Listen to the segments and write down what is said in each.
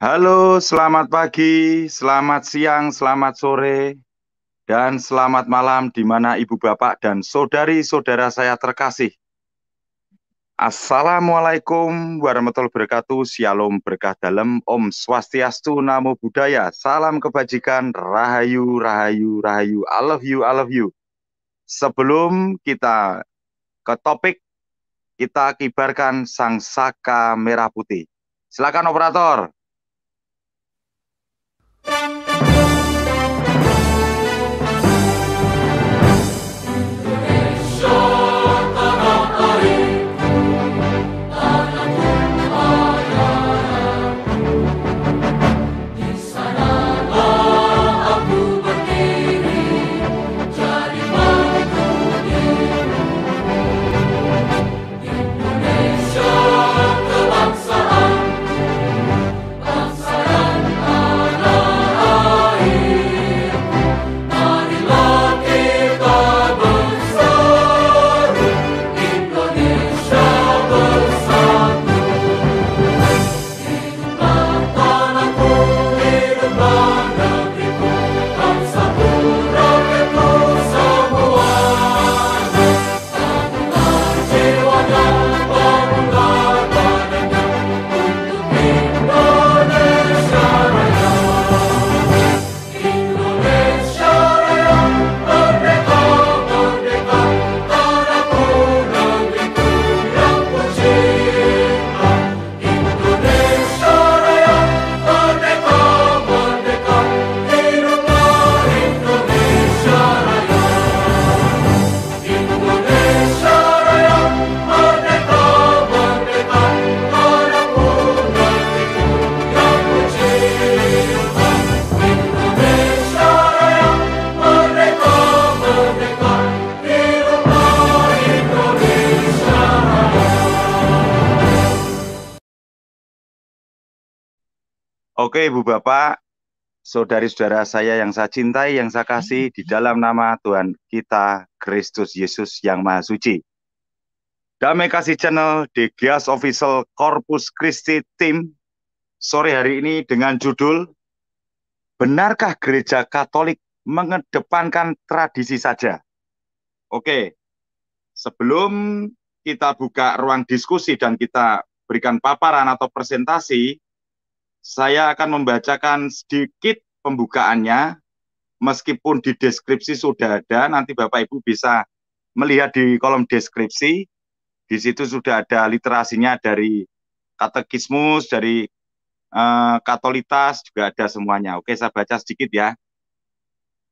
Halo, selamat pagi, selamat siang, selamat sore, dan selamat malam di mana ibu bapak dan saudari-saudara saya terkasih. Assalamualaikum warahmatullahi wabarakatuh, Shalom berkah dalam, Om Swastiastu, Namo Buddhaya, Salam Kebajikan, Rahayu, Rahayu, Rahayu, I love you, I love you. Sebelum kita ke topik, kita kibarkan sang saka merah putih. Silakan operator. Thank you. Oke, Ibu Bapak, saudari-saudara saya yang saya cintai, yang saya kasih di dalam nama Tuhan kita Kristus Yesus yang Maha Suci. Damai Kasih Channel di Gias Official Corpus Christi Team sore hari ini dengan judul Benarkah Gereja Katolik mengedepankan tradisi saja? Oke, sebelum kita buka ruang diskusi dan kita berikan paparan atau presentasi, saya akan membacakan sedikit pembukaannya, meskipun di deskripsi sudah ada, nanti Bapak Ibu bisa melihat di kolom deskripsi, di situ sudah ada literasinya dari katekismus, dari eh, katolitas, juga ada semuanya. Oke, saya baca sedikit ya.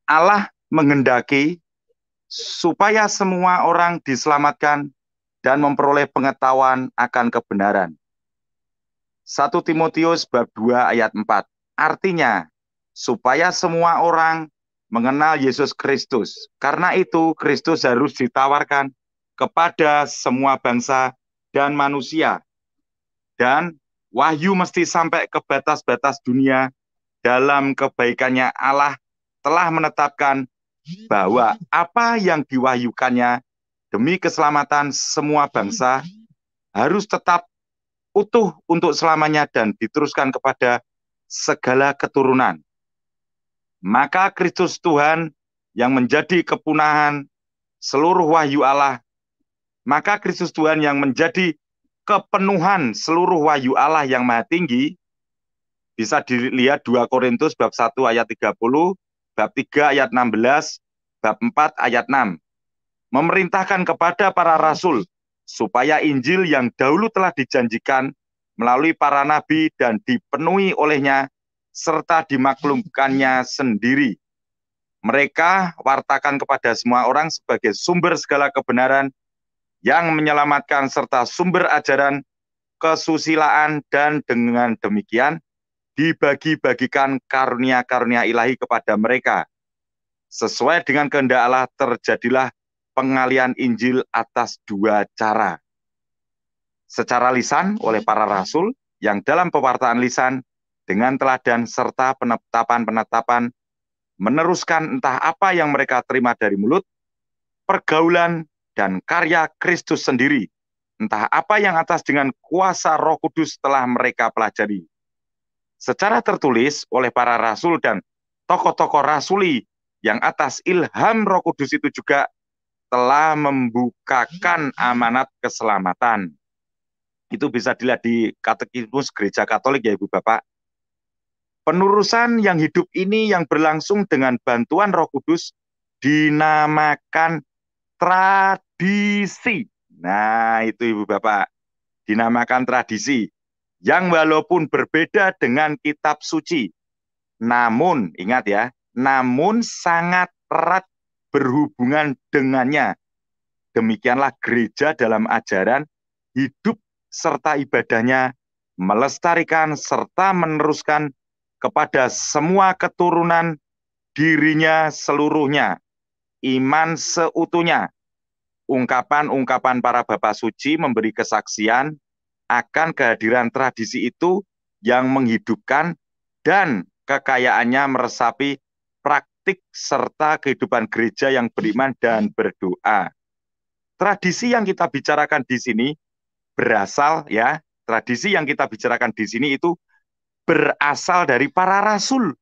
Allah menghendaki supaya semua orang diselamatkan dan memperoleh pengetahuan akan kebenaran. 1 Timotius bab 2 ayat 4. Artinya, supaya semua orang mengenal Yesus Kristus. Karena itu Kristus harus ditawarkan kepada semua bangsa dan manusia. Dan wahyu mesti sampai ke batas-batas dunia dalam kebaikannya Allah telah menetapkan bahwa apa yang diwahyukannya demi keselamatan semua bangsa harus tetap utuh untuk selamanya dan diteruskan kepada segala keturunan. Maka Kristus Tuhan yang menjadi kepunahan seluruh wahyu Allah, maka Kristus Tuhan yang menjadi kepenuhan seluruh wahyu Allah yang maha tinggi, bisa dilihat 2 Korintus bab 1 ayat 30, bab 3 ayat 16, bab 4 ayat 6. Memerintahkan kepada para rasul supaya Injil yang dahulu telah dijanjikan melalui para nabi dan dipenuhi olehnya serta dimaklumkannya sendiri. Mereka wartakan kepada semua orang sebagai sumber segala kebenaran yang menyelamatkan serta sumber ajaran kesusilaan dan dengan demikian dibagi-bagikan karunia-karunia ilahi kepada mereka. Sesuai dengan kehendak Allah terjadilah pengalian Injil atas dua cara. Secara lisan oleh para hmm. rasul yang dalam pewartaan lisan dengan teladan serta penetapan-penetapan meneruskan entah apa yang mereka terima dari mulut, pergaulan dan karya Kristus sendiri, entah apa yang atas dengan kuasa Roh Kudus telah mereka pelajari. Secara tertulis oleh para rasul dan tokoh-tokoh rasuli yang atas ilham Roh Kudus itu juga telah membukakan amanat keselamatan. Itu bisa dilihat di Katekismus Gereja Katolik ya Ibu Bapak. Penurusan yang hidup ini yang berlangsung dengan bantuan Roh Kudus dinamakan tradisi. Nah, itu Ibu Bapak, dinamakan tradisi yang walaupun berbeda dengan kitab suci, namun ingat ya, namun sangat erat berhubungan dengannya. Demikianlah gereja dalam ajaran hidup serta ibadahnya melestarikan serta meneruskan kepada semua keturunan dirinya seluruhnya, iman seutuhnya. Ungkapan-ungkapan para Bapak Suci memberi kesaksian akan kehadiran tradisi itu yang menghidupkan dan kekayaannya meresapi etik serta kehidupan gereja yang beriman dan berdoa. Tradisi yang kita bicarakan di sini berasal ya, tradisi yang kita bicarakan di sini itu berasal dari para rasul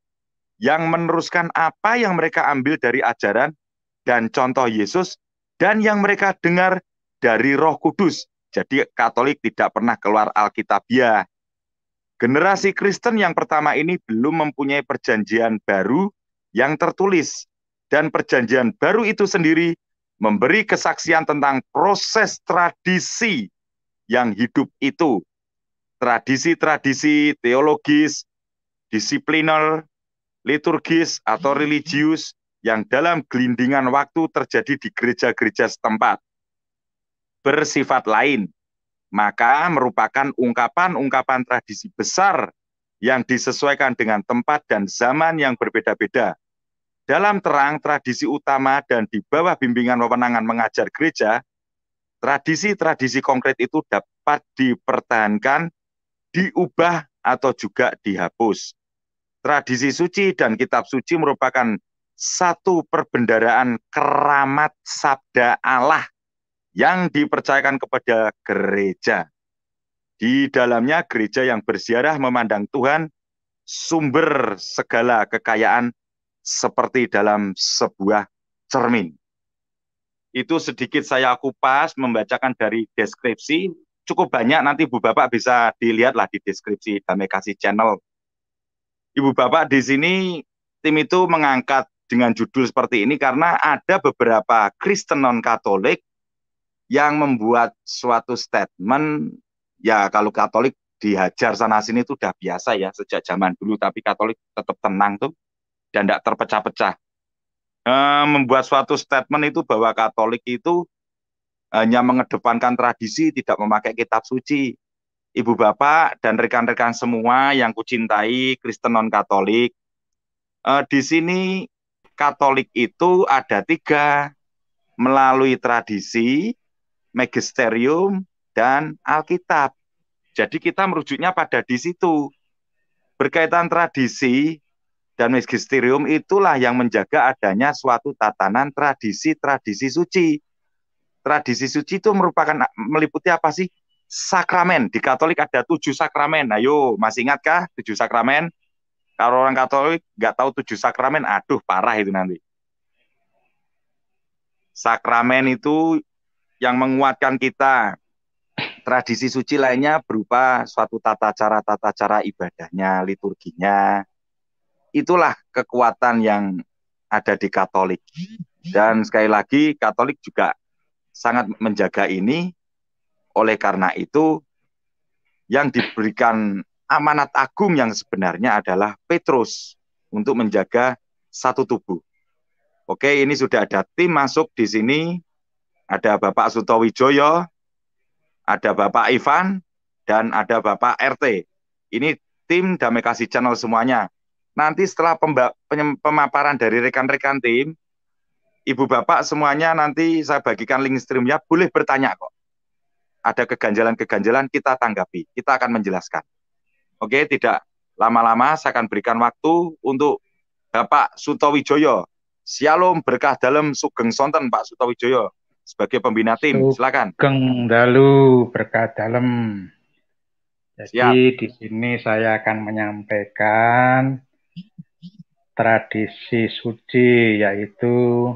yang meneruskan apa yang mereka ambil dari ajaran dan contoh Yesus dan yang mereka dengar dari Roh Kudus. Jadi Katolik tidak pernah keluar Alkitabiah, Generasi Kristen yang pertama ini belum mempunyai perjanjian baru yang tertulis dan perjanjian baru itu sendiri memberi kesaksian tentang proses tradisi yang hidup itu. Tradisi-tradisi teologis, disipliner, liturgis atau religius yang dalam gelindingan waktu terjadi di gereja-gereja setempat. Bersifat lain, maka merupakan ungkapan-ungkapan tradisi besar yang disesuaikan dengan tempat dan zaman yang berbeda-beda. Dalam terang tradisi utama dan di bawah bimbingan wewenangan mengajar gereja, tradisi-tradisi konkret itu dapat dipertahankan, diubah atau juga dihapus. Tradisi suci dan kitab suci merupakan satu perbendaraan keramat sabda Allah yang dipercayakan kepada gereja. Di dalamnya gereja yang bersiarah memandang Tuhan sumber segala kekayaan seperti dalam sebuah cermin. Itu sedikit saya kupas membacakan dari deskripsi. Cukup banyak nanti Ibu Bapak bisa dilihatlah di deskripsi Damai Kasih Channel. Ibu Bapak di sini tim itu mengangkat dengan judul seperti ini karena ada beberapa Kristen non-Katolik yang membuat suatu statement ya kalau Katolik dihajar sana sini itu udah biasa ya sejak zaman dulu tapi Katolik tetap tenang tuh dan tidak terpecah-pecah. E, membuat suatu statement itu bahwa Katolik itu eh, hanya mengedepankan tradisi, tidak memakai kitab suci. Ibu bapak dan rekan-rekan semua yang kucintai Kristen non Katolik, e, eh, di sini Katolik itu ada tiga melalui tradisi, magisterium, dan Alkitab. Jadi kita merujuknya pada di situ. Berkaitan tradisi, dan magisterium itulah yang menjaga adanya suatu tatanan tradisi-tradisi suci. Tradisi suci itu merupakan meliputi apa sih? Sakramen. Di Katolik ada tujuh sakramen. Ayo, masih ingatkah tujuh sakramen? Kalau orang Katolik nggak tahu tujuh sakramen, aduh parah itu nanti. Sakramen itu yang menguatkan kita. Tradisi suci lainnya berupa suatu tata cara-tata cara ibadahnya, liturginya, itulah kekuatan yang ada di Katolik. Dan sekali lagi Katolik juga sangat menjaga ini. Oleh karena itu yang diberikan amanat agung yang sebenarnya adalah Petrus untuk menjaga satu tubuh. Oke, ini sudah ada tim masuk di sini. Ada Bapak Sutowijoyo, ada Bapak Ivan, dan ada Bapak RT. Ini tim Damai Kasih Channel semuanya nanti setelah pemaparan dari rekan-rekan tim, ibu bapak semuanya nanti saya bagikan link streamnya, boleh bertanya kok. Ada keganjalan-keganjalan kita tanggapi, kita akan menjelaskan. Oke, tidak lama-lama saya akan berikan waktu untuk Bapak Sutowijoyo. Shalom berkah dalam Sugeng Sonten Pak Sutowijoyo sebagai pembina tim. Silakan. Sugeng Dalu berkah dalam. Jadi Siap. di sini saya akan menyampaikan tradisi suci yaitu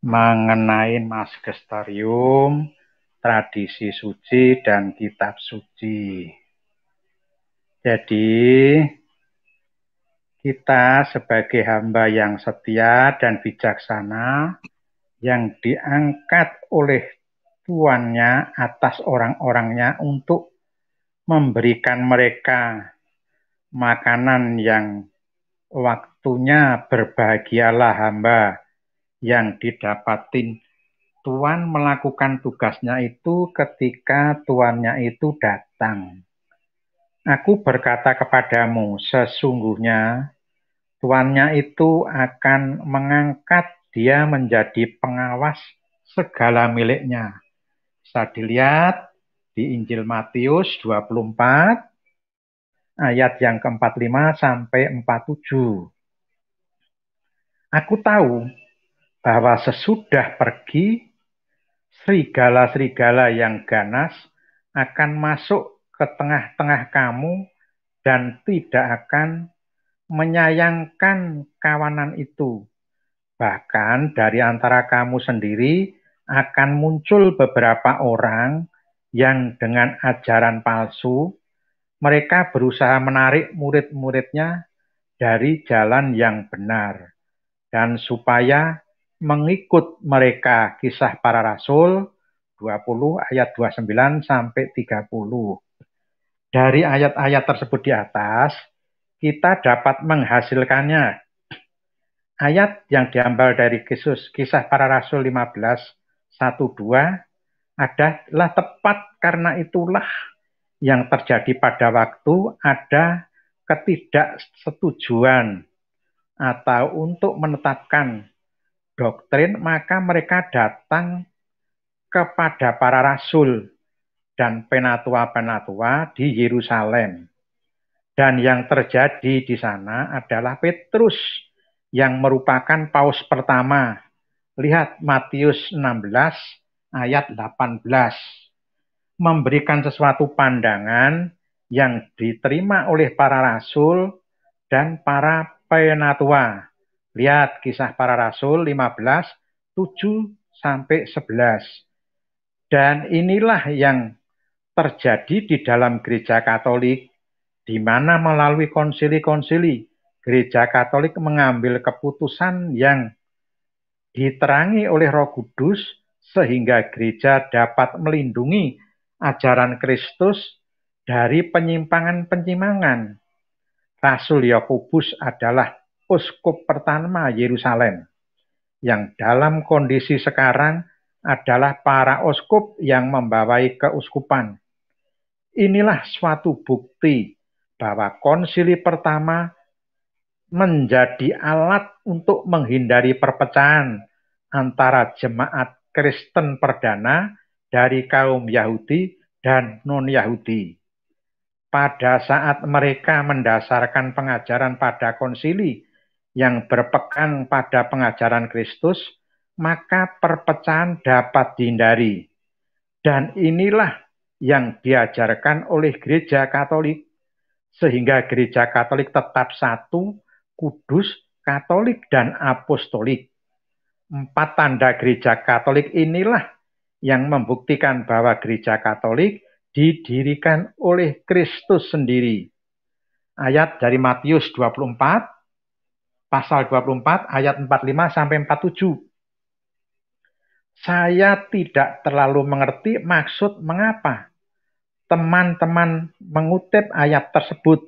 mengenai Mas Gestarium, tradisi suci dan kitab suci. Jadi kita sebagai hamba yang setia dan bijaksana yang diangkat oleh tuannya atas orang-orangnya untuk memberikan mereka makanan yang Waktunya berbahagialah hamba yang didapatin Tuhan melakukan tugasnya itu ketika tuannya itu datang. Aku berkata kepadamu, sesungguhnya tuannya itu akan mengangkat dia menjadi pengawas segala miliknya. Bisa dilihat di Injil Matius 24 ayat yang ke-45 sampai 47. Aku tahu bahwa sesudah pergi, serigala-serigala yang ganas akan masuk ke tengah-tengah kamu dan tidak akan menyayangkan kawanan itu. Bahkan dari antara kamu sendiri akan muncul beberapa orang yang dengan ajaran palsu mereka berusaha menarik murid-muridnya dari jalan yang benar dan supaya mengikut mereka kisah para rasul 20 ayat 29 sampai 30. Dari ayat-ayat tersebut di atas, kita dapat menghasilkannya. Ayat yang diambil dari Yesus, kisah para rasul 15, 12 adalah tepat karena itulah yang terjadi pada waktu ada ketidaksetujuan atau untuk menetapkan doktrin, maka mereka datang kepada para rasul dan penatua-penatua di Yerusalem. Dan yang terjadi di sana adalah Petrus yang merupakan paus pertama. Lihat Matius 16 ayat 18 memberikan sesuatu pandangan yang diterima oleh para rasul dan para penatua. Lihat kisah para rasul 15, 7 sampai 11. Dan inilah yang terjadi di dalam gereja Katolik, di mana melalui konsili-konsili, gereja Katolik mengambil keputusan yang diterangi oleh Roh Kudus sehingga gereja dapat melindungi ajaran Kristus dari penyimpangan-penyimpangan. Rasul Yakobus adalah uskup pertama Yerusalem yang dalam kondisi sekarang adalah para uskup yang membawai keuskupan. Inilah suatu bukti bahwa konsili pertama menjadi alat untuk menghindari perpecahan antara jemaat Kristen perdana dari kaum Yahudi dan non-Yahudi. Pada saat mereka mendasarkan pengajaran pada konsili yang berpegang pada pengajaran Kristus, maka perpecahan dapat dihindari. Dan inilah yang diajarkan oleh gereja Katolik, sehingga gereja Katolik tetap satu, kudus, Katolik, dan apostolik. Empat tanda gereja Katolik inilah yang membuktikan bahwa gereja Katolik didirikan oleh Kristus sendiri. Ayat dari Matius 24 pasal 24 ayat 45 sampai 47. Saya tidak terlalu mengerti maksud mengapa teman-teman mengutip ayat tersebut.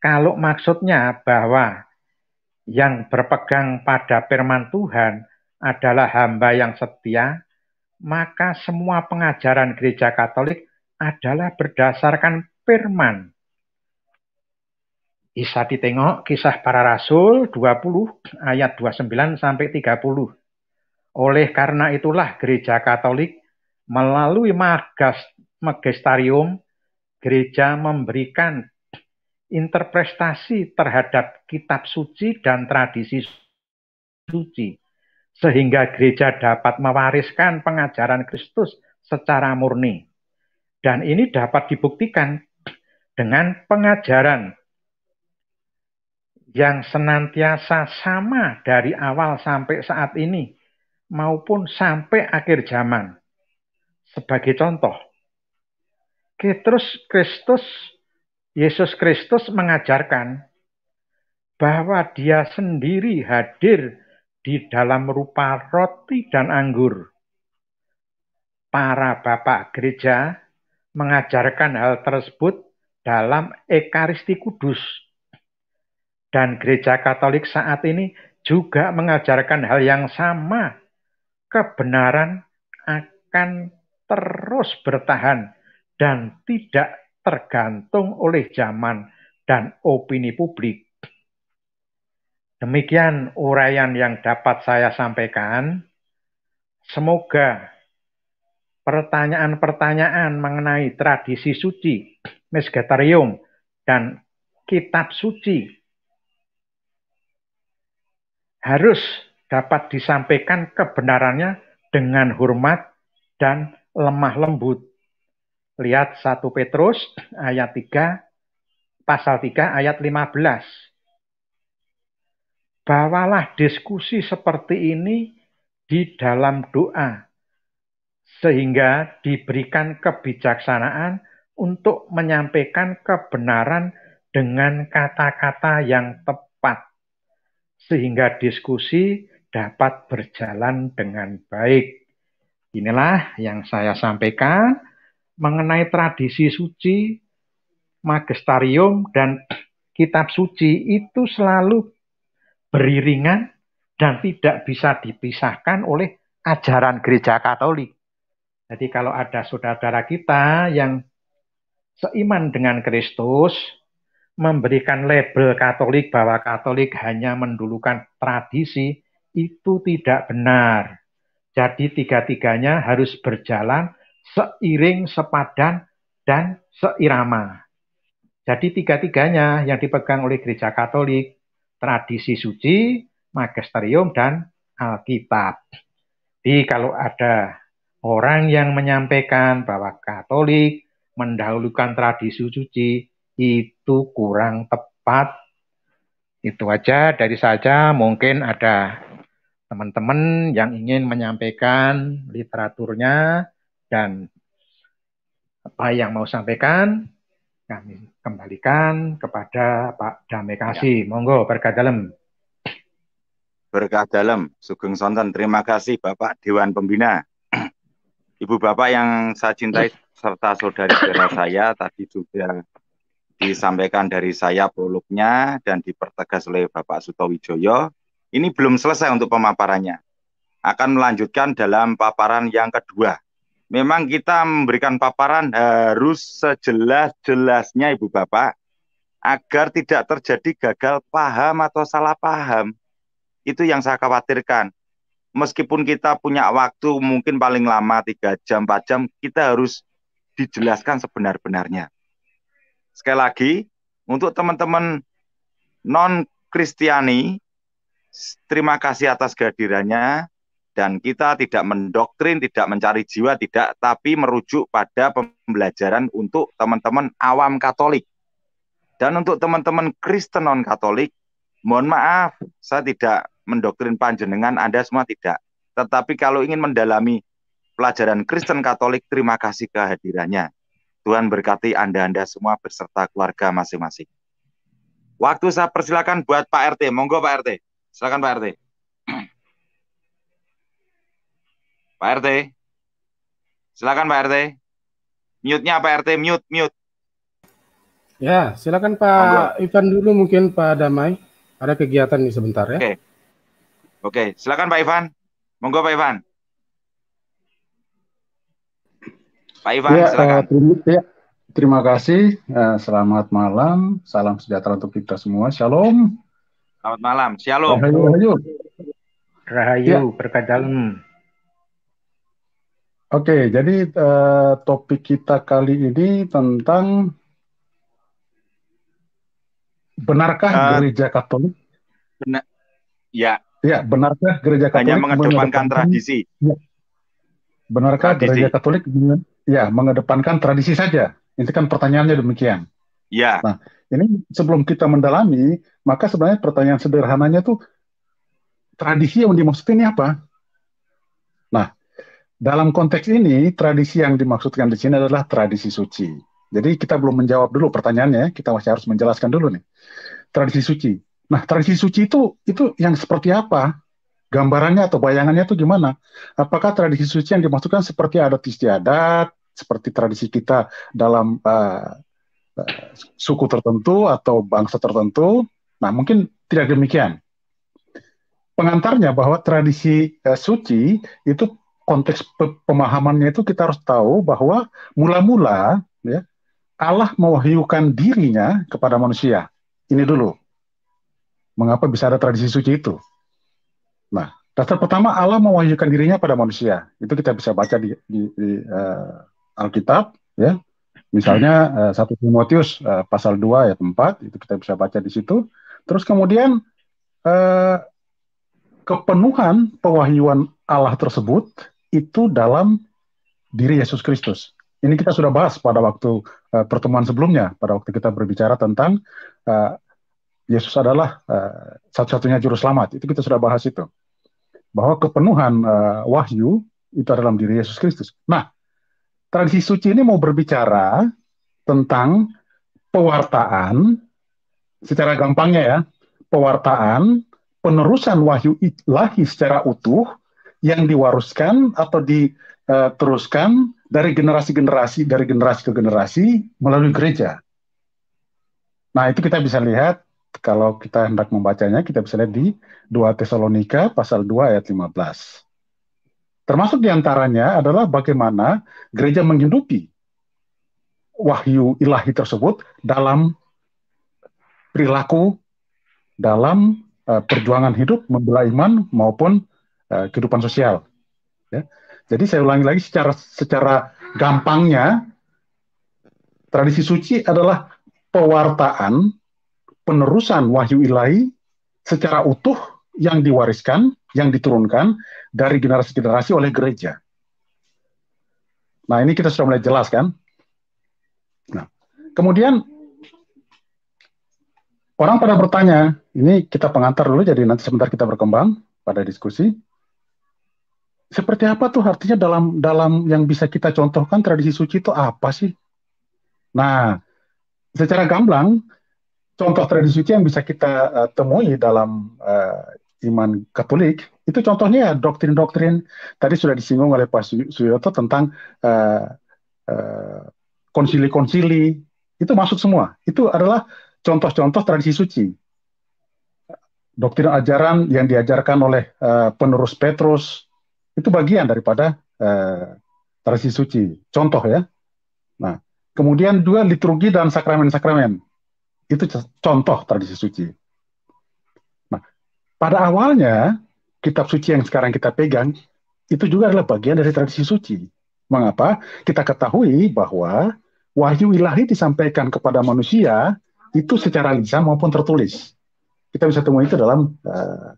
Kalau maksudnya bahwa yang berpegang pada firman Tuhan adalah hamba yang setia, maka semua pengajaran gereja Katolik adalah berdasarkan firman. Bisa ditengok kisah para rasul 20 ayat 29 sampai 30. Oleh karena itulah gereja Katolik melalui magas magisterium gereja memberikan interpretasi terhadap kitab suci dan tradisi suci sehingga gereja dapat mewariskan pengajaran Kristus secara murni. Dan ini dapat dibuktikan dengan pengajaran yang senantiasa sama dari awal sampai saat ini maupun sampai akhir zaman. Sebagai contoh, Petrus Kristus Yesus Kristus mengajarkan bahwa dia sendiri hadir di dalam rupa roti dan anggur. Para bapak gereja mengajarkan hal tersebut dalam Ekaristi Kudus. Dan gereja Katolik saat ini juga mengajarkan hal yang sama. Kebenaran akan terus bertahan dan tidak tergantung oleh zaman dan opini publik. Demikian uraian yang dapat saya sampaikan. Semoga pertanyaan-pertanyaan mengenai tradisi suci, mesgetarium, dan kitab suci harus dapat disampaikan kebenarannya dengan hormat dan lemah lembut. Lihat 1 Petrus ayat 3 pasal 3 ayat 15 bawalah diskusi seperti ini di dalam doa, sehingga diberikan kebijaksanaan untuk menyampaikan kebenaran dengan kata-kata yang tepat, sehingga diskusi dapat berjalan dengan baik. Inilah yang saya sampaikan mengenai tradisi suci, magisterium, dan kitab suci itu selalu beriringan dan tidak bisa dipisahkan oleh ajaran gereja Katolik. Jadi kalau ada saudara-saudara kita yang seiman dengan Kristus, memberikan label Katolik bahwa Katolik hanya mendulukan tradisi, itu tidak benar. Jadi tiga-tiganya harus berjalan seiring, sepadan, dan seirama. Jadi tiga-tiganya yang dipegang oleh gereja Katolik tradisi suci, magisterium, dan Alkitab. Jadi kalau ada orang yang menyampaikan bahwa Katolik mendahulukan tradisi suci, itu kurang tepat. Itu aja dari saja mungkin ada teman-teman yang ingin menyampaikan literaturnya dan apa yang mau sampaikan kami kembalikan kepada Pak Damekasi. Ya. Monggo berkah dalam. Berkah dalam, Sugeng Sonten. Terima kasih Bapak Dewan Pembina. Ibu Bapak yang saya cintai serta saudara-saudara saya tadi juga disampaikan dari saya prolognya dan dipertegas oleh Bapak Sutowijoyo. Ini belum selesai untuk pemaparannya. Akan melanjutkan dalam paparan yang kedua memang kita memberikan paparan harus sejelas-jelasnya Ibu Bapak agar tidak terjadi gagal paham atau salah paham. Itu yang saya khawatirkan. Meskipun kita punya waktu mungkin paling lama tiga jam, 4 jam, kita harus dijelaskan sebenar-benarnya. Sekali lagi, untuk teman-teman non-Kristiani, terima kasih atas kehadirannya dan kita tidak mendoktrin, tidak mencari jiwa, tidak, tapi merujuk pada pembelajaran untuk teman-teman awam Katolik. Dan untuk teman-teman Kristen non-Katolik, mohon maaf, saya tidak mendoktrin panjenengan, Anda semua tidak. Tetapi kalau ingin mendalami pelajaran Kristen Katolik, terima kasih kehadirannya. Tuhan berkati Anda-Anda semua beserta keluarga masing-masing. Waktu saya persilakan buat Pak RT. Monggo Pak RT. Silakan Pak RT. Pak RT. Silakan Pak RT. Mute-nya Pak RT, mute, mute. Ya, silakan Pak Anggur. Ivan dulu mungkin Pak Damai. Ada kegiatan nih sebentar ya. Oke. Oke, silakan Pak Ivan. Monggo Pak Ivan. Pak Ivan, ya, eh, silakan. Uh, ya. Terima kasih. Uh, selamat malam. Salam sejahtera untuk kita semua. Shalom. Selamat malam. Shalom. Rahayu, rahayu. Rahayu, ya. berkat dalam. Oke, jadi uh, topik kita kali ini tentang benarkah uh, gereja Katolik? Benar. Ya. Ya, benarkah gereja Katolik hanya mengedepankan tradisi? Ya. Benarkah tradisi. gereja Katolik ya mengedepankan tradisi saja? Ini kan pertanyaannya demikian. Ya. Nah, ini sebelum kita mendalami, maka sebenarnya pertanyaan sederhananya tuh tradisi yang dimaksud ini apa? Nah, dalam konteks ini, tradisi yang dimaksudkan di sini adalah tradisi suci. Jadi kita belum menjawab dulu pertanyaannya, ya. kita masih harus menjelaskan dulu nih. Tradisi suci. Nah, tradisi suci itu itu yang seperti apa? Gambarannya atau bayangannya itu gimana? Apakah tradisi suci yang dimaksudkan seperti adat istiadat, seperti tradisi kita dalam uh, uh, suku tertentu atau bangsa tertentu? Nah, mungkin tidak demikian. Pengantarnya bahwa tradisi uh, suci itu konteks pemahamannya itu kita harus tahu bahwa mula-mula ya, Allah mewahyukan dirinya kepada manusia. Ini dulu. Mengapa bisa ada tradisi suci itu? Nah, dasar pertama Allah mewahyukan dirinya pada manusia. Itu kita bisa baca di, di, di uh, Alkitab, ya. Misalnya eh, satu 1 Timotius uh, pasal 2 ayat 4 itu kita bisa baca di situ. Terus kemudian uh, kepenuhan pewahyuan Allah tersebut itu dalam diri Yesus Kristus. Ini kita sudah bahas pada waktu uh, pertemuan sebelumnya, pada waktu kita berbicara tentang uh, Yesus adalah uh, satu-satunya juru selamat. Itu kita sudah bahas itu. Bahwa kepenuhan uh, wahyu itu adalah dalam diri Yesus Kristus. Nah, tradisi suci ini mau berbicara tentang pewartaan secara gampangnya ya, pewartaan penerusan wahyu ilahi secara utuh yang diwaruskan atau diteruskan eh, dari generasi-generasi dari generasi ke generasi melalui gereja. Nah, itu kita bisa lihat kalau kita hendak membacanya kita bisa lihat di 2 Tesalonika pasal 2 ayat 15. Termasuk diantaranya adalah bagaimana gereja menghidupi wahyu ilahi tersebut dalam perilaku, dalam eh, perjuangan hidup membela iman maupun Eh, kehidupan sosial. Ya. Jadi saya ulangi lagi secara secara gampangnya tradisi suci adalah pewartaan penerusan wahyu ilahi secara utuh yang diwariskan, yang diturunkan dari generasi generasi oleh gereja. Nah, ini kita sudah mulai jelaskan. Nah, kemudian orang pada bertanya, ini kita pengantar dulu jadi nanti sebentar kita berkembang pada diskusi seperti apa tuh artinya dalam dalam yang bisa kita contohkan tradisi suci itu apa sih? Nah, secara gamblang contoh tradisi suci yang bisa kita uh, temui dalam uh, iman Katolik itu contohnya ya doktrin-doktrin tadi sudah disinggung oleh Pak Suyoto tentang uh, uh, konsili-konsili itu masuk semua. Itu adalah contoh-contoh tradisi suci. Doktrin ajaran yang diajarkan oleh uh, penerus Petrus itu bagian daripada eh, tradisi suci. Contoh ya. Nah, kemudian juga liturgi dan sakramen-sakramen. Itu contoh tradisi suci. Nah, pada awalnya kitab suci yang sekarang kita pegang itu juga adalah bagian dari tradisi suci. Mengapa? Kita ketahui bahwa wahyu ilahi disampaikan kepada manusia itu secara lisan maupun tertulis. Kita bisa temui itu dalam uh,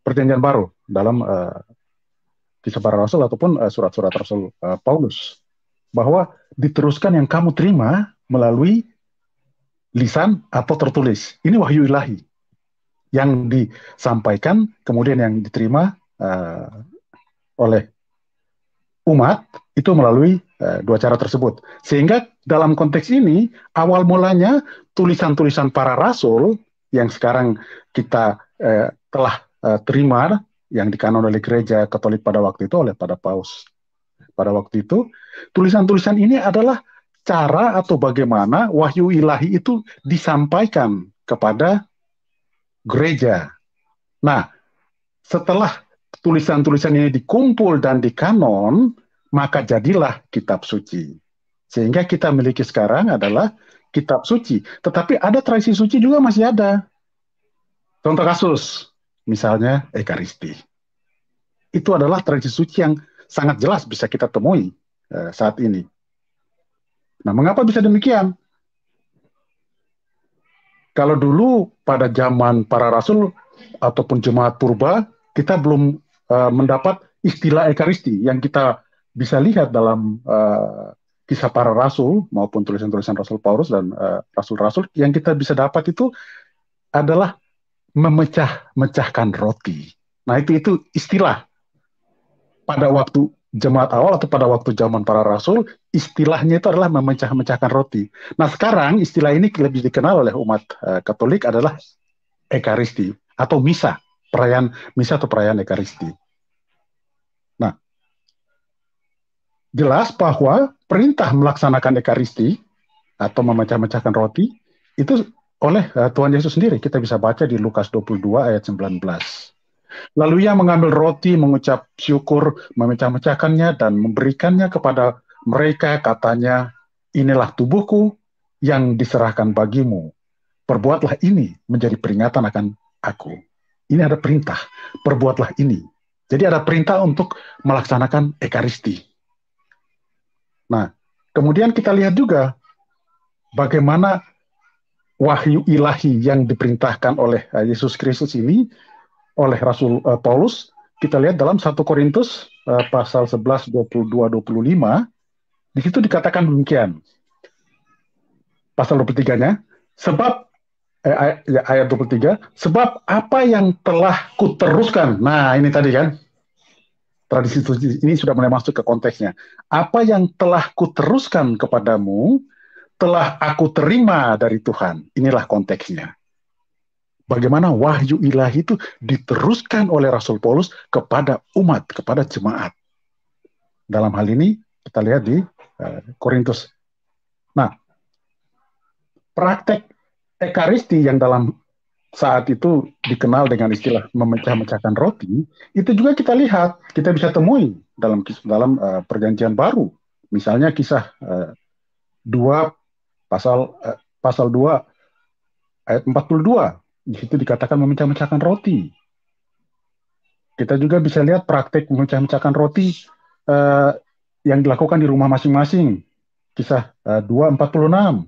perjanjian baru, dalam eh, kisah para rasul ataupun eh, surat-surat uh, rasul uh, Paulus bahwa diteruskan yang kamu terima melalui lisan atau tertulis. Ini wahyu ilahi yang disampaikan kemudian yang diterima uh, oleh umat itu melalui uh, dua cara tersebut. Sehingga dalam konteks ini awal mulanya tulisan-tulisan para rasul yang sekarang kita uh, telah uh, terima yang dikanon oleh gereja Katolik pada waktu itu oleh pada Paus. Pada waktu itu, tulisan-tulisan ini adalah cara atau bagaimana wahyu ilahi itu disampaikan kepada gereja. Nah, setelah tulisan-tulisan ini dikumpul dan dikanon, maka jadilah kitab suci. Sehingga kita miliki sekarang adalah kitab suci. Tetapi ada tradisi suci juga masih ada. Contoh kasus, misalnya Ekaristi. Itu adalah tradisi suci yang sangat jelas bisa kita temui eh, saat ini. Nah, mengapa bisa demikian? Kalau dulu pada zaman para rasul ataupun jemaat purba, kita belum eh, mendapat istilah Ekaristi yang kita bisa lihat dalam eh, kisah para rasul maupun tulisan-tulisan Rasul Paulus dan rasul -rasul, yang kita bisa dapat itu adalah memecah mecahkan roti. Nah itu itu istilah pada waktu jemaat awal atau pada waktu zaman para rasul istilahnya itu adalah memecah-mecahkan roti. Nah sekarang istilah ini lebih dikenal oleh umat uh, Katolik adalah Ekaristi atau Misa perayaan Misa atau perayaan Ekaristi. Nah jelas bahwa perintah melaksanakan Ekaristi atau memecah-mecahkan roti itu oleh uh, Tuhan Yesus sendiri. Kita bisa baca di Lukas 22 ayat 19. Lalu ia mengambil roti, mengucap syukur, memecah-mecahkannya dan memberikannya kepada mereka katanya, inilah tubuhku yang diserahkan bagimu. Perbuatlah ini menjadi peringatan akan aku. Ini ada perintah, perbuatlah ini. Jadi ada perintah untuk melaksanakan ekaristi. Nah, kemudian kita lihat juga bagaimana wahyu ilahi yang diperintahkan oleh eh, Yesus Kristus ini oleh Rasul uh, Paulus kita lihat dalam 1 Korintus uh, pasal 11 22 25 di situ dikatakan demikian pasal 23-nya sebab eh, ya, ayat 23 sebab apa yang telah kuteruskan nah ini tadi kan tradisi ini sudah mulai masuk ke konteksnya apa yang telah kuteruskan kepadamu telah aku terima dari Tuhan. Inilah konteksnya. Bagaimana wahyu ilahi itu diteruskan oleh Rasul Paulus kepada umat, kepada jemaat. Dalam hal ini kita lihat di eh, Korintus. nah, praktek ekaristi yang dalam saat itu dikenal dengan istilah memecah-mecahkan roti, itu juga kita lihat, kita bisa temui dalam dalam eh, perjanjian baru. Misalnya kisah uh, eh, 2 Pasal eh, pasal 2 ayat 42 di situ dikatakan memecah-mecahkan roti. Kita juga bisa lihat praktik memecah-mecahkan roti eh, yang dilakukan di rumah masing-masing. Kisah eh, 2:46.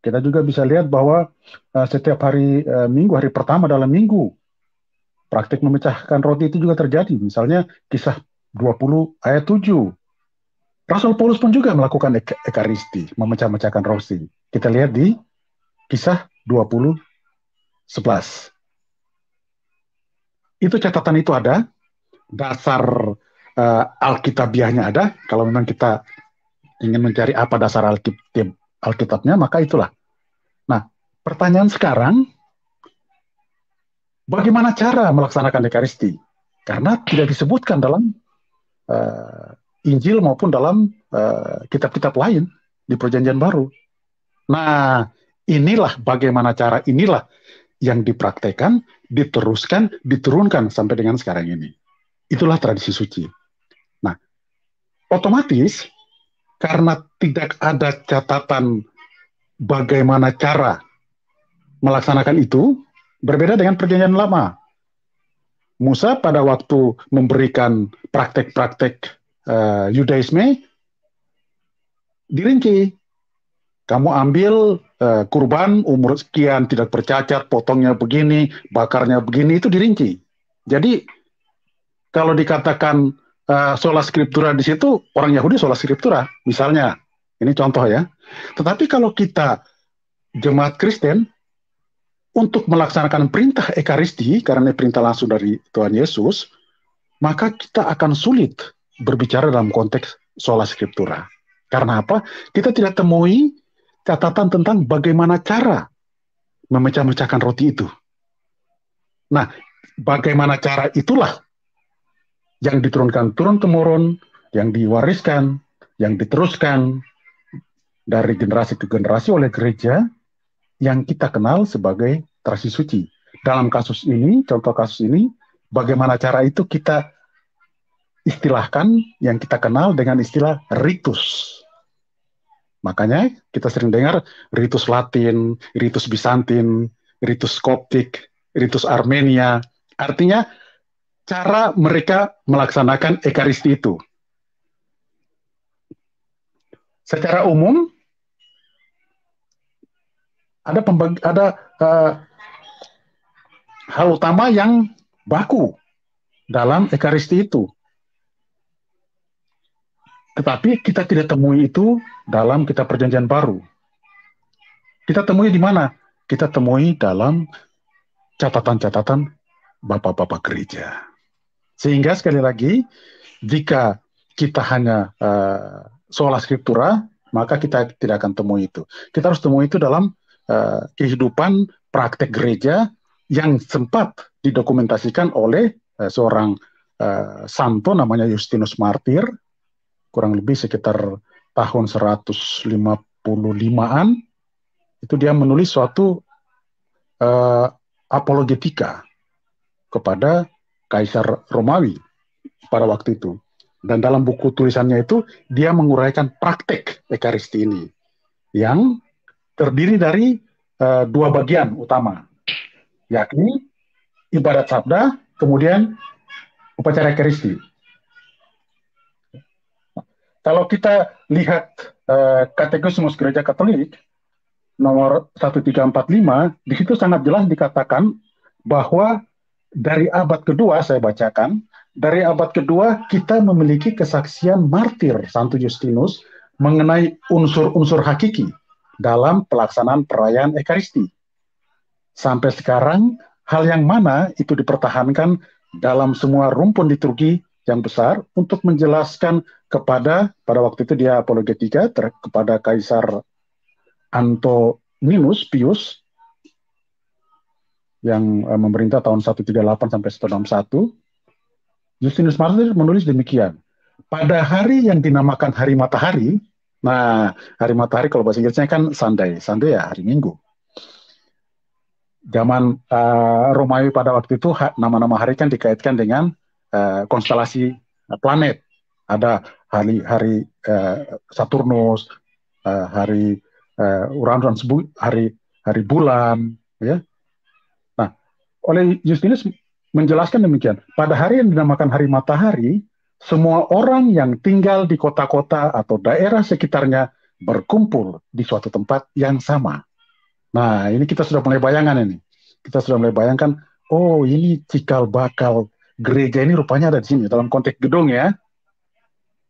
Kita juga bisa lihat bahwa eh, setiap hari eh, Minggu, hari pertama dalam minggu, praktik memecahkan roti itu juga terjadi. Misalnya kisah 20 ayat 7 Rasul Paulus pun juga melakukan ek ekaristi, memecah-mecahkan rosi. Kita lihat di kisah 20 11. Itu catatan itu ada, dasar uh, alkitabiahnya ada. Kalau memang kita ingin mencari apa dasar alkitab alkitabnya, maka itulah. Nah, pertanyaan sekarang, bagaimana cara melaksanakan ekaristi? Karena tidak disebutkan dalam eh, Injil maupun dalam eh, kitab-kitab uh, lain di Perjanjian Baru. Nah, inilah bagaimana cara inilah yang dipraktekkan, diteruskan, diturunkan sampai dengan sekarang ini. Itulah tradisi suci. Nah, otomatis karena tidak ada catatan bagaimana cara melaksanakan itu, berbeda dengan perjanjian lama. Musa pada waktu memberikan praktek-praktek uh, Yudaisme dirinci. Kamu ambil uh, kurban umur sekian tidak bercacat, potongnya begini, bakarnya begini itu dirinci. Jadi kalau dikatakan uh, sholat skriptura di situ orang Yahudi sholat skriptura, misalnya. Ini contoh ya. Tetapi kalau kita jemaat Kristen untuk melaksanakan perintah Ekaristi karena perintah langsung dari Tuhan Yesus, maka kita akan sulit berbicara dalam konteks sola scriptura. Karena apa? Kita tidak temui catatan tentang bagaimana cara memecah-mecahkan roti itu. Nah, bagaimana cara itulah yang diturunkan turun temurun, yang diwariskan, yang diteruskan dari generasi ke generasi oleh gereja yang kita kenal sebagai tradisi suci. Dalam kasus ini, contoh kasus ini, bagaimana cara itu kita istilahkan yang kita kenal dengan istilah ritus. Makanya kita sering dengar ritus Latin, ritus Bizantin, ritus Koptik, ritus Armenia. Artinya cara mereka melaksanakan ekaristi itu. Secara umum ada pembagi, ada uh, hal utama yang baku dalam ekaristi itu tetapi kita tidak temui itu dalam kitab perjanjian baru. Kita temui di mana? Kita temui dalam catatan-catatan bapak-bapak gereja. Sehingga sekali lagi, jika kita hanya uh, eh, sola skriptura, maka kita tidak akan temui itu. Kita harus temui itu dalam uh, kehidupan praktek gereja yang sempat didokumentasikan oleh uh, seorang uh, santo namanya Justinus Martir kurang lebih sekitar tahun 155-an itu dia menulis suatu uh, apologetika kepada kaisar Romawi pada waktu itu. Dan dalam buku tulisannya itu dia menguraikan praktek ekaristi ini yang terdiri dari uh, dua bagian utama, yakni ibadat sabda, kemudian upacara ekaristi. Kalau kita lihat uh, eh, katekismus gereja Katolik nomor 1345, di situ sangat jelas dikatakan bahwa dari abad kedua saya bacakan, dari abad kedua kita memiliki kesaksian martir Santo Justinus mengenai unsur-unsur hakiki dalam pelaksanaan perayaan Ekaristi. Sampai sekarang, hal yang mana itu dipertahankan dalam semua rumpun liturgi yang besar untuk menjelaskan kepada pada waktu itu dia apologetika ter, kepada Kaisar Antoninus Pius yang uh, memerintah tahun 138 sampai 161 Justinus Martyr menulis demikian pada hari yang dinamakan hari matahari nah hari matahari kalau bahasa Inggrisnya kan Sunday Sunday ya hari Minggu zaman uh, Romawi pada waktu itu nama-nama hari kan dikaitkan dengan Eh, konstelasi planet. Ada hari hari uh, Saturnus, uh, hari uh, Uranus dan hari hari bulan, ya. Nah, oleh Justinus menjelaskan demikian. Pada hari yang dinamakan hari matahari, semua orang yang tinggal di kota-kota atau daerah sekitarnya berkumpul di suatu tempat yang sama. Nah, ini kita sudah mulai bayangan ini. Kita sudah mulai bayangkan, oh ini cikal bakal gereja ini rupanya ada di sini dalam konteks gedung ya.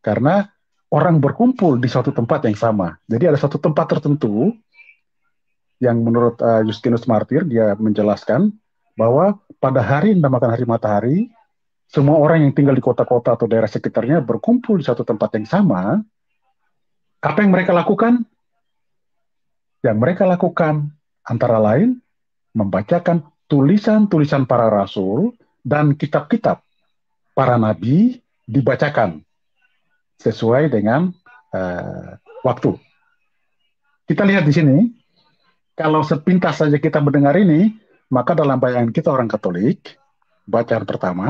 Karena orang berkumpul di suatu tempat yang sama. Jadi ada satu tempat tertentu yang menurut uh, Justinus Martir dia menjelaskan bahwa pada hari dinamakan hari matahari, semua orang yang tinggal di kota-kota atau daerah sekitarnya berkumpul di satu tempat yang sama. Apa yang mereka lakukan? Yang mereka lakukan antara lain membacakan tulisan-tulisan para rasul dan kitab-kitab para nabi dibacakan sesuai dengan uh, waktu. Kita lihat di sini, kalau sepintas saja kita mendengar ini, maka dalam bayangan kita orang Katolik, bacaan pertama,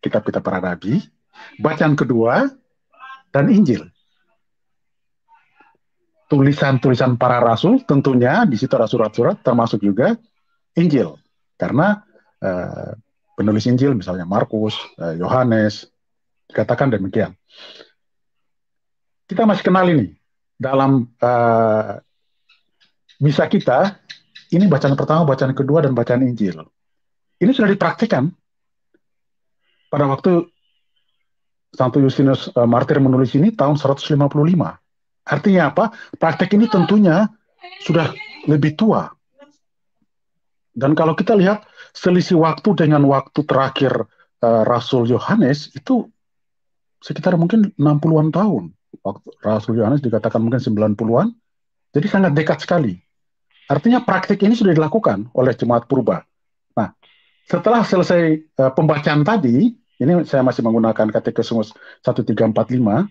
kitab-kitab para nabi, bacaan kedua, dan Injil. Tulisan-tulisan para rasul tentunya di situ ada surat-surat termasuk juga Injil. Karena uh, penulis Injil misalnya Markus, eh, Yohanes, dikatakan demikian. Kita masih kenal ini dalam uh, misa kita ini bacaan pertama, bacaan kedua dan bacaan Injil. Ini sudah dipraktikkan pada waktu Santo Justinus uh, Martir menulis ini tahun 155. Artinya apa? Praktek ini tentunya sudah lebih tua. Dan kalau kita lihat selisih waktu dengan waktu terakhir uh, Rasul Yohanes itu sekitar mungkin 60-an tahun. Waktu Rasul Yohanes dikatakan mungkin 90-an. Jadi sangat dekat sekali. Artinya praktik ini sudah dilakukan oleh jemaat purba. Nah, setelah selesai uh, pembacaan tadi, ini saya masih menggunakan katekismus 1345.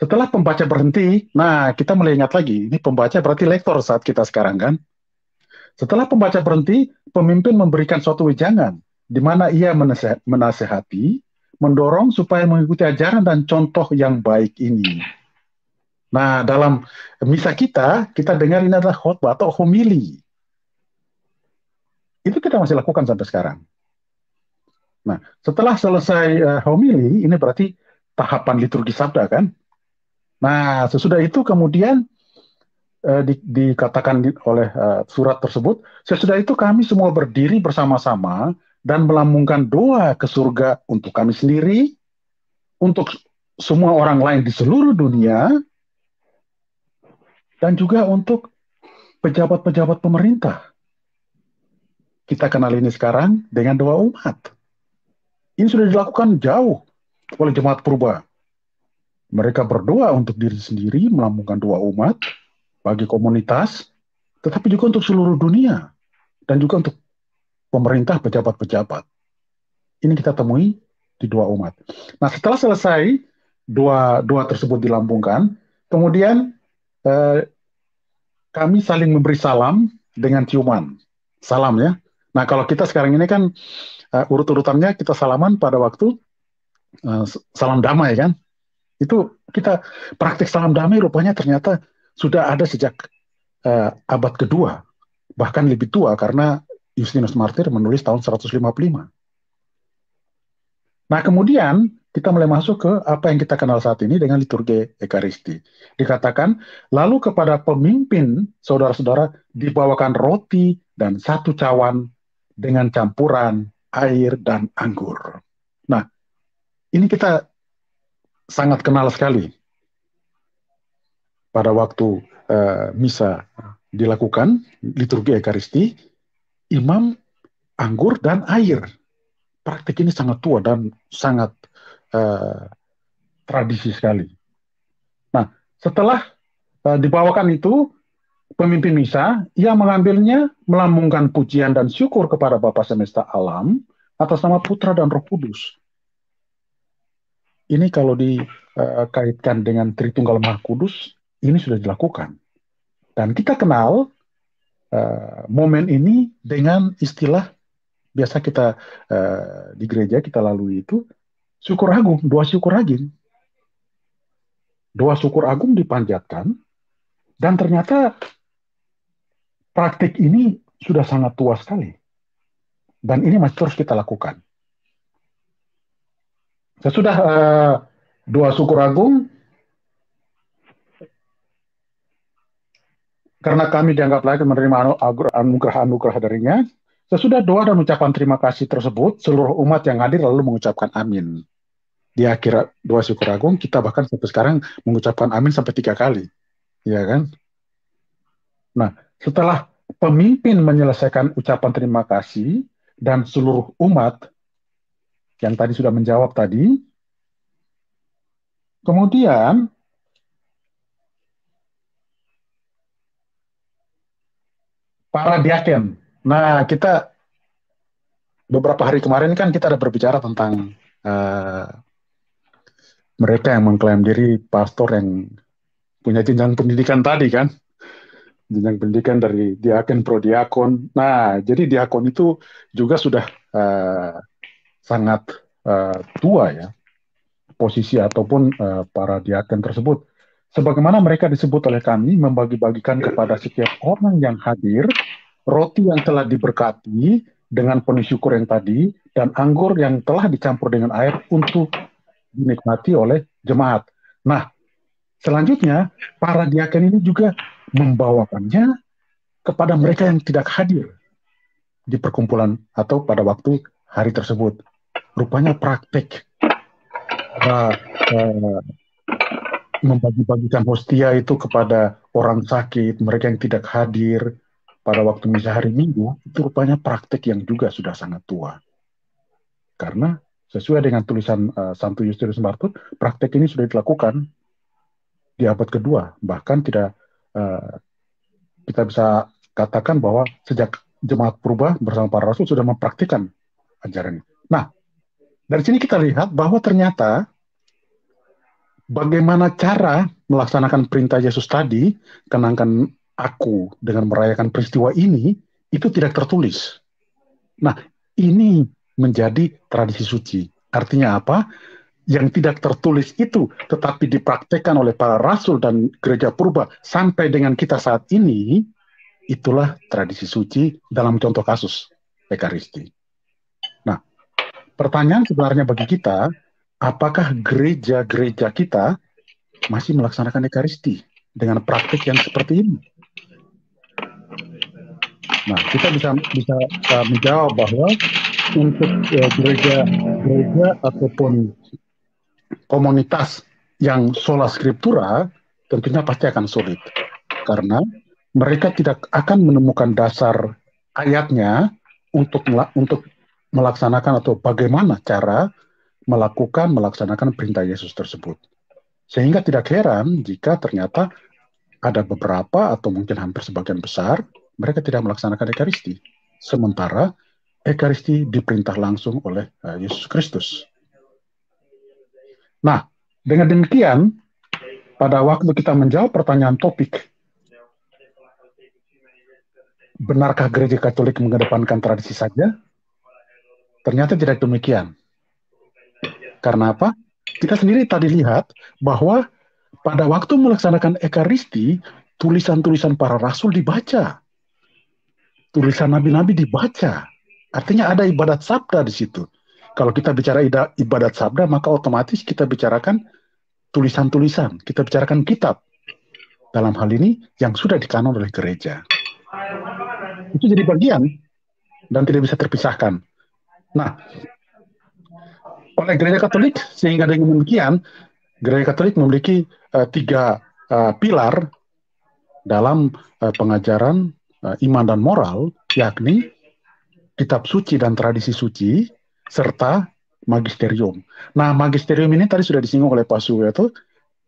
Setelah pembaca berhenti, nah kita mulai lagi, ini pembaca berarti lektor saat kita sekarang kan. Setelah pembaca berhenti, pemimpin memberikan suatu wejangan, di mana ia menasehati, mendorong supaya mengikuti ajaran dan contoh yang baik ini. Nah, dalam misa kita, kita dengar ini adalah khotbah atau homili. Itu kita masih lakukan sampai sekarang. Nah, setelah selesai uh, homili, ini berarti tahapan liturgi sabda kan? Nah, sesudah itu kemudian eh, di, dikatakan oleh eh, surat tersebut, sesudah itu kami semua berdiri bersama-sama dan melambungkan doa ke surga untuk kami sendiri, untuk semua orang lain di seluruh dunia, dan juga untuk pejabat-pejabat pemerintah. Kita kenal ini sekarang dengan doa umat. Ini sudah dilakukan jauh oleh jemaat purba. Mereka berdoa untuk diri sendiri, melambungkan doa umat, bagi komunitas, tetapi juga untuk seluruh dunia dan juga untuk pemerintah, pejabat-pejabat. Ini kita temui di dua umat. Nah, setelah selesai dua dua tersebut dilambungkan, kemudian eh, kami saling memberi salam dengan ciuman. Salam ya. Nah, kalau kita sekarang ini kan uh, urut-urutannya kita salaman pada waktu uh, salam damai kan. Itu kita praktik salam damai rupanya ternyata sudah ada sejak uh, abad kedua, bahkan lebih tua karena Justinus Martir menulis tahun 155. Nah, kemudian kita mulai masuk ke apa yang kita kenal saat ini dengan liturgi Ekaristi. Dikatakan, lalu kepada pemimpin saudara-saudara dibawakan roti dan satu cawan dengan campuran air dan anggur. Nah, ini kita sangat kenal sekali pada waktu uh, misa dilakukan liturgi ekaristi, imam anggur dan air. Praktik ini sangat tua dan sangat uh, tradisi sekali. Nah, setelah uh, dibawakan itu, pemimpin misa yang mengambilnya melambungkan pujian dan syukur kepada Bapa semesta alam atas nama Putra dan Roh Kudus. Ini kalau dikaitkan dengan Tritunggal Maha Kudus, ini sudah dilakukan. Dan kita kenal uh, momen ini dengan istilah biasa kita uh, di gereja kita lalui itu syukur agung, doa syukur agung. Doa syukur agung dipanjatkan dan ternyata praktik ini sudah sangat tua sekali. Dan ini masih terus kita lakukan. Sesudah uh, eh, doa syukur agung Karena kami dianggap layak menerima anu-, anugerah-anugerah darinya, sesudah doa dan ucapan terima kasih tersebut, seluruh umat yang hadir lalu mengucapkan amin. Di akhir doa syukur agung, kita bahkan sampai sekarang mengucapkan amin sampai tiga kali. Iya kan? Nah, setelah pemimpin menyelesaikan ucapan terima kasih dan seluruh umat yang tadi sudah menjawab tadi, kemudian para diaken. Nah, kita beberapa hari kemarin kan kita ada berbicara tentang uh, mereka yang mengklaim diri pastor yang punya jenjang pendidikan tadi kan. Jenjang pendidikan dari diaken pro diakon. Nah, jadi diakon itu juga sudah uh, sangat uh, tua ya posisi ataupun uh, para diaken tersebut. Sebagaimana mereka disebut oleh kami membagi-bagikan iya. kepada setiap orang yang hadir roti yang telah diberkati dengan penuh syukur yang tadi dan anggur yang telah dicampur dengan air untuk dinikmati oleh jemaat. Nah, selanjutnya para diaken ini juga membawakannya kepada mereka yang tidak hadir di perkumpulan atau pada waktu hari tersebut. Rupanya praktik. uh, uh, membagi-bagikan hostia itu kepada orang sakit, mereka yang tidak hadir pada waktu misa hari Minggu, itu rupanya praktik yang juga sudah sangat tua. Karena sesuai dengan tulisan uh, Santo Justinus Martut, praktik ini sudah dilakukan di abad kedua, bahkan tidak uh, kita bisa katakan bahwa sejak jemaat purba bersama para rasul sudah mempraktikkan ajaran ini. Nah, dari sini kita lihat bahwa ternyata bagaimana cara melaksanakan perintah Yesus tadi, kenangkan aku dengan merayakan peristiwa ini, itu tidak tertulis. Nah, ini menjadi tradisi suci. Artinya apa? Yang tidak tertulis itu tetapi dipraktekkan oleh para rasul dan gereja purba sampai dengan kita saat ini, itulah tradisi suci dalam contoh kasus Ekaristi. Nah, pertanyaan sebenarnya bagi kita, apakah gereja-gereja kita masih melaksanakan ekaristi dengan praktik yang seperti ini? Nah, kita bisa bisa uh, menjawab bahwa untuk eh, gereja gereja gereja ataupun komunitas yang sola scriptura tentunya pasti akan sulit karena mereka tidak akan menemukan dasar ayatnya untuk untuk melaksanakan atau bagaimana cara melakukan, melaksanakan perintah Yesus tersebut. Sehingga tidak heran jika ternyata ada beberapa atau mungkin hampir sebagian besar mereka tidak melaksanakan Ekaristi. Sementara Ekaristi diperintah langsung oleh eh, Yesus Kristus. Nah, dengan demikian, pada waktu kita menjawab pertanyaan topik, benarkah gereja Katolik mengedepankan tradisi saja? Ternyata tidak demikian. Karena apa? Kita sendiri tadi lihat bahwa pada waktu melaksanakan Ekaristi, tulisan-tulisan para rasul dibaca. Tulisan nabi-nabi dibaca. Artinya ada ibadat sabda di situ. Kalau kita bicara ibadat sabda, maka otomatis kita bicarakan tulisan-tulisan, kita bicarakan kitab. Dalam hal ini yang sudah dikanon oleh gereja. Itu jadi bagian dan tidak bisa terpisahkan. Nah, oleh gereja Katolik sehingga dengan demikian gereja Katolik memiliki uh, tiga uh, pilar dalam uh, pengajaran uh, iman dan moral yakni kitab suci dan tradisi suci serta magisterium. Nah, magisterium ini tadi sudah disinggung oleh Pak itu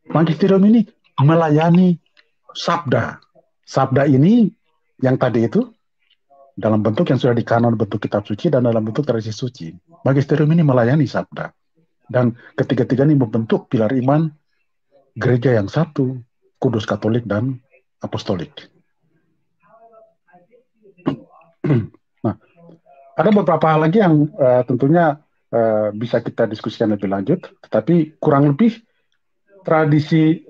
Magisterium ini melayani sabda. Sabda ini yang tadi itu dalam bentuk yang sudah dikanon bentuk kitab suci dan dalam bentuk tradisi suci magisterium ini melayani sabda. Dan ketiga-tiga ini membentuk pilar iman gereja yang satu, kudus katolik dan apostolik. nah, ada beberapa hal lagi yang uh, tentunya uh, bisa kita diskusikan lebih lanjut, tetapi kurang lebih tradisi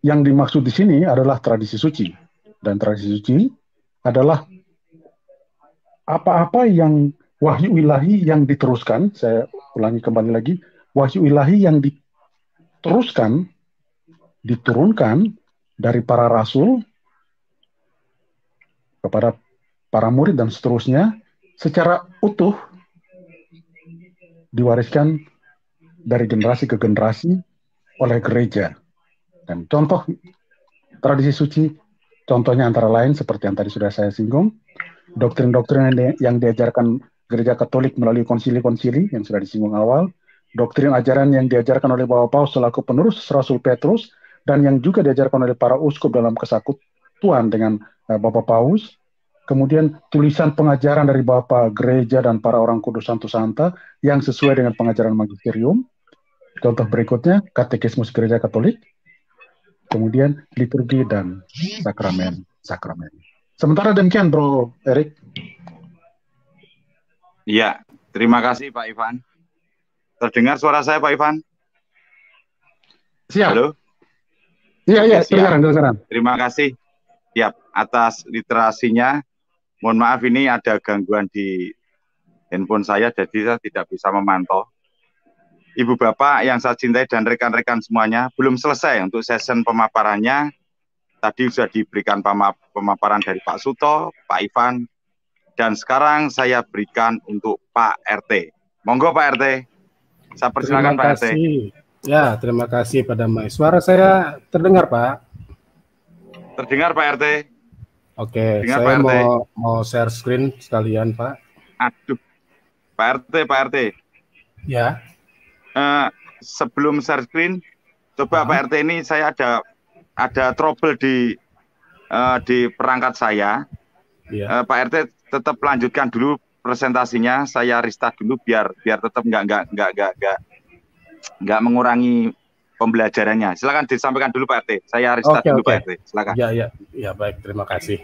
yang dimaksud di sini adalah tradisi suci dan tradisi suci adalah apa-apa yang wahyu ilahi yang diteruskan, saya ulangi kembali lagi, wahyu ilahi yang diteruskan, diturunkan dari para rasul kepada para murid dan seterusnya secara utuh diwariskan dari generasi ke generasi oleh gereja. Dan contoh tradisi suci, contohnya antara lain seperti yang tadi sudah saya singgung, doktrin-doktrin yang diajarkan gereja Katolik melalui konsili-konsili yang sudah disinggung awal, doktrin ajaran yang diajarkan oleh Bapak Paus selaku penerus Rasul Petrus, dan yang juga diajarkan oleh para uskup dalam kesakut Tuhan dengan eh, Bapak Paus, kemudian tulisan pengajaran dari Bapak Gereja dan para orang kudus Santo Santa yang sesuai dengan pengajaran magisterium. Contoh berikutnya, katekismus Gereja Katolik, kemudian liturgi dan sakramen. Sakramen. Sementara demikian, Bro Erik. Iya, terima kasih Pak Ivan. Terdengar suara saya Pak Ivan? Siap. Halo? Iya, iya, sekarang, sekarang. Terima kasih. Siap, atas literasinya. Mohon maaf ini ada gangguan di handphone saya, jadi saya tidak bisa memantau. Ibu Bapak yang saya cintai dan rekan-rekan semuanya, belum selesai untuk session pemaparannya. Tadi sudah diberikan pemaparan dari Pak Suto, Pak Ivan, dan sekarang saya berikan untuk Pak RT. Monggo Pak RT. Saya persilakan Pak RT. Ya, terima kasih pada Mai. Suara saya terdengar, Pak. Terdengar Pak RT. Oke, terdengar, saya mau mau share screen sekalian, Pak. Aduh. Pak RT, Pak RT. Ya. Uh, sebelum share screen, coba uh Pak RT ini saya ada ada trouble di uh, di perangkat saya. Ya. Uh, Pak RT tetap lanjutkan dulu presentasinya. Saya restart dulu biar biar tetap nggak nggak nggak nggak nggak nggak mengurangi pembelajarannya. Silakan disampaikan dulu Pak RT. Saya restart okay, dulu okay. Pak RT. Silakan. Ya ya ya baik. Terima kasih.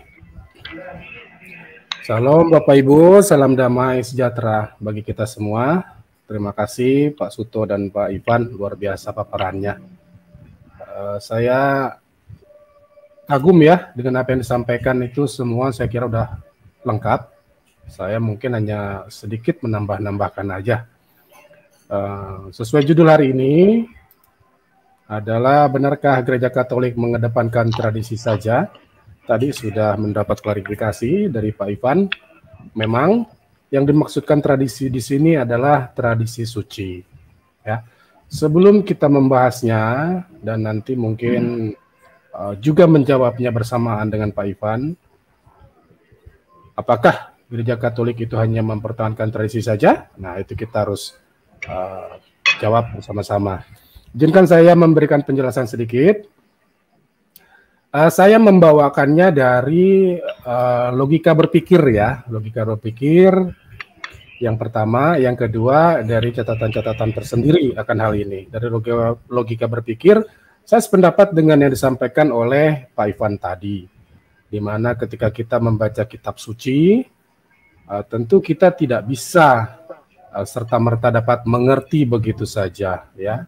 Salam Bapak Ibu, salam damai sejahtera bagi kita semua. Terima kasih Pak Suto dan Pak Ivan luar biasa paparannya. Uh, saya kagum ya dengan apa yang disampaikan itu semua saya kira udah lengkap. Saya mungkin hanya sedikit menambah-nambahkan aja. Uh, sesuai judul hari ini adalah benarkah gereja Katolik mengedepankan tradisi saja? Tadi sudah mendapat klarifikasi dari Pak Ivan. Memang yang dimaksudkan tradisi di sini adalah tradisi suci. Ya. Sebelum kita membahasnya dan nanti mungkin hmm. juga menjawabnya bersamaan dengan Pak Ivan, apakah gereja Katolik itu hanya mempertahankan tradisi saja? Nah, itu kita harus uh, jawab bersama-sama. Izinkan saya memberikan penjelasan sedikit. Uh, saya membawakannya dari uh, logika berpikir ya, logika berpikir yang pertama, yang kedua dari catatan-catatan tersendiri akan hal ini. Dari logika, berpikir, saya sependapat dengan yang disampaikan oleh Pak Ivan tadi di mana ketika kita membaca kitab suci, uh, tentu kita tidak bisa uh, serta merta dapat mengerti begitu saja, ya.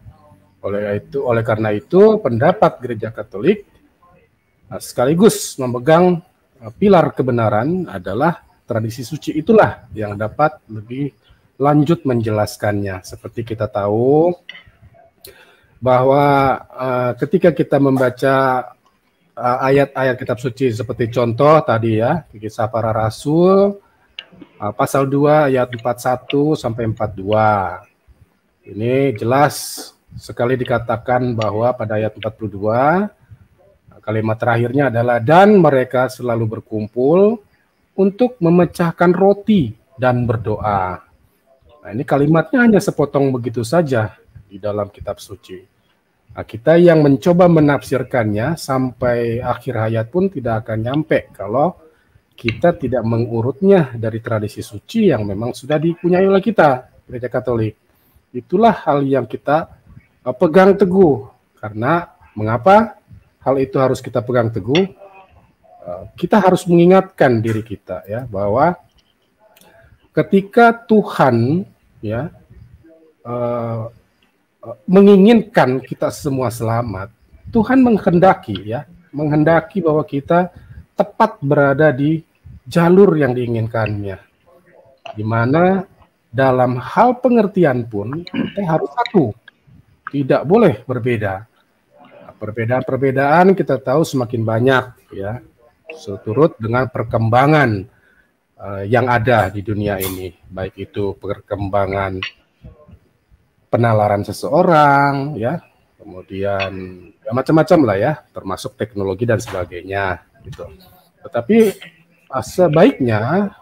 Oleh itu, oleh karena itu, pendapat Gereja Katolik uh, sekaligus memegang uh, pilar kebenaran adalah tradisi suci itulah yang dapat lebih lanjut menjelaskannya. Seperti kita tahu bahwa uh, ketika kita membaca Eh, ayat-ayat kitab suci seperti contoh tadi ya, kisah para rasul eh, pasal 2 ayat 41 sampai 42. Ini jelas sekali dikatakan bahwa pada ayat 42 kalimat terakhirnya adalah dan mereka selalu berkumpul untuk memecahkan roti dan berdoa. Nah, ini kalimatnya hanya sepotong begitu saja di dalam kitab suci. Nah, kita yang mencoba menafsirkannya sampai akhir hayat pun tidak akan nyampe kalau kita tidak mengurutnya dari tradisi suci yang memang sudah dipunyai oleh kita, gereja Katolik. Itulah hal yang kita eh, pegang teguh. Karena mengapa hal itu harus kita pegang teguh? Eh, kita harus mengingatkan diri kita ya bahwa ketika Tuhan ya eh, menginginkan kita semua selamat. Tuhan menghendaki ya, menghendaki bahwa kita tepat berada di jalur yang diinginkannya. Di mana dalam hal pengertian pun kita harus satu. Tidak boleh berbeda. Perbedaan-perbedaan kita tahu semakin banyak ya. Seturut dengan perkembangan uh, yang ada di dunia ini, baik itu perkembangan penalaran seseorang, ya, kemudian ya macam-macam lah ya, termasuk teknologi dan sebagainya, gitu. Tetapi ah, sebaiknya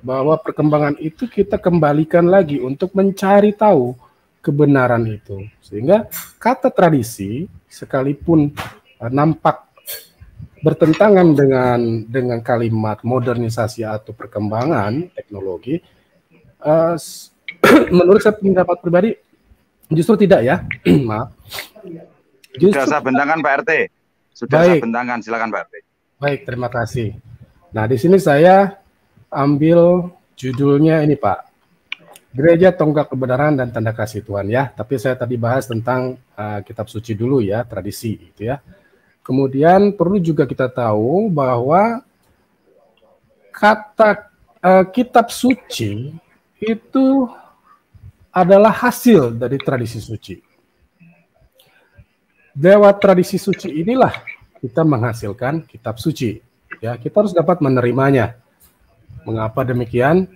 bahwa perkembangan itu kita kembalikan lagi untuk mencari tahu kebenaran itu, sehingga kata tradisi sekalipun ah, nampak bertentangan dengan dengan kalimat modernisasi atau perkembangan teknologi uh, menurut saya pendapat pribadi Justru tidak ya. Maaf. Justru Sudah saya bentangkan Pak RT. Sudah Baik. saya bentangkan, silakan Pak RT. Baik, terima kasih. Nah, di sini saya ambil judulnya ini Pak. Gereja Tonggak Kebenaran dan Tanda Kasih Tuhan ya. Tapi saya tadi bahas tentang uh, kitab suci dulu ya, tradisi itu ya. Kemudian perlu juga kita tahu bahwa kata uh, kitab suci itu adalah hasil dari tradisi suci. Lewat tradisi suci inilah kita menghasilkan kitab suci. Ya, kita harus dapat menerimanya. Mengapa demikian?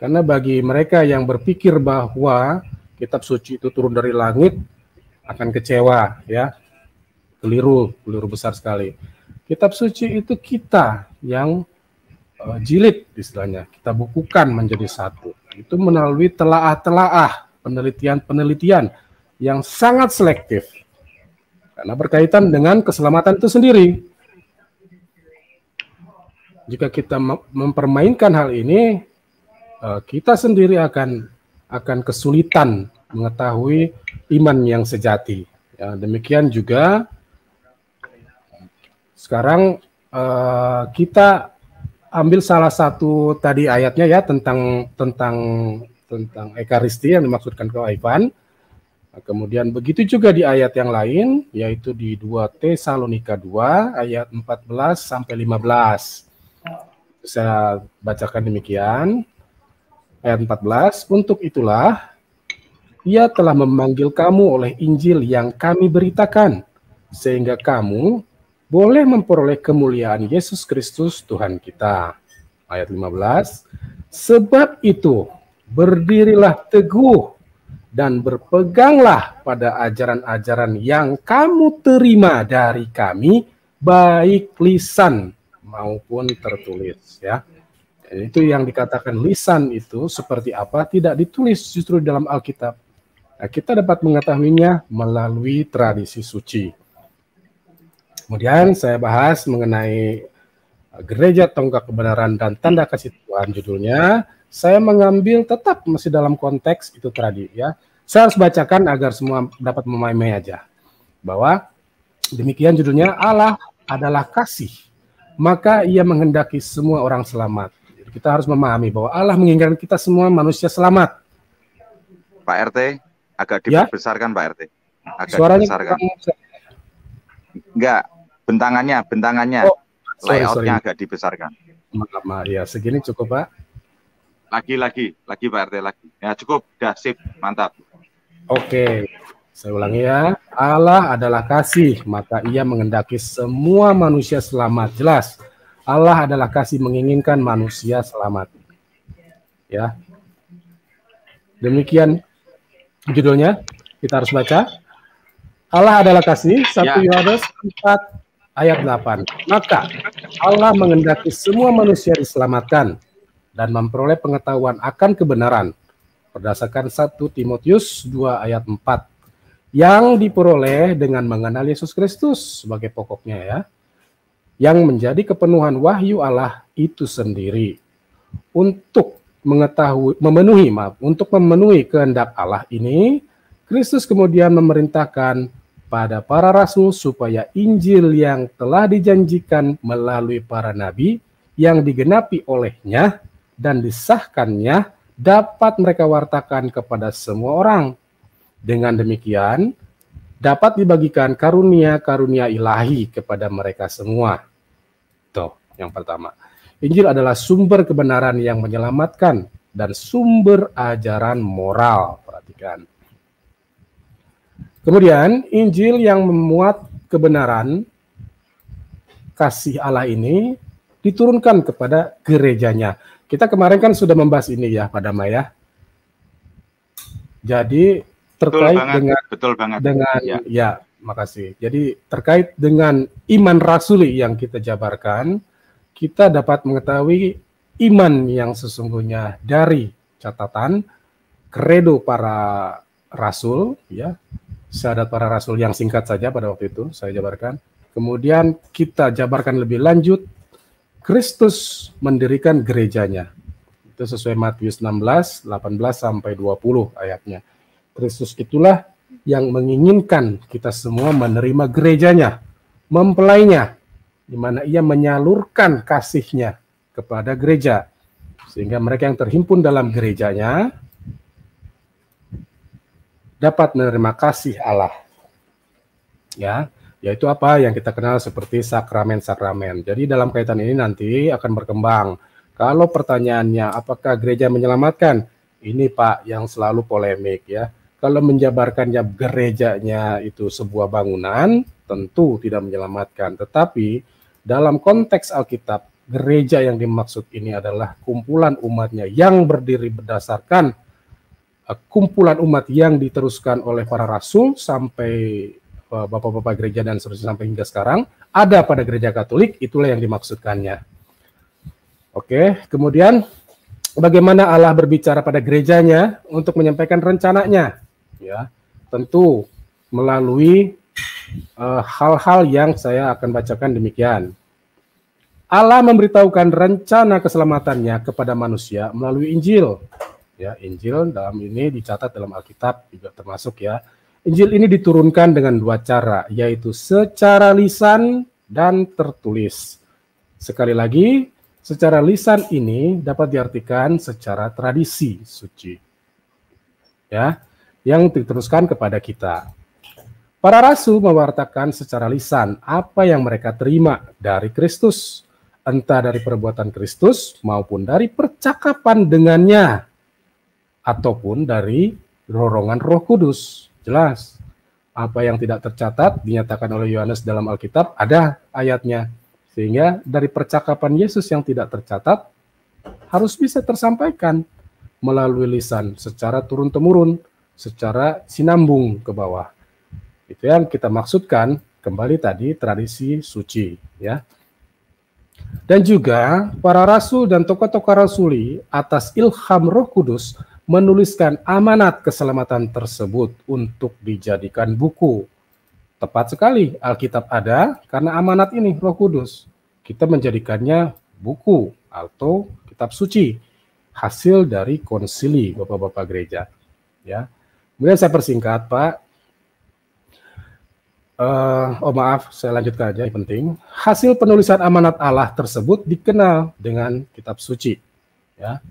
Karena bagi mereka yang berpikir bahwa kitab suci itu turun dari langit akan kecewa, ya. Keliru, keliru besar sekali. Kitab suci itu kita yang eh, jilid istilahnya, kita bukukan menjadi satu itu melalui telaah-telaah penelitian-penelitian yang sangat selektif karena berkaitan dengan keselamatan itu sendiri. Jika kita mempermainkan hal ini, eh, kita sendiri akan akan kesulitan mengetahui iman yang sejati. Ya, demikian juga sekarang eh, kita ambil salah satu tadi ayatnya ya tentang tentang tentang ekaristi yang dimaksudkan ke Nah, kemudian begitu juga di ayat yang lain yaitu di 2 Tesalonika 2 ayat 14 sampai 15. Saya bacakan demikian. Ayat 14, untuk itulah ia telah memanggil kamu oleh Injil yang kami beritakan sehingga kamu boleh memperoleh kemuliaan Yesus Kristus Tuhan kita. Ayat 15, sebab itu berdirilah teguh dan berpeganglah pada ajaran-ajaran yang kamu terima dari kami baik lisan maupun tertulis ya. Itu yang dikatakan lisan itu seperti apa tidak ditulis justru dalam Alkitab. Nah, kita dapat mengetahuinya melalui tradisi suci. Kemudian saya bahas mengenai eh, gereja tonggak kebenaran dan tanda kasih Tuhan judulnya. Saya mengambil tetap masih dalam konteks itu tadi ya. Saya harus bacakan agar semua dapat memahami aja bahwa demikian judulnya Allah adalah kasih. Maka ia menghendaki semua orang selamat. Jadi kita harus memahami bahwa Allah menginginkan kita semua manusia selamat. Pak RT, agak ya. dibesarkan ya? Pak RT. Agak Suaranya dibesarkan. Enggak, bentangannya, bentangannya. Oh, sorry, layoutnya agak dibesarkan. Maaf, ya segini cukup Pak. Lagi, lagi, lagi Pak RT lagi. Ya cukup, dah sip, mantap. Oke, saya ulangi ya. Allah adalah kasih, maka ia mengendaki semua manusia selamat. Jelas, Allah adalah kasih menginginkan manusia selamat. Ya, demikian judulnya. Kita harus baca. Allah adalah kasih. Satu ya. Yohanes 4 ayat 8. Maka Allah mengendaki semua manusia diselamatkan dan memperoleh pengetahuan akan kebenaran berdasarkan 1 Timotius 2 ayat 4 yang diperoleh dengan mengenal Yesus Kristus sebagai pokoknya ya yang menjadi kepenuhan wahyu Allah itu sendiri untuk mengetahui memenuhi maaf untuk memenuhi kehendak Allah ini Kristus kemudian memerintahkan kepada para rasul supaya Injil yang telah dijanjikan melalui para nabi yang digenapi olehnya dan disahkannya dapat mereka wartakan kepada semua orang. Dengan demikian, dapat dibagikan karunia-karunia ilahi kepada mereka semua. Tuh, yang pertama. Injil adalah sumber kebenaran yang menyelamatkan dan sumber ajaran moral. Perhatikan. Kemudian Injil yang memuat kebenaran kasih Allah ini diturunkan kepada gerejanya. Kita kemarin kan sudah membahas ini ya pada Maya. Jadi terkait betul banget, dengan betul banget. dengan ya. ya makasih. Jadi terkait dengan iman rasuli yang kita jabarkan, kita dapat mengetahui iman yang sesungguhnya dari catatan kredo para rasul ya syahadat para rasul yang singkat saja pada waktu itu saya jabarkan. Kemudian kita jabarkan lebih lanjut Kristus mendirikan gerejanya. Itu sesuai Matius 16 18 sampai 20 ayatnya. Kristus itulah yang menginginkan kita semua menerima gerejanya, mempelainya, di mana ia menyalurkan kasihnya kepada gereja. Sehingga mereka yang terhimpun dalam gerejanya dapat menerima kasih Allah. Ya, yaitu apa yang kita kenal seperti sakramen-sakramen. Jadi dalam kaitan ini nanti akan berkembang. Kalau pertanyaannya apakah gereja menyelamatkan? Ini Pak yang selalu polemik ya. Kalau menjabarkannya gerejanya itu sebuah bangunan, tentu tidak menyelamatkan. Tetapi dalam konteks Alkitab, gereja yang dimaksud ini adalah kumpulan umatnya yang berdiri berdasarkan Eh, kumpulan umat yang diteruskan oleh para rasul sampai eh, bapak-bapak gereja dan seterusnya sampai hingga sekarang ada pada gereja Katolik itulah yang dimaksudkannya. Oke, kemudian bagaimana Allah berbicara pada gerejanya untuk menyampaikan rencananya, ya tentu melalui eh, hal-hal uh, hal -hal yang saya akan bacakan demikian. Allah memberitahukan rencana keselamatannya kepada manusia melalui Injil ya Injil dalam ini dicatat dalam Alkitab juga termasuk ya Injil ini diturunkan dengan dua cara yaitu secara lisan dan tertulis sekali lagi secara lisan ini dapat diartikan secara tradisi suci ya yang diteruskan kepada kita Para rasul mewartakan secara lisan apa yang mereka terima dari Kristus, entah dari perbuatan Kristus maupun dari percakapan dengannya ataupun dari dorongan Roh Kudus. Jelas. Apa yang tidak tercatat dinyatakan oleh Yohanes dalam Alkitab ada ayatnya. Sehingga dari percakapan Yesus yang tidak tercatat harus bisa tersampaikan melalui lisan secara turun-temurun, secara sinambung ke bawah. Itu yang kita maksudkan kembali tadi tradisi suci ya. Dan juga para rasul dan tokoh-tokoh rasuli atas ilham Roh Kudus menuliskan amanat keselamatan tersebut untuk dijadikan buku. Tepat sekali, Alkitab ada karena amanat ini Roh Kudus. Kita menjadikannya buku atau kitab suci hasil dari konsili Bapak-bapak gereja. Ya. Kemudian saya persingkat, Pak. Uh, oh maaf, saya lanjutkan aja yang penting. Hasil penulisan amanat Allah tersebut dikenal dengan kitab suci. Ya,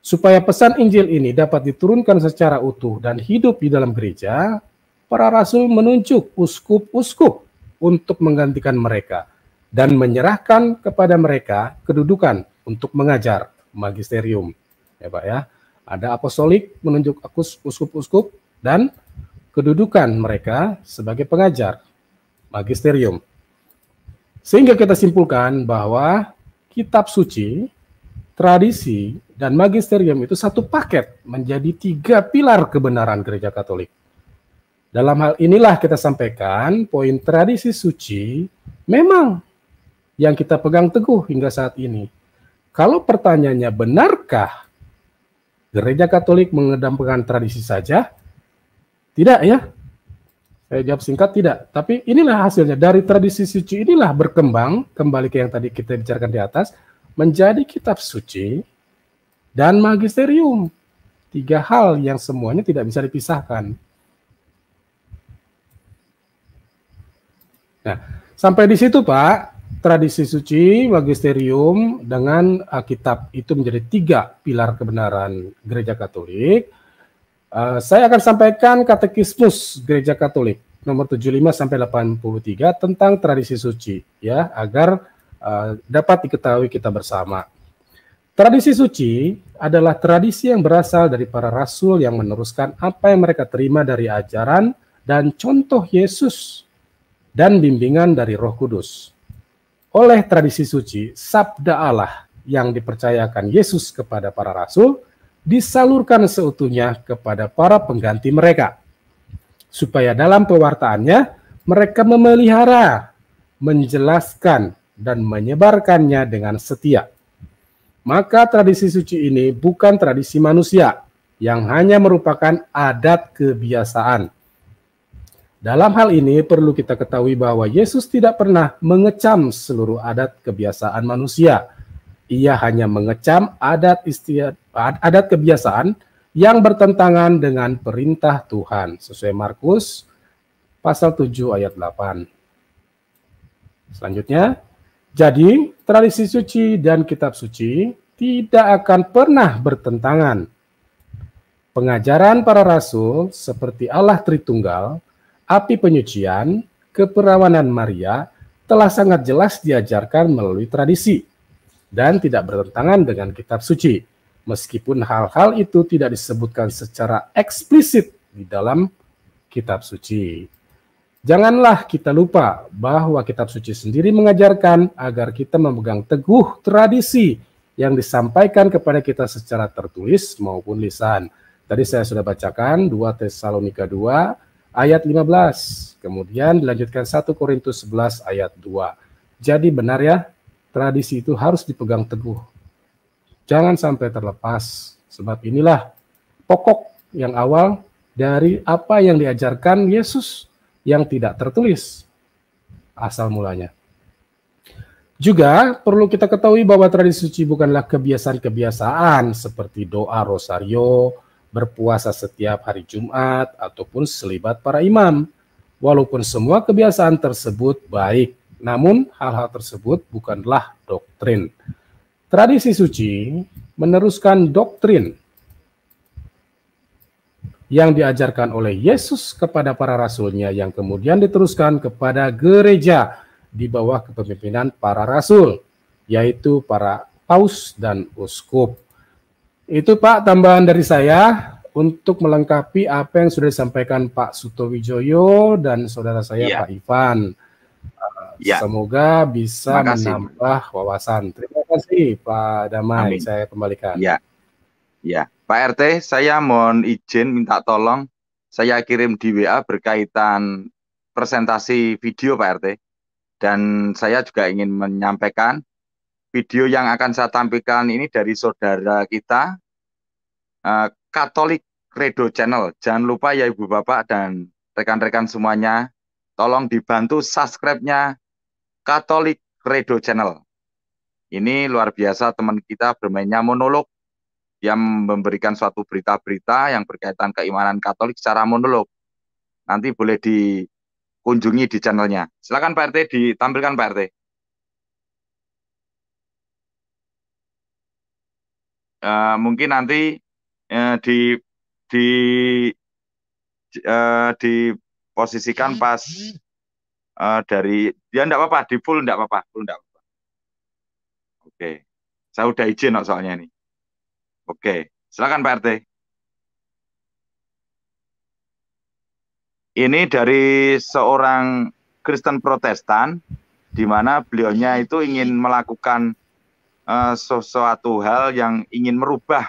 Supaya pesan Injil ini dapat diturunkan secara utuh dan hidup di dalam gereja, para rasul menunjuk uskup-uskup untuk menggantikan mereka dan menyerahkan kepada mereka kedudukan untuk mengajar magisterium. Ya Pak ya. Ada apostolik menunjuk uskup-uskup dan kedudukan mereka sebagai pengajar magisterium. Sehingga kita simpulkan bahwa kitab suci, tradisi, dan magisterium itu satu paket menjadi tiga pilar kebenaran gereja Katolik. Dalam hal inilah kita sampaikan poin tradisi suci memang yang kita pegang teguh hingga saat ini. Kalau pertanyaannya benarkah gereja Katolik mengedampingkan tradisi saja? Tidak ya. Saya jawab singkat tidak, tapi inilah hasilnya dari tradisi suci inilah berkembang kembali ke yang tadi kita bicarakan di atas menjadi kitab suci dan magisterium. Tiga hal yang semuanya tidak bisa dipisahkan. Nah, sampai di situ Pak, tradisi suci, magisterium dengan Alkitab itu menjadi tiga pilar kebenaran Gereja Katolik. Uh, saya akan sampaikan katekismus Gereja Katolik nomor 75 sampai 83 tentang tradisi suci ya agar uh, dapat diketahui kita bersama. Tradisi suci adalah tradisi yang berasal dari para rasul yang meneruskan apa yang mereka terima dari ajaran dan contoh Yesus dan bimbingan dari Roh Kudus. Oleh tradisi suci, sabda Allah yang dipercayakan Yesus kepada para rasul disalurkan seutuhnya kepada para pengganti mereka, supaya dalam pewartaannya mereka memelihara, menjelaskan, dan menyebarkannya dengan setia. Maka tradisi suci ini bukan tradisi manusia yang hanya merupakan adat kebiasaan. Dalam hal ini perlu kita ketahui bahwa Yesus tidak pernah mengecam seluruh adat kebiasaan manusia. Ia hanya mengecam adat istiadat adat kebiasaan yang bertentangan dengan perintah Tuhan sesuai Markus pasal 7 ayat 8. Selanjutnya, jadi, tradisi suci dan kitab suci tidak akan pernah bertentangan. Pengajaran para rasul seperti Allah Tritunggal, api penyucian, keperawanan Maria telah sangat jelas diajarkan melalui tradisi dan tidak bertentangan dengan kitab suci. Meskipun hal-hal itu tidak disebutkan secara eksplisit di dalam kitab suci. Janganlah kita lupa bahwa kitab suci sendiri mengajarkan agar kita memegang teguh tradisi yang disampaikan kepada kita secara tertulis maupun lisan. Tadi saya sudah bacakan 2 Tesalonika 2 ayat 15. Kemudian dilanjutkan 1 Korintus 11 ayat 2. Jadi benar ya, tradisi itu harus dipegang teguh. Jangan sampai terlepas. Sebab inilah pokok yang awal dari apa yang diajarkan Yesus yang tidak tertulis asal mulanya. Juga perlu kita ketahui bahwa tradisi suci bukanlah kebiasaan-kebiasaan seperti doa rosario, berpuasa setiap hari Jumat, ataupun selibat para imam. Walaupun semua kebiasaan tersebut baik, namun hal-hal tersebut bukanlah doktrin. Tradisi suci meneruskan doktrin yang diajarkan oleh Yesus kepada para rasulnya yang kemudian diteruskan kepada gereja di bawah kepemimpinan para rasul, yaitu para paus dan uskup. Itu Pak tambahan dari saya untuk melengkapi apa yang sudah disampaikan Pak Suto Wijoyo dan saudara saya ya. Pak Ivan. Ya. Semoga bisa menambah wawasan. Terima kasih Pak Damai. Amin. Saya kembalikan. Ya. Ya. Pak RT, saya mohon izin minta tolong saya kirim di WA berkaitan presentasi video Pak RT. Dan saya juga ingin menyampaikan video yang akan saya tampilkan ini dari saudara kita eh, Katolik Credo Channel. Jangan lupa ya Ibu Bapak dan rekan-rekan semuanya, tolong dibantu subscribe-nya Katolik Credo Channel. Ini luar biasa teman kita bermainnya monolog yang memberikan suatu berita-berita yang berkaitan keimanan Katolik secara monolog. Nanti boleh dikunjungi di channelnya. Silakan Pak RT ditampilkan Pak RT. Uh, eh, mungkin nanti uh, di di uh, diposisikan pas uh, dari ya tidak apa-apa di full enggak apa-apa full enggak apa-apa oke okay. saya udah izin soalnya ini Oke, silakan Pak RT. Ini dari seorang Kristen Protestan, di mana beliaunya itu ingin melakukan uh, sesuatu hal yang ingin merubah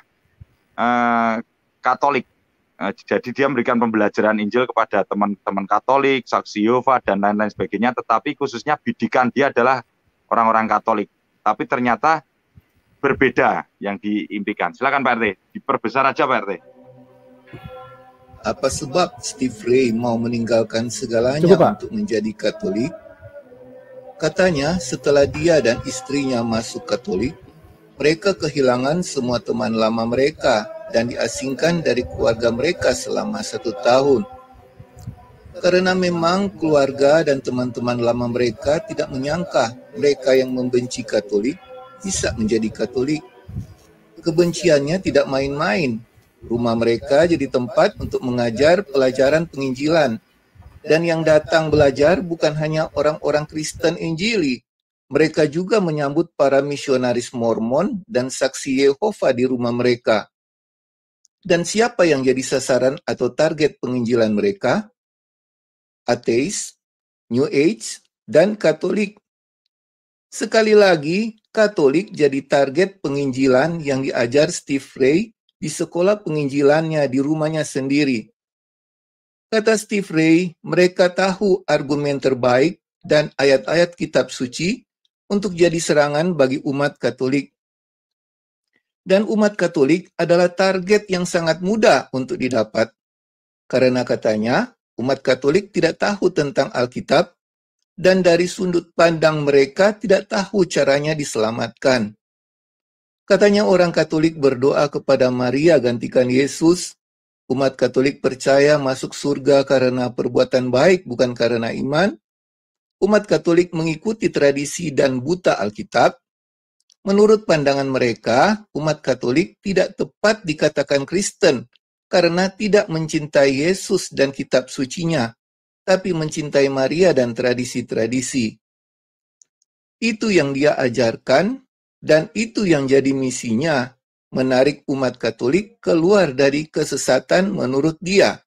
uh, Katolik. Uh, jadi dia memberikan pembelajaran Injil kepada teman-teman Katolik, Saksi Yehova dan lain-lain sebagainya. Tetapi khususnya bidikan dia adalah orang-orang Katolik. Tapi ternyata berbeda yang diimpikan. Silakan Pak RT, diperbesar aja Pak RT. Apa sebab Steve Ray mau meninggalkan segalanya Cukup, untuk menjadi Katolik? Katanya setelah dia dan istrinya masuk Katolik, mereka kehilangan semua teman lama mereka dan diasingkan dari keluarga mereka selama satu tahun. Karena memang keluarga dan teman-teman lama mereka tidak menyangka mereka yang membenci Katolik bisa menjadi Katolik. Kebenciannya tidak main-main. Rumah mereka jadi tempat untuk mengajar pelajaran penginjilan. Dan yang datang belajar bukan hanya orang-orang Kristen Injili. Mereka juga menyambut para misionaris Mormon dan saksi Yehova di rumah mereka. Dan siapa yang jadi sasaran atau target penginjilan mereka? Ateis, New Age, dan Katolik. Sekali lagi, Katolik jadi target penginjilan yang diajar Steve Ray di sekolah penginjilannya di rumahnya sendiri. Kata Steve Ray, mereka tahu argumen terbaik dan ayat-ayat kitab suci untuk jadi serangan bagi umat Katolik. Dan umat Katolik adalah target yang sangat mudah untuk didapat. Karena katanya, umat Katolik tidak tahu tentang Alkitab dan dari sudut pandang mereka tidak tahu caranya diselamatkan. Katanya orang Katolik berdoa kepada Maria gantikan Yesus. Umat Katolik percaya masuk surga karena perbuatan baik bukan karena iman. Umat Katolik mengikuti tradisi dan buta Alkitab. Menurut pandangan mereka, umat Katolik tidak tepat dikatakan Kristen karena tidak mencintai Yesus dan kitab sucinya tapi mencintai Maria dan tradisi-tradisi. Itu yang dia ajarkan, dan itu yang jadi misinya, menarik umat Katolik keluar dari kesesatan menurut dia.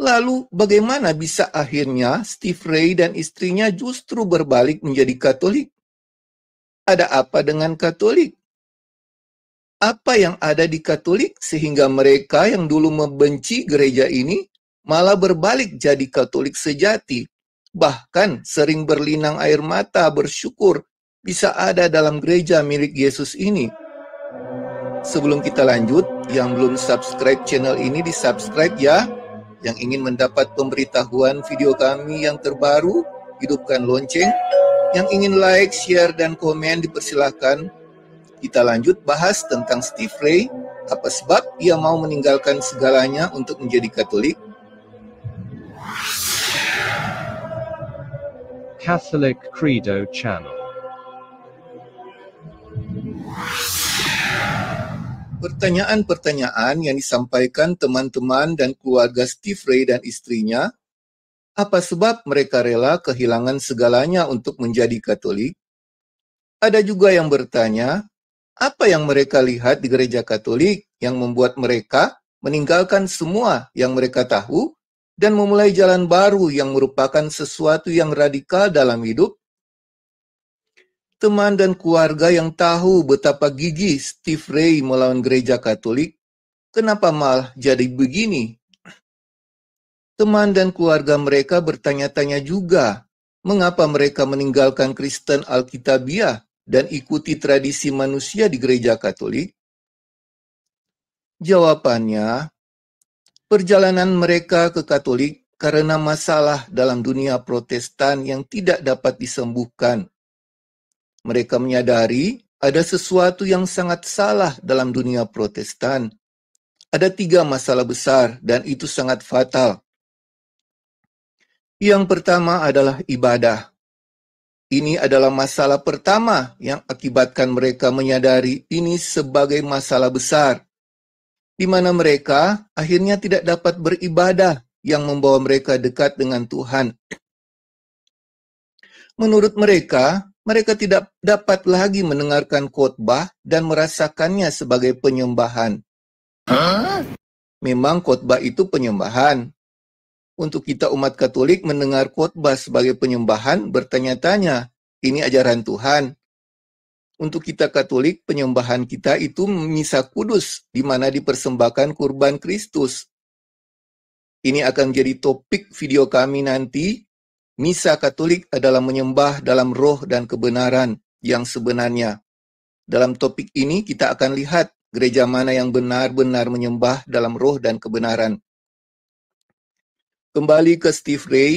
Lalu bagaimana bisa akhirnya Steve Ray dan istrinya justru berbalik menjadi Katolik? Ada apa dengan Katolik? Apa yang ada di Katolik sehingga mereka yang dulu membenci gereja ini malah berbalik jadi Katolik sejati, bahkan sering berlinang air mata bersyukur bisa ada dalam gereja milik Yesus ini. Sebelum kita lanjut, yang belum subscribe channel ini di subscribe ya. Yang ingin mendapat pemberitahuan video kami yang terbaru, hidupkan lonceng. Yang ingin like, share, dan komen dipersilahkan. Kita lanjut bahas tentang Steve Ray, apa sebab ia mau meninggalkan segalanya untuk menjadi Katolik, Catholic Credo Channel Pertanyaan-pertanyaan yang disampaikan teman-teman dan keluarga Steve Ray dan istrinya, apa sebab mereka rela kehilangan segalanya untuk menjadi Katolik? Ada juga yang bertanya, apa yang mereka lihat di gereja Katolik yang membuat mereka meninggalkan semua yang mereka tahu dan memulai jalan baru yang merupakan sesuatu yang radikal dalam hidup, teman dan keluarga yang tahu betapa gigih Steve Ray melawan gereja Katolik, kenapa malah jadi begini? Teman dan keluarga mereka bertanya-tanya juga mengapa mereka meninggalkan Kristen Alkitabiah dan ikuti tradisi manusia di gereja Katolik? Jawabannya, perjalanan mereka ke Katolik karena masalah dalam dunia Protestan yang tidak dapat disembuhkan. Mereka menyadari ada sesuatu yang sangat salah dalam dunia Protestan. Ada tiga masalah besar, dan itu sangat fatal. Yang pertama adalah ibadah. Ini adalah masalah pertama yang akibatkan mereka menyadari ini sebagai masalah besar di mana mereka akhirnya tidak dapat beribadah yang membawa mereka dekat dengan Tuhan. Menurut mereka, mereka tidak dapat lagi mendengarkan khotbah dan merasakannya sebagai penyembahan. Memang khotbah itu penyembahan. Untuk kita umat Katolik mendengar khotbah sebagai penyembahan bertanya-tanya, ini ajaran Tuhan, untuk kita Katolik, penyembahan kita itu misa kudus, di mana dipersembahkan kurban Kristus. Ini akan jadi topik video kami nanti. Misa Katolik adalah menyembah dalam roh dan kebenaran yang sebenarnya. Dalam topik ini kita akan lihat gereja mana yang benar-benar menyembah dalam roh dan kebenaran. Kembali ke Steve Ray,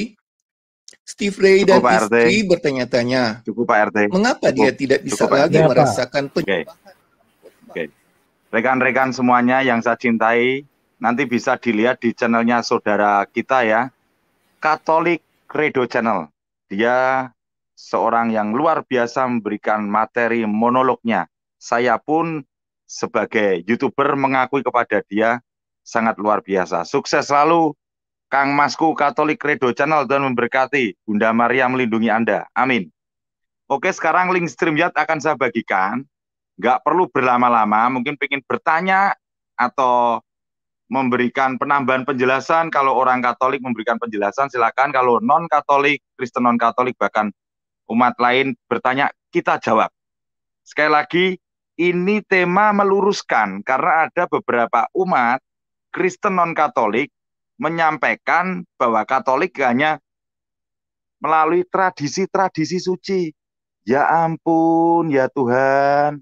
Steve Ray dan Pak istri bertanya-tanya. Cukup Pak RT. Mengapa Cukup. dia tidak bisa Cukup, lagi iya, Pak. merasakan penyembahan? Oke. Okay. Okay. Rekan-rekan semuanya yang saya cintai, nanti bisa dilihat di channelnya saudara kita ya. Katolik Credo Channel. Dia seorang yang luar biasa memberikan materi monolognya. Saya pun sebagai YouTuber mengakui kepada dia sangat luar biasa. Sukses selalu Kang Masku Katolik Redo Channel dan memberkati. Bunda Maria melindungi Anda. Amin. Oke, sekarang link stream akan saya bagikan. Gak perlu berlama-lama, mungkin ingin bertanya atau memberikan penambahan penjelasan. Kalau orang Katolik memberikan penjelasan, silakan. Kalau non-Katolik, Kristen non-Katolik, bahkan umat lain bertanya, kita jawab. Sekali lagi, ini tema meluruskan karena ada beberapa umat Kristen non-Katolik menyampaikan bahwa Katolik hanya melalui tradisi-tradisi suci. Ya ampun, ya Tuhan.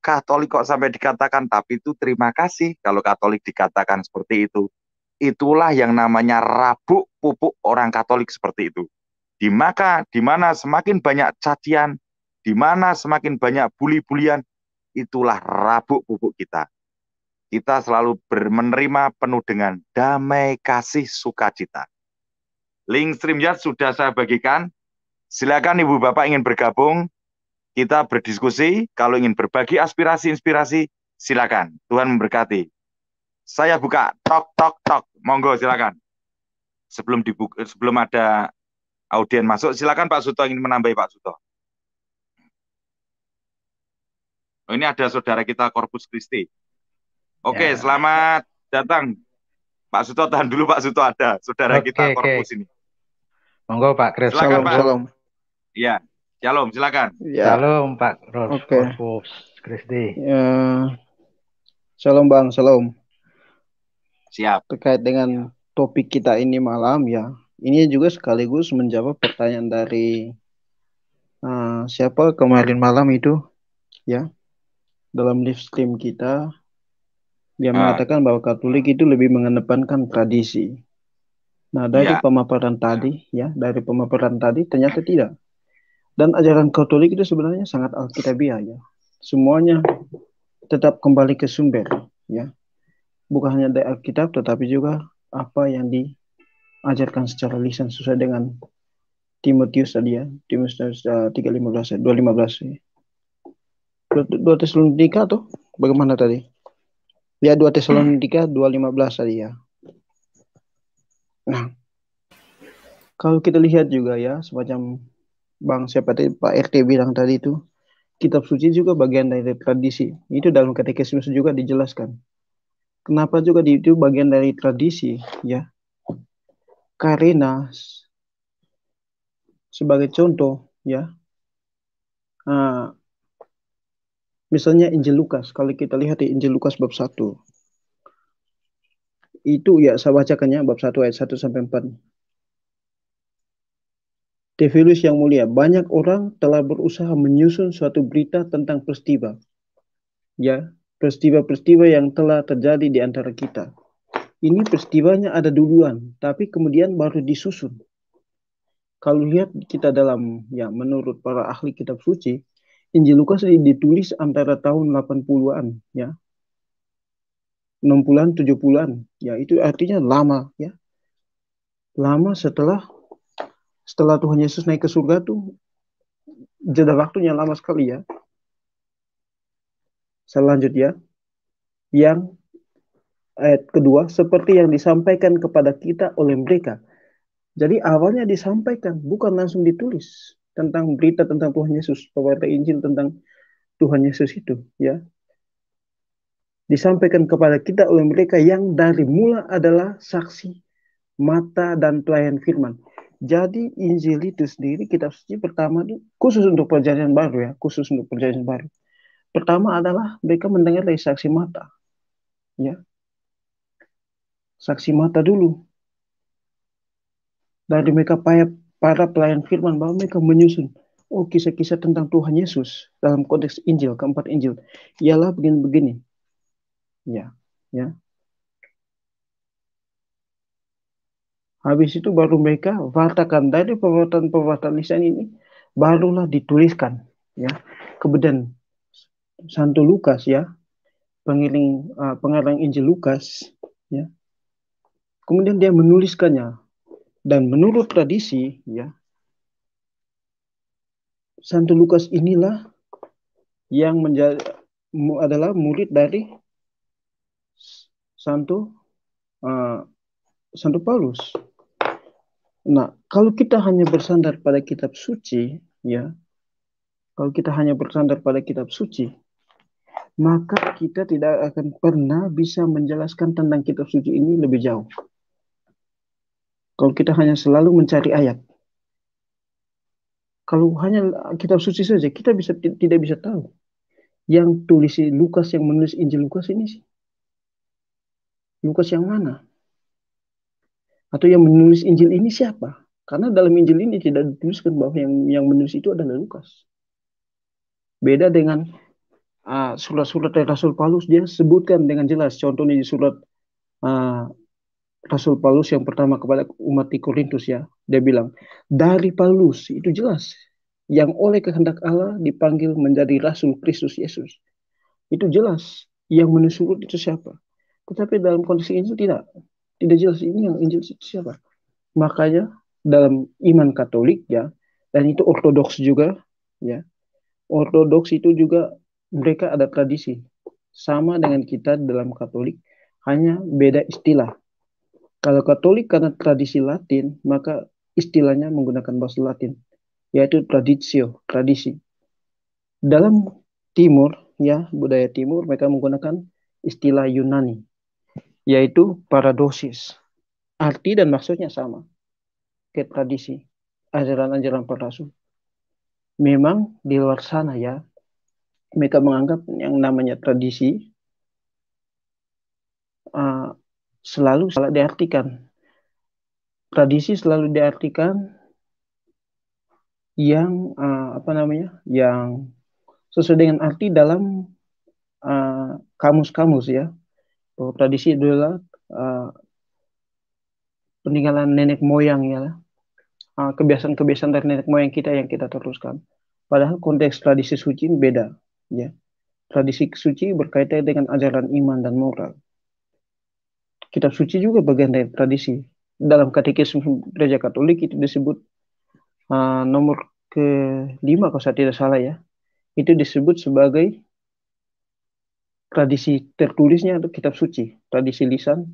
Katolik kok sampai dikatakan, tapi itu terima kasih kalau Katolik dikatakan seperti itu. Itulah yang namanya rabuk pupuk orang Katolik seperti itu. Di maka, di mana semakin banyak cacian, di mana semakin banyak buli-bulian, itulah rabuk pupuk kita kita selalu menerima penuh dengan damai kasih sukacita. Link StreamYard sudah saya bagikan. Silakan Ibu Bapak ingin bergabung, kita berdiskusi. Kalau ingin berbagi aspirasi, inspirasi, silakan. Tuhan memberkati. Saya buka tok tok tok. Monggo silakan. Sebelum dibuka, sebelum ada audien masuk, silakan Pak Suto ingin menambahi Pak Suto. Oh, ini ada saudara kita Korpus Kristi. Oke, ya. selamat datang. Pak Suto tahan dulu Pak Suto ada saudara oke, kita korpus ini. Monggo Pak Selamat Silakan, Pak. Salam. Ya, Shalom, silakan. Ya. Shalom Pak Rolf, okay. Korpus Kristi. Ya. Shalom Bang, shalom. Siap. Terkait dengan topik kita ini malam ya. Ini juga sekaligus menjawab pertanyaan dari uh, siapa kemarin malam itu ya dalam live stream kita dia uh, mengatakan bahwa Katolik itu lebih mengedepankan tradisi. Nah, dari ya. pemaparan tadi, ya, dari pemaparan tadi ternyata tidak. Dan ajaran Katolik itu sebenarnya sangat alkitabiah ya. Semuanya tetap kembali ke sumber, ya. Bukan hanya dari Alkitab tetapi juga apa yang diajarkan secara lisan sesuai dengan Timotius tadi ya, Timotius uh, 315 215 ya. Dua tes lunika bagaimana tadi? Ya 2 Tesalonika 2.15 tadi ya. Nah, kalau kita lihat juga ya, semacam Bang siapa tadi Pak RT bilang tadi itu, kitab suci juga bagian dari tradisi. Itu dalam katekismus juga dijelaskan. Kenapa juga itu bagian dari tradisi ya? Karena sebagai contoh ya, uh, Misalnya Injil Lukas, kalau kita lihat di Injil Lukas bab 1. Itu ya saya bacakannya bab 1 ayat 1 sampai 4. Tevilus yang mulia, banyak orang telah berusaha menyusun suatu berita tentang peristiwa. Ya, peristiwa-peristiwa yang telah terjadi di antara kita. Ini peristiwanya ada duluan, tapi kemudian baru disusun. Kalau lihat kita dalam, ya menurut para ahli kitab suci, Injil Lukas ditulis antara tahun 80-an ya. 60-an, 70-an. Ya, itu artinya lama ya. Lama setelah setelah Tuhan Yesus naik ke surga tuh jeda waktunya lama sekali ya. Selanjutnya, Yang ayat kedua seperti yang disampaikan kepada kita oleh mereka. Jadi awalnya disampaikan, bukan langsung ditulis tentang berita tentang Tuhan Yesus, pewarta Injil tentang Tuhan Yesus itu, ya. Disampaikan kepada kita oleh mereka yang dari mula adalah saksi mata dan pelayan firman. Jadi Injil itu sendiri kitab suci pertama khusus untuk perjanjian baru ya, khusus untuk perjanjian baru. Pertama adalah mereka mendengar dari saksi mata. Ya. Saksi mata dulu. Dari mereka payah para pelayan firman bahwa mereka menyusun oh kisah-kisah tentang Tuhan Yesus dalam konteks Injil keempat Injil ialah begini-begini ya ya habis itu baru mereka wartakan dari perbuatan-perbuatan lisan ini barulah dituliskan ya kemudian Santo Lukas ya pengiring uh, pengarang Injil Lukas ya kemudian dia menuliskannya dan menurut tradisi, ya, Santo Lukas inilah yang menjadi adalah murid dari Santo uh, Santo Paulus. Nah, kalau kita hanya bersandar pada kitab suci, ya, kalau kita hanya bersandar pada kitab suci, maka kita tidak akan pernah bisa menjelaskan tentang kitab suci ini lebih jauh. Kalau kita hanya selalu mencari ayat, kalau hanya kitab suci saja, kita bisa tidak bisa tahu yang tulis Lukas yang menulis Injil Lukas ini sih? Lukas yang mana? Atau yang menulis Injil ini siapa? Karena dalam Injil ini tidak dituliskan bahwa yang yang menulis itu adalah Lukas. Beda dengan ah, surat-surat uh, dari Rasul Paulus dia sebutkan dengan jelas contohnya di surat uh, Rasul Paulus yang pertama kepada umat di Korintus ya. Dia bilang, dari Paulus itu jelas yang oleh kehendak Allah dipanggil menjadi Rasul Kristus Yesus. Itu jelas yang menusurut itu siapa. Tetapi dalam kondisi Injil tidak. Tidak jelas ini yang Injil itu siapa. Makanya dalam iman Katolik ya, dan itu ortodoks juga ya. Ortodoks itu juga mereka ada tradisi sama dengan kita dalam Katolik, hanya beda istilah kalau Katolik karena tradisi Latin, maka istilahnya menggunakan bahasa Latin, yaitu traditio, tradisi. Dalam Timur, ya budaya Timur, mereka menggunakan istilah Yunani, yaitu paradosis. Arti dan maksudnya sama, ke tradisi, ajaran-ajaran para rasul. Memang di luar sana ya, mereka menganggap yang namanya tradisi uh, selalu salah diartikan. Tradisi selalu diartikan yang uh, apa namanya? yang sesuai dengan arti dalam eh, kamus-kamus uh, ya. Bahwa tradisi adalah uh, peninggalan nenek moyang ya. kebiasaan-kebiasaan uh, dari nenek moyang kita yang kita teruskan. Padahal konteks tradisi suci beda ya. Tradisi suci berkaitan dengan ajaran iman dan moral kitab suci juga bagian dari tradisi. Dalam katekisme gereja Katolik itu disebut uh, nomor ke-5 kalau saya tidak salah ya. Itu disebut sebagai tradisi tertulisnya atau kitab suci, tradisi lisan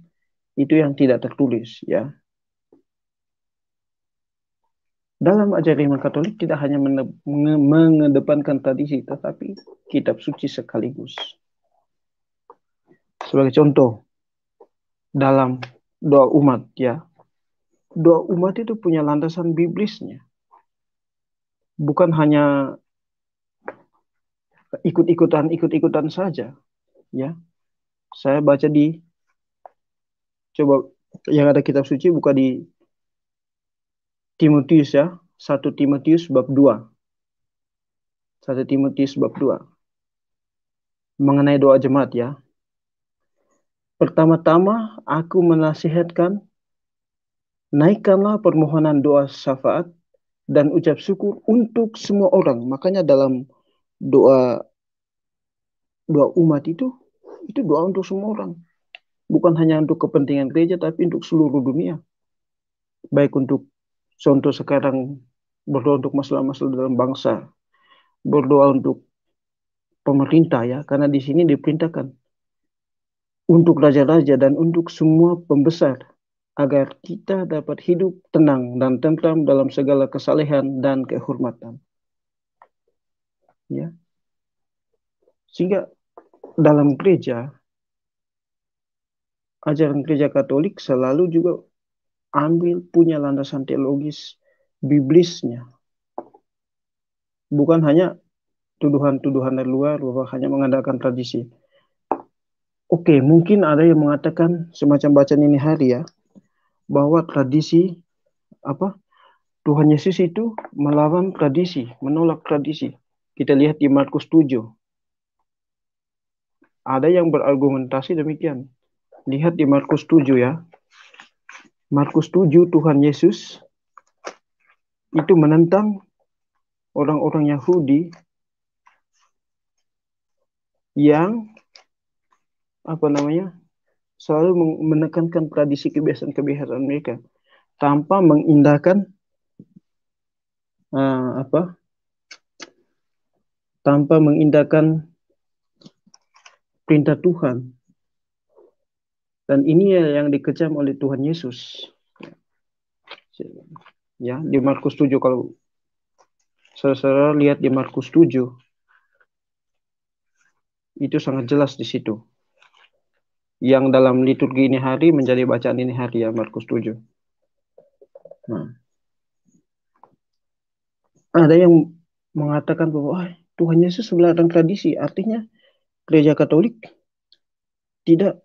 itu yang tidak tertulis ya. Dalam ajaran Katolik tidak hanya mengedepankan tradisi tetapi kitab suci sekaligus. Sebagai contoh, dalam doa umat ya. Doa umat itu punya landasan biblisnya. Bukan hanya ikut-ikutan ikut-ikutan saja ya. Saya baca di coba yang ada kitab suci buka di Timotius ya, 1 Timotius bab 2. 1 Timotius bab 2. Mengenai doa jemaat ya. Pertama-tama aku menasihatkan, naikkanlah permohonan doa syafaat dan ucap syukur untuk semua orang. Makanya dalam doa doa umat itu, itu doa untuk semua orang. Bukan hanya untuk kepentingan gereja, tapi untuk seluruh dunia. Baik untuk contoh sekarang berdoa untuk masalah-masalah dalam bangsa, berdoa untuk pemerintah ya, karena di sini diperintahkan untuk raja-raja dan untuk semua pembesar agar kita dapat hidup tenang dan tentram dalam segala kesalehan dan kehormatan. Ya. Sehingga dalam gereja ajaran gereja Katolik selalu juga ambil punya landasan teologis biblisnya. Bukan hanya tuduhan-tuduhan dari luar bahwa hanya mengandalkan tradisi Oke, okay, mungkin ada yang mengatakan semacam bacaan ini hari ya, bahwa tradisi apa Tuhan Yesus itu melawan tradisi, menolak tradisi. Kita lihat di Markus 7. Ada yang berargumentasi demikian. Lihat di Markus 7 ya. Markus 7 Tuhan Yesus itu menentang orang-orang Yahudi yang apa namanya selalu menekankan tradisi kebiasaan-kebiasaan mereka tanpa mengindahkan uh, apa tanpa mengindahkan perintah Tuhan dan ini ya yang dikecam oleh Tuhan Yesus ya di Markus 7 kalau saudara lihat di Markus 7 itu sangat jelas di situ yang dalam liturgi ini hari menjadi bacaan ini hari ya Markus 7. Nah. Ada yang mengatakan bahwa oh, ah, Tuhan Yesus melarang tradisi, artinya gereja Katolik tidak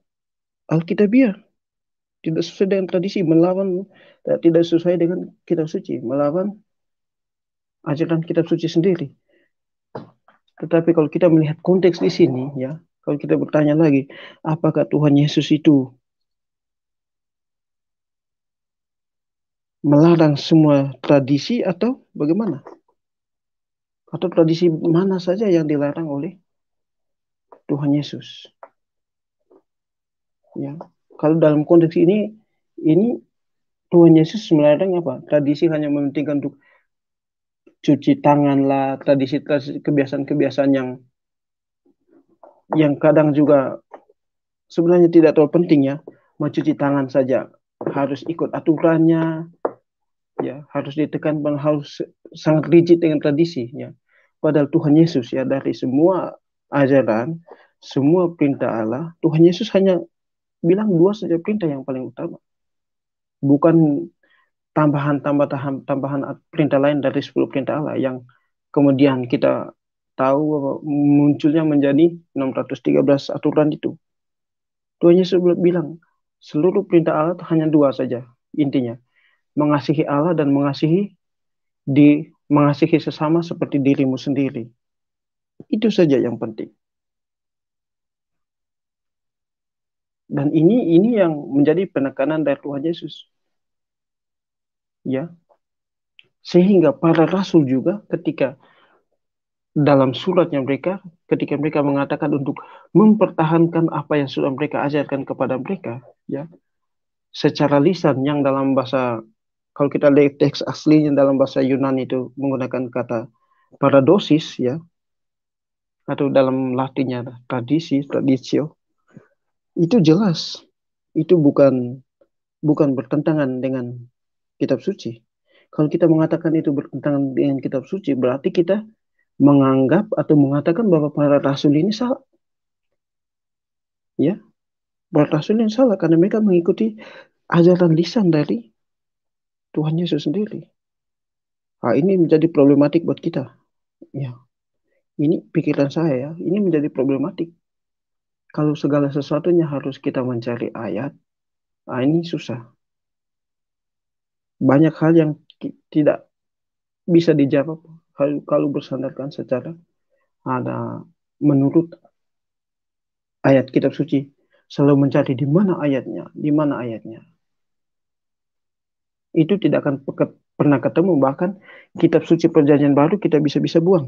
alkitabiah, tidak sesuai dengan tradisi, melawan eh, tidak sesuai dengan kitab suci, melawan ajaran kitab suci sendiri. Tetapi kalau kita melihat konteks di sini ya, kalau kita bertanya lagi, apakah Tuhan Yesus itu melarang semua tradisi atau bagaimana? Atau tradisi mana saja yang dilarang oleh Tuhan Yesus? Ya, kalau dalam konteks ini, ini Tuhan Yesus melarang apa? Tradisi hanya mementingkan untuk cuci tangan lah, tradisi-tradisi kebiasaan-kebiasaan yang yang kadang juga sebenarnya tidak terlalu penting ya mencuci tangan saja harus ikut aturannya ya harus ditekan dan harus sangat rigid dengan tradisinya padahal Tuhan Yesus ya dari semua ajaran semua perintah Allah Tuhan Yesus hanya bilang dua saja perintah yang paling utama bukan tambahan tambahan tambahan perintah lain dari 10 perintah Allah yang kemudian kita tahu munculnya menjadi 613 aturan itu. Tuhan Yesus bilang, seluruh perintah Allah hanya dua saja intinya. Mengasihi Allah dan mengasihi di mengasihi sesama seperti dirimu sendiri. Itu saja yang penting. Dan ini ini yang menjadi penekanan dari Tuhan Yesus. Ya. Sehingga para rasul juga ketika dalam suratnya mereka ketika mereka mengatakan untuk mempertahankan apa yang sudah mereka ajarkan kepada mereka ya secara lisan yang dalam bahasa kalau kita lihat teks aslinya dalam bahasa Yunani itu menggunakan kata paradosis ya atau dalam latinnya tradisi tradisio itu jelas itu bukan bukan bertentangan dengan kitab suci kalau kita mengatakan itu bertentangan dengan kitab suci berarti kita menganggap atau mengatakan bahwa para rasul ini salah. Ya, para rasul ini salah karena mereka mengikuti ajaran lisan dari Tuhan Yesus sendiri. Nah, ini menjadi problematik buat kita. Ya, ini pikiran saya ya, ini menjadi problematik. Kalau segala sesuatunya harus kita mencari ayat, nah ini susah. Banyak hal yang tidak bisa dijawab kalau kalau bersandarkan secara ada menurut ayat kitab suci selalu mencari di mana ayatnya, di mana ayatnya. Itu tidak akan pernah ketemu bahkan kitab suci perjanjian baru kita bisa-bisa buang.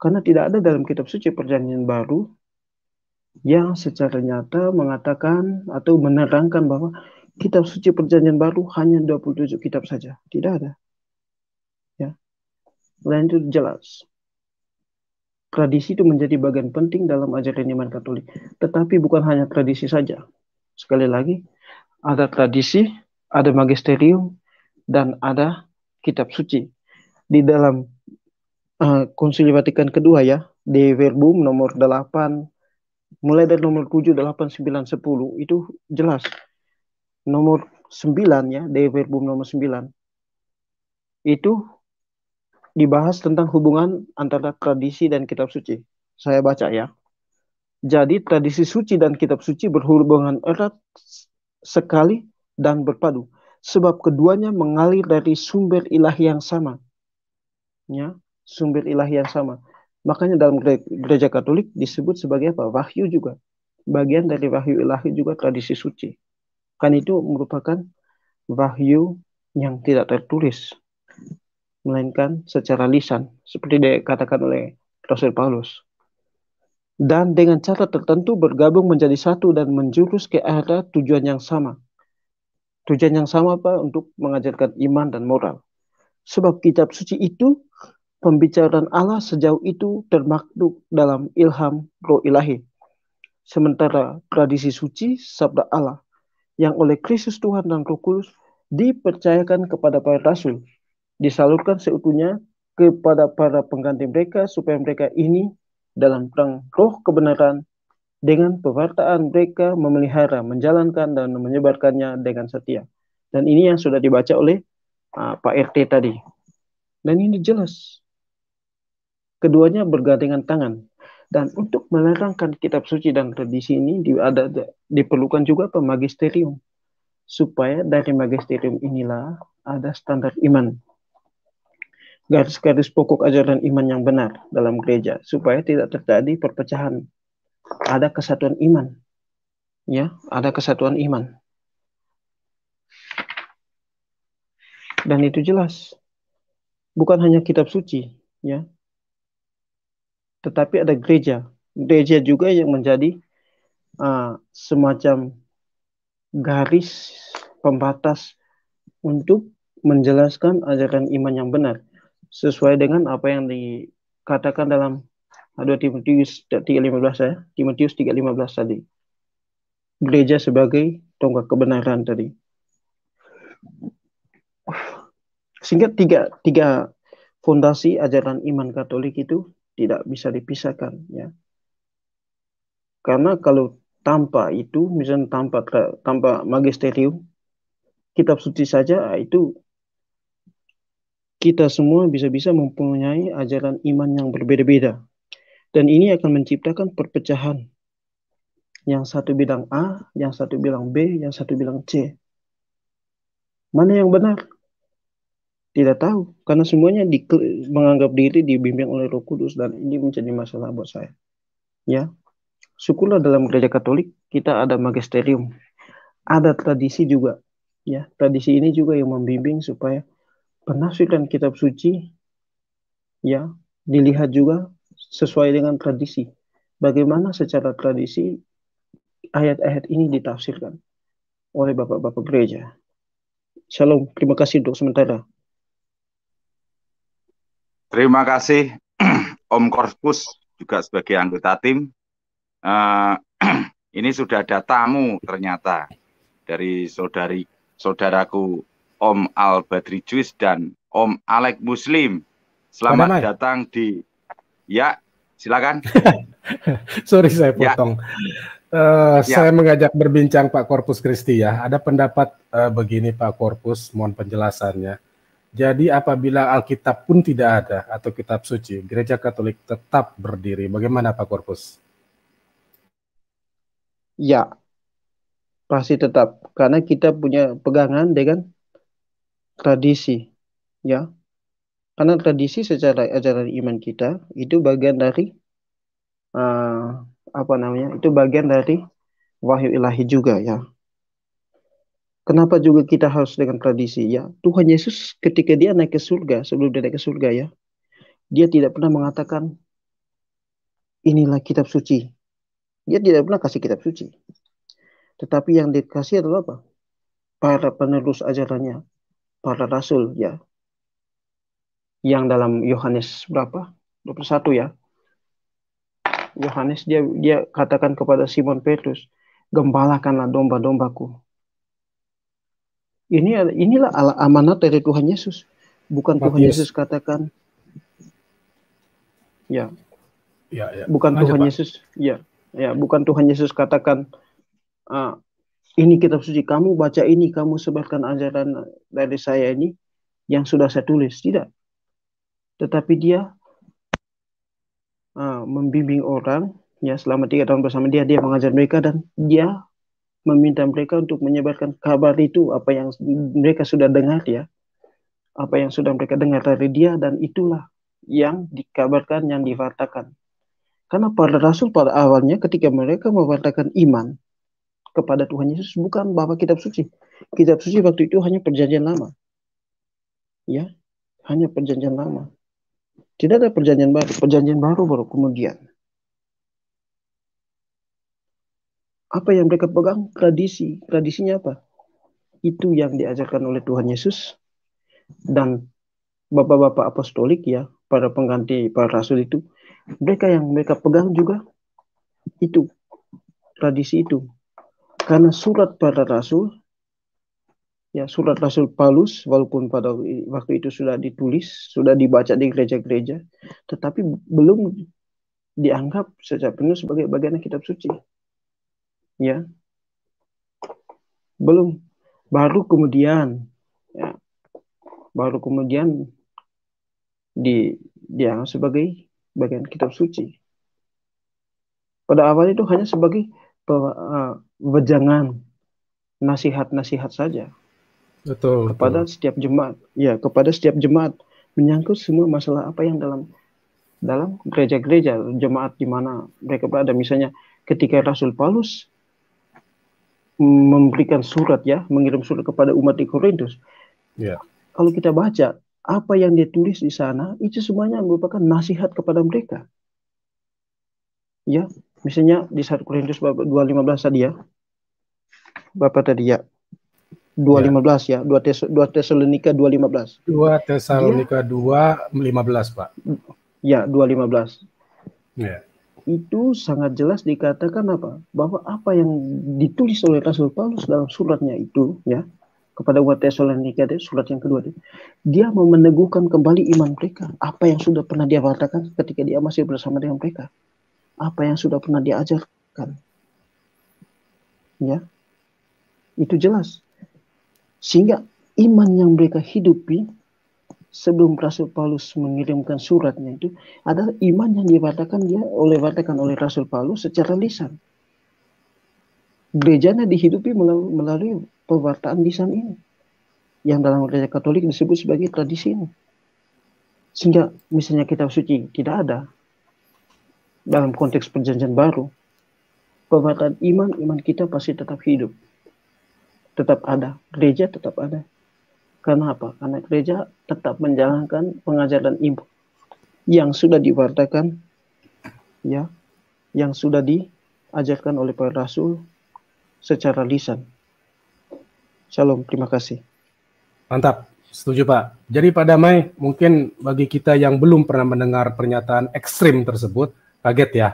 Karena tidak ada dalam kitab suci perjanjian baru yang secara nyata mengatakan atau menerangkan bahwa kitab suci perjanjian baru hanya 27 kitab saja. Tidak ada. Selain itu jelas. Tradisi itu menjadi bagian penting dalam ajaran iman Katolik. Tetapi bukan hanya tradisi saja. Sekali lagi, ada tradisi, ada magisterium, dan ada kitab suci. Di dalam uh, Konsili Vatikan kedua ya, di Verbum nomor 8 mulai dari nomor 7, 8, 9, 10 itu jelas. Nomor 9 ya, di verbum nomor 9 itu dibahas tentang hubungan antara tradisi dan kitab suci. Saya baca ya. Jadi tradisi suci dan kitab suci berhubungan erat sekali dan berpadu sebab keduanya mengalir dari sumber ilahi yang sama. Ya, sumber ilahi yang sama. Makanya dalam gereja Katolik disebut sebagai apa? Wahyu juga. Bagian dari wahyu ilahi juga tradisi suci. Kan itu merupakan wahyu yang tidak tertulis melainkan secara lisan, seperti dikatakan oleh Rasul Paulus. Dan dengan cara tertentu bergabung menjadi satu dan menjurus ke arah tujuan yang sama. Tujuan yang sama apa? Untuk mengajarkan iman dan moral. Sebab kitab suci itu pembicaraan Allah sejauh itu termaktub dalam ilham roh ilahi. Sementara tradisi suci sabda Allah yang oleh Kristus Tuhan dan Roh Kudus dipercayakan kepada para rasul disalurkan seutuhnya kepada para pengganti mereka supaya mereka ini dalam perang roh kebenaran dengan pewartaan mereka memelihara, menjalankan dan menyebarkannya dengan setia. Dan ini yang sudah dibaca oleh uh, Pak RT tadi. Dan ini jelas. Keduanya bergandengan tangan. Dan untuk melerangkan kitab suci dan tradisi ini di, ada, diperlukan juga pemagisterium. Supaya dari magisterium inilah ada standar iman garis-garis pokok ajaran iman yang benar dalam gereja supaya tidak terjadi perpecahan. Ada kesatuan iman. Ya, ada kesatuan iman. Dan itu jelas. Bukan hanya kitab suci, ya. Tetapi ada gereja. Gereja juga yang menjadi uh, semacam garis pembatas untuk menjelaskan ajaran iman yang benar sesuai dengan apa yang dikatakan dalam 2 Timotius 3.15 ya, Timotius 3.15 tadi. Gereja sebagai tonggak kebenaran tadi. Sehingga tiga, tiga fondasi ajaran iman Katolik itu tidak bisa dipisahkan ya. Karena kalau tanpa itu, misalnya tanpa tanpa magisterium, kitab suci saja ah, itu kita semua bisa-bisa mempunyai ajaran iman yang berbeda-beda. Dan ini akan menciptakan perpecahan. Yang satu bilang A, yang satu bilang B, yang satu bilang C. Mana yang benar? Tidak tahu, karena semuanya di, menganggap diri dibimbing oleh Roh Kudus dan ini menjadi masalah buat saya. Ya, syukurlah dalam gereja Katolik kita ada magisterium, ada tradisi juga. Ya, tradisi ini juga yang membimbing supaya penafsiran kitab suci ya dilihat juga sesuai dengan tradisi. Bagaimana secara tradisi ayat-ayat ini ditafsirkan oleh bapak-bapak gereja. Shalom, terima kasih untuk sementara. Terima kasih Om Korpus juga sebagai anggota tim. Uh, ini sudah ada tamu ternyata dari saudari saudaraku Om Al Badri Juis dan Om Alek Muslim. Selamat Mana, datang di Ya, silakan. Sorry saya ya. potong. Ya. Uh, ya. Saya mengajak berbincang Pak Korpus Kristi ya. Ada pendapat uh, begini Pak Korpus, mohon penjelasannya. Jadi apabila Alkitab pun tidak ada atau kitab suci, gereja Katolik tetap berdiri. Bagaimana Pak Korpus? Ya, pasti tetap. Karena kita punya pegangan dengan tradisi ya karena tradisi secara ajaran iman kita itu bagian dari uh, apa namanya itu bagian dari wahyu ilahi juga ya kenapa juga kita harus dengan tradisi ya Tuhan Yesus ketika dia naik ke surga sebelum dia naik ke surga ya dia tidak pernah mengatakan inilah kitab suci dia tidak pernah kasih kitab suci tetapi yang dikasih adalah apa para penerus ajarannya para rasul ya. Yang dalam Yohanes berapa? 21 ya. Yohanes dia dia katakan kepada Simon Petrus, gembalakanlah domba-dombaku. Ini inilah amanat dari Tuhan Yesus. Bukan Matius. Tuhan Yesus katakan Ya. Ya, ya. Bukan Tuhan Pak. Yesus, ya. Ya, bukan Tuhan Yesus katakan uh, ini kitab suci kamu baca ini kamu sebarkan ajaran dari saya ini yang sudah saya tulis tidak tetapi dia uh, membimbing orang ya selama tiga tahun bersama dia dia mengajar mereka dan dia meminta mereka untuk menyebarkan kabar itu apa yang mereka sudah dengar ya apa yang sudah mereka dengar dari dia dan itulah yang dikabarkan yang diwartakan karena para rasul pada awalnya ketika mereka mewartakan iman kepada Tuhan Yesus bukan bahwa kitab suci. Kitab suci waktu itu hanya perjanjian lama. Ya, hanya perjanjian lama. Tidak ada perjanjian baru, perjanjian baru baru kemudian. Apa yang mereka pegang? Tradisi. Tradisinya apa? Itu yang diajarkan oleh Tuhan Yesus dan bapak-bapak apostolik ya, para pengganti para rasul itu, mereka yang mereka pegang juga itu tradisi itu karena surat pada Rasul, ya surat Rasul Paulus, walaupun pada waktu itu sudah ditulis, sudah dibaca di gereja-gereja, tetapi belum dianggap secara penuh sebagai bagian kitab suci. Ya, belum. Baru kemudian, ya, baru kemudian di dianggap sebagai bagian kitab suci. Pada awal itu hanya sebagai Eh, wejangan nasihat-nasihat saja betul, kepada betul. setiap jemaat ya kepada setiap jemaat menyangkut semua masalah apa yang dalam dalam gereja-gereja jemaat di mana mereka berada misalnya ketika Rasul Paulus memberikan surat ya mengirim surat kepada umat di Korintus yeah. kalau kita baca apa yang ditulis di sana itu semuanya merupakan nasihat kepada mereka ya misalnya di 1 Korintus bab 2:15 tadi ya. Bapak tadi ya. 2:15 ya, 2 tes 2 Tesalonika 2:15. 2 Tesalonika 2:15, Pak. Ya, 2:15. Ya. Itu sangat jelas dikatakan apa? Bahwa apa yang ditulis oleh Rasul Paulus dalam suratnya itu ya kepada umat Tesalonika surat yang kedua dia mau meneguhkan kembali iman mereka apa yang sudah pernah dia katakan ketika dia masih bersama dengan mereka apa yang sudah pernah diajarkan. Ya. Itu jelas. Sehingga iman yang mereka hidupi sebelum Rasul Paulus mengirimkan suratnya itu adalah iman yang diwartakan dia oleh wartakan oleh Rasul Paulus secara lisan. Gerejanya dihidupi melalui, melalui pewartaan lisan ini yang dalam gereja Katolik disebut sebagai tradisi ini. Sehingga misalnya kitab suci tidak ada, dalam konteks perjanjian baru, kekuatan iman, iman kita pasti tetap hidup. Tetap ada. Gereja tetap ada. Karena apa? Karena gereja tetap menjalankan pengajaran iman yang sudah diwartakan, ya, yang sudah diajarkan oleh para rasul secara lisan. Shalom, terima kasih. Mantap, setuju Pak. Jadi Pak Damai, mungkin bagi kita yang belum pernah mendengar pernyataan ekstrim tersebut, kaget ya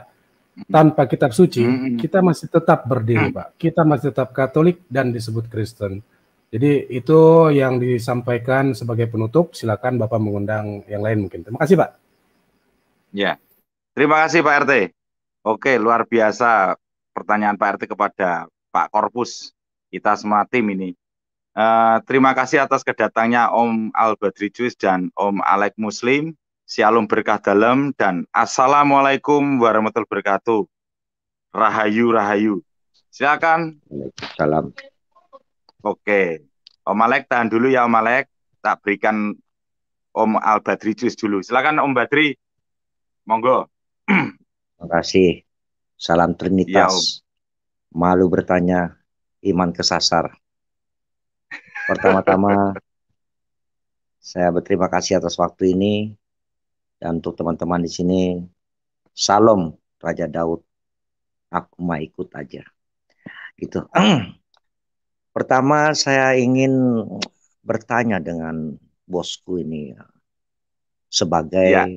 tanpa kitab suci kita masih tetap berdiri pak kita masih tetap Katolik dan disebut Kristen jadi itu yang disampaikan sebagai penutup silakan bapak mengundang yang lain mungkin terima kasih pak ya terima kasih pak RT oke luar biasa pertanyaan pak RT kepada Pak Korpus kita semua tim ini uh, terima kasih atas kedatangnya Om Al badrijus dan Om Alek Muslim Shalom berkah dalam dan Assalamualaikum warahmatullahi wabarakatuh. Rahayu, rahayu. Silakan. Salam. Oke. Om Malek tahan dulu ya Om Malek. Tak berikan Om Al Badri jus dulu. Silakan Om Badri. Monggo. Terima kasih. Salam Trinitas. Ya, Malu bertanya, iman kesasar. Pertama-tama saya berterima kasih atas waktu ini dan untuk teman-teman di sini, Salam Raja Daud. Aku mau ikut aja. Gitu. Pertama saya ingin bertanya dengan bosku ini ya. sebagai ya.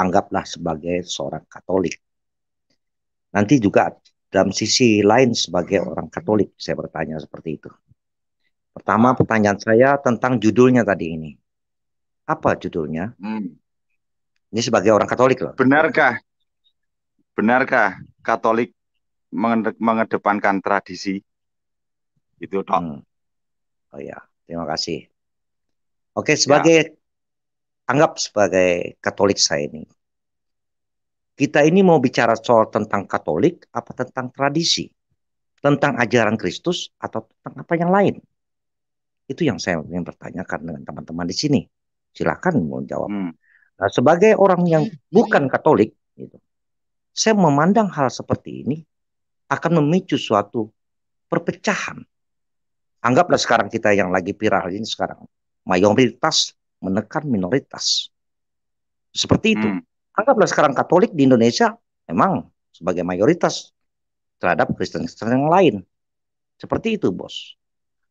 anggaplah sebagai seorang Katolik. Nanti juga dalam sisi lain sebagai orang Katolik saya bertanya seperti itu. Pertama pertanyaan saya tentang judulnya tadi ini. Apa judulnya? Hmm. Ini sebagai orang Katolik loh. Benarkah? Benarkah Katolik mengedepankan tradisi? Itu dong. Hmm. Oh ya, terima kasih. Oke, sebagai ya. anggap sebagai Katolik saya ini. Kita ini mau bicara soal tentang Katolik apa tentang tradisi? Tentang ajaran Kristus atau tentang apa yang lain? Itu yang saya ingin bertanyakan dengan teman-teman di sini. Silakan mau jawab. Hmm. Nah, sebagai orang yang hmm. bukan Katolik, gitu, saya memandang hal seperti ini akan memicu suatu perpecahan. Anggaplah sekarang kita yang lagi viral ini sekarang mayoritas menekan minoritas. Seperti itu. Hmm. Anggaplah sekarang Katolik di Indonesia memang sebagai mayoritas terhadap Kristen-Kristen yang lain. Seperti itu, Bos.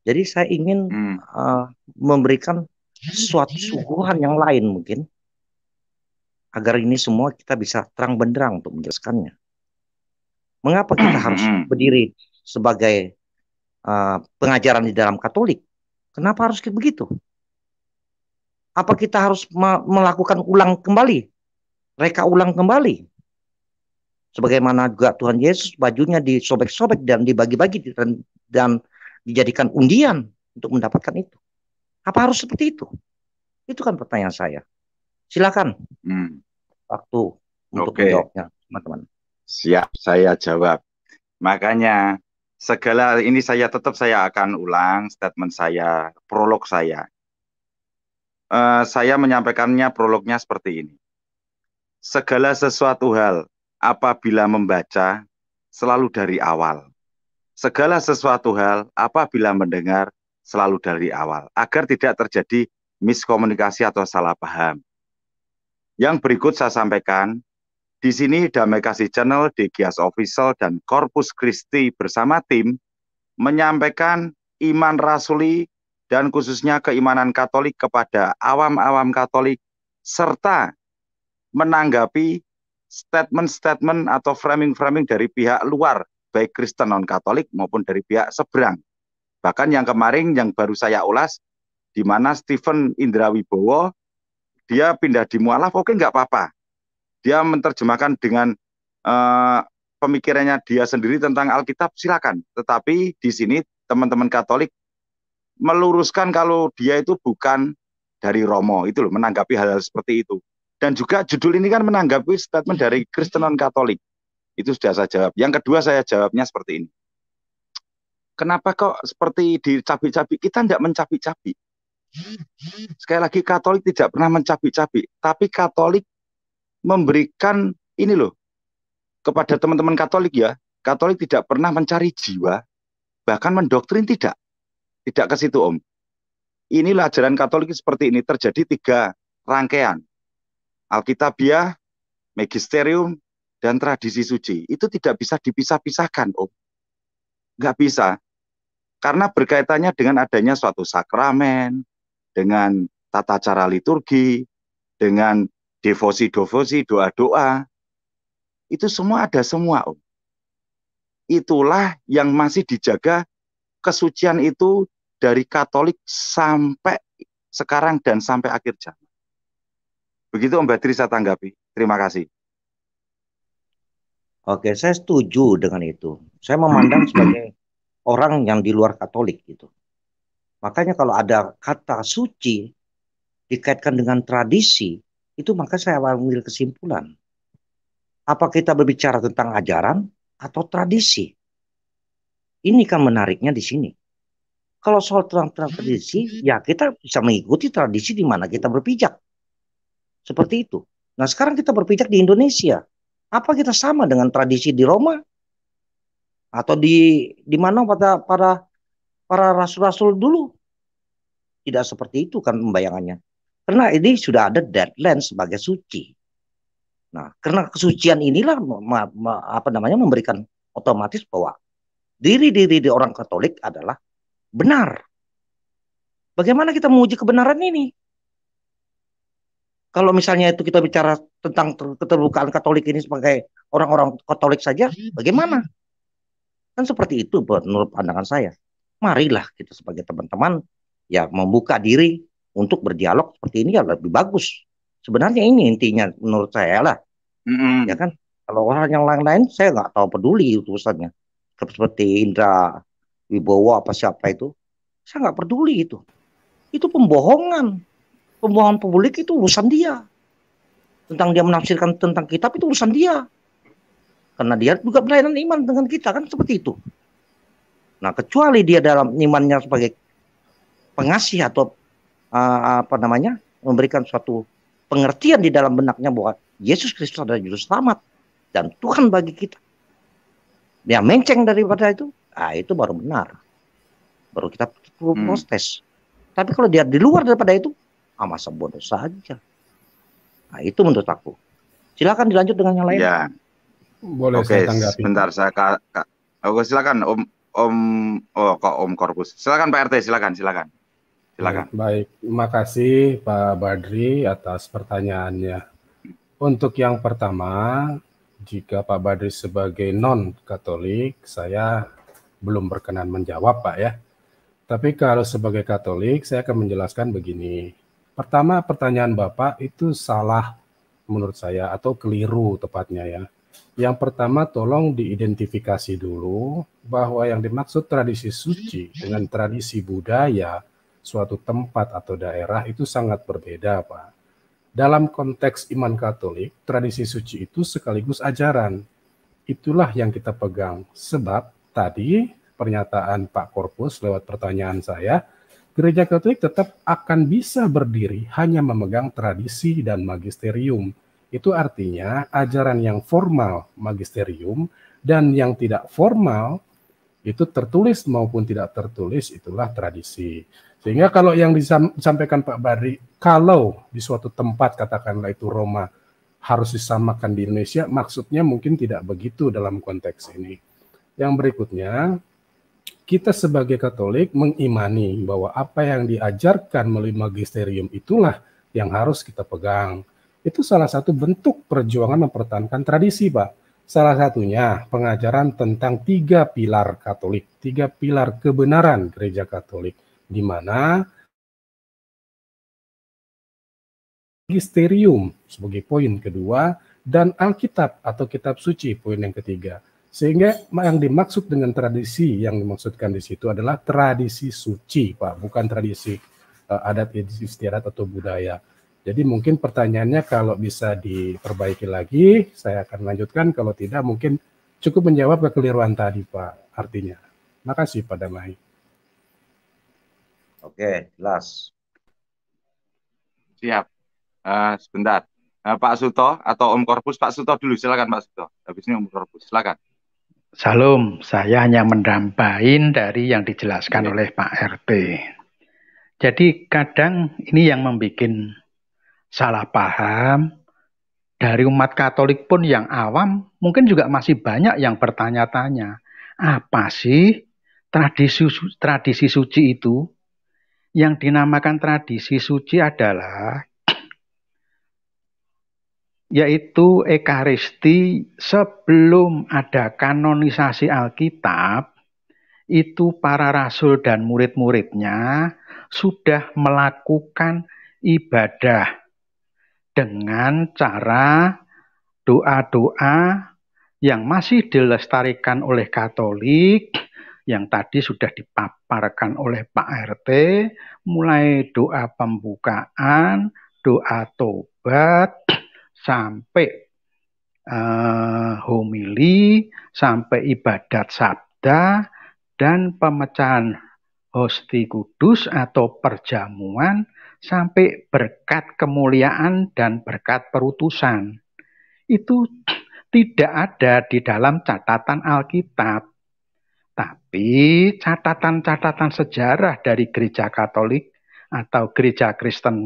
Jadi saya ingin hmm. uh, memberikan suatu iya. suguhan yang lain mungkin agar ini semua kita bisa terang benderang untuk menjelaskannya. Mengapa kita hmm, harus hmm. berdiri sebagai uh, pengajaran di dalam Katolik? Kenapa harus begitu? Apa kita harus melakukan ulang kembali, reka ulang kembali? Sebagaimana juga Tuhan Yesus bajunya disobek-sobek dan dibagi-bagi dan, dan dijadikan undian untuk mendapatkan itu. Apa harus seperti itu? Itu kan pertanyaan saya. Silakan. Hmm. Waktu untuk okay. menjawabnya, teman-teman. Siap, saya jawab. Makanya segala ini saya tetap saya akan ulang statement saya, prolog saya. Uh, saya menyampaikannya prolognya seperti ini. Segala sesuatu hal apabila membaca selalu dari awal. Segala sesuatu hal apabila mendengar selalu dari awal agar tidak terjadi miskomunikasi atau salah paham. Yang berikut saya sampaikan, di sini Damai Kasih Channel, DGS Official, dan Korpus Christi bersama tim menyampaikan iman rasuli dan khususnya keimanan Katolik kepada awam-awam Katolik serta menanggapi statement-statement atau framing-framing dari pihak luar baik Kristen non-Katolik maupun dari pihak seberang. Bahkan yang kemarin yang baru saya ulas di mana Stephen Indra Wibowo dia pindah di mualaf oke okay, nggak apa-apa dia menerjemahkan dengan uh, pemikirannya dia sendiri tentang Alkitab silakan tetapi di sini teman-teman Katolik meluruskan kalau dia itu bukan dari Romo itu loh menanggapi hal-hal seperti itu dan juga judul ini kan menanggapi statement dari Kristen non Katolik itu sudah saya jawab yang kedua saya jawabnya seperti ini kenapa kok seperti dicabik-cabik kita tidak mencabik-cabik Sekali lagi Katolik tidak pernah mencabik-cabik, tapi Katolik memberikan ini loh kepada teman-teman Katolik ya. Katolik tidak pernah mencari jiwa, bahkan mendoktrin tidak. Tidak ke situ Om. Inilah ajaran Katolik seperti ini terjadi tiga rangkaian. Alkitabiah, magisterium, dan tradisi suci. Itu tidak bisa dipisah-pisahkan Om. Nggak bisa karena berkaitannya dengan adanya suatu sakramen, dengan tata cara liturgi, dengan devosi-devosi, doa-doa. Itu semua ada semua, Om. Itulah yang masih dijaga kesucian itu dari Katolik sampai sekarang dan sampai akhir zaman. Begitu Om Badri saya tanggapi. Terima kasih. Oke, saya setuju dengan itu. Saya memandang sebagai orang yang di luar Katolik gitu. Makanya kalau ada kata suci dikaitkan dengan tradisi, itu maka saya ambil kesimpulan. Apa kita berbicara tentang ajaran atau tradisi? Ini kan menariknya di sini. Kalau soal tentang tradisi, mm-hmm. ya kita bisa mengikuti tradisi di mana kita berpijak. Seperti itu. Nah sekarang kita berpijak di Indonesia. Apa kita sama dengan tradisi di Roma? Atau di di mana pada para para rasul-rasul dulu. Tidak seperti itu kan pembayangannya. Karena ini sudah ada deadline sebagai suci. Nah, karena kesucian inilah apa namanya memberikan otomatis bahwa diri-diri di orang Katolik adalah benar. Bagaimana kita menguji kebenaran ini? Kalau misalnya itu kita bicara tentang keterbukaan Katolik ini sebagai orang-orang Katolik saja, bagaimana? Kan seperti itu menurut pandangan saya marilah kita gitu, sebagai teman-teman ya membuka diri untuk berdialog seperti ini ya lebih bagus. Sebenarnya ini intinya menurut saya lah, mm -hmm. ya kan. Kalau orang yang lain-lain saya nggak tahu peduli urusannya. Seperti Indra Wibowo apa siapa itu, saya nggak peduli itu. Itu pembohongan, pembohongan publik itu urusan dia. Tentang dia menafsirkan tentang kitab itu urusan dia. Karena dia juga berlainan iman dengan kita kan seperti itu. Nah, kecuali dia dalam imannya sebagai pengasih atau uh, apa namanya? memberikan suatu pengertian di dalam benaknya bahwa Yesus Kristus adalah juru selamat dan Tuhan bagi kita. Dia menceng daripada itu, ah itu baru benar. Baru kita perlu proses. Hmm. Tapi kalau dia di luar daripada itu, ah masa bodoh saja. Nah, itu menurut aku. Silakan dilanjut dengan yang lain. Ya. Boleh Oke, saya tanggapi. Sebentar saya Kak, Kak. silakan Om Om oh kok Om Korpus. Silakan Pak RT, silakan, silakan. Silakan. Baik, terima kasih Pak Badri atas pertanyaannya. Untuk yang pertama, jika Pak Badri sebagai non-Katolik, saya belum berkenan menjawab, Pak ya. Tapi kalau sebagai Katolik, saya akan menjelaskan begini. Pertama, pertanyaan Bapak itu salah menurut saya atau keliru tepatnya ya. Yang pertama tolong diidentifikasi dulu bahwa yang dimaksud tradisi suci dengan tradisi budaya suatu tempat atau daerah itu sangat berbeda, Pak. Dalam konteks iman Katolik, tradisi suci itu sekaligus ajaran. Itulah yang kita pegang sebab tadi pernyataan Pak Korpus lewat pertanyaan saya, gereja Katolik tetap akan bisa berdiri hanya memegang tradisi dan magisterium itu artinya ajaran yang formal magisterium dan yang tidak formal itu tertulis maupun tidak tertulis itulah tradisi. Sehingga kalau yang disampaikan Pak Bari kalau di suatu tempat katakanlah itu Roma harus disamakan di Indonesia, maksudnya mungkin tidak begitu dalam konteks ini. Yang berikutnya, kita sebagai Katolik mengimani bahwa apa yang diajarkan melalui magisterium itulah yang harus kita pegang itu salah satu bentuk perjuangan mempertahankan tradisi, Pak. Salah satunya pengajaran tentang tiga pilar Katolik, tiga pilar kebenaran Gereja Katolik, di mana magisterium sebagai poin kedua dan Alkitab atau kitab suci poin yang ketiga. Sehingga yang dimaksud dengan tradisi yang dimaksudkan di situ adalah tradisi suci, Pak, bukan tradisi uh, adat istiadat atau budaya jadi mungkin pertanyaannya kalau bisa diperbaiki lagi, saya akan lanjutkan. Kalau tidak mungkin cukup menjawab kekeliruan tadi Pak artinya. Makasih Pak Damai. Oke, jelas. Siap. Uh, sebentar. Uh, Pak Suto atau Om Korpus, Pak Suto dulu silakan Pak Suto. Habis ini Om Korpus, silakan. Salam, saya hanya mendampain dari yang dijelaskan Oke. Iya. oleh Pak RT. Jadi kadang ini yang membuat salah paham dari umat Katolik pun yang awam mungkin juga masih banyak yang bertanya-tanya apa sih tradisi tradisi suci itu yang dinamakan tradisi suci adalah yaitu Ekaristi sebelum ada kanonisasi Alkitab itu para rasul dan murid-muridnya sudah melakukan ibadah dengan cara doa-doa yang masih dilestarikan oleh Katolik yang tadi sudah dipaparkan oleh Pak RT mulai doa pembukaan, doa tobat sampai eh, homili, sampai ibadat sabda dan pemecahan hosti kudus atau perjamuan sampai berkat kemuliaan dan berkat perutusan. Itu tidak ada di dalam catatan Alkitab. Tapi catatan-catatan sejarah dari gereja Katolik atau gereja Kristen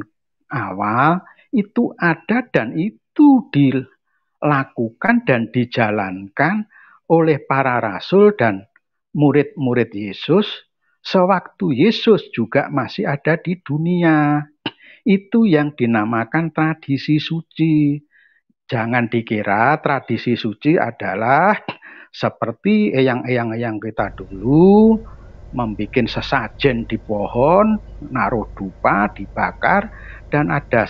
awal itu ada dan itu dilakukan dan dijalankan oleh para rasul dan murid-murid Yesus sewaktu Yesus juga masih ada di dunia. Itu yang dinamakan tradisi suci. Jangan dikira tradisi suci adalah seperti eyang-eyang-eyang kita dulu membuat sesajen di pohon, naruh dupa, dibakar, dan ada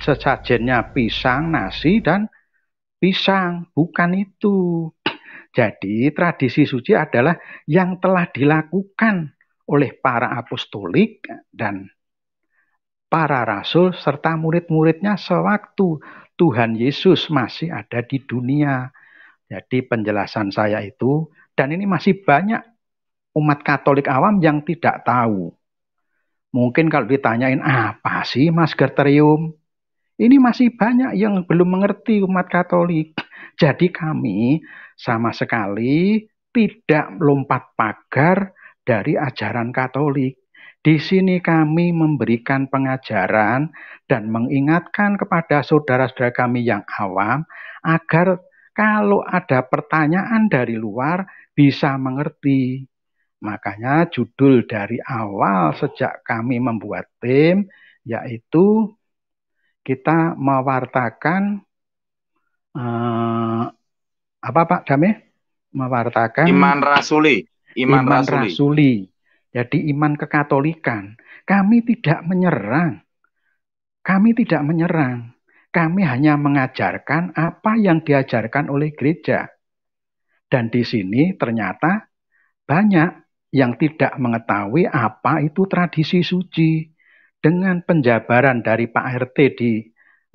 sesajennya pisang, nasi, dan pisang. Bukan itu. Jadi tradisi suci adalah yang telah dilakukan oleh para apostolik dan para rasul serta murid-muridnya sewaktu Tuhan Yesus masih ada di dunia. Jadi penjelasan saya itu dan ini masih banyak umat Katolik awam yang tidak tahu. Mungkin kalau ditanyain apa sih Mas Gerterium? Ini masih banyak yang belum mengerti umat Katolik. Jadi kami sama sekali tidak lompat pagar dari ajaran Katolik. Di sini kami memberikan pengajaran dan mengingatkan kepada saudara-saudara kami yang awam agar kalau ada pertanyaan dari luar bisa mengerti. Makanya judul dari awal sejak kami membuat tim yaitu kita mewartakan eh, apa Pak Dame? Mewartakan iman rasuli. Iman, iman rasuli. rasuli. Jadi iman kekatolikan. Kami tidak menyerang. Kami tidak menyerang. Kami hanya mengajarkan apa yang diajarkan oleh gereja. Dan di sini ternyata banyak yang tidak mengetahui apa itu tradisi suci. Dengan penjabaran dari Pak RT di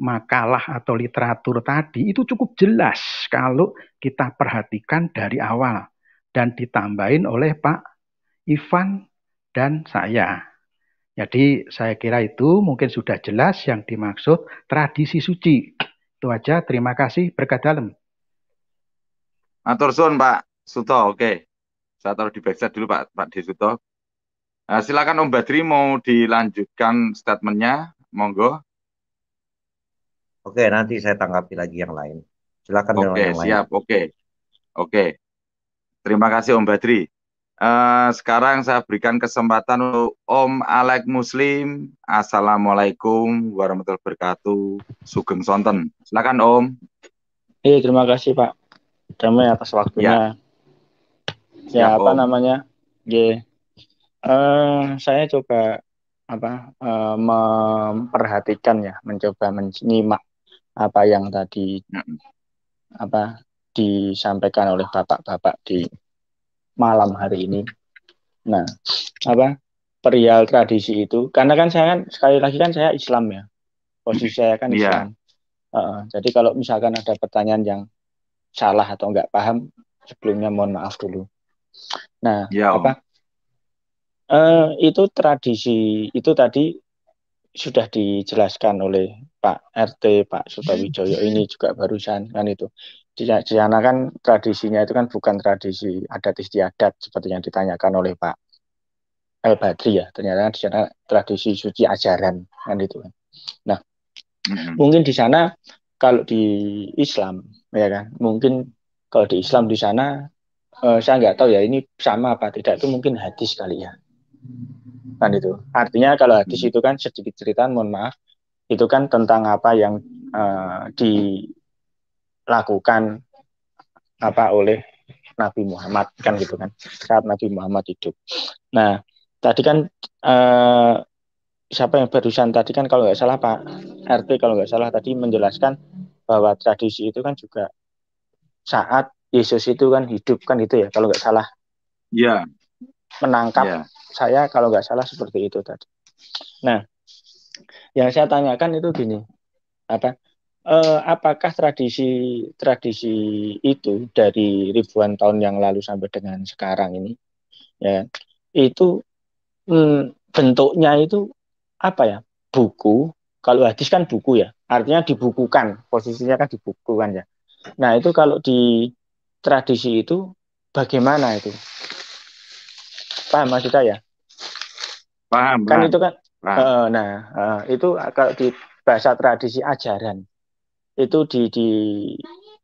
makalah atau literatur tadi itu cukup jelas kalau kita perhatikan dari awal dan ditambahin oleh Pak Ivan dan saya. Jadi saya kira itu mungkin sudah jelas yang dimaksud tradisi suci. Itu aja, terima kasih, berkat dalam. Atur sun Pak Suto, oke. Saya taruh di backside dulu Pak, Pak Di Nah, eh, silakan Om Badri mau dilanjutkan statementnya, monggo. Oke, nanti saya tanggapi lagi yang lain. Silakan oke, yang siap, lain. Oke, siap, oke. Oke. Terima kasih Om Badri. Uh, sekarang saya berikan kesempatan untuk Om Alek Muslim. Assalamualaikum warahmatullahi wabarakatuh. Sugeng Sonten. Silakan Om. Iya terima kasih Pak. Damai atas waktunya. Ya, ya, ya apa namanya? G. Uh, eh, saya coba apa uh, memperhatikan ya, mencoba menyimak apa yang tadi apa disampaikan oleh bapak-bapak di malam hari ini. Nah, apa perihal tradisi itu? Karena kan saya kan sekali lagi kan saya Islam ya, posisi saya kan iya. Islam. Yeah. Uh, jadi kalau misalkan ada pertanyaan yang salah atau nggak paham sebelumnya mohon maaf dulu. Nah, yeah. apa? Uh, itu tradisi itu tadi sudah dijelaskan oleh Pak RT, Pak Sutawijoyo ini juga barusan kan itu di, sana kan tradisinya itu kan bukan tradisi adat istiadat seperti yang ditanyakan oleh Pak El Badri ya. Ternyata di sana tradisi suci ajaran kan itu kan. Nah, mm-hmm. mungkin di sana kalau di Islam ya kan, mungkin kalau di Islam di sana eh, saya nggak tahu ya ini sama apa tidak itu mungkin hadis kali ya kan itu artinya kalau hadis mm-hmm. itu kan sedikit cerita mohon maaf itu kan tentang apa yang uh, di dilakukan apa oleh Nabi Muhammad kan gitu kan saat Nabi Muhammad hidup. Nah tadi kan eh, siapa yang barusan tadi kan kalau nggak salah Pak RT kalau nggak salah tadi menjelaskan bahwa tradisi itu kan juga saat Yesus itu kan hidup kan itu ya kalau nggak salah. Iya. Yeah. Menangkap yeah. saya kalau nggak salah seperti itu tadi. Nah yang saya tanyakan itu gini apa eh, apakah tradisi tradisi itu dari ribuan tahun yang lalu sampai dengan sekarang ini ya itu hmm, bentuknya itu apa ya buku kalau hadis kan buku ya artinya dibukukan posisinya kan dibukukan ya nah itu kalau di tradisi itu bagaimana itu paham maksudnya ya? paham kan paham. itu kan paham. Uh, nah uh, itu kalau di bahasa tradisi ajaran itu di, di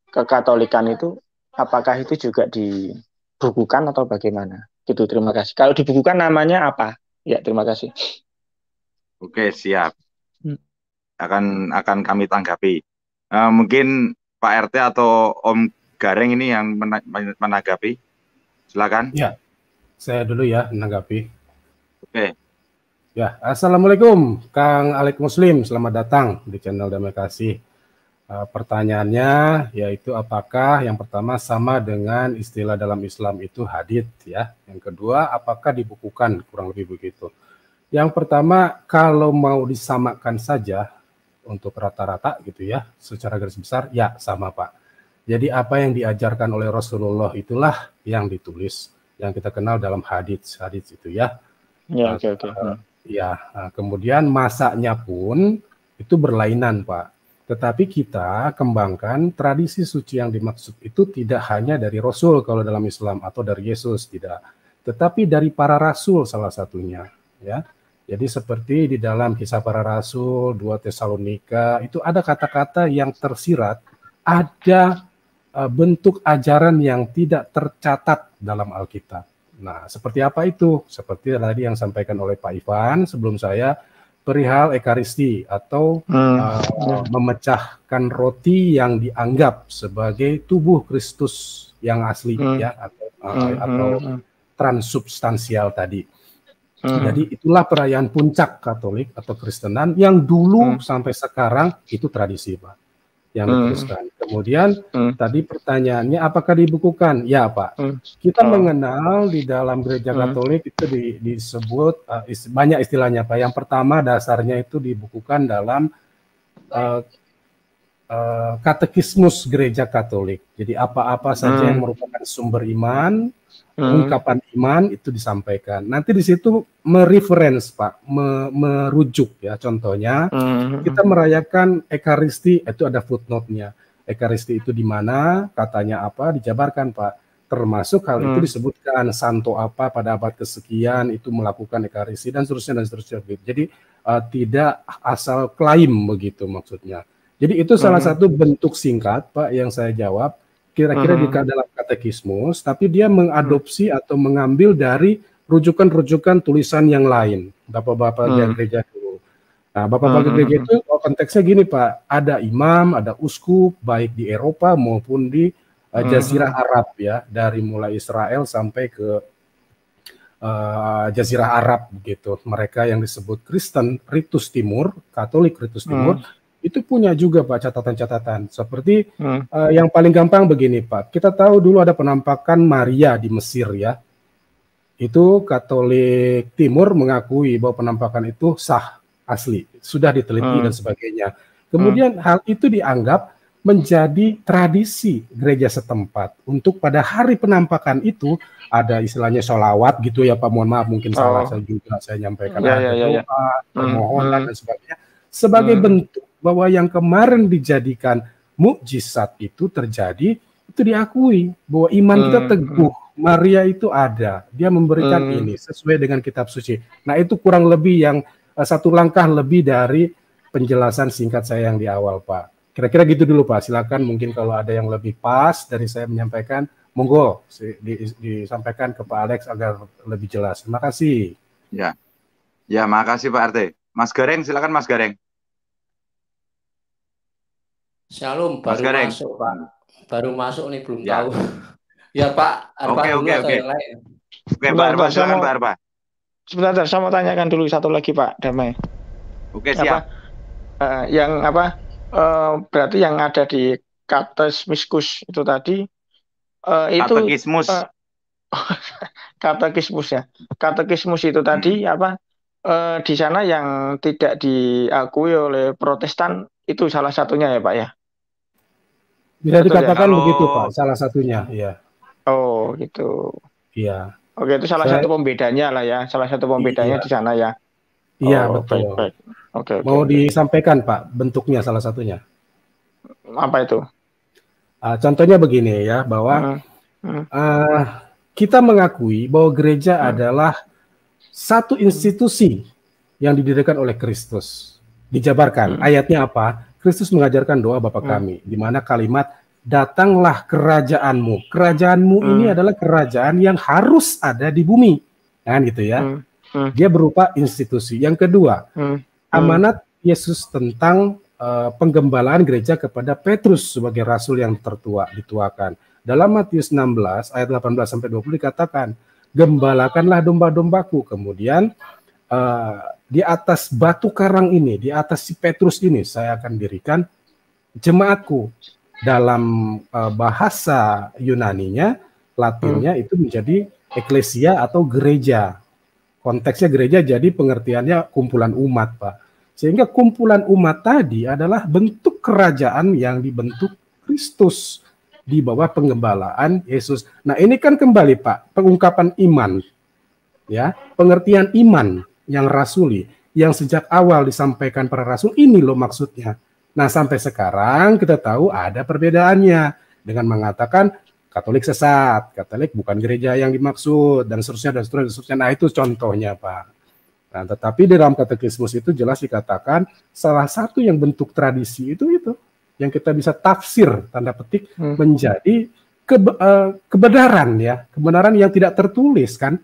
kekatolikan itu apakah itu juga dibukukan atau bagaimana? Gitu, terima kasih. Kalau dibukukan namanya apa? Ya, terima kasih. Oke, siap. Hmm. Akan akan kami tanggapi. Uh, mungkin Pak RT atau Om Gareng ini yang menanggapi. Silakan. Ya. Saya dulu ya menanggapi. Oke. Ya, Assalamualaikum Kang Alik Muslim, selamat datang di channel Damai Kasih. Eh, pertanyaannya yaitu apakah yang pertama sama dengan istilah dalam Islam itu hadit, ya. Yang kedua apakah dibukukan kurang lebih begitu. Yang pertama kalau mau disamakan saja untuk rata-rata gitu ya secara garis besar ya sama Pak. Jadi apa yang diajarkan oleh Rasulullah itulah yang ditulis yang kita kenal dalam hadits hadits itu ya. Ya, oke okay, oke. Okay. Eh, ya, eh, kemudian masaknya pun itu berlainan, Pak tetapi kita kembangkan tradisi suci yang dimaksud itu tidak hanya dari Rasul kalau dalam Islam atau dari Yesus tidak, tetapi dari para rasul salah satunya, ya. Jadi seperti di dalam kisah para rasul 2 Tesalonika itu ada kata-kata yang tersirat, ada e, bentuk ajaran yang tidak tercatat dalam Alkitab. Nah, seperti apa itu? Seperti tadi yang sampaikan oleh Pak Ivan sebelum saya perihal ekaristi atau hmm. uh, memecahkan roti yang dianggap sebagai tubuh Kristus yang asli hmm. ya atau uh, hmm. hmm atau hmm, hmm. transubstansial tadi. Hmm. Jadi itulah perayaan puncak Katolik atau Kristenan yang dulu hmm. sampai sekarang itu tradisi, Pak yang hmm. diteruskan. Kemudian hmm. tadi pertanyaannya apakah dibukukan? Ya Pak, hmm. kita oh. mengenal di dalam gereja hmm. Katolik itu di, disebut uh, is, banyak istilahnya Pak. Yang pertama dasarnya itu dibukukan dalam uh, uh, katekismus gereja Katolik. Jadi apa-apa saja hmm. yang merupakan sumber iman, hmm. ungkapan iman itu disampaikan. Nanti di situ mereference Pak, me merujuk ya contohnya hmm. kita merayakan ekaristi itu ada footnote-nya. Ekaristi itu di mana, katanya apa, dijabarkan Pak. Termasuk hal itu hmm. disebutkan santo apa pada abad kesekian itu melakukan ekaristi dan seterusnya dan seterusnya. Jadi uh, tidak asal klaim begitu maksudnya. Jadi itu salah hmm. satu bentuk singkat Pak yang saya jawab kira-kira uh-huh. di dalam katekismus, tapi dia mengadopsi uh-huh. atau mengambil dari rujukan-rujukan tulisan yang lain, bapak-bapak mm. di gereja dulu. Nah, bapak-bapak di gereja itu oh, konteksnya gini Pak, ada imam, ada uskup, baik di Eropa maupun di uh, Jazirah Arab ya, dari mulai Israel sampai ke uh, Jazirah Arab gitu. Mereka yang disebut Kristen, Ritus Timur, Katolik Ritus Timur. Uh-huh itu punya juga Pak catatan-catatan. Seperti hmm. uh, yang paling gampang begini Pak, kita tahu dulu ada penampakan Maria di Mesir ya. Itu Katolik Timur mengakui bahwa penampakan itu sah asli, sudah diteliti hmm. dan sebagainya. Kemudian hmm. hal itu dianggap menjadi tradisi gereja setempat untuk pada hari penampakan itu ada istilahnya sholawat gitu ya Pak mohon maaf mungkin oh. salah saya juga saya nyampaikan ya, ya, ya, ya. Hmm. permohonan hmm. dan sebagainya sebagai hmm. bentuk bahwa yang kemarin dijadikan mukjizat itu terjadi itu diakui bahwa iman hmm. kita teguh hmm. Maria itu ada dia memberikan hmm. ini sesuai dengan kitab suci nah itu kurang lebih yang uh, satu langkah lebih dari penjelasan singkat saya yang di awal Pak kira-kira gitu dulu Pak silakan mungkin kalau ada yang lebih pas dari saya menyampaikan monggo di, disampaikan ke Pak Alex agar lebih jelas terima kasih ya ya makasih Pak RT Mas Gareng silakan Mas Gareng Shalom, baru Mas Gareng. masuk Pak. Baru masuk nih belum ya. tahu. ya Pak, Arba okay, dulu okay, atau okay. yang lain. Oke, oke Pak Arba, silakan Pak Arba. Sebentar, saya mau tanyakan dulu satu lagi Pak Damai. Oke, okay, siap. Apa, uh, eh, yang apa? Uh, berarti yang ada di Miskus itu tadi uh, itu katekismus. Uh, katekismus ya. Katekismus itu tadi hmm. apa? Uh, di sana yang tidak diakui oleh Protestan itu salah satunya ya Pak ya? Bisa Betul ya. dikatakan ya? begitu Pak, salah satunya. Iya. Oh gitu. Iya. Oke itu salah Saya... satu pembedanya lah ya, salah satu pembedanya iya. di sana ya. Iya oh, betul. Baik, baik. Oke, Mau oke, disampaikan Pak bentuknya salah satunya. Apa itu? Uh, contohnya begini ya bahwa hmm. Hmm. Uh, kita mengakui bahwa gereja hmm. adalah satu institusi yang didirikan oleh Kristus. Dijabarkan hmm. ayatnya apa? Kristus mengajarkan doa Bapa hmm. kami di mana kalimat datanglah kerajaanmu. Kerajaanmu hmm. ini adalah kerajaan yang harus ada di bumi. Kan gitu ya. Hmm. Hmm. Dia berupa institusi. Yang kedua, hmm. Hmm. amanat Yesus tentang uh, penggembalaan gereja kepada Petrus sebagai rasul yang tertua dituakan. Dalam Matius 16 ayat 18 sampai 20 dikatakan, "Gembalakanlah domba-dombaku." Kemudian uh, di atas batu karang ini, di atas si Petrus ini saya akan dirikan jemaatku. Dalam uh, bahasa Yunaninya, Latinnya hmm. itu menjadi eklesia atau gereja. Konteksnya gereja jadi pengertiannya kumpulan umat, Pak. Sehingga kumpulan umat tadi adalah bentuk kerajaan yang dibentuk Kristus di bawah penggembalaan Yesus. Nah, ini kan kembali, Pak, pengungkapan iman. Ya, pengertian iman yang rasuli, yang sejak awal disampaikan para rasul ini loh maksudnya. Nah sampai sekarang kita tahu ada perbedaannya dengan mengatakan Katolik sesat, Katolik bukan gereja yang dimaksud dan seterusnya dan seterusnya. Dan seterusnya. Nah itu contohnya Pak. Nah, tetapi di dalam katekismus itu jelas dikatakan salah satu yang bentuk tradisi itu itu yang kita bisa tafsir tanda petik hmm. menjadi ke, uh, eh, kebenaran ya, kebenaran yang tidak tertulis kan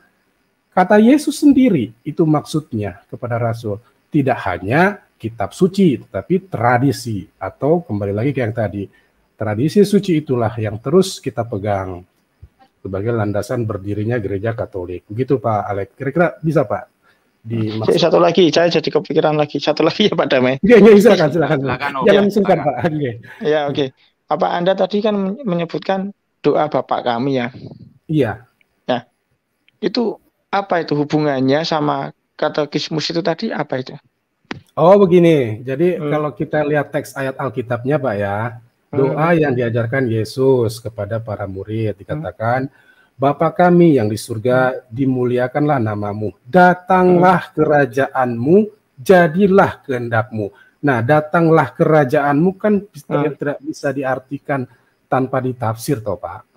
Kata Yesus sendiri itu maksudnya kepada rasul, tidak hanya kitab suci, tetapi tradisi atau kembali lagi ke yang tadi, tradisi suci itulah yang terus kita pegang sebagai landasan berdirinya gereja Katolik. Begitu Pak Alek. Kira-kira bisa Pak? Di satu lagi, saya jadi kepikiran lagi. Satu lagi ya Pak Damai. Iya, ya, silakan, silakan. silakan Jangan ya, sungkan Pak. Oke. Ya, oke. Okay. Apa Anda tadi kan menyebutkan doa Bapak kami ya? Iya. Nah, itu apa itu hubungannya sama katekismus itu tadi apa itu? Oh begini, jadi hmm. kalau kita lihat teks ayat Alkitabnya Pak ya, hmm. doa hmm. yang diajarkan Yesus kepada para murid hmm. dikatakan, hmm. Bapa kami yang di surga, hmm. dimuliakanlah namamu, datanglah hmm. kerajaanmu, jadilah kehendakmu. Nah, datanglah kerajaanmu kan hmm. tidak bisa diartikan tanpa ditafsir toh Pak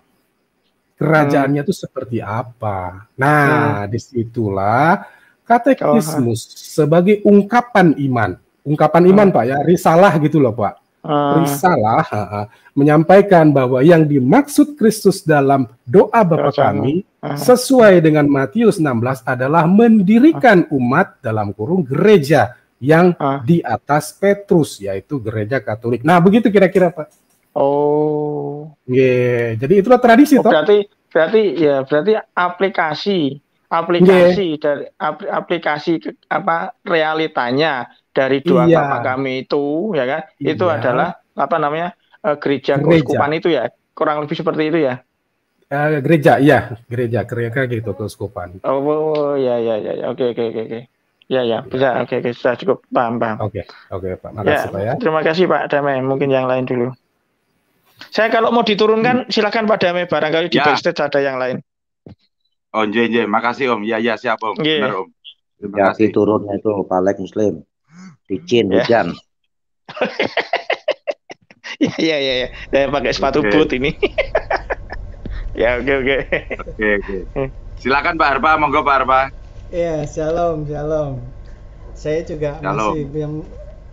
kerajaannya itu hmm. seperti apa. Nah, hmm. disitulah katekismus oh, sebagai ungkapan iman, ungkapan iman hmm. Pak ya, risalah gitu loh Pak. Hmm. Risalah ha, ha, menyampaikan bahwa yang dimaksud Kristus dalam doa Bapa Kami hmm. sesuai dengan Matius 16 adalah mendirikan umat dalam kurung gereja yang di atas Petrus yaitu gereja Katolik. Nah, begitu kira-kira Pak. Oh. Iya, yeah. jadi itulah tradisi oh, toh. Berarti berarti ya berarti aplikasi aplikasi yeah. dari aplikasi apa realitanya dari dua yeah. bapak kami itu ya kan yeah. itu adalah apa namanya e, gereja, gereja. keuskupan itu ya kurang lebih seperti itu ya uh, gereja ya gereja gereja gitu keuskupan oh, oh ya ya ya oke oke oke ya ya bisa oke okay, okay, sudah cukup paham paham oke okay, oke okay, pak makasih ya, pak ya terima kasih pak damai mungkin yang lain dulu saya kalau mau diturunkan hmm. silakan pada Dame barangkali di ya. backstage ada yang lain. Oh, nje, nje. makasih Om. Ya, ya, siap Om. Yeah. Benar Om. Terima ya, kasih. turunnya itu Palek Muslim. Dicin yeah. hujan. Ya, ya ya ya. Saya pakai sepatu okay. boot ini. ya, oke, oke. Oke, oke. Silakan Pak Harpa, monggo Pak Harpa. Iya, shalom, shalom. Saya juga shalom. masih yang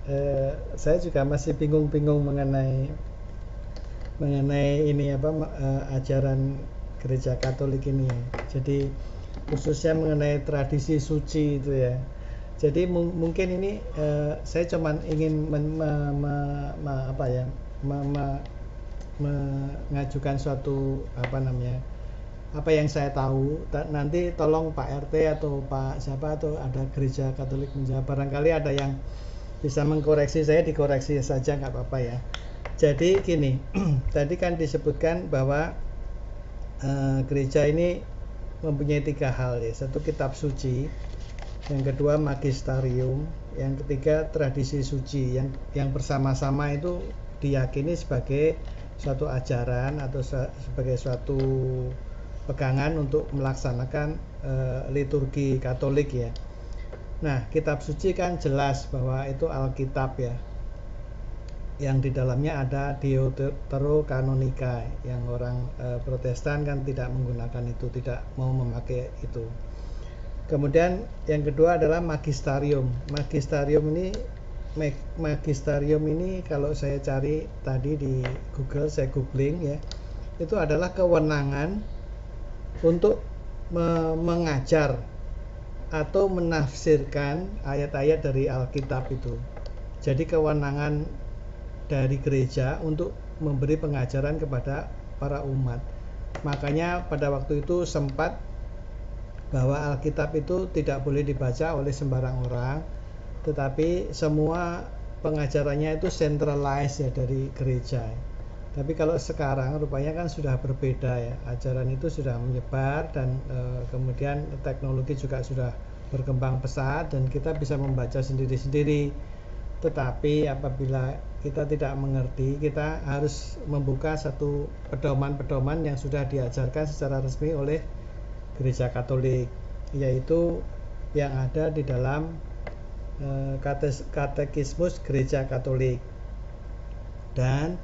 eh, saya juga masih bingung-bingung mengenai mengenai ini apa uh, ajaran gereja Katolik ini ya. Jadi khususnya mengenai tradisi suci itu ya. Jadi mungkin ini uh, saya cuman ingin men ma ma ma apa ya ma ma mengajukan suatu apa namanya apa yang saya tahu nanti tolong Pak RT atau Pak siapa atau ada gereja Katolik menjawab barangkali ada yang bisa mengkoreksi saya dikoreksi saja nggak apa-apa ya jadi gini, tadi kan disebutkan bahwa e, gereja ini mempunyai tiga hal ya. Satu kitab suci, yang kedua magisterium, yang ketiga tradisi suci yang yang bersama-sama itu diyakini sebagai suatu ajaran atau sebagai suatu pegangan untuk melaksanakan e, liturgi Katolik ya. Nah, kitab suci kan jelas bahwa itu Alkitab ya, yang di dalamnya ada deuterokanonika yang orang e, Protestan kan tidak menggunakan itu, tidak mau memakai itu. Kemudian yang kedua adalah magisterium. Magisterium ini magisterium ini kalau saya cari tadi di Google saya googling ya itu adalah kewenangan untuk me mengajar atau menafsirkan ayat-ayat dari Alkitab itu jadi kewenangan dari gereja untuk memberi pengajaran kepada para umat. Makanya pada waktu itu sempat bahwa Alkitab itu tidak boleh dibaca oleh sembarang orang, tetapi semua pengajarannya itu centralized ya dari gereja. Tapi kalau sekarang rupanya kan sudah berbeda ya, ajaran itu sudah menyebar dan e, kemudian teknologi juga sudah berkembang pesat dan kita bisa membaca sendiri-sendiri tetapi apabila kita tidak mengerti, kita harus membuka satu pedoman-pedoman yang sudah diajarkan secara resmi oleh Gereja Katolik, yaitu yang ada di dalam eh, katekismus Gereja Katolik. Dan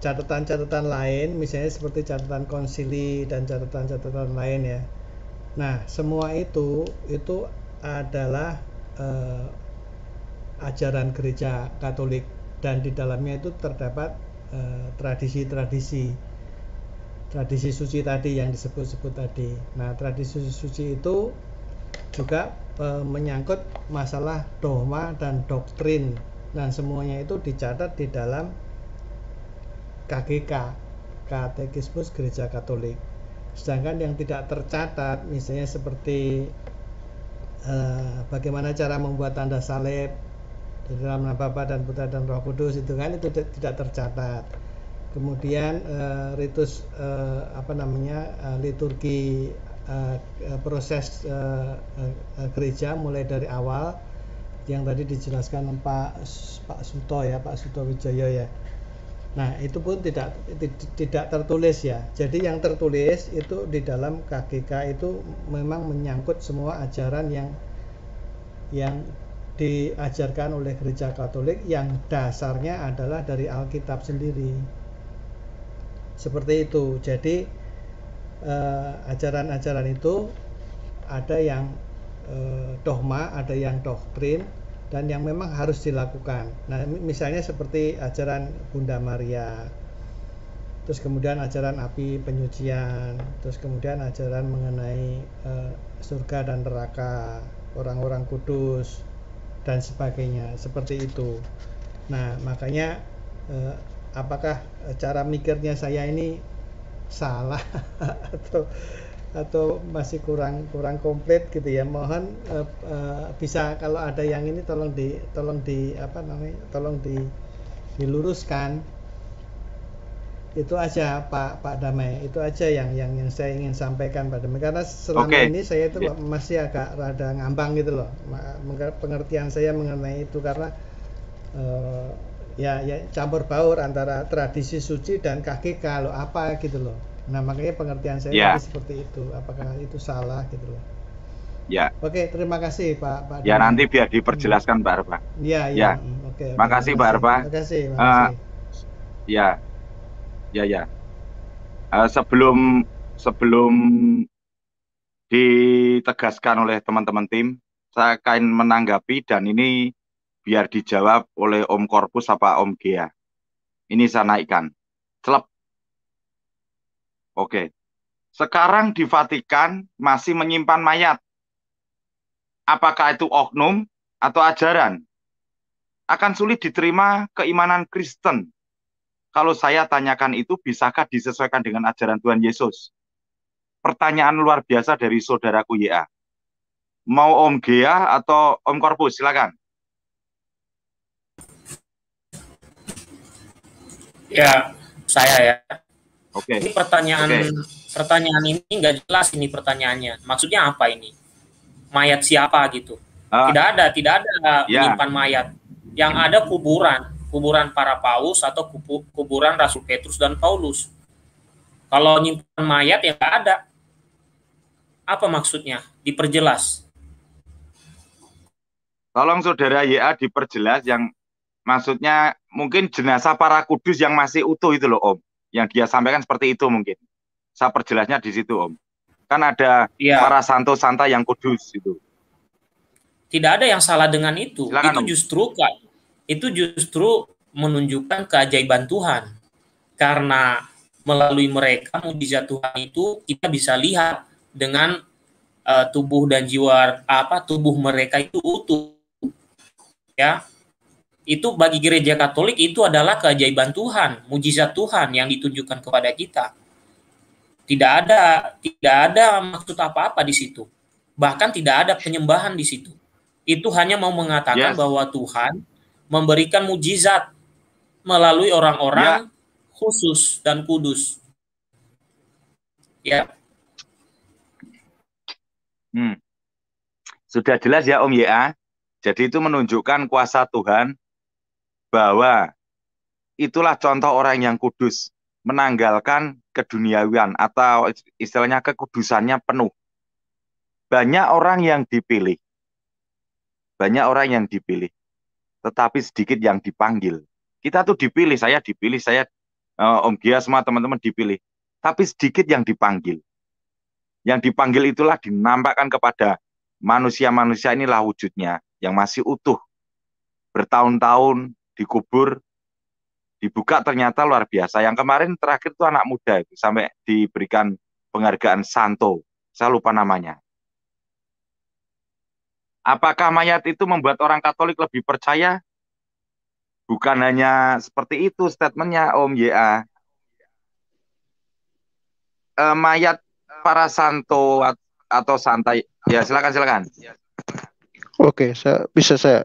catatan-catatan lain, misalnya seperti catatan konsili dan catatan-catatan lain ya. Nah, semua itu itu adalah eh, ajaran gereja Katolik dan di dalamnya itu terdapat eh, tradisi-tradisi eh, tradisi suci tadi yang disebut-sebut tadi. Nah, tradisi suci itu juga eh, menyangkut masalah dogma dan doktrin dan semuanya itu dicatat di dalam KGK Katekismus Gereja Katolik. Sedangkan yang tidak tercatat misalnya seperti eh, bagaimana cara membuat tanda salib, di dalam nama Bapa dan Putra dan Roh Kudus itu kan itu tidak tercatat kemudian uh, ritus uh, apa namanya uh, liturgi uh, proses uh, uh, gereja mulai dari awal yang tadi dijelaskan Pak Pak Suto ya Pak Suto Wijoyo ya nah itu pun tidak tidak tertulis ya jadi yang tertulis itu di dalam KGK itu memang menyangkut semua ajaran yang yang diajarkan oleh gereja Katolik yang dasarnya adalah dari Alkitab sendiri. Seperti itu. Jadi eh, ajaran-ajaran eh, itu ada yang eh, dogma, ada yang doktrin dan yang memang harus dilakukan. Nah, misalnya seperti ajaran Bunda Maria. Terus kemudian ajaran api penyucian, terus kemudian ajaran mengenai eh, surga dan neraka, orang-orang kudus, dan sebagainya seperti itu nah makanya eh, apakah cara mikirnya saya ini salah atau atau masih kurang kurang komplit gitu ya mohon uh, uh, bisa kalau ada yang ini tolong di tolong di apa namanya tolong di diluruskan itu aja Pak Pak Damai itu aja yang yang yang saya ingin sampaikan Pak Damai karena selama okay. ini saya itu ya. masih agak rada ngambang gitu loh pengertian saya mengenai itu karena uh, ya ya campur baur antara tradisi suci dan kaki kalau apa gitu loh nah makanya pengertian saya yeah. seperti itu apakah itu salah gitu loh ya yeah. oke okay, terima kasih Pak Pak ya, Damai. ya nanti biar diperjelaskan Pak Arba ya, ya ya, oke okay, makasih Pak Arba makasih, makasih. Uh, ya ya ya uh, sebelum sebelum ditegaskan oleh teman-teman tim saya akan menanggapi dan ini biar dijawab oleh Om Korpus apa Om Gea ini saya naikkan celep oke sekarang di Vatikan masih menyimpan mayat apakah itu oknum atau ajaran akan sulit diterima keimanan Kristen kalau saya tanyakan itu, bisakah disesuaikan dengan ajaran Tuhan Yesus? Pertanyaan luar biasa dari saudaraku YA. Mau Om Gea atau Om Korpus, silakan. Ya, saya ya. Oke. Okay. Ini pertanyaan okay. pertanyaan ini nggak jelas ini pertanyaannya. Maksudnya apa ini? Mayat siapa gitu? Uh, tidak ada, tidak ada yeah. menyimpan mayat. Yang ada kuburan kuburan para paus atau kuburan Rasul Petrus dan Paulus. Kalau nyimpan mayat ya nggak ada. Apa maksudnya? Diperjelas. Tolong saudara YA diperjelas yang maksudnya mungkin jenazah para kudus yang masih utuh itu loh Om. Yang dia sampaikan seperti itu mungkin. Saya perjelasnya di situ Om. Kan ada ya. para santo santa yang kudus itu. Tidak ada yang salah dengan itu. Silakan, itu justru kan itu justru menunjukkan keajaiban Tuhan. Karena melalui mereka mujizat Tuhan itu kita bisa lihat dengan uh, tubuh dan jiwa apa tubuh mereka itu utuh. Ya. Itu bagi gereja Katolik itu adalah keajaiban Tuhan, mujizat Tuhan yang ditunjukkan kepada kita. Tidak ada tidak ada maksud apa-apa di situ. Bahkan tidak ada penyembahan di situ. Itu hanya mau mengatakan yes. bahwa Tuhan memberikan mujizat melalui orang-orang ya. khusus dan kudus. Ya. Hmm. Sudah jelas ya Om YA. Jadi itu menunjukkan kuasa Tuhan bahwa itulah contoh orang yang kudus, menanggalkan keduniawian atau istilahnya kekudusannya penuh. Banyak orang yang dipilih. Banyak orang yang dipilih tetapi sedikit yang dipanggil. Kita tuh dipilih, saya dipilih, saya uh, Om Gia semua teman-teman dipilih, tapi sedikit yang dipanggil. Yang dipanggil itulah dinampakkan kepada manusia-manusia inilah wujudnya yang masih utuh. Bertahun-tahun dikubur, dibuka ternyata luar biasa. Yang kemarin terakhir itu anak muda itu sampai diberikan penghargaan Santo. Saya lupa namanya. Apakah mayat itu membuat orang Katolik lebih percaya? Bukan hanya seperti itu statementnya Om YA. E, mayat para santo atau santai. Ya silakan silakan. Oke, saya bisa saya.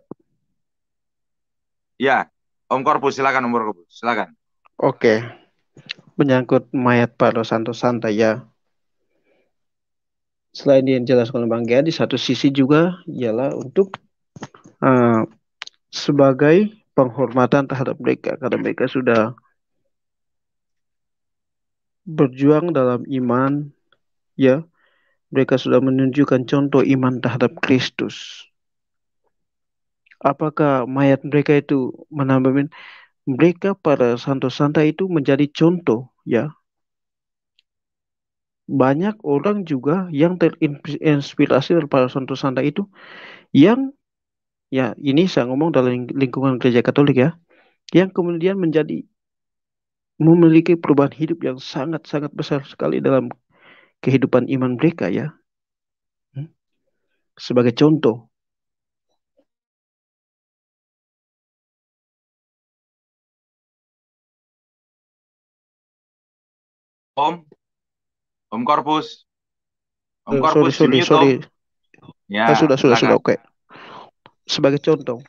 Ya, Om Korpus, silakan Om Korpus, silakan. Oke. Menyangkut mayat para santo santai ya selain yang dijelaskan oleh Bang Gia, di satu sisi juga ialah untuk uh, sebagai penghormatan terhadap mereka karena mereka sudah berjuang dalam iman ya mereka sudah menunjukkan contoh iman terhadap Kristus apakah mayat mereka itu menambahkan mereka para santo-santa itu menjadi contoh ya banyak orang juga yang terinspirasi para Santo Santa itu yang ya ini saya ngomong dalam lingkungan gereja Katolik ya yang kemudian menjadi memiliki perubahan hidup yang sangat-sangat besar sekali dalam kehidupan iman mereka ya hmm? sebagai contoh Om, Om Korpus. Om Korpus eh, sorry, sorry, sorry. Ya, eh, sudah sudah sudah oke. Okay. Sebagai contoh,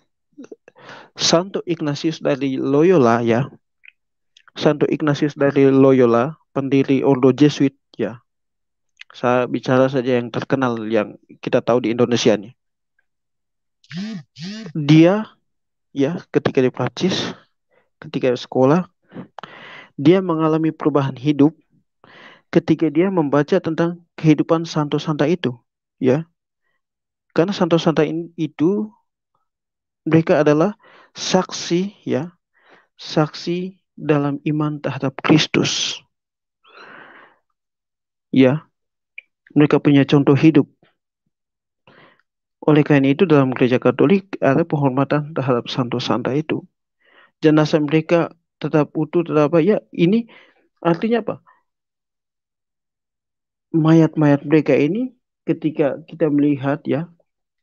Santo Ignatius dari Loyola ya. Santo Ignatius dari Loyola, pendiri Ordo Jesuit ya. Saya bicara saja yang terkenal yang kita tahu di Indonesia nih. Dia ya ketika di Prancis, ketika di sekolah, dia mengalami perubahan hidup ketika dia membaca tentang kehidupan Santo Santa itu, ya. Karena Santo Santa ini itu mereka adalah saksi, ya, saksi dalam iman terhadap Kristus. Ya, mereka punya contoh hidup. Oleh karena itu dalam gereja Katolik ada penghormatan terhadap Santo Santa itu. Jenazah mereka tetap utuh, tetap apa? Ya, ini artinya apa? mayat-mayat mereka ini ketika kita melihat ya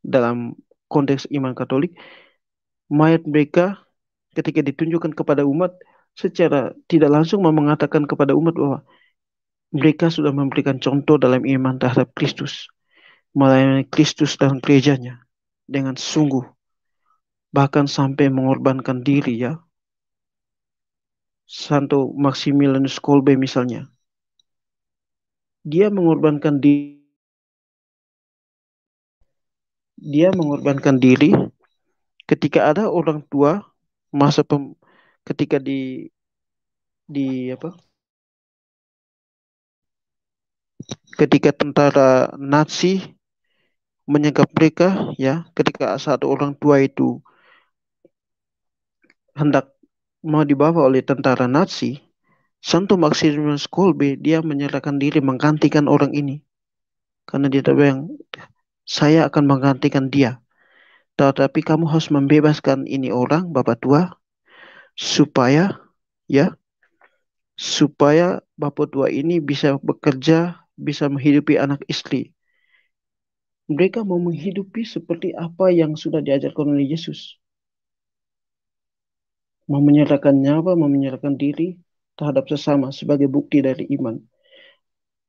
dalam konteks iman Katolik mayat mereka ketika ditunjukkan kepada umat secara tidak langsung mengatakan kepada umat bahwa mereka sudah memberikan contoh dalam iman terhadap Kristus melayani Kristus dan gerejanya dengan sungguh bahkan sampai mengorbankan diri ya Santo Maximilianus Kolbe misalnya dia mengorbankan diri dia mengorbankan diri ketika ada orang tua masa pem, ketika di di apa ketika tentara Nazi menyekap mereka ya ketika satu orang tua itu hendak mau dibawa oleh tentara Nazi Santo Maximus Kolbe dia menyerahkan diri menggantikan orang ini karena dia tahu yang saya akan menggantikan dia tetapi kamu harus membebaskan ini orang Bapak tua supaya ya supaya Bapak tua ini bisa bekerja bisa menghidupi anak istri mereka mau menghidupi seperti apa yang sudah diajarkan oleh Yesus mau menyerahkan nyawa, mau menyerahkan diri, terhadap sesama sebagai bukti dari iman.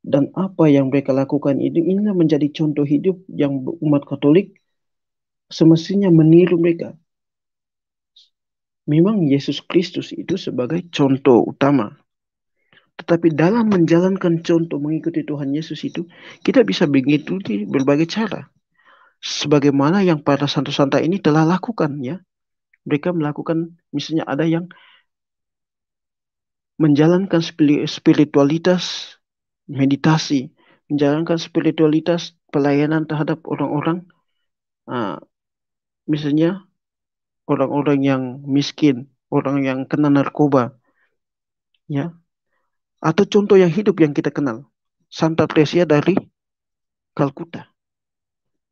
Dan apa yang mereka lakukan itu inilah menjadi contoh hidup yang umat Katolik semestinya meniru mereka. Memang Yesus Kristus itu sebagai contoh utama. Tetapi dalam menjalankan contoh mengikuti Tuhan Yesus itu, kita bisa begitu di berbagai cara. Sebagaimana yang para santo-santa ini telah lakukan ya. Mereka melakukan misalnya ada yang menjalankan spiritualitas meditasi, menjalankan spiritualitas pelayanan terhadap orang-orang, uh, misalnya orang-orang yang miskin, orang yang kena narkoba, ya, atau contoh yang hidup yang kita kenal, Santa Teresa dari Kalkuta.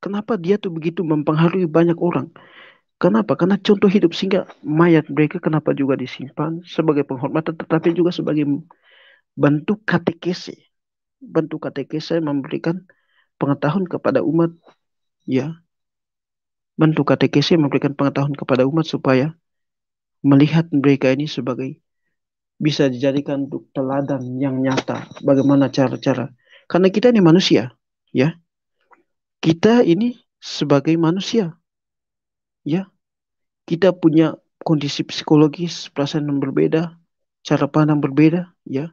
Kenapa dia tuh begitu mempengaruhi banyak orang? Kenapa? Karena contoh hidup sehingga mayat mereka kenapa juga disimpan sebagai penghormatan tetapi juga sebagai bentuk katekese. Bentuk katekese memberikan pengetahuan kepada umat ya. Bentuk katekese memberikan pengetahuan kepada umat supaya melihat mereka ini sebagai bisa dijadikan untuk teladan yang nyata bagaimana cara-cara. Karena kita ini manusia, ya. Kita ini sebagai manusia ya kita punya kondisi psikologis, perasaan yang berbeda, cara pandang berbeda, ya.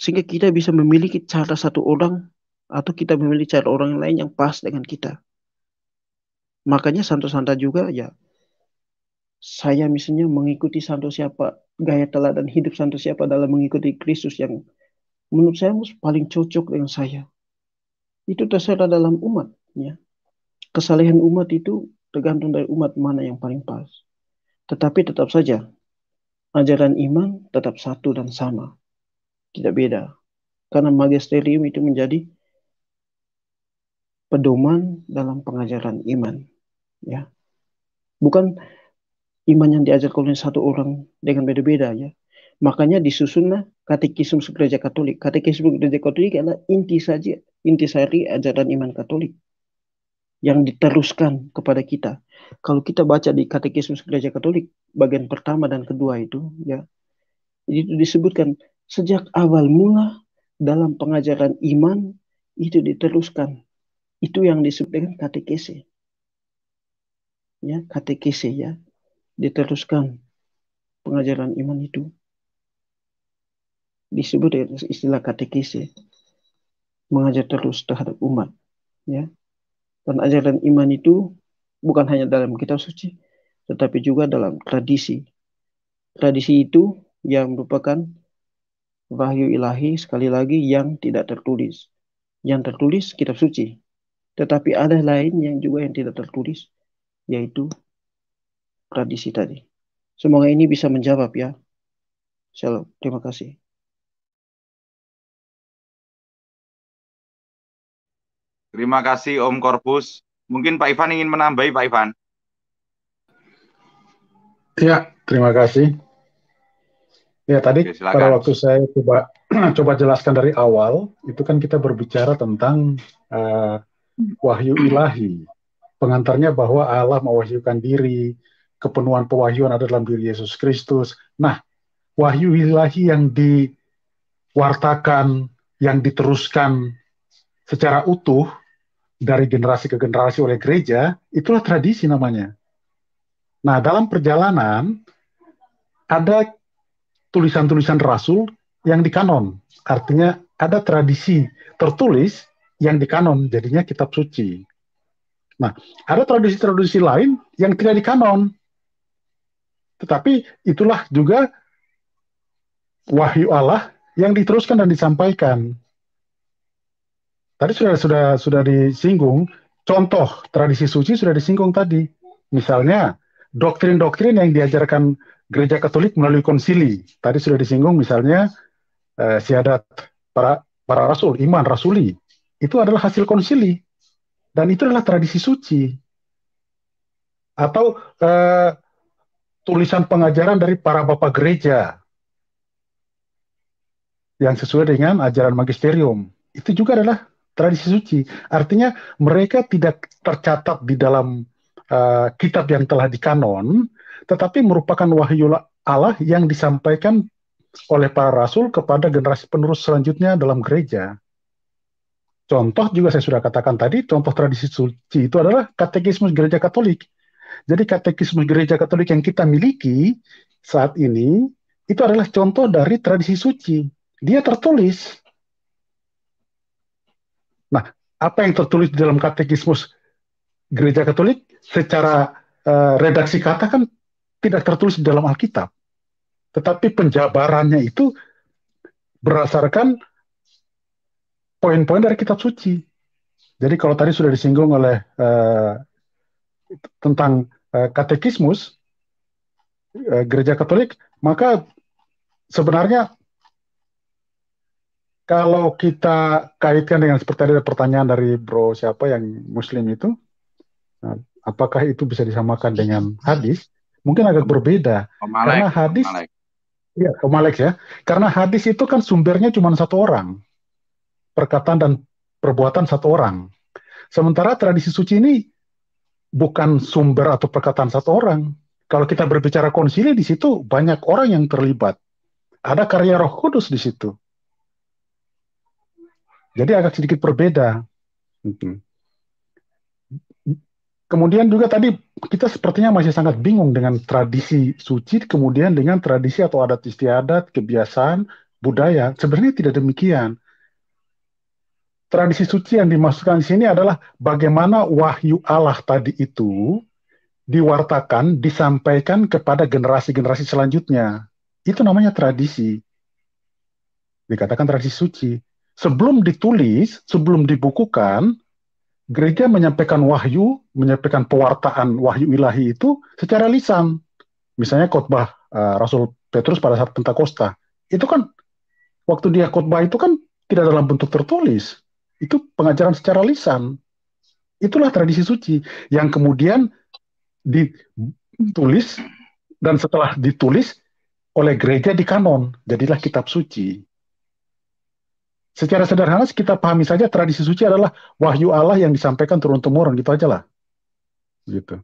Sehingga kita bisa memiliki cara satu orang atau kita memiliki cara orang lain yang pas dengan kita. Makanya Santo Santa juga ya saya misalnya mengikuti Santo siapa gaya teladan hidup Santo siapa dalam mengikuti Kristus yang menurut saya paling cocok dengan saya. Itu terserah dalam umat ya. Kesalehan umat itu tergantung dari umat mana yang paling pas. Tetapi tetap saja, ajaran iman tetap satu dan sama. Tidak beda. Karena magisterium itu menjadi pedoman dalam pengajaran iman. Ya, Bukan iman yang diajar oleh satu orang dengan beda-beda ya. Makanya disusunlah katekismus gereja Katolik. Katekismus gereja Katolik adalah inti saja, inti sari ajaran iman Katolik yang diteruskan kepada kita. Kalau kita baca di Katekismus Gereja Katolik bagian pertama dan kedua itu ya itu disebutkan sejak awal mula dalam pengajaran iman itu diteruskan. Itu yang disebut dengan katekese. Ya, katekese ya. Diteruskan pengajaran iman itu. Disebut istilah katekese. Mengajar terus terhadap umat. Ya. Dan ajaran iman itu bukan hanya dalam kitab suci, tetapi juga dalam tradisi. Tradisi itu yang merupakan wahyu ilahi sekali lagi yang tidak tertulis. Yang tertulis kitab suci. Tetapi ada lain yang juga yang tidak tertulis, yaitu tradisi tadi. Semoga ini bisa menjawab ya. Shalom. Terima kasih. Terima kasih Om Korpus. Mungkin Pak Ivan ingin menambahi Pak Ivan. Ya, terima kasih. Ya, tadi Oke, pada waktu saya coba coba jelaskan dari awal, itu kan kita berbicara tentang uh, wahyu ilahi. Pengantarnya bahwa Allah mewahyukan diri, kepenuhan pewahyuan ada dalam diri Yesus Kristus. Nah, wahyu ilahi yang diwartakan, yang diteruskan secara utuh dari generasi ke generasi oleh gereja, itulah tradisi namanya. Nah, dalam perjalanan ada tulisan-tulisan rasul yang dikanon, artinya ada tradisi tertulis yang dikanon, jadinya kitab suci. Nah, ada tradisi-tradisi lain yang tidak dikanon. Tetapi itulah juga wahyu Allah yang diteruskan dan disampaikan. Tadi sudah sudah sudah disinggung contoh tradisi suci sudah disinggung tadi. Misalnya doktrin-doktrin yang diajarkan gereja Katolik melalui konsili. Tadi sudah disinggung misalnya eh, siadat para para rasul, iman rasuli. Itu adalah hasil konsili dan itu adalah tradisi suci. Atau eh, tulisan pengajaran dari para bapak gereja yang sesuai dengan ajaran magisterium. Itu juga adalah tradisi suci. Artinya mereka tidak tercatat di dalam uh, kitab yang telah dikanon, tetapi merupakan wahyu Allah yang disampaikan oleh para rasul kepada generasi penerus selanjutnya dalam gereja. Contoh juga saya sudah katakan tadi, contoh tradisi suci itu adalah katekismus gereja Katolik. Jadi katekismus gereja Katolik yang kita miliki saat ini itu adalah contoh dari tradisi suci. Dia tertulis Nah, apa yang tertulis di dalam katekismus Gereja Katolik secara uh, redaksi kata kan tidak tertulis di dalam Alkitab. Tetapi penjabarannya itu berdasarkan poin-poin dari kitab suci. Jadi kalau tadi sudah disinggung oleh uh, tentang uh, katekismus uh, Gereja Katolik, maka sebenarnya kalau kita kaitkan dengan seperti ada pertanyaan dari bro siapa yang muslim itu, nah, apakah itu bisa disamakan dengan hadis? Mungkin agak berbeda. Omalek, Karena hadis, iya ya, Omalek ya. Karena hadis itu kan sumbernya cuma satu orang, perkataan dan perbuatan satu orang. Sementara tradisi suci ini bukan sumber atau perkataan satu orang. Kalau kita berbicara konsili di situ banyak orang yang terlibat. Ada karya Roh Kudus di situ jadi agak sedikit berbeda. Mm-hmm. Kemudian juga tadi kita sepertinya masih sangat bingung dengan tradisi suci, kemudian dengan tradisi atau adat istiadat, kebiasaan, budaya. Sebenarnya tidak demikian. Tradisi suci yang dimasukkan di sini adalah bagaimana wahyu Allah tadi itu diwartakan, disampaikan kepada generasi-generasi selanjutnya. Itu namanya tradisi. Dikatakan tradisi suci sebelum ditulis, sebelum dibukukan, gereja menyampaikan wahyu, menyampaikan pewartaan wahyu ilahi itu secara lisan. Misalnya khotbah uh, Rasul Petrus pada saat Pentakosta. Itu kan waktu dia khotbah itu kan tidak dalam bentuk tertulis. Itu pengajaran secara lisan. Itulah tradisi suci yang kemudian ditulis dan setelah ditulis oleh gereja di kanon, jadilah kitab suci. Secara sederhana kita pahami saja tradisi suci adalah wahyu Allah yang disampaikan turun temurun gitu aja lah, gitu.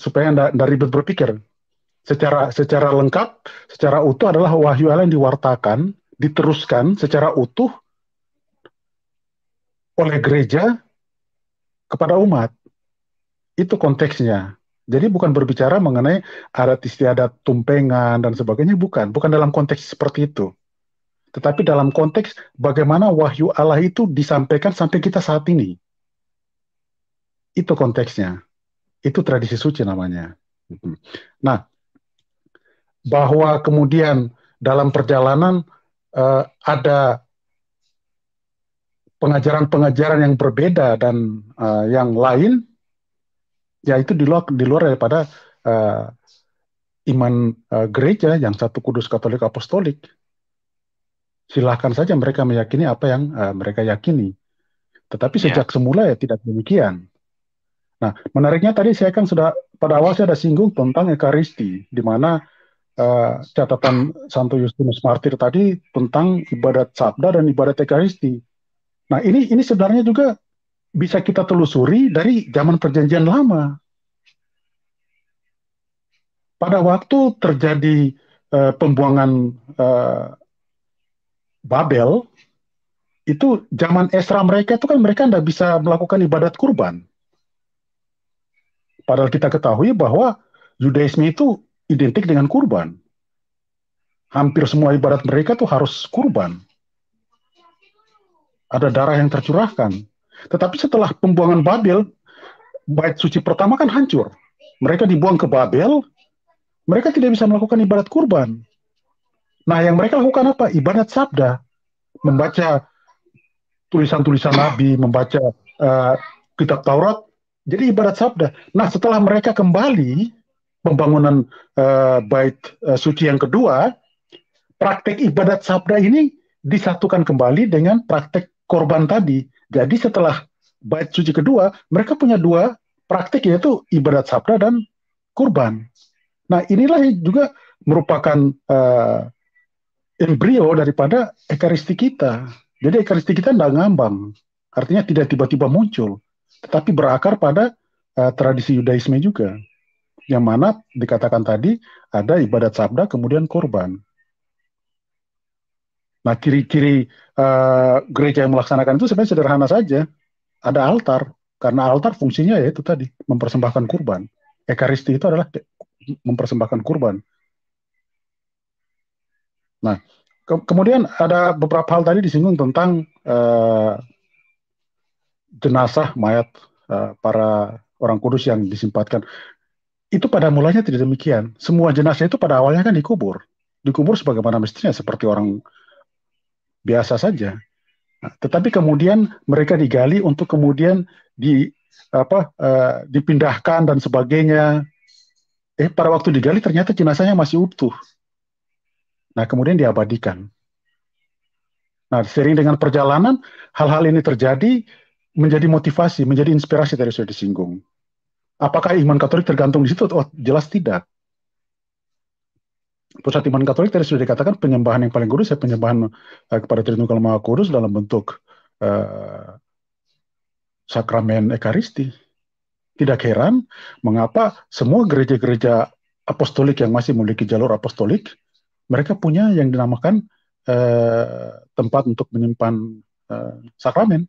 Supaya anda, dari ribet berpikir. Secara secara lengkap, secara utuh adalah wahyu Allah yang diwartakan, diteruskan secara utuh oleh gereja kepada umat. Itu konteksnya. Jadi bukan berbicara mengenai adat istiadat tumpengan dan sebagainya, bukan. Bukan dalam konteks seperti itu. Tetapi dalam konteks bagaimana wahyu Allah itu disampaikan sampai kita saat ini. Itu konteksnya. Itu tradisi suci namanya. Hmm. Nah, bahwa kemudian dalam perjalanan uh, ada pengajaran-pengajaran yang berbeda dan uh, yang lain, ya itu di luar, di luar daripada uh, iman uh, gereja yang satu kudus Katolik Apostolik silahkan saja mereka meyakini apa yang uh, mereka yakini. Tetapi ya. sejak semula ya tidak demikian. Nah, menariknya tadi saya kan sudah pada awal saya ada singgung tentang Ekaristi, di mana uh, catatan Santo Justinus Martir tadi tentang ibadat sabda dan ibadat Ekaristi. Nah, ini ini sebenarnya juga bisa kita telusuri dari zaman Perjanjian Lama. Pada waktu terjadi uh, pembuangan Babel itu zaman Esra mereka itu kan mereka tidak bisa melakukan ibadat kurban. Padahal kita ketahui bahwa Yudaisme itu identik dengan kurban. Hampir semua ibadat mereka tuh harus kurban. Ada darah yang tercurahkan. Tetapi setelah pembuangan Babel, bait suci pertama kan hancur. Mereka dibuang ke Babel, mereka tidak bisa melakukan ibadat kurban. Nah, yang mereka lakukan apa? Ibarat sabda, membaca tulisan-tulisan Nabi, membaca uh, kitab Taurat. Jadi ibarat sabda. Nah, setelah mereka kembali pembangunan uh, bait uh, suci yang kedua, praktek ibadat sabda ini disatukan kembali dengan praktek korban tadi. Jadi setelah bait suci kedua, mereka punya dua praktek yaitu ibadat sabda dan kurban. Nah, inilah juga merupakan uh, embrio daripada ekaristi kita. Jadi ekaristi kita tidak ngambang, artinya tidak tiba-tiba muncul, tetapi berakar pada uh, tradisi Yudaisme juga, yang mana dikatakan tadi ada ibadat sabda kemudian korban. Nah kiri-kiri uh, gereja yang melaksanakan itu sebenarnya sederhana saja, ada altar karena altar fungsinya yaitu tadi mempersembahkan kurban. Ekaristi itu adalah mempersembahkan kurban Nah, ke kemudian ada beberapa hal tadi disinggung tentang uh, jenazah mayat uh, para orang kudus yang disimpatkan. Itu pada mulanya tidak demikian. Semua jenazah itu pada awalnya kan dikubur. Dikubur sebagaimana mestinya seperti orang biasa saja. Nah, tetapi kemudian mereka digali untuk kemudian di apa uh, dipindahkan dan sebagainya. Eh pada waktu digali ternyata jenazahnya masih utuh Nah, kemudian diabadikan. Nah, sering dengan perjalanan, hal-hal ini terjadi menjadi motivasi, menjadi inspirasi dari sudah disinggung. Apakah iman Katolik tergantung di situ? Oh, jelas tidak. Pusat iman Katolik tadi sudah dikatakan penyembahan yang paling kudus ya penyembahan eh, kepada Tritunggal Maha Kudus dalam bentuk eh, sakramen Ekaristi. Tidak heran mengapa semua gereja-gereja apostolik yang masih memiliki jalur apostolik mereka punya yang dinamakan uh, tempat untuk menyimpan uh, sakramen.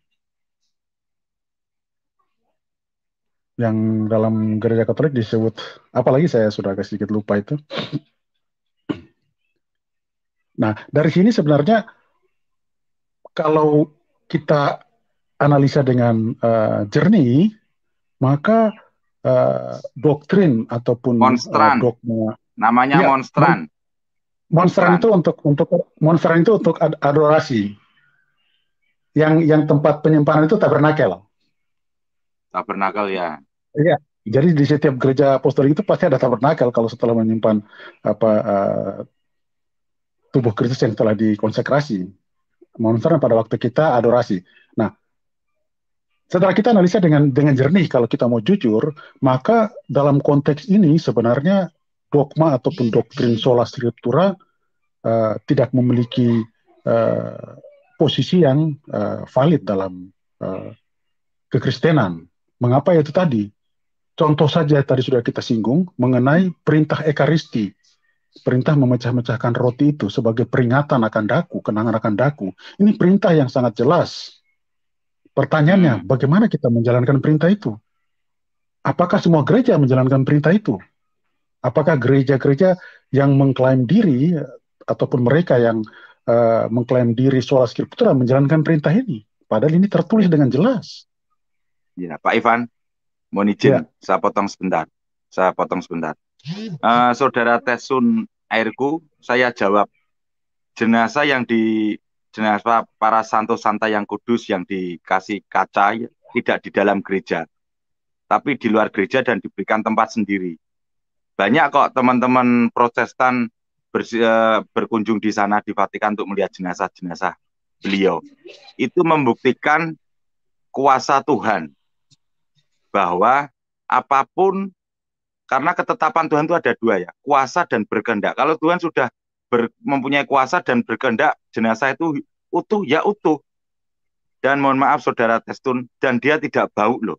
Yang dalam gereja Katolik disebut, apalagi saya sudah agak sedikit lupa itu. Nah, dari sini sebenarnya kalau kita analisa dengan uh, jernih, maka uh, doktrin ataupun monstran. Uh, dogma namanya ya, monstran monster itu untuk untuk monster itu untuk adorasi. Yang yang tempat penyimpanan itu tabernakel. Tabernakel ya. Iya. Jadi di setiap gereja apostolik itu pasti ada tabernakel kalau setelah menyimpan apa uh, tubuh Kristus yang telah dikonsekrasi. Monster pada waktu kita adorasi. Nah, setelah kita analisa dengan dengan jernih kalau kita mau jujur, maka dalam konteks ini sebenarnya dogma ataupun doktrin sola scriptura uh, tidak memiliki uh, posisi yang uh, valid dalam uh, kekristenan. Mengapa itu tadi? Contoh saja tadi sudah kita singgung mengenai perintah ekaristi perintah memecah-mecahkan roti itu sebagai peringatan akan daku, kenangan akan daku. Ini perintah yang sangat jelas. Pertanyaannya, hmm. bagaimana kita menjalankan perintah itu? Apakah semua gereja menjalankan perintah itu? apakah gereja-gereja yang mengklaim diri ataupun mereka yang uh, mengklaim diri soal skriptura menjalankan perintah ini padahal ini tertulis dengan jelas ya Pak Ivan mohon izin ya. saya potong sebentar saya potong sebentar uh, saudara Tesun airku saya jawab jenazah yang di jenazah para santo santa yang kudus yang dikasih kaca tidak di dalam gereja tapi di luar gereja dan diberikan tempat sendiri banyak kok teman-teman Protestan ber, eh, berkunjung di sana di Vatikan untuk melihat jenazah-jenazah beliau. Itu membuktikan kuasa Tuhan bahwa apapun karena ketetapan Tuhan itu ada dua ya, kuasa dan berkehendak. Kalau Tuhan sudah ber, mempunyai kuasa dan berkehendak, jenazah itu utuh ya utuh. Dan mohon maaf saudara Testun, dan dia tidak bau loh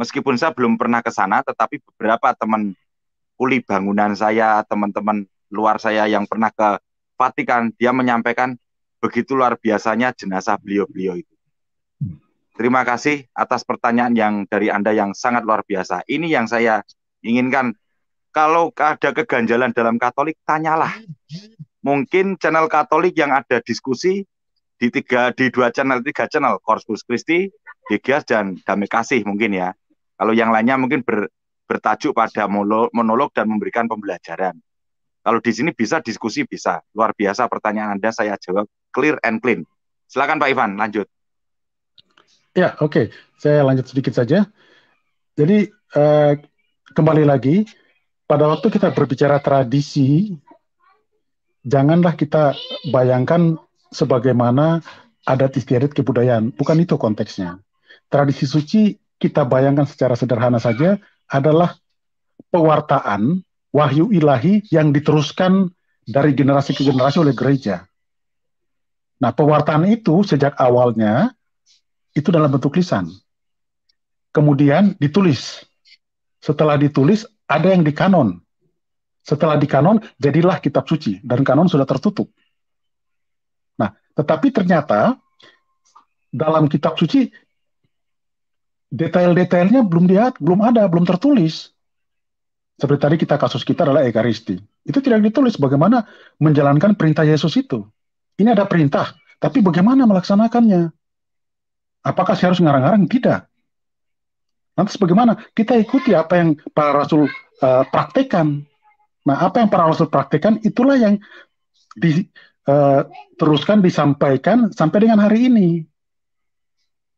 meskipun saya belum pernah ke sana, tetapi beberapa teman kuli bangunan saya, teman-teman luar saya yang pernah ke Vatikan, dia menyampaikan begitu luar biasanya jenazah beliau-beliau itu. Terima kasih atas pertanyaan yang dari Anda yang sangat luar biasa. Ini yang saya inginkan. Kalau ada keganjalan dalam Katolik, tanyalah. Mungkin channel Katolik yang ada diskusi di tiga di dua channel tiga channel Corpus Christi, Digas dan Damai Kasih mungkin ya. Kalau yang lainnya mungkin ber, bertajuk pada monolog dan memberikan pembelajaran. Kalau di sini bisa diskusi bisa. Luar biasa pertanyaan Anda saya jawab clear and clean. Silakan Pak Ivan lanjut. Ya, oke. Okay. Saya lanjut sedikit saja. Jadi eh, kembali lagi pada waktu kita berbicara tradisi janganlah kita bayangkan sebagaimana adat istiadat kebudayaan, bukan itu konteksnya. Tradisi suci kita bayangkan secara sederhana saja adalah pewartaan wahyu ilahi yang diteruskan dari generasi ke generasi oleh gereja. Nah, pewartaan itu sejak awalnya itu dalam bentuk lisan. Kemudian ditulis. Setelah ditulis, ada yang dikanon. Setelah dikanon, jadilah kitab suci. Dan kanon sudah tertutup. Nah, tetapi ternyata dalam kitab suci detail-detailnya belum lihat, belum ada, belum tertulis. Seperti tadi kita kasus kita adalah ekaristi. Itu tidak ditulis bagaimana menjalankan perintah Yesus itu. Ini ada perintah, tapi bagaimana melaksanakannya? Apakah saya harus ngarang-ngarang? Tidak. Nanti bagaimana? Kita ikuti apa yang para rasul uh, eh, praktekan. Nah, apa yang para rasul praktekan itulah yang diteruskan, eh, uh, disampaikan sampai dengan hari ini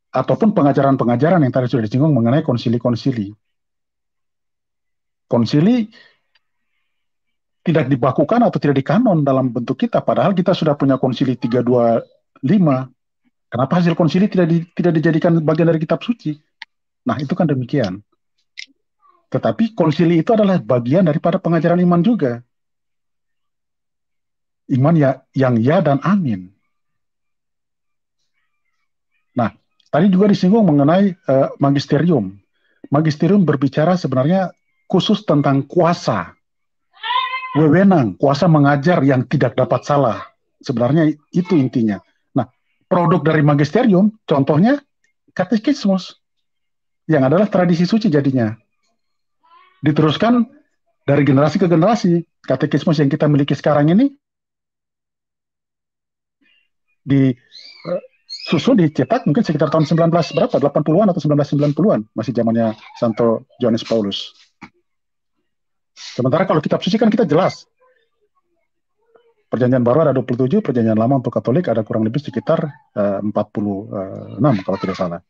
ataupun pengajaran-pengajaran yang tadi sudah disinggung mengenai konsili-konsili. Konsili tidak dibakukan atau tidak dikanon dalam bentuk kita, padahal kita sudah punya konsili 325. Kenapa hasil konsili tidak di, tidak dijadikan bagian dari kitab suci? Nah, itu kan demikian. Tetapi konsili itu adalah bagian daripada pengajaran iman juga. Iman ya yang ya dan amin. Nah, Tadi juga disinggung mengenai uh, magisterium. Magisterium berbicara sebenarnya khusus tentang kuasa, wewenang, kuasa mengajar yang tidak dapat salah. Sebenarnya itu intinya. Nah, produk dari magisterium, contohnya katekismus, yang adalah tradisi suci jadinya. Diteruskan dari generasi ke generasi, katekismus yang kita miliki sekarang ini di susu dicetak mungkin sekitar tahun 19 berapa 80-an atau 1990-an masih zamannya Santo Johannes Paulus. Sementara kalau kitab suci kan kita jelas Perjanjian baru ada 27, perjanjian lama untuk Katolik ada kurang lebih sekitar eh, uh, 46 kalau tidak salah.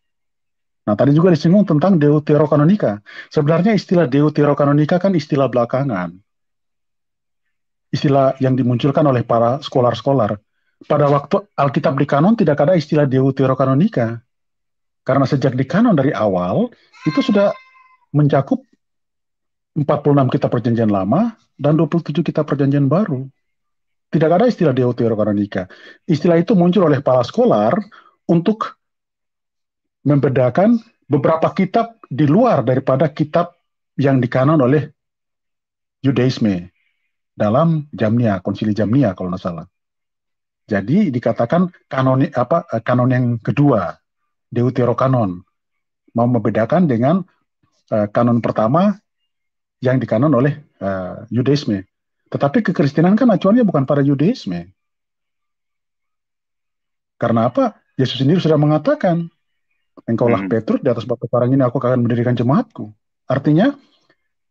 Nah, tadi juga disinggung tentang deuterokanonika. Sebenarnya istilah deuterokanonika kan istilah belakangan. Istilah yang dimunculkan oleh para sekolah-sekolah pada waktu Alkitab di kanon tidak ada istilah deuterokanonika. Karena sejak di kanon dari awal itu sudah mencakup 46 kitab perjanjian lama dan 27 kitab perjanjian baru. Tidak ada istilah deuterokanonika. Istilah itu muncul oleh para sekolah untuk membedakan beberapa kitab di luar daripada kitab yang di kanon oleh Judaisme dalam Jamnia, konsili Jamnia kalau tidak salah. Jadi dikatakan kanon apa eh, kanon yang kedua, deuterokanon. Mau membedakan dengan uh, kanon pertama yang dikanon oleh uh, Yudaisme. Tetapi kekristenan kan acuannya bukan pada Yudaisme. Karena apa? Yesus sendiri sudah mengatakan, engkaulah hmm. Petrus di atas batu karang ini aku akan mendirikan jemaatku. Artinya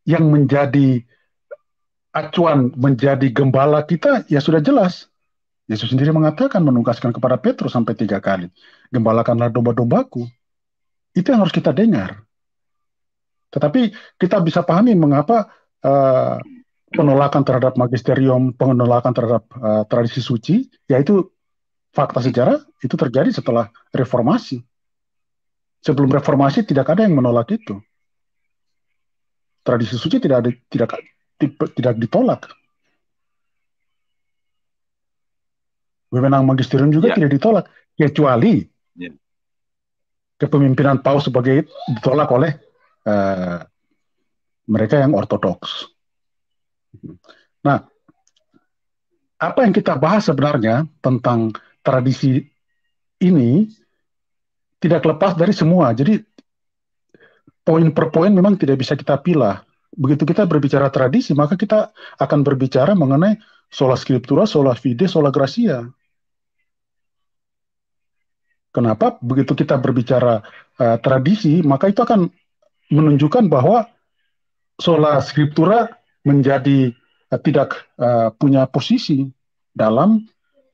yang menjadi acuan menjadi gembala kita ya sudah jelas Yesus sendiri mengatakan menungkaskan kepada Petrus sampai tiga kali, gembalakanlah domba-dombaku. Itu yang harus kita dengar. Tetapi kita bisa pahami mengapa uh, penolakan terhadap magisterium, penolakan terhadap uh, tradisi suci, yaitu fakta sejarah itu terjadi setelah reformasi. Sebelum reformasi tidak ada yang menolak itu. Tradisi suci tidak ada, tidak tidak ditolak Wewenang magisterium juga ya. tidak ditolak kecuali ya. kepemimpinan paus sebagai ditolak oleh uh, mereka yang ortodoks. Nah, apa yang kita bahas sebenarnya tentang tradisi ini tidak lepas dari semua. Jadi poin per poin memang tidak bisa kita pilih begitu kita berbicara tradisi, maka kita akan berbicara mengenai sola scriptura, sola fide, sola gracia. Kenapa begitu kita berbicara uh, tradisi, maka itu akan menunjukkan bahwa sola scriptura menjadi uh, tidak uh, punya posisi dalam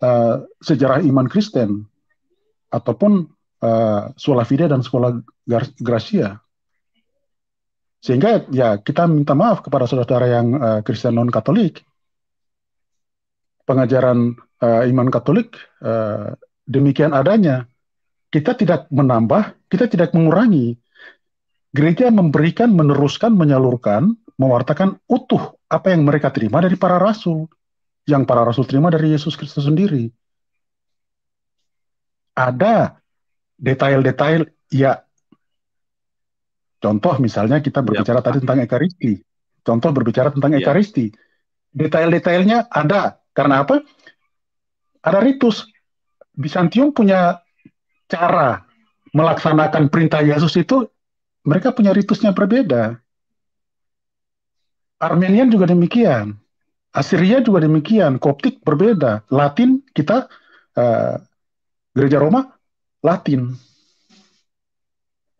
uh, sejarah iman Kristen ataupun uh, sola fide dan sola gracia. Sehingga ya kita minta maaf kepada saudara-saudara yang uh, Kristen non Katolik. Pengajaran uh, iman Katolik uh, demikian adanya. Kita tidak menambah, kita tidak mengurangi. Gereja memberikan, meneruskan, menyalurkan, mewartakan utuh apa yang mereka terima dari para rasul, yang para rasul terima dari Yesus Kristus sendiri. Ada detail-detail ya Contoh misalnya kita iya. berbicara ya. tadi tentang Ekaristi. Contoh berbicara tentang ya. Ekaristi. Detail-detailnya ada. Karena apa? Ada ritus. Bizantium punya cara melaksanakan perintah Yesus itu mereka punya ritusnya berbeda. Armenian juga demikian. Assyria juga demikian. Koptik berbeda. Latin kita uh, gereja Roma Latin.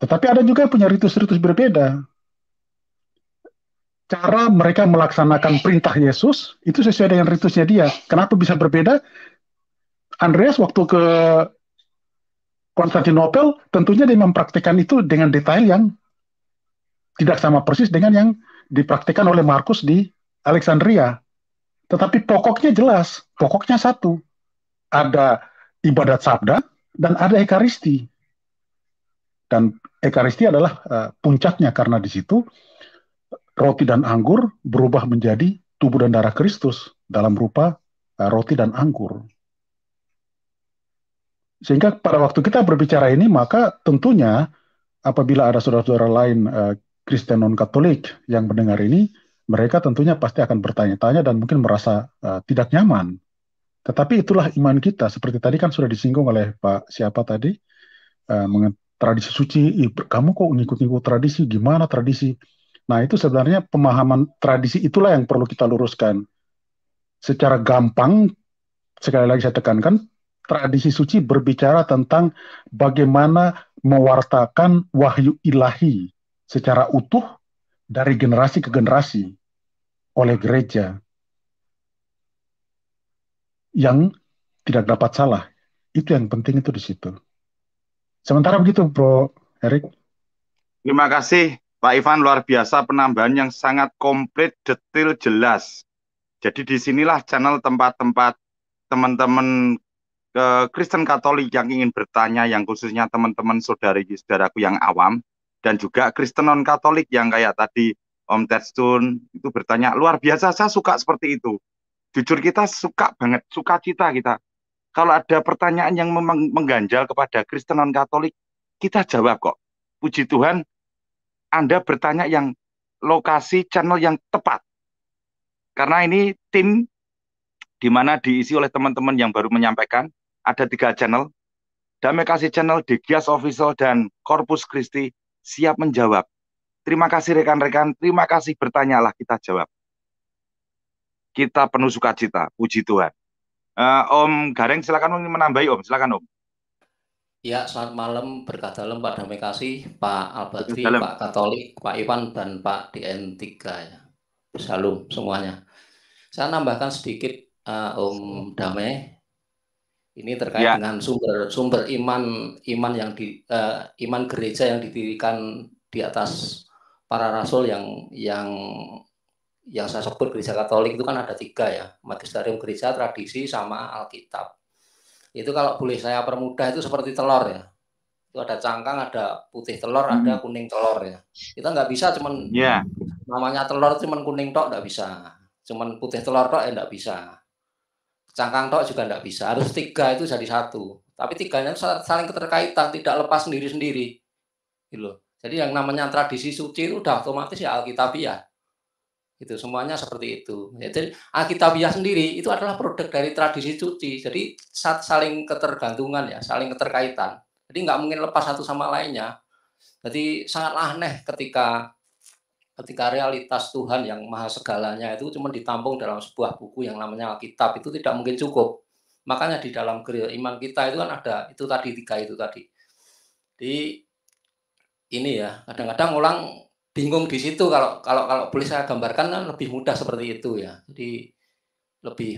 Tetapi ada juga yang punya ritus-ritus berbeda. Cara mereka melaksanakan perintah Yesus itu sesuai dengan ritusnya dia. Kenapa bisa berbeda? Andreas waktu ke Konstantinopel tentunya dia mempraktikkan itu dengan detail yang tidak sama persis dengan yang dipraktikkan oleh Markus di Alexandria. Tetapi pokoknya jelas, pokoknya satu. Ada ibadat sabda dan ada ekaristi. Dan Ekaristi adalah uh, puncaknya karena di situ roti dan anggur berubah menjadi tubuh dan darah Kristus dalam rupa uh, roti dan anggur. Sehingga pada waktu kita berbicara ini maka tentunya apabila ada saudara-saudara lain uh, Kristen non Katolik yang mendengar ini, mereka tentunya pasti akan bertanya-tanya dan mungkin merasa uh, tidak nyaman. Tetapi itulah iman kita. Seperti tadi kan sudah disinggung oleh Pak siapa tadi uh, tradisi suci, kamu kok ngikut-ngikut tradisi, gimana tradisi? Nah itu sebenarnya pemahaman tradisi itulah yang perlu kita luruskan. Secara gampang, sekali lagi saya tekankan, tradisi suci berbicara tentang bagaimana mewartakan wahyu ilahi secara utuh dari generasi ke generasi oleh gereja yang tidak dapat salah. Itu yang penting itu di situ. Sementara begitu, Bro Erik. Terima kasih, Pak Ivan. Luar biasa penambahan yang sangat komplit, detail, jelas. Jadi disinilah channel tempat-tempat teman-teman Kristen Katolik yang ingin bertanya, yang khususnya teman-teman saudari-saudaraku yang awam, dan juga Kristen non-Katolik yang kayak tadi Om Tetsun itu bertanya, luar biasa, saya suka seperti itu. Jujur kita suka banget, suka cita kita kalau ada pertanyaan yang mengganjal kepada Kristen dan Katolik, kita jawab kok. Puji Tuhan, Anda bertanya yang lokasi channel yang tepat. Karena ini tim di mana diisi oleh teman-teman yang baru menyampaikan, ada tiga channel. Damai Kasih Channel, Degias Official, dan Corpus Christi siap menjawab. Terima kasih rekan-rekan, terima kasih bertanyalah kita jawab. Kita penuh sukacita, puji Tuhan. Uh, om Gareng silakan menambahi Om, silakan Om. Ya, selamat malam berkah dalam Pak Damai Kasih, Pak Albatri, Pak Katolik, Pak Iwan dan Pak DN3 ya. Salam semuanya. Saya nambahkan sedikit uh, Om Damai ini terkait ya. dengan sumber sumber iman iman yang di uh, iman gereja yang didirikan di atas para rasul yang yang yang saya sebut gereja Katolik itu kan ada tiga ya, magisterium gereja, tradisi, sama Alkitab. Itu kalau boleh saya permudah itu seperti telur ya. Itu ada cangkang, ada putih telur, hmm. ada kuning telur ya. Kita nggak bisa cuman yeah. namanya telur cuman kuning tok nggak bisa. Cuman putih telur tok ya nggak bisa. Cangkang tok juga nggak bisa. Harus tiga itu jadi satu. Tapi tiganya saling keterkaitan, tidak lepas sendiri-sendiri. Gitu Jadi yang namanya tradisi suci itu udah otomatis ya Alkitabiah. Ya itu semuanya seperti itu. Ya, jadi Alkitabiah sendiri itu adalah produk dari tradisi suci. Jadi saling ketergantungan ya, saling keterkaitan. Jadi nggak mungkin lepas satu sama lainnya. Jadi sangat aneh ketika ketika realitas Tuhan yang maha segalanya itu cuma ditampung dalam sebuah buku yang namanya Alkitab itu tidak mungkin cukup. Makanya di dalam iman kita itu kan ada itu tadi tiga itu tadi. Di ini ya kadang-kadang ulang bingung di situ kalau kalau kalau boleh saya gambarkan kan lebih mudah seperti itu ya jadi lebih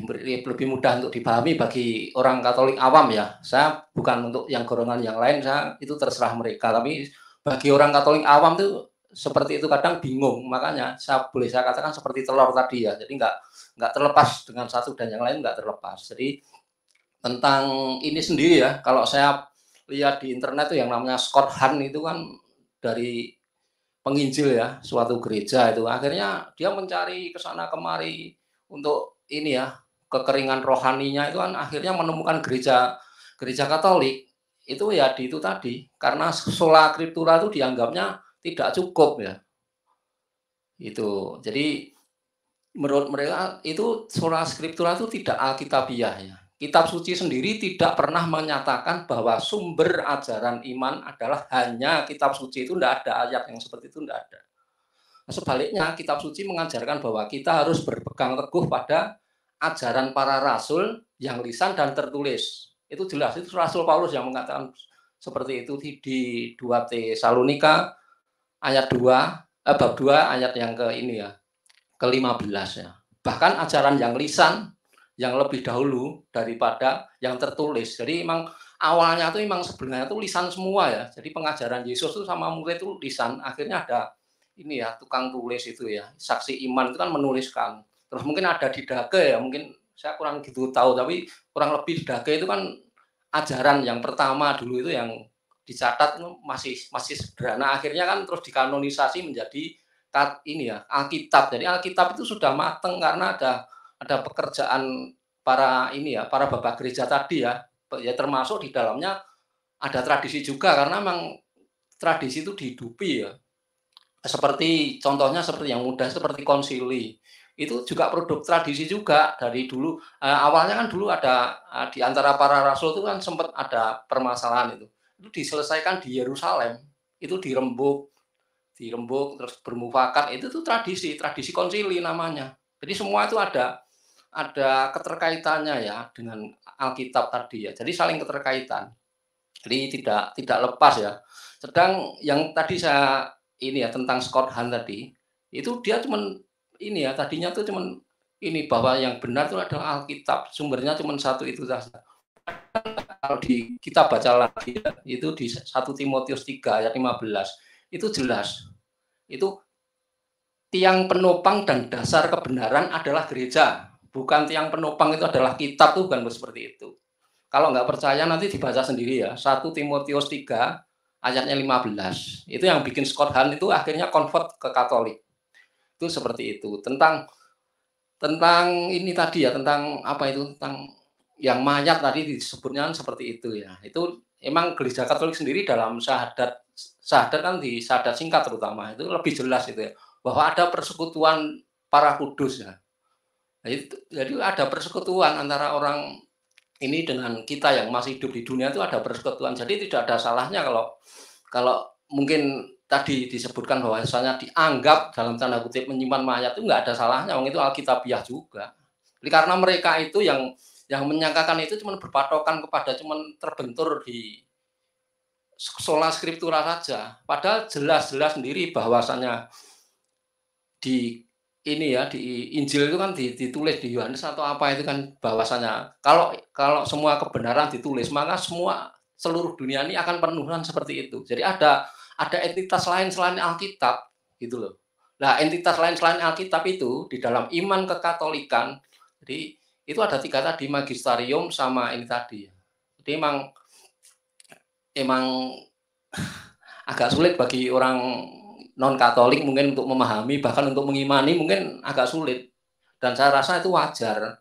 lebih mudah untuk dipahami bagi orang Katolik awam ya saya bukan untuk yang golongan yang lain saya itu terserah mereka tapi bagi orang Katolik awam tuh seperti itu kadang bingung makanya saya boleh saya katakan seperti telur tadi ya jadi nggak nggak terlepas dengan satu dan yang lain nggak terlepas jadi tentang ini sendiri ya kalau saya lihat di internet tuh yang namanya Scott Hahn itu kan dari penginjil ya suatu gereja itu akhirnya dia mencari ke sana kemari untuk ini ya kekeringan rohaninya itu kan akhirnya menemukan gereja gereja Katolik itu ya di itu tadi karena sola scriptura itu dianggapnya tidak cukup ya itu jadi menurut mereka itu sola scriptura itu tidak alkitabiah ya Kitab suci sendiri tidak pernah menyatakan bahwa sumber ajaran iman adalah hanya kitab suci itu tidak ada ayat yang seperti itu tidak ada. Nah, sebaliknya kitab suci mengajarkan bahwa kita harus berpegang teguh pada ajaran para rasul yang lisan dan tertulis. Itu jelas itu Rasul Paulus yang mengatakan seperti itu di 2 Tesalonika ayat 2 eh, bab 2 ayat yang ke ini ya ke-15 ya. Bahkan ajaran yang lisan yang lebih dahulu daripada yang tertulis. Jadi memang awalnya itu memang sebenarnya tulisan lisan semua ya. Jadi pengajaran Yesus itu sama murid itu lisan. Akhirnya ada ini ya tukang tulis itu ya. Saksi iman itu kan menuliskan. Terus mungkin ada di dage ya, mungkin saya kurang gitu tahu tapi kurang lebih dage itu kan ajaran yang pertama dulu itu yang dicatat masih masih sederhana akhirnya kan terus dikanonisasi menjadi ini ya Alkitab. Jadi Alkitab itu sudah mateng karena ada ada pekerjaan para ini ya, para bapak gereja tadi ya, ya termasuk di dalamnya ada tradisi juga karena memang tradisi itu dihidupi ya. Seperti contohnya seperti yang mudah seperti konsili itu juga produk tradisi juga dari dulu eh, awalnya kan dulu ada eh, di antara para rasul itu kan sempat ada permasalahan itu itu diselesaikan di Yerusalem itu dirembuk dirembuk terus bermufakat itu tuh tradisi tradisi konsili namanya jadi semua itu ada ada keterkaitannya ya dengan Alkitab tadi ya. Jadi saling keterkaitan. Jadi tidak tidak lepas ya. Sedang yang tadi saya ini ya tentang Scott Hahn tadi, itu dia cuman ini ya tadinya tuh cuman ini bahwa yang benar itu adalah Alkitab, sumbernya cuma satu itu saja. Kalau di kita baca lagi ya, itu di satu Timotius 3 ayat 15 itu jelas. Itu tiang penopang dan dasar kebenaran adalah gereja bukan tiang penopang itu adalah kitab tuh bukan seperti itu. Kalau nggak percaya nanti dibaca sendiri ya. 1 Timotius 3 ayatnya 15. Itu yang bikin Scott Hahn itu akhirnya convert ke Katolik. Itu seperti itu. Tentang tentang ini tadi ya, tentang apa itu tentang yang mayat tadi disebutnya seperti itu ya. Itu emang gereja Katolik sendiri dalam syahadat syahadat kan di syahadat singkat terutama itu lebih jelas itu ya bahwa ada persekutuan para kudus ya Nah, jadi ada persekutuan antara orang ini dengan kita yang masih hidup di dunia itu ada persekutuan. Jadi tidak ada salahnya kalau kalau mungkin tadi disebutkan bahwasanya dianggap dalam tanda kutip menyimpan mayat itu nggak ada salahnya. Wong itu alkitabiah juga. Jadi karena mereka itu yang yang menyangkakan itu cuma berpatokan kepada cuma terbentur di sola skriptura saja. Padahal jelas-jelas sendiri bahwasannya di ini ya di Injil itu kan ditulis di Yohanes atau apa itu kan bahwasanya kalau kalau semua kebenaran ditulis maka semua seluruh dunia ini akan penuhan seperti itu. Jadi ada ada entitas lain selain Alkitab gitu loh. Nah, entitas lain selain Alkitab itu di dalam iman kekatolikan. Jadi itu ada tiga tadi magisterium sama ini tadi. Jadi emang emang agak sulit bagi orang non Katolik mungkin untuk memahami bahkan untuk mengimani mungkin agak sulit dan saya rasa itu wajar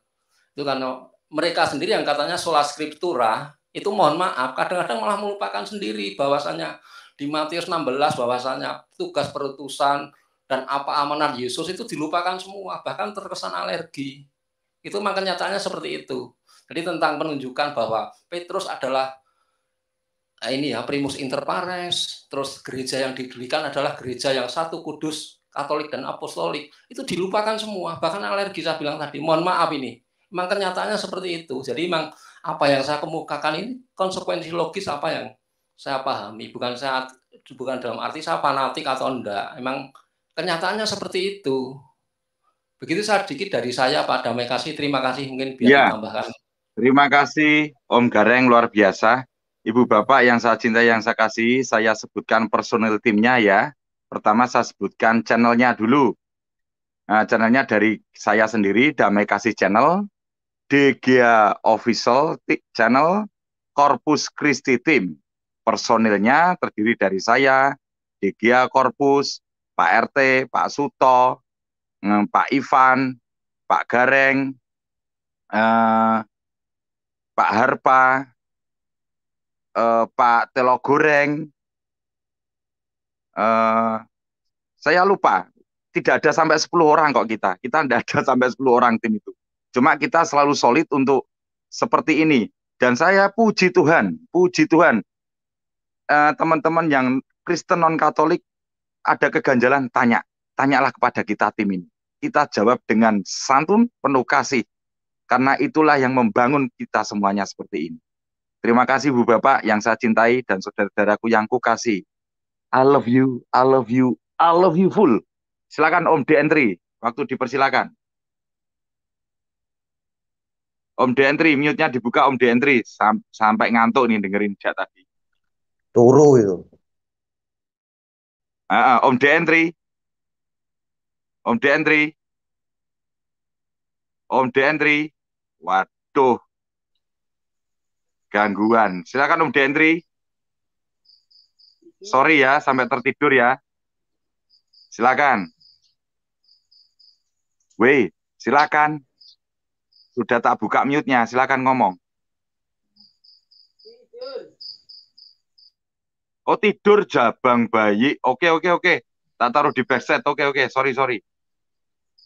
itu karena mereka sendiri yang katanya sola scriptura itu mohon maaf kadang-kadang malah melupakan sendiri bahwasanya di Matius 16 bahwasanya tugas perutusan dan apa amanat Yesus itu dilupakan semua bahkan terkesan alergi itu makanya nyatanya seperti itu jadi tentang penunjukan bahwa Petrus adalah Nah, ini ya Primus Inter Pares, terus gereja yang didirikan adalah gereja yang satu kudus Katolik dan Apostolik itu dilupakan semua bahkan alergi saya bilang tadi mohon maaf ini memang kenyataannya seperti itu jadi memang apa yang saya kemukakan ini konsekuensi logis apa yang saya pahami bukan saat bukan dalam arti saya fanatik atau enggak memang kenyataannya seperti itu begitu sedikit dari saya Pak Damai kasih terima kasih mungkin biar ya. tambahkan terima kasih Om Gareng luar biasa Ibu Bapak yang saya cinta yang saya kasih, saya sebutkan personil timnya ya. Pertama saya sebutkan channelnya dulu. Nah, channelnya dari saya sendiri, Damai Kasih Channel, DGA Official Channel, Korpus Christi Team. Personilnya terdiri dari saya, DGA Korpus, Pak RT, Pak Suto, eh, Pak Ivan, Pak Gareng, eh, Pak Harpa, uh, Pak Telo Goreng. Uh, saya lupa, tidak ada sampai 10 orang kok kita. Kita tidak ada sampai 10 orang tim itu. Cuma kita selalu solid untuk seperti ini. Dan saya puji Tuhan, puji Tuhan. Eh, teman-teman uh, yang Kristen non-Katolik ada keganjalan, tanya. Tanyalah kepada kita tim ini. Kita jawab dengan santun, penuh kasih. Karena itulah yang membangun kita semuanya seperti ini. Terima kasih Bu Bapak yang saya cintai dan saudara-saudaraku yang kukasih. I love you, I love you, I love you full. Silakan Om di entry, waktu dipersilakan. Om di entry, mute-nya dibuka Om di entry sam sampai ngantuk nih dengerin chat tadi. Turu itu. Uh, uh, Om di entry. Om di entry. Om di entry. Waduh, gangguan. Silakan Om Dendri. Sorry ya, sampai tertidur ya. Silakan. Wei, silakan. Sudah tak buka mute-nya, silakan ngomong. Oh tidur jabang bayi. Oke oke oke. Tak taruh di backset. Oke oke. Sorry sorry.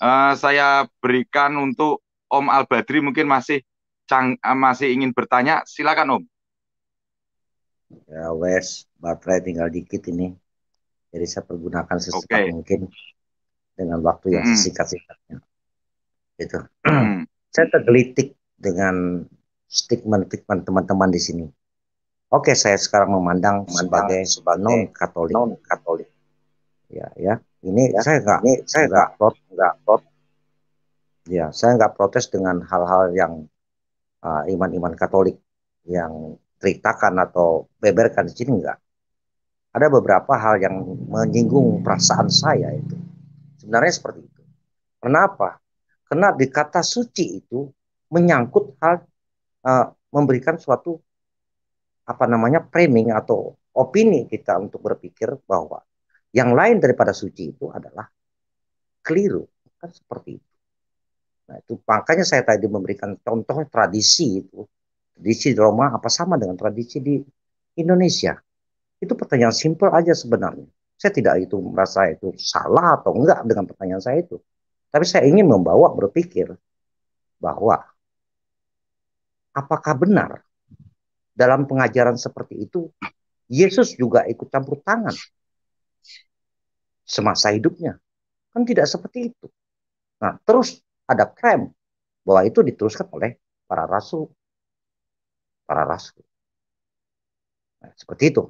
Uh, saya berikan untuk Om Al mungkin masih cang, eh, masih ingin bertanya, silakan Om. Ya wes, baterai tinggal dikit ini. Jadi saya pergunakan secepat okay. mungkin dengan waktu yang hmm. sesingkat-singkatnya. Itu. Hmm. saya tergelitik dengan stigma-stigma teman-teman di sini. Oke, saya sekarang memandang sebagai, sebagai non Katolik. Non Katolik. Ya, ya. Ini ya, saya nggak, ini saya nggak protes, nggak protes. Ya, saya nggak protes dengan hal-hal yang Ah, iman-iman uh, Katolik yang ceritakan atau beberkan di sini enggak. Ada beberapa hal yang menyinggung perasaan saya itu. Sebenarnya seperti itu. Kenapa? Karena di kata suci itu menyangkut hal uh, memberikan suatu apa namanya framing atau opini kita untuk berpikir bahwa yang lain daripada suci itu adalah keliru kan seperti itu Nah, itu makanya saya tadi memberikan contoh tradisi itu. Tradisi di Roma apa sama dengan tradisi di Indonesia? Itu pertanyaan simpel aja sebenarnya. Saya tidak itu merasa itu salah atau enggak dengan pertanyaan saya itu. Tapi saya ingin membawa berpikir bahwa apakah benar dalam pengajaran seperti itu Yesus juga ikut campur tangan semasa hidupnya. Kan tidak seperti itu. Nah, terus ada krem bahwa itu diteruskan oleh para rasul. Para rasul. Nah, seperti itu.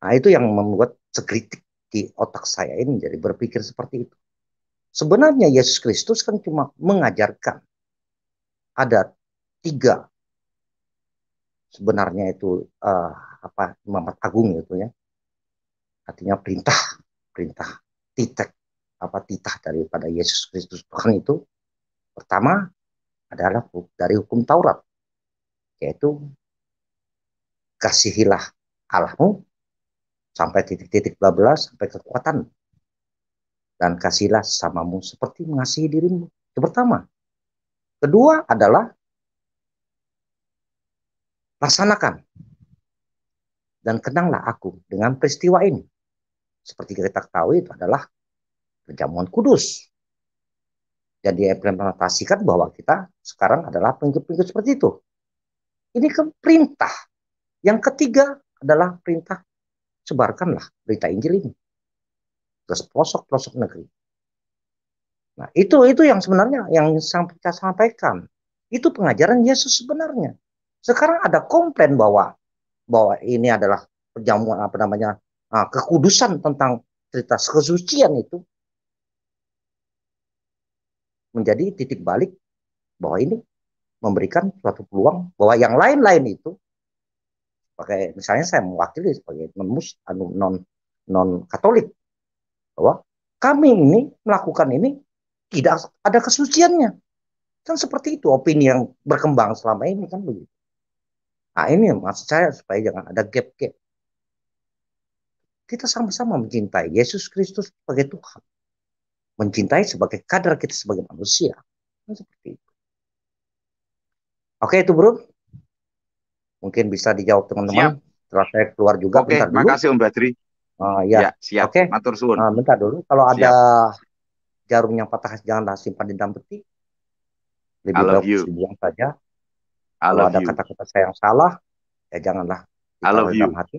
Nah, itu yang membuat sekritik di otak saya ini jadi berpikir seperti itu. Sebenarnya Yesus Kristus kan cuma mengajarkan ada tiga sebenarnya itu uh, apa Imam Agung itu ya artinya perintah perintah titik apa titah daripada Yesus Kristus Tuhan itu pertama adalah dari hukum Taurat yaitu kasihilah Allahmu sampai titik-titik belas sampai kekuatan dan kasihilah samamu seperti mengasihi dirimu itu pertama kedua adalah laksanakan dan kenanglah aku dengan peristiwa ini seperti kita ketahui itu adalah perjamuan kudus. Dan diimplementasikan bahwa kita sekarang adalah pengikut-pengikut seperti itu. Ini kan perintah. Yang ketiga adalah perintah sebarkanlah berita Injil ini ke pelosok-pelosok negeri. Nah, itu itu yang sebenarnya yang kita sampaikan. Itu pengajaran Yesus sebenarnya. Sekarang ada komplain bahwa bahwa ini adalah perjamuan apa namanya ah, kekudusan tentang cerita kesucian itu menjadi titik balik bahwa ini memberikan suatu peluang bahwa yang lain-lain itu pakai misalnya saya mewakili sebagai non anu, non non Katolik bahwa kami ini melakukan ini tidak ada kesuciannya kan seperti itu opini yang berkembang selama ini kan begitu nah ini maksud saya supaya jangan ada gap gap kita sama-sama mencintai Yesus Kristus sebagai Tuhan mencintai sebagai kadar kita sebagai manusia. Kan seperti itu. Oke itu bro, mungkin bisa dijawab teman-teman. Setelah saya keluar juga Oke, bentar dulu. makasih Om Badri. Uh, ya. ya, siap. Oke. Matur Uh, bentar dulu. Kalau siap. ada jarum yang patah janganlah simpan di dalam peti. Lebih I baik dibuang saja. Kalau ada kata-kata saya yang salah, ya janganlah. I love hati.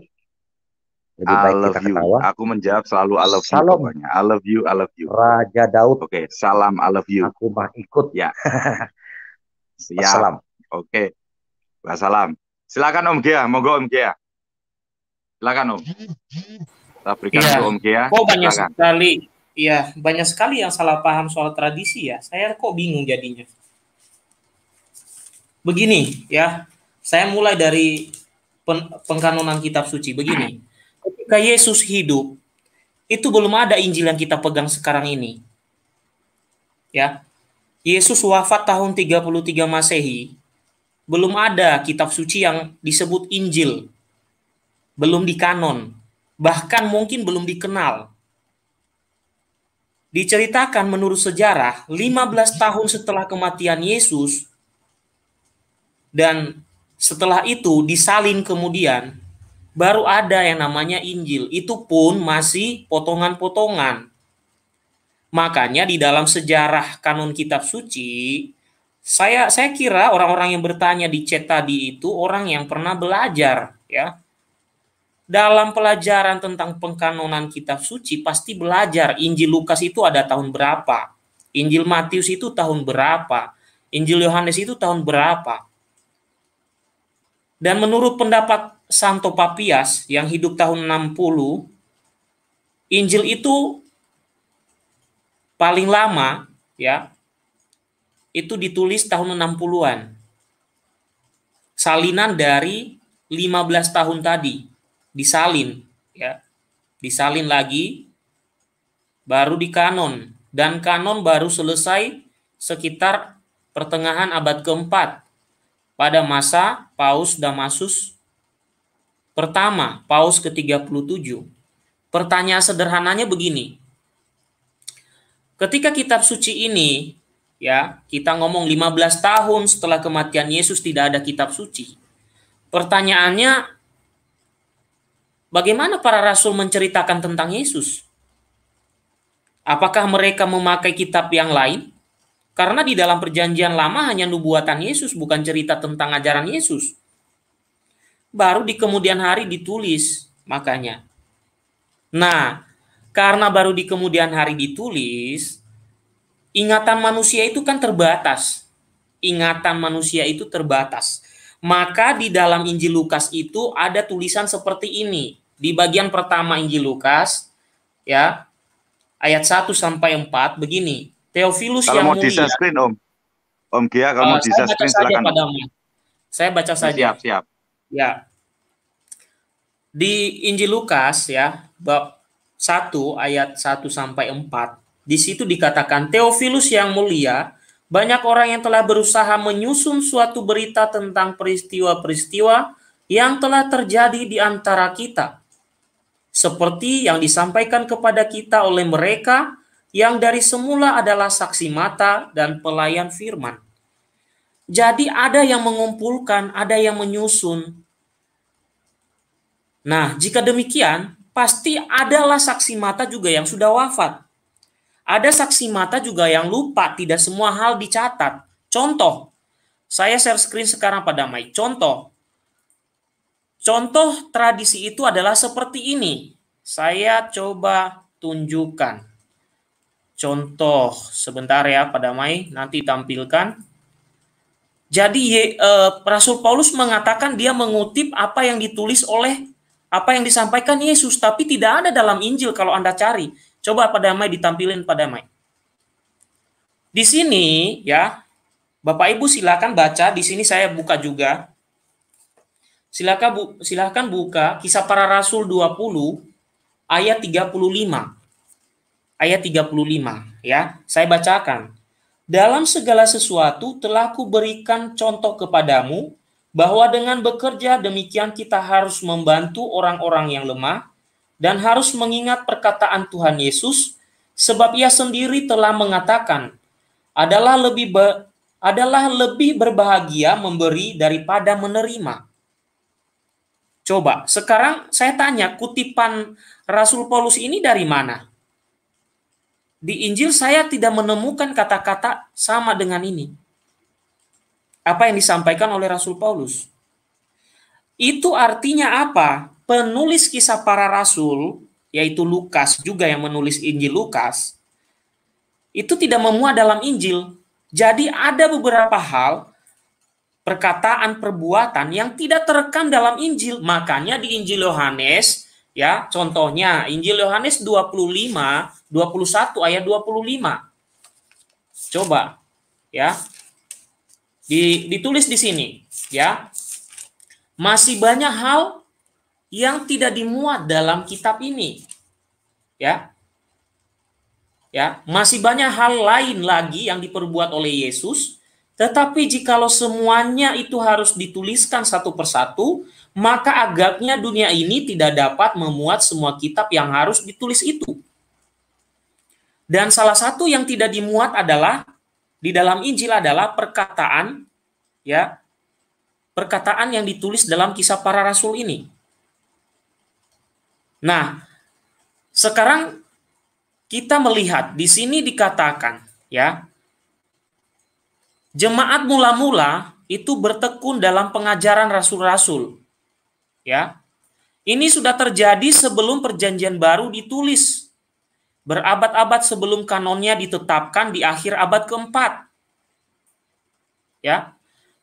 Lebih I baik love kita you. Aku menjawab selalu I love Salam. you Salam. I love you, I love you. Raja Daud. Oke, okay. salam I love you. Aku mah ikut. Ya. Siap. Salam. Oke. Okay. Wassalam. Silakan Om Gia, monggo Om Gia. Silakan Om. Kita berikan ya. Om Gia. Kok banyak Silakan. sekali Iya, banyak sekali yang salah paham soal tradisi ya. Saya kok bingung jadinya. Begini ya, saya mulai dari pen pengkanonan kitab suci begini ketika Yesus hidup, itu belum ada Injil yang kita pegang sekarang ini. Ya. Yesus wafat tahun 33 Masehi, belum ada kitab suci yang disebut Injil. Belum di kanon, bahkan mungkin belum dikenal. Diceritakan menurut sejarah, 15 tahun setelah kematian Yesus dan setelah itu disalin kemudian baru ada yang namanya Injil. Itu pun masih potongan-potongan. Makanya di dalam sejarah Kanon kitab suci, saya saya kira orang-orang yang bertanya di chat tadi itu orang yang pernah belajar ya. Dalam pelajaran tentang pengkanonan kitab suci pasti belajar Injil Lukas itu ada tahun berapa, Injil Matius itu tahun berapa, Injil Yohanes itu tahun berapa. Dan menurut pendapat Santo Papias yang hidup tahun 60, Injil itu paling lama ya itu ditulis tahun 60-an. Salinan dari 15 tahun tadi disalin ya. Disalin lagi baru di kanon dan kanon baru selesai sekitar pertengahan abad keempat pada masa Paus Damasus Pertama, paus ke-37. Pertanyaan sederhananya begini. Ketika kitab suci ini ya, kita ngomong 15 tahun setelah kematian Yesus tidak ada kitab suci. Pertanyaannya bagaimana para rasul menceritakan tentang Yesus? Apakah mereka memakai kitab yang lain? Karena di dalam perjanjian lama hanya nubuatan Yesus bukan cerita tentang ajaran Yesus baru di kemudian hari ditulis makanya. Nah, karena baru di kemudian hari ditulis, ingatan manusia itu kan terbatas. Ingatan manusia itu terbatas. Maka di dalam Injil Lukas itu ada tulisan seperti ini. Di bagian pertama Injil Lukas, ya, ayat 1 sampai 4 begini. Teofilus kalau yang mau mulia. Screen, Om. Om Kia kalau uh, mau di screen, silakan. Saya baca saja. Siap, siap. Ya. Di Injil Lukas ya, bab 1 ayat 1 sampai 4, di situ dikatakan Teofilus yang mulia, banyak orang yang telah berusaha menyusun suatu berita tentang peristiwa-peristiwa yang telah terjadi di antara kita. Seperti yang disampaikan kepada kita oleh mereka yang dari semula adalah saksi mata dan pelayan firman jadi ada yang mengumpulkan, ada yang menyusun. Nah, jika demikian, pasti adalah saksi mata juga yang sudah wafat. Ada saksi mata juga yang lupa, tidak semua hal dicatat. Contoh, saya share screen sekarang pada Mai. Contoh, contoh tradisi itu adalah seperti ini. Saya coba tunjukkan. Contoh, sebentar ya pada Mai, nanti tampilkan. Jadi uh, Rasul Paulus mengatakan dia mengutip apa yang ditulis oleh apa yang disampaikan Yesus, tapi tidak ada dalam Injil kalau Anda cari. Coba pada Damai ditampilin pada Mai. Di sini ya, Bapak Ibu silakan baca, di sini saya buka juga. Silakan bu, silakan buka Kisah Para Rasul 20 ayat 35. Ayat 35 ya, saya bacakan dalam segala sesuatu telah kuberikan contoh kepadamu bahwa dengan bekerja demikian kita harus membantu orang-orang yang lemah dan harus mengingat perkataan Tuhan Yesus sebab ia sendiri telah mengatakan adalah lebih be, adalah lebih berbahagia memberi daripada menerima. Coba sekarang saya tanya kutipan Rasul Paulus ini dari mana? Di Injil saya tidak menemukan kata-kata sama dengan ini. Apa yang disampaikan oleh Rasul Paulus. Itu artinya apa? Penulis kisah para rasul, yaitu Lukas juga yang menulis Injil Lukas, itu tidak memuat dalam Injil. Jadi ada beberapa hal perkataan perbuatan yang tidak terekam dalam Injil. Makanya di Injil Yohanes Ya, contohnya Injil Yohanes 25 21 ayat 25. Coba ya. Di, ditulis di sini ya. Masih banyak hal yang tidak dimuat dalam kitab ini. Ya. Ya, masih banyak hal lain lagi yang diperbuat oleh Yesus, tetapi jikalau semuanya itu harus dituliskan satu persatu, maka agaknya dunia ini tidak dapat memuat semua kitab yang harus ditulis itu. Dan salah satu yang tidak dimuat adalah di dalam Injil adalah perkataan ya perkataan yang ditulis dalam kisah para rasul ini. Nah, sekarang kita melihat di sini dikatakan ya jemaat mula-mula itu bertekun dalam pengajaran rasul-rasul ya. Ini sudah terjadi sebelum perjanjian baru ditulis. Berabad-abad sebelum kanonnya ditetapkan di akhir abad keempat. Ya.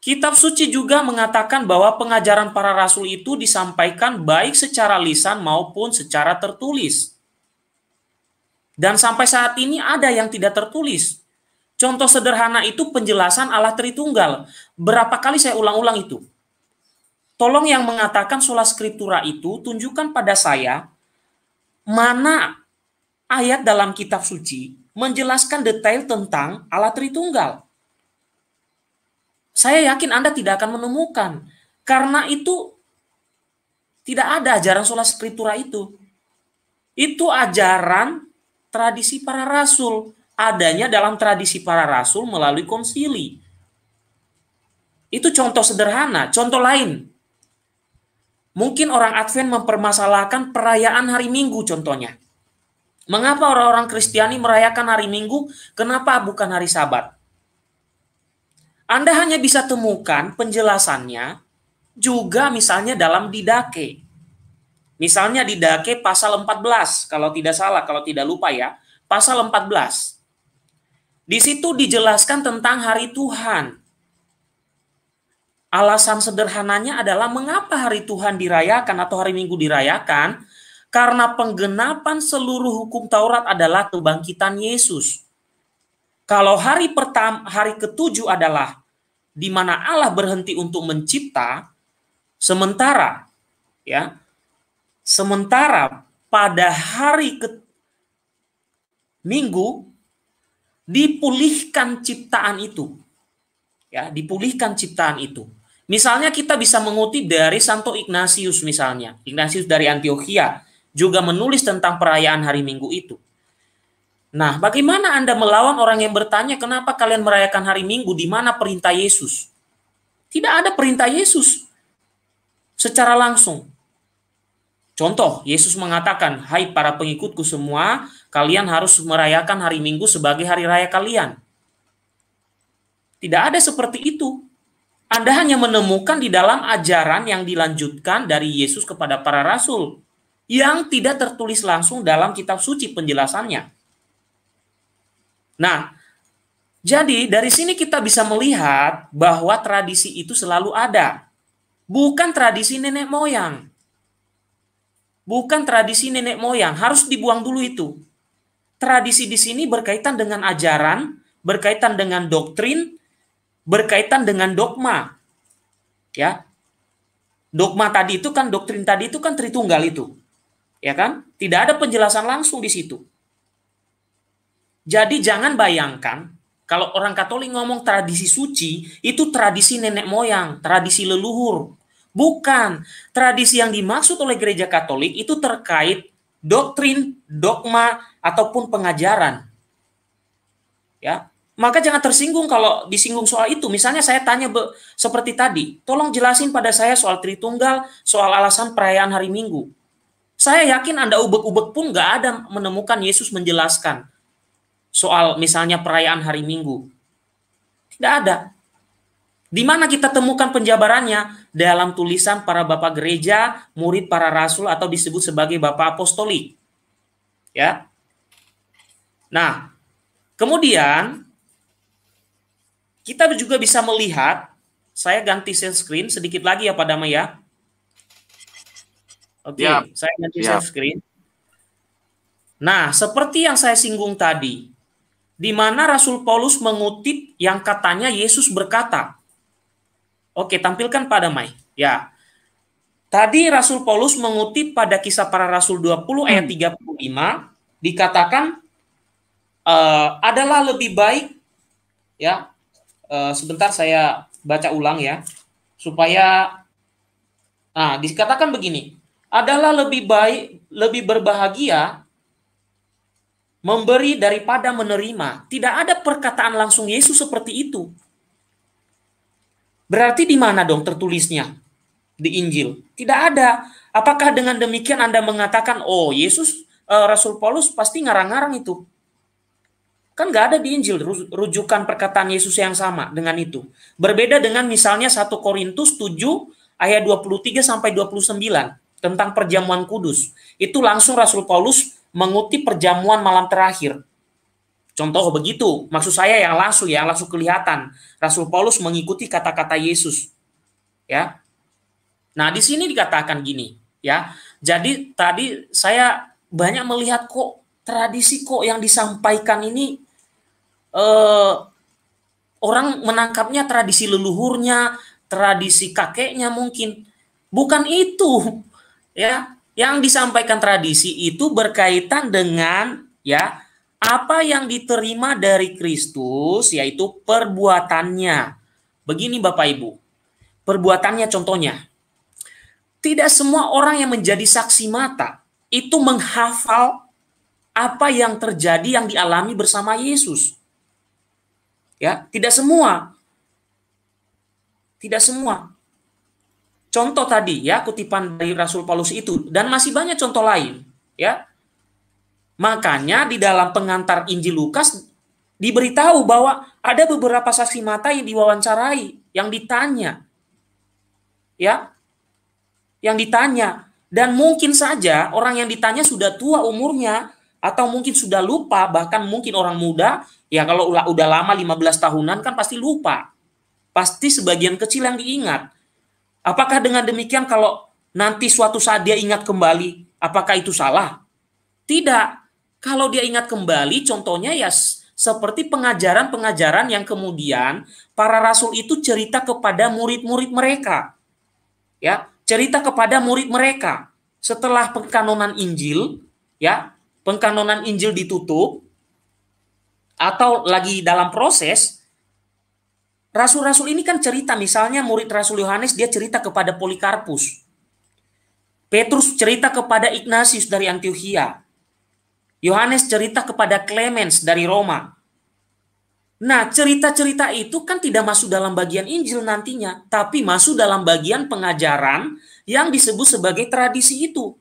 Kitab suci juga mengatakan bahwa pengajaran para rasul itu disampaikan baik secara lisan maupun secara tertulis. Dan sampai saat ini ada yang tidak tertulis. Contoh sederhana itu penjelasan Allah Tritunggal. Berapa kali saya ulang-ulang itu? Tolong yang mengatakan sola scriptura itu tunjukkan pada saya mana ayat dalam kitab suci menjelaskan detail tentang Allah Tritunggal. Saya yakin Anda tidak akan menemukan karena itu tidak ada ajaran sola scriptura itu. Itu ajaran tradisi para rasul, adanya dalam tradisi para rasul melalui konsili. Itu contoh sederhana. Contoh lain, Mungkin orang Advent mempermasalahkan perayaan hari Minggu contohnya. Mengapa orang-orang Kristiani merayakan hari Minggu? Kenapa bukan hari Sabat? Anda hanya bisa temukan penjelasannya juga misalnya dalam didake. Misalnya didake pasal 14 kalau tidak salah, kalau tidak lupa ya, pasal 14. Di situ dijelaskan tentang hari Tuhan. Alasan sederhananya adalah mengapa hari Tuhan dirayakan atau hari Minggu dirayakan? Karena penggenapan seluruh hukum Taurat adalah kebangkitan Yesus. Kalau hari pertama, hari ketujuh adalah di mana Allah berhenti untuk mencipta sementara ya. Sementara pada hari ke Minggu dipulihkan ciptaan itu. Ya, dipulihkan ciptaan itu. Misalnya kita bisa mengutip dari Santo Ignatius misalnya. Ignatius dari Antioquia juga menulis tentang perayaan hari Minggu itu. Nah, bagaimana Anda melawan orang yang bertanya kenapa kalian merayakan hari Minggu di mana perintah Yesus? Tidak ada perintah Yesus secara langsung. Contoh, Yesus mengatakan, "Hai para pengikutku semua, kalian harus merayakan hari Minggu sebagai hari raya kalian." Tidak ada seperti itu. Anda hanya menemukan di dalam ajaran yang dilanjutkan dari Yesus kepada para rasul yang tidak tertulis langsung dalam kitab suci penjelasannya. Nah, jadi dari sini kita bisa melihat bahwa tradisi itu selalu ada. Bukan tradisi nenek moyang. Bukan tradisi nenek moyang, harus dibuang dulu itu. Tradisi di sini berkaitan dengan ajaran, berkaitan dengan doktrin, berkaitan dengan dogma. Ya. Dogma tadi itu kan doktrin tadi itu kan Tritunggal itu. Ya kan? Tidak ada penjelasan langsung di situ. Jadi jangan bayangkan kalau orang Katolik ngomong tradisi suci itu tradisi nenek moyang, tradisi leluhur. Bukan. Tradisi yang dimaksud oleh gereja Katolik itu terkait doktrin, dogma ataupun pengajaran. Ya, maka jangan tersinggung kalau disinggung soal itu. Misalnya saya tanya be, seperti tadi, tolong jelasin pada saya soal Tritunggal, soal alasan perayaan hari Minggu. Saya yakin Anda ubek-ubek pun nggak ada menemukan Yesus menjelaskan soal misalnya perayaan hari Minggu. Tidak ada. Di mana kita temukan penjabarannya? Dalam tulisan para bapak gereja, murid para rasul atau disebut sebagai bapak apostolik. Ya. Nah, kemudian kita juga bisa melihat, saya ganti share screen sedikit lagi ya Pak Dama ya. Oke, okay, ya. saya ganti ya. share screen. Nah, seperti yang saya singgung tadi, di mana Rasul Paulus mengutip yang katanya Yesus berkata. Oke, tampilkan pada Mai. Ya. Tadi Rasul Paulus mengutip pada kisah para Rasul 20 hmm. ayat 35 dikatakan e, adalah lebih baik ya Eh, sebentar saya baca ulang ya supaya nah dikatakan begini adalah lebih baik lebih berbahagia memberi daripada menerima tidak ada perkataan langsung Yesus seperti itu berarti di mana dong tertulisnya di Injil tidak ada apakah dengan demikian Anda mengatakan oh Yesus eh, Rasul Paulus pasti ngarang-ngarang itu Kan nggak ada di Injil rujukan perkataan Yesus yang sama dengan itu. Berbeda dengan misalnya 1 Korintus 7 ayat 23 sampai 29 tentang perjamuan kudus. Itu langsung Rasul Paulus mengutip perjamuan malam terakhir. Contoh begitu, maksud saya yang langsung ya, langsung kelihatan. Rasul Paulus mengikuti kata-kata Yesus. Ya. Nah, di sini dikatakan gini, ya. Jadi tadi saya banyak melihat kok tradisi kok yang disampaikan ini eh, orang menangkapnya tradisi leluhurnya, tradisi kakeknya mungkin. Bukan itu. Ya, yang disampaikan tradisi itu berkaitan dengan ya apa yang diterima dari Kristus yaitu perbuatannya. Begini Bapak Ibu. Perbuatannya contohnya. Tidak semua orang yang menjadi saksi mata itu menghafal apa yang terjadi yang dialami bersama Yesus. Ya, tidak semua. Tidak semua. Contoh tadi ya kutipan dari Rasul Paulus itu dan masih banyak contoh lain, ya. Makanya di dalam pengantar Injil Lukas diberitahu bahwa ada beberapa saksi mata yang diwawancarai, yang ditanya. Ya. Yang ditanya dan mungkin saja orang yang ditanya sudah tua umurnya atau mungkin sudah lupa bahkan mungkin orang muda ya kalau udah lama 15 tahunan kan pasti lupa. Pasti sebagian kecil yang diingat. Apakah dengan demikian kalau nanti suatu saat dia ingat kembali, apakah itu salah? Tidak. Kalau dia ingat kembali contohnya ya seperti pengajaran-pengajaran yang kemudian para rasul itu cerita kepada murid-murid mereka. Ya, cerita kepada murid mereka. Setelah pengkanonan Injil, ya, pengkanonan Injil ditutup atau lagi dalam proses rasul-rasul ini kan cerita misalnya murid rasul Yohanes dia cerita kepada Polikarpus Petrus cerita kepada Ignatius dari Antioquia Yohanes cerita kepada Clemens dari Roma Nah, cerita-cerita itu kan tidak masuk dalam bagian Injil nantinya, tapi masuk dalam bagian pengajaran yang disebut sebagai tradisi itu.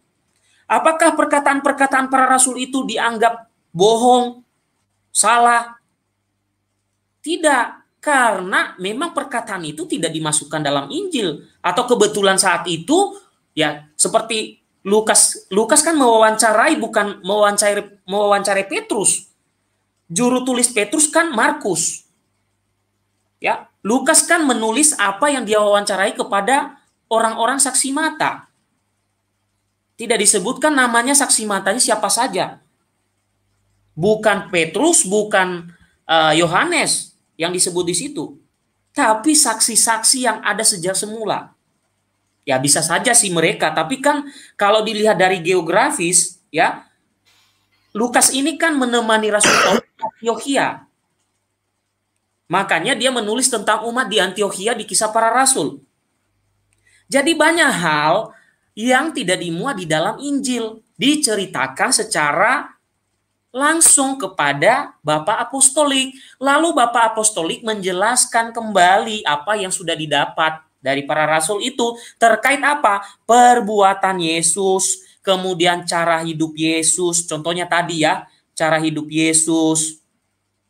Apakah perkataan-perkataan para rasul itu dianggap bohong, salah? Tidak, karena memang perkataan itu tidak dimasukkan dalam Injil atau kebetulan saat itu ya seperti Lukas Lukas kan mewawancarai bukan mewawancarai mewawancarai Petrus juru tulis Petrus kan Markus ya Lukas kan menulis apa yang dia wawancarai kepada orang-orang saksi mata tidak disebutkan namanya saksi matanya siapa saja. Bukan Petrus, bukan eh, Yohanes uh, yang disebut di situ. Tapi saksi-saksi yang ada sejak semula. Ya bisa saja sih mereka, tapi kan kalau dilihat dari geografis, ya Lukas ini kan menemani Rasul Paulus di Antioquia. Makanya dia menulis tentang umat di Antioquia di kisah para rasul. Jadi banyak hal yang tidak dimuat di dalam Injil, diceritakan secara langsung kepada Bapak Apostolik. Lalu Bapak Apostolik menjelaskan kembali apa yang sudah didapat dari para rasul itu terkait apa? Perbuatan Yesus, kemudian cara hidup Yesus, contohnya tadi ya, cara hidup Yesus.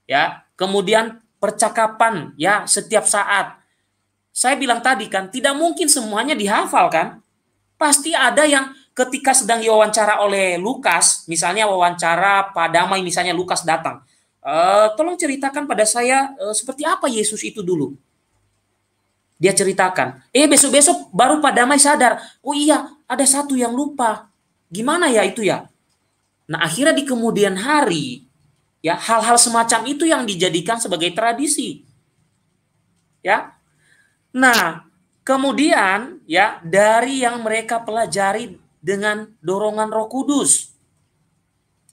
Ya, kemudian percakapan ya setiap saat. Saya bilang tadi kan tidak mungkin semuanya dihafal kan? Pasti ada yang ketika sedang diwawancara oleh Lukas, misalnya wawancara Pak Damai, misalnya Lukas datang. E, tolong ceritakan pada saya e, seperti apa Yesus itu dulu. Dia ceritakan. Eh besok-besok baru Pak Damai sadar. Oh iya, ada satu yang lupa. Gimana ya itu ya? Nah akhirnya di kemudian hari, ya hal-hal semacam itu yang dijadikan sebagai tradisi. Ya, Nah, Kemudian ya dari yang mereka pelajari dengan dorongan Roh Kudus.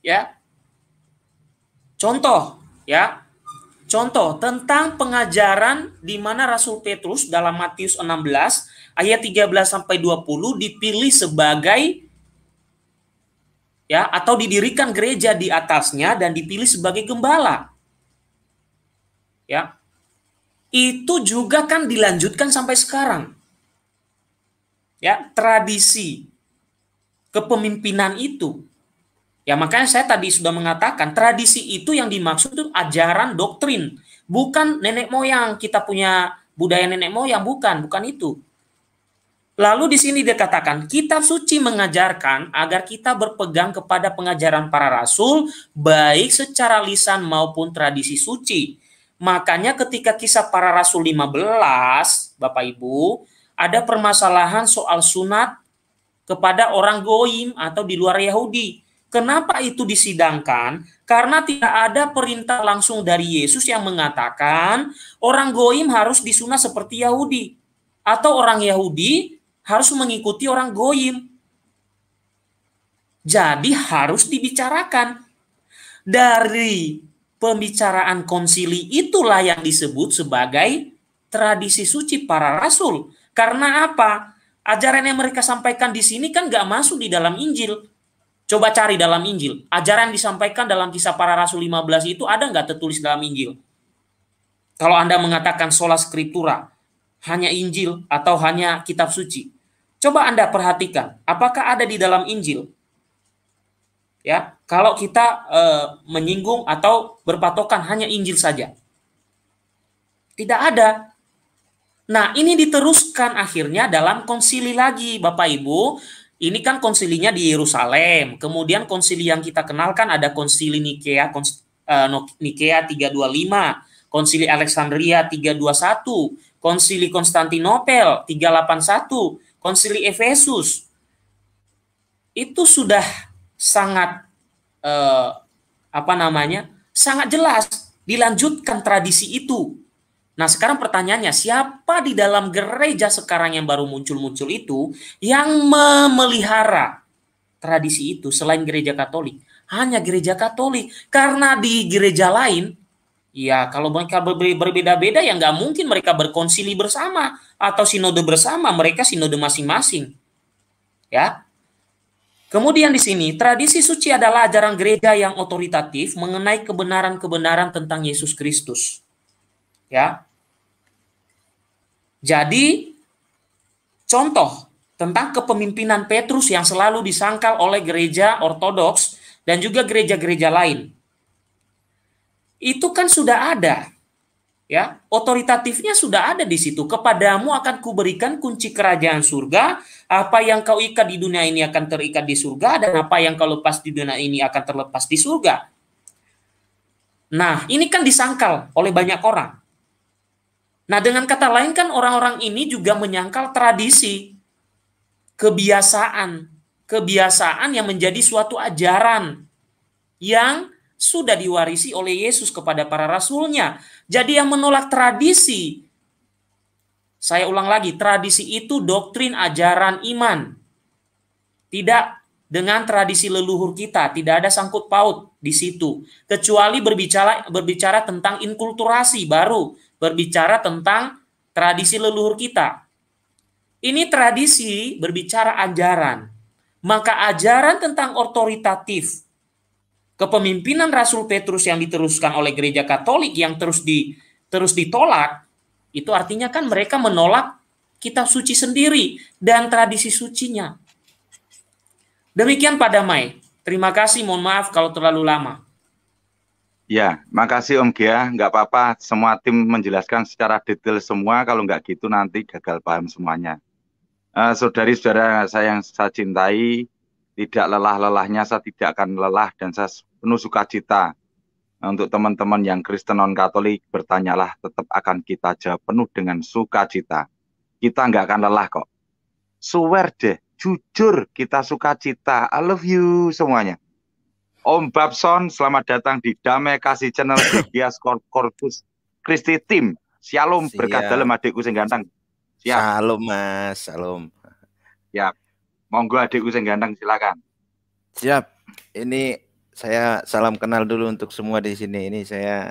Ya. Contoh ya. Contoh tentang pengajaran di mana Rasul Petrus dalam Matius 16 ayat 13 sampai 20 dipilih sebagai ya atau didirikan gereja di atasnya dan dipilih sebagai gembala. Ya itu juga kan dilanjutkan sampai sekarang. Ya, tradisi kepemimpinan itu. Ya, makanya saya tadi sudah mengatakan tradisi itu yang dimaksud itu ajaran doktrin, bukan nenek moyang kita punya budaya nenek moyang, bukan, bukan itu. Lalu di sini dikatakan, kitab suci mengajarkan agar kita berpegang kepada pengajaran para rasul baik secara lisan maupun tradisi suci Makanya ketika kisah para rasul 15, Bapak Ibu, ada permasalahan soal sunat kepada orang goyim atau di luar Yahudi. Kenapa itu disidangkan? Karena tidak ada perintah langsung dari Yesus yang mengatakan orang goyim harus disunat seperti Yahudi. Atau orang Yahudi harus mengikuti orang goyim. Jadi harus dibicarakan. Dari pembicaraan konsili itulah yang disebut sebagai tradisi suci para rasul. Karena apa? Ajaran yang mereka sampaikan di sini kan gak masuk di dalam Injil. Coba cari dalam Injil. Ajaran yang disampaikan dalam kisah para rasul 15 itu ada gak tertulis dalam Injil? Kalau Anda mengatakan sola scriptura, hanya Injil atau hanya kitab suci. Coba Anda perhatikan, apakah ada di dalam Injil ya kalau kita e, menyinggung atau berpatokan hanya Injil saja. Tidak ada. Nah, ini diteruskan akhirnya dalam konsili lagi, Bapak Ibu. Ini kan konsilinya di Yerusalem. Kemudian konsili yang kita kenalkan ada konsili Nikea, kons, e, Nikea 325, konsili Alexandria 321, konsili Konstantinopel 381, konsili Efesus. Itu sudah sangat eh, apa namanya sangat jelas dilanjutkan tradisi itu. Nah sekarang pertanyaannya siapa di dalam gereja sekarang yang baru muncul-muncul itu yang memelihara tradisi itu selain gereja Katolik? Hanya gereja Katolik karena di gereja lain Ya, kalau mereka berbeda-beda ya nggak mungkin mereka berkonsili bersama atau sinode bersama, mereka sinode masing-masing. Ya, Kemudian di sini, tradisi suci adalah ajaran gereja yang otoritatif mengenai kebenaran-kebenaran tentang Yesus Kristus. Ya. Jadi contoh tentang kepemimpinan Petrus yang selalu disangkal oleh gereja ortodoks dan juga gereja-gereja lain. Itu kan sudah ada ya otoritatifnya sudah ada di situ kepadamu akan kuberikan kunci kerajaan surga apa yang kau ikat di dunia ini akan terikat di surga dan apa yang kau lepas di dunia ini akan terlepas di surga nah ini kan disangkal oleh banyak orang nah dengan kata lain kan orang-orang ini juga menyangkal tradisi kebiasaan kebiasaan yang menjadi suatu ajaran yang sudah diwarisi oleh Yesus kepada para rasulnya. Jadi yang menolak tradisi, saya ulang lagi, tradisi itu doktrin ajaran iman. Tidak dengan tradisi leluhur kita, tidak ada sangkut paut di situ. Kecuali berbicara berbicara tentang inkulturasi baru, berbicara tentang tradisi leluhur kita. Ini tradisi berbicara ajaran. Maka ajaran tentang otoritatif, kepemimpinan Rasul Petrus yang diteruskan oleh gereja Katolik yang terus di terus ditolak, itu artinya kan mereka menolak kitab suci sendiri dan tradisi sucinya. Demikian pada Mai. Terima kasih, mohon maaf kalau terlalu lama. Ya, makasih Om Gia. Nggak apa-apa, semua tim menjelaskan secara detail semua. Kalau nggak gitu nanti gagal paham semuanya. Eh, saudari-saudara saya yang saya cintai, tidak lelah-lelahnya saya tidak akan lelah dan saya penuh sukacita. Untuk teman-teman yang Kristen non-Katolik, bertanyalah tetap akan kita jawab penuh dengan sukacita. Kita nggak akan lelah kok. Swear deh, jujur kita sukacita. I love you semuanya. Om Babson, selamat datang di Damai Kasih Channel bias Corpus Christi tim Shalom, Siap. berkat dalam adikku sing ganteng. Siap. Shalom, Mas. Shalom. siap Monggo adikku sing ganteng silakan. Siap. Ini saya salam kenal dulu untuk semua di sini. Ini saya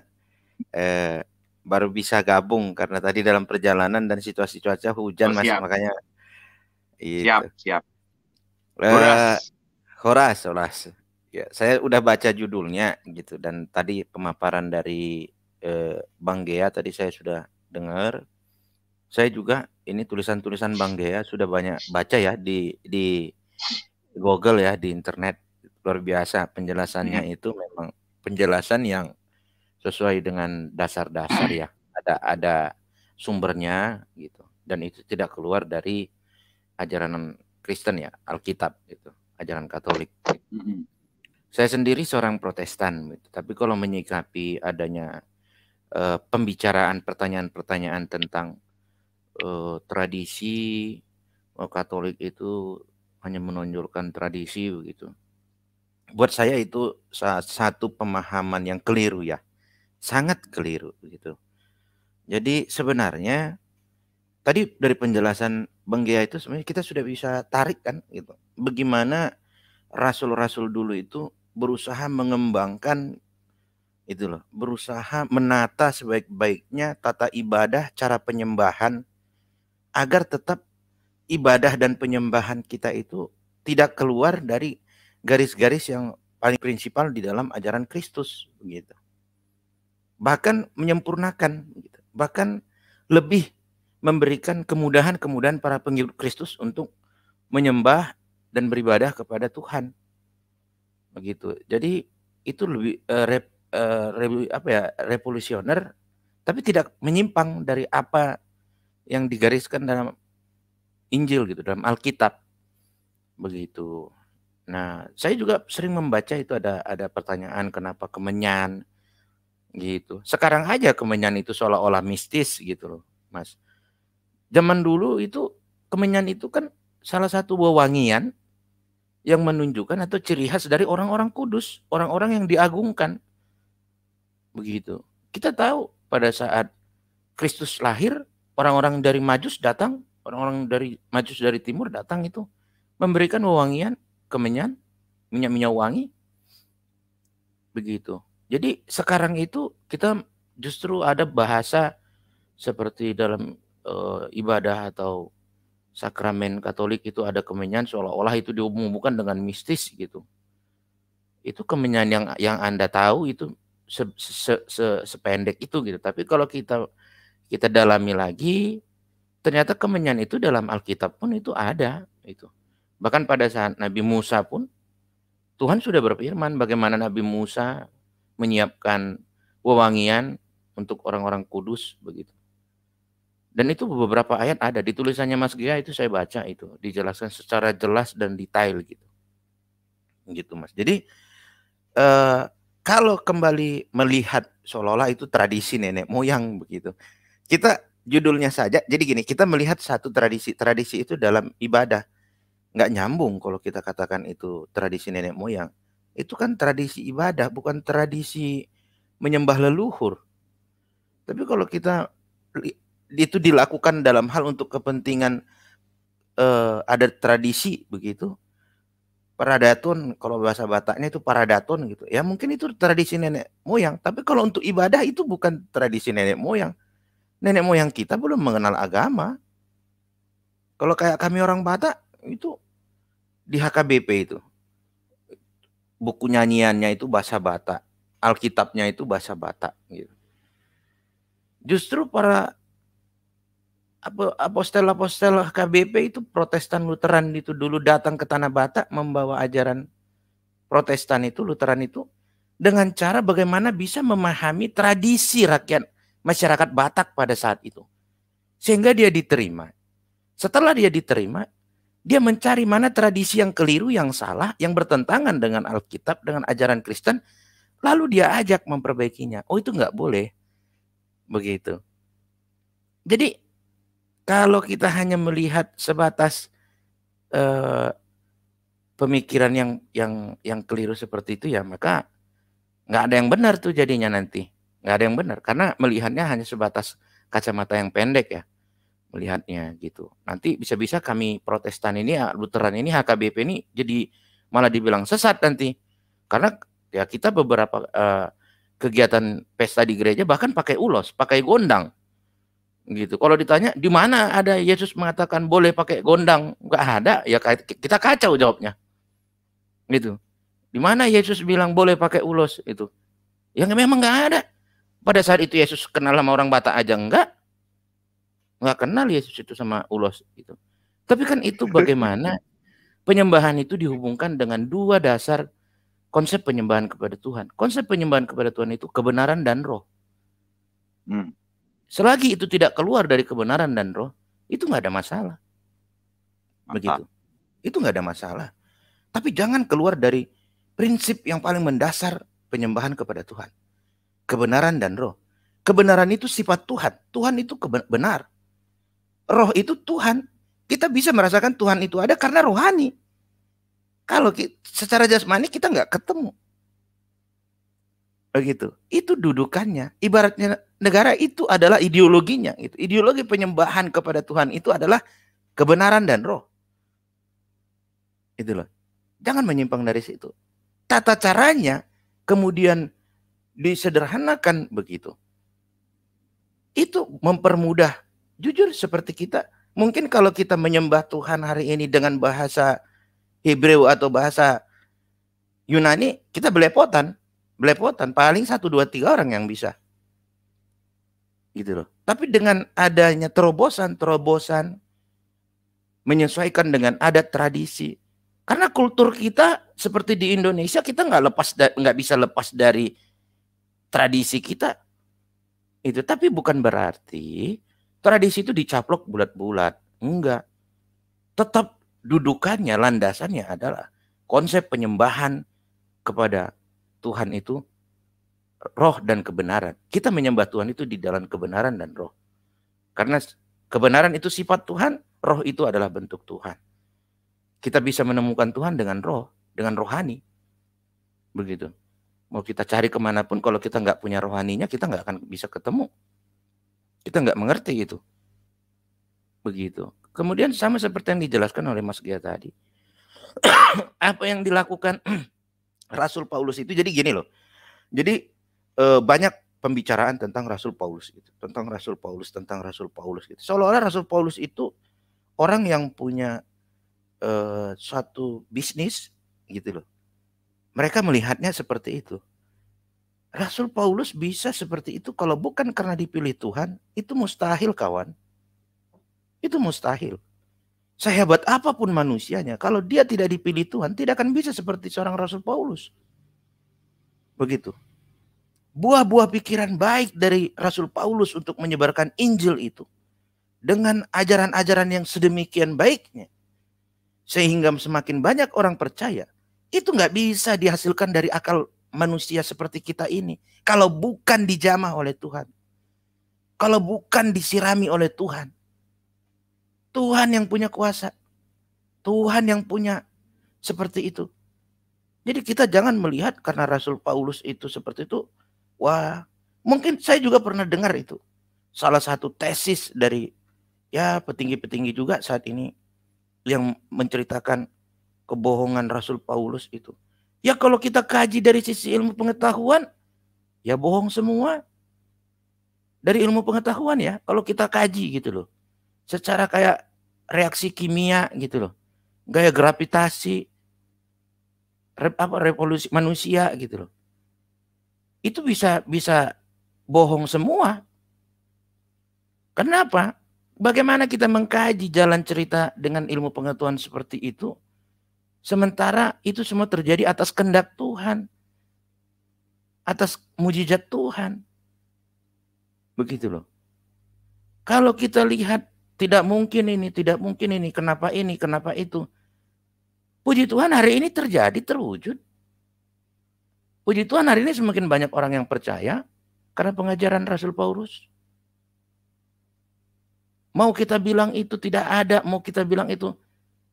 eh, baru bisa gabung karena tadi dalam perjalanan dan situasi cuaca hujan oh, mas, makanya. Gitu. Siap, siap. Eh, horas. Uh, Horas, Horas. Ya, saya udah baca judulnya gitu dan tadi pemaparan dari eh, Bang Gea tadi saya sudah dengar. Saya juga ini tulisan-tulisan Bang Gea sudah banyak baca ya di di Google ya di internet luar biasa penjelasannya hmm. itu memang penjelasan yang sesuai dengan dasar-dasar ya ada ada sumbernya gitu dan itu tidak keluar dari ajaran Kristen ya Alkitab gitu ajaran Katolik hmm saya sendiri seorang Protestan gitu tapi kalau menyikapi adanya uh, pembicaraan pertanyaan-pertanyaan tentang uh, tradisi eh, Katolik itu hanya menonjolkan tradisi begitu buat saya itu satu pemahaman yang keliru ya sangat keliru gitu jadi sebenarnya tadi dari penjelasan Bang Gia itu sebenarnya kita sudah bisa tarik kan gitu bagaimana rasul-rasul dulu itu berusaha mengembangkan itu loh berusaha menata sebaik-baiknya tata ibadah cara penyembahan agar tetap ibadah dan penyembahan kita itu tidak keluar dari garis-garis yang paling prinsipal di dalam ajaran Kristus begitu. Bahkan menyempurnakan gitu. Bahkan lebih memberikan kemudahan-kemudahan para pengikut Kristus untuk menyembah dan beribadah kepada Tuhan. Begitu. Jadi itu lebih uh, rep, uh, eh, rep, apa ya revolusioner tapi tidak menyimpang dari apa yang digariskan dalam Injil gitu, dalam Alkitab. Begitu. Nah, saya juga sering membaca itu ada ada pertanyaan kenapa kemenyan gitu. Sekarang aja kemenyan itu seolah-olah mistis gitu loh, Mas. Zaman dulu itu kemenyan itu kan salah satu wewangian yang menunjukkan atau ciri khas dari orang-orang kudus, orang-orang yang diagungkan. Begitu. Kita tahu pada saat Kristus lahir, orang-orang dari Majus datang, orang-orang dari Majus dari timur datang itu memberikan wewangian kemenyan, minyak-minyak wangi. Begitu. Jadi sekarang itu kita justru ada bahasa seperti dalam e, ibadah atau sakramen Katolik itu ada kemenyan seolah-olah itu dihubungkan dengan mistis gitu. Itu kemenyan yang yang Anda tahu itu se, se, se, sependek itu gitu. Tapi kalau kita kita dalami lagi, ternyata kemenyan itu dalam Alkitab pun itu ada itu. Bahkan pada saat Nabi Musa pun Tuhan sudah berfirman bagaimana Nabi Musa menyiapkan wewangian untuk orang-orang kudus begitu. Dan itu beberapa ayat ada di tulisannya Mas Gia itu saya baca itu dijelaskan secara jelas dan detail gitu. Gitu Mas. Jadi eh, kalau kembali melihat seolah-olah itu tradisi nenek moyang begitu. Kita judulnya saja jadi gini, kita melihat satu tradisi, tradisi itu dalam ibadah nggak nyambung kalau kita katakan itu tradisi nenek moyang. Itu kan tradisi ibadah, bukan tradisi menyembah leluhur. Tapi kalau kita itu dilakukan dalam hal untuk kepentingan eh, ada tradisi begitu. Paradaton kalau bahasa Bataknya itu paradaton gitu. Ya mungkin itu tradisi nenek moyang, tapi kalau untuk ibadah itu bukan tradisi nenek moyang. Nenek moyang kita belum mengenal agama. Kalau kayak kami orang Batak, itu di HKBP itu buku nyanyiannya itu bahasa Batak, Alkitabnya itu bahasa Batak gitu. Justru para apostel-apostel HKBP itu Protestan Lutheran itu dulu datang ke tanah Batak membawa ajaran Protestan itu Lutheran itu dengan cara bagaimana bisa memahami tradisi rakyat masyarakat Batak pada saat itu sehingga dia diterima. Setelah dia diterima, dia mencari mana tradisi yang keliru, yang salah, yang bertentangan dengan Alkitab, dengan ajaran Kristen. Lalu dia ajak memperbaikinya. Oh itu nggak boleh. Begitu. Jadi kalau kita hanya melihat sebatas eh, pemikiran yang yang yang keliru seperti itu ya maka nggak ada yang benar tuh jadinya nanti nggak ada yang benar karena melihatnya hanya sebatas kacamata yang pendek ya melihatnya gitu. Nanti bisa-bisa kami Protestan ini, ya, Lutheran ini, HKBP ini jadi malah dibilang sesat nanti. Karena ya kita beberapa uh, kegiatan pesta di gereja bahkan pakai ulos, pakai gondang. Gitu. Kalau ditanya di mana ada Yesus mengatakan boleh pakai gondang? Enggak ada. Ya kita kacau jawabnya. Gitu. Di mana Yesus bilang boleh pakai ulos itu? Yang memang enggak ada. Pada saat itu Yesus kenal sama orang Batak aja enggak nggak kenal Yesus itu sama ulos itu. Tapi kan itu bagaimana penyembahan itu dihubungkan dengan dua dasar konsep penyembahan kepada Tuhan. Konsep penyembahan kepada Tuhan itu kebenaran dan roh. Hmm. Selagi itu tidak keluar dari kebenaran dan roh, itu nggak ada masalah. Begitu. Itu nggak ada masalah. Tapi jangan keluar dari prinsip yang paling mendasar penyembahan kepada Tuhan. Kebenaran dan roh. Kebenaran itu sifat Tuhan. Tuhan itu benar roh itu Tuhan. Kita bisa merasakan Tuhan itu ada karena rohani. Kalau kita, secara jasmani kita nggak ketemu. Begitu. Itu dudukannya. Ibaratnya negara itu adalah ideologinya. Gitu. Ideologi penyembahan kepada Tuhan itu adalah kebenaran dan roh. Itulah. Jangan menyimpang dari situ. Tata caranya kemudian disederhanakan begitu. Itu mempermudah Jujur seperti kita, mungkin kalau kita menyembah Tuhan hari ini dengan bahasa Hebrew atau bahasa Yunani, kita belepotan. Belepotan, paling satu, dua, tiga orang yang bisa. Gitu loh. Tapi dengan adanya terobosan-terobosan, menyesuaikan dengan adat tradisi. Karena kultur kita seperti di Indonesia, kita nggak lepas nggak bisa lepas dari tradisi kita. Itu tapi bukan berarti tradisi itu dicaplok bulat-bulat. Enggak. Tetap dudukannya, landasannya adalah konsep penyembahan kepada Tuhan itu roh dan kebenaran. Kita menyembah Tuhan itu di dalam kebenaran dan roh. Karena kebenaran itu sifat Tuhan, roh itu adalah bentuk Tuhan. Kita bisa menemukan Tuhan dengan roh, dengan rohani. Begitu. Mau kita cari kemanapun, kalau kita nggak punya rohaninya, kita nggak akan bisa ketemu. Kita nggak mengerti itu. Begitu. Kemudian sama seperti yang dijelaskan oleh Mas Gia tadi. apa yang dilakukan Rasul Paulus itu jadi gini loh. Jadi e, banyak pembicaraan tentang Rasul Paulus itu, tentang Rasul Paulus, tentang Rasul Paulus gitu. Seolah-olah Rasul Paulus itu orang yang punya e, eh, suatu bisnis gitu loh. Mereka melihatnya seperti itu. Rasul Paulus bisa seperti itu kalau bukan karena dipilih Tuhan, itu mustahil kawan. Itu mustahil. Sehebat apapun manusianya, kalau dia tidak dipilih Tuhan, tidak akan bisa seperti seorang Rasul Paulus. Begitu. Buah-buah pikiran baik dari Rasul Paulus untuk menyebarkan Injil itu. Dengan ajaran-ajaran yang sedemikian baiknya. Sehingga semakin banyak orang percaya. Itu nggak bisa dihasilkan dari akal manusia seperti kita ini kalau bukan dijamah oleh Tuhan. Kalau bukan disirami oleh Tuhan. Tuhan yang punya kuasa. Tuhan yang punya seperti itu. Jadi kita jangan melihat karena Rasul Paulus itu seperti itu. Wah, mungkin saya juga pernah dengar itu. Salah satu tesis dari ya petinggi-petinggi juga saat ini yang menceritakan kebohongan Rasul Paulus itu. Ya kalau kita kaji dari sisi ilmu pengetahuan, ya bohong semua. Dari ilmu pengetahuan ya, kalau kita kaji gitu loh. Secara kayak reaksi kimia gitu loh. Gaya gravitasi, rep, apa revolusi manusia gitu loh. Itu bisa bisa bohong semua. Kenapa? Bagaimana kita mengkaji jalan cerita dengan ilmu pengetahuan seperti itu? Sementara itu semua terjadi atas kendak Tuhan. Atas mujizat Tuhan. Begitu loh. Kalau kita lihat tidak mungkin ini, tidak mungkin ini, kenapa ini, kenapa itu. Puji Tuhan hari ini terjadi, terwujud. Puji Tuhan hari ini semakin banyak orang yang percaya karena pengajaran Rasul Paulus. Mau kita bilang itu tidak ada, mau kita bilang itu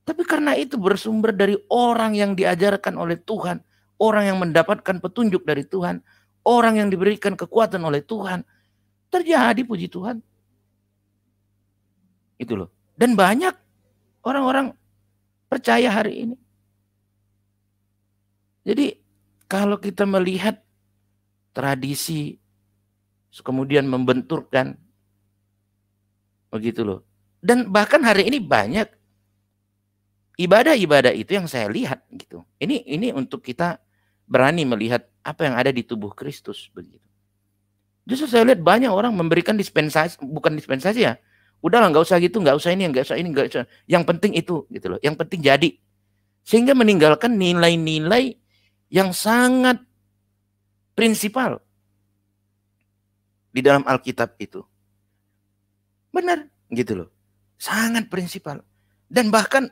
tapi karena itu bersumber dari orang yang diajarkan oleh Tuhan, orang yang mendapatkan petunjuk dari Tuhan, orang yang diberikan kekuatan oleh Tuhan, terjadi puji Tuhan. Itu loh. Dan banyak orang-orang percaya hari ini. Jadi kalau kita melihat tradisi kemudian membenturkan begitu loh. Dan bahkan hari ini banyak ibadah-ibadah itu yang saya lihat gitu. Ini ini untuk kita berani melihat apa yang ada di tubuh Kristus begitu. Justru saya lihat banyak orang memberikan dispensasi, bukan dispensasi ya. Udahlah nggak usah gitu, nggak usah ini, nggak usah ini, nggak usah. Yang penting itu gitu loh. Yang penting jadi. Sehingga meninggalkan nilai-nilai yang sangat prinsipal di dalam Alkitab itu. Benar gitu loh. Sangat prinsipal. Dan bahkan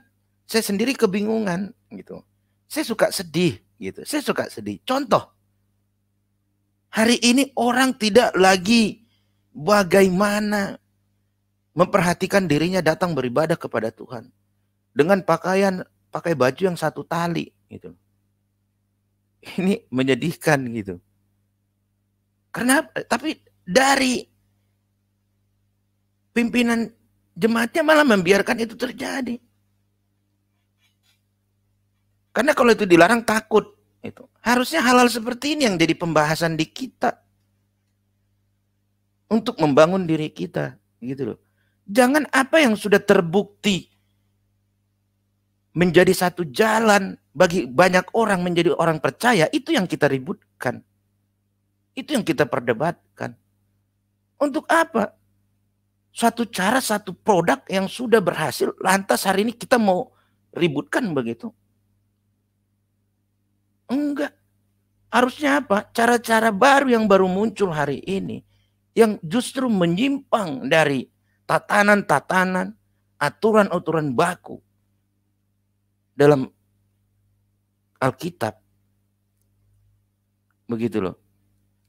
saya sendiri kebingungan gitu. Saya suka sedih gitu. Saya suka sedih. Contoh hari ini orang tidak lagi bagaimana memperhatikan dirinya datang beribadah kepada Tuhan dengan pakaian pakai baju yang satu tali gitu. Ini menyedihkan gitu. Kenapa? Tapi dari pimpinan jemaatnya malah membiarkan itu terjadi. Karena kalau itu dilarang takut. Itu. Harusnya halal seperti ini yang jadi pembahasan di kita. Untuk membangun diri kita. Gitu loh. Jangan apa yang sudah terbukti menjadi satu jalan bagi banyak orang menjadi orang percaya itu yang kita ributkan. Itu yang kita perdebatkan. Untuk apa? Suatu cara, satu produk yang sudah berhasil lantas hari ini kita mau ributkan begitu. Enggak. Harusnya apa? Cara-cara baru yang baru muncul hari ini yang justru menyimpang dari tatanan-tatanan, aturan-aturan baku dalam Alkitab. Begitu loh.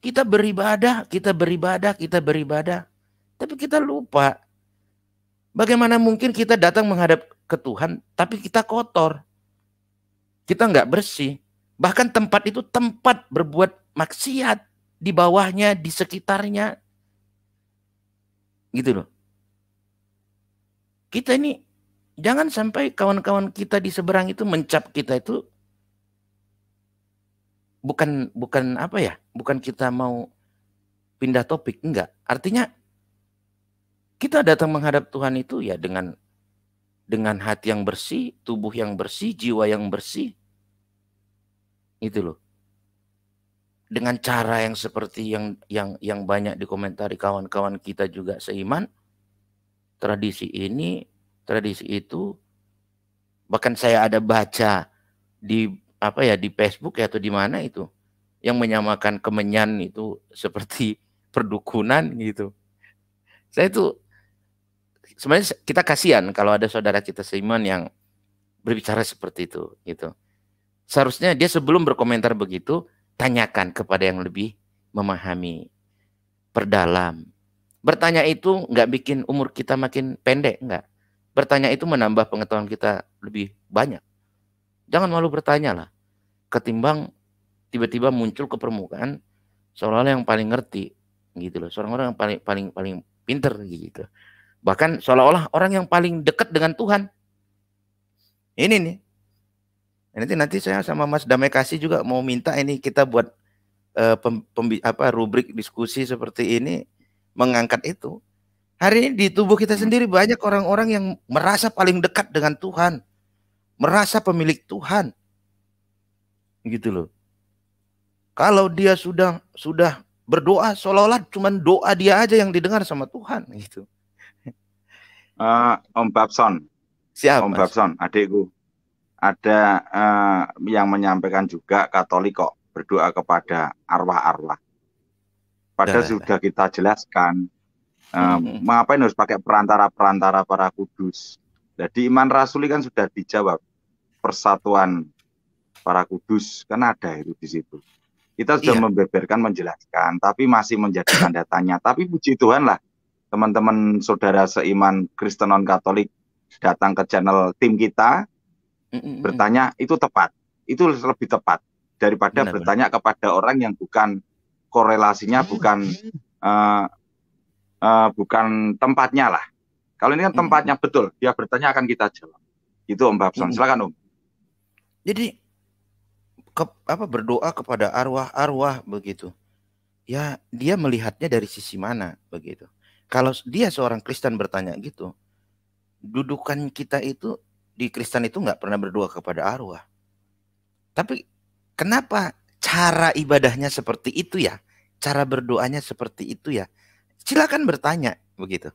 Kita beribadah, kita beribadah, kita beribadah. Tapi kita lupa Bagaimana mungkin kita datang menghadap ke Tuhan tapi kita kotor? Kita nggak bersih. Bahkan tempat itu tempat berbuat maksiat di bawahnya, di sekitarnya. Gitu loh. Kita ini jangan sampai kawan-kawan kita di seberang itu mencap kita itu bukan bukan apa ya? Bukan kita mau pindah topik, enggak. Artinya kita datang menghadap Tuhan itu ya dengan dengan hati yang bersih, tubuh yang bersih, jiwa yang bersih, itu loh. Dengan cara yang seperti yang yang yang banyak dikomentari kawan-kawan kita juga seiman, tradisi ini, tradisi itu, bahkan saya ada baca di apa ya di Facebook ya atau di mana itu yang menyamakan kemenyan itu seperti perdukunan gitu. Saya itu sebenarnya kita kasihan kalau ada saudara kita seiman yang berbicara seperti itu gitu. Seharusnya dia sebelum berkomentar begitu, tanyakan kepada yang lebih memahami, perdalam. Bertanya itu nggak bikin umur kita makin pendek, nggak. Bertanya itu menambah pengetahuan kita lebih banyak. Jangan malu bertanya lah. Ketimbang tiba-tiba muncul ke permukaan seolah-olah yang paling ngerti gitu loh. Seorang orang yang paling paling paling pinter gitu. Bahkan seolah-olah orang yang paling dekat dengan Tuhan. Ini nih Nah, nanti nanti saya sama Mas Damai Kasih juga mau minta ini kita buat uh, pem, pem, apa rubrik diskusi seperti ini mengangkat itu. Hari ini di tubuh kita sendiri banyak orang-orang yang merasa paling dekat dengan Tuhan, merasa pemilik Tuhan. Gitu loh. Kalau dia sudah sudah berdoa seolah-olah cuma doa dia aja yang didengar sama Tuhan gitu. Uh, Om Babson. siapa? Om Babson, adikku ada eh, yang menyampaikan juga Katolik kok berdoa kepada arwah-arwah. Padahal sudah kita jelaskan, eh, mengapa ini harus pakai perantara-perantara para kudus. Jadi iman rasuli kan sudah dijawab persatuan para kudus kan ada itu di situ. Kita sudah iya. membeberkan menjelaskan, tapi masih menjadi tanda tanya. Tapi puji Tuhan lah, teman-teman saudara seiman Kristen non Katolik datang ke channel tim kita mm Bertanya itu tepat, itu lebih tepat daripada benar, bertanya kepada orang yang bukan korelasinya, bukan uh, uh, bukan tempatnya lah. Kalau ini kan tempatnya mm-hmm. betul, dia bertanya akan kita jawab. Itu Om Babson, mm-hmm. silakan Om. Jadi ke, apa berdoa kepada arwah-arwah begitu. Ya, dia melihatnya dari sisi mana begitu. Kalau dia seorang Kristen bertanya gitu, dudukan kita itu di Kristen itu nggak pernah berdoa kepada arwah. Tapi kenapa cara ibadahnya seperti itu ya? Cara berdoanya seperti itu ya? Silakan bertanya begitu.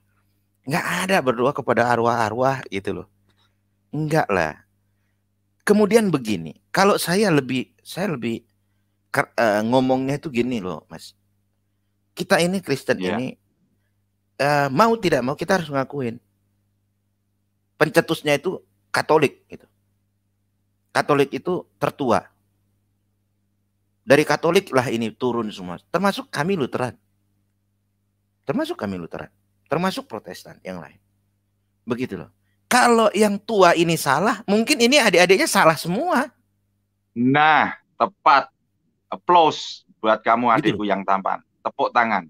Nggak ada berdoa kepada arwah-arwah gitu loh. Enggak lah. Kemudian begini, kalau saya lebih saya lebih uh, ngomongnya itu gini loh, Mas. Kita ini Kristen yeah. ini uh, mau tidak mau kita harus ngakuin pencetusnya itu Katolik gitu. Katolik itu tertua. Dari Katolik lah ini turun semua. Termasuk kami Lutheran. Termasuk kami Lutheran. Termasuk Protestan yang lain. Begitu loh. Kalau yang tua ini salah, mungkin ini adik-adiknya salah semua. Nah, tepat. Applause buat kamu adikku gitu yang tampan. Tepuk tangan.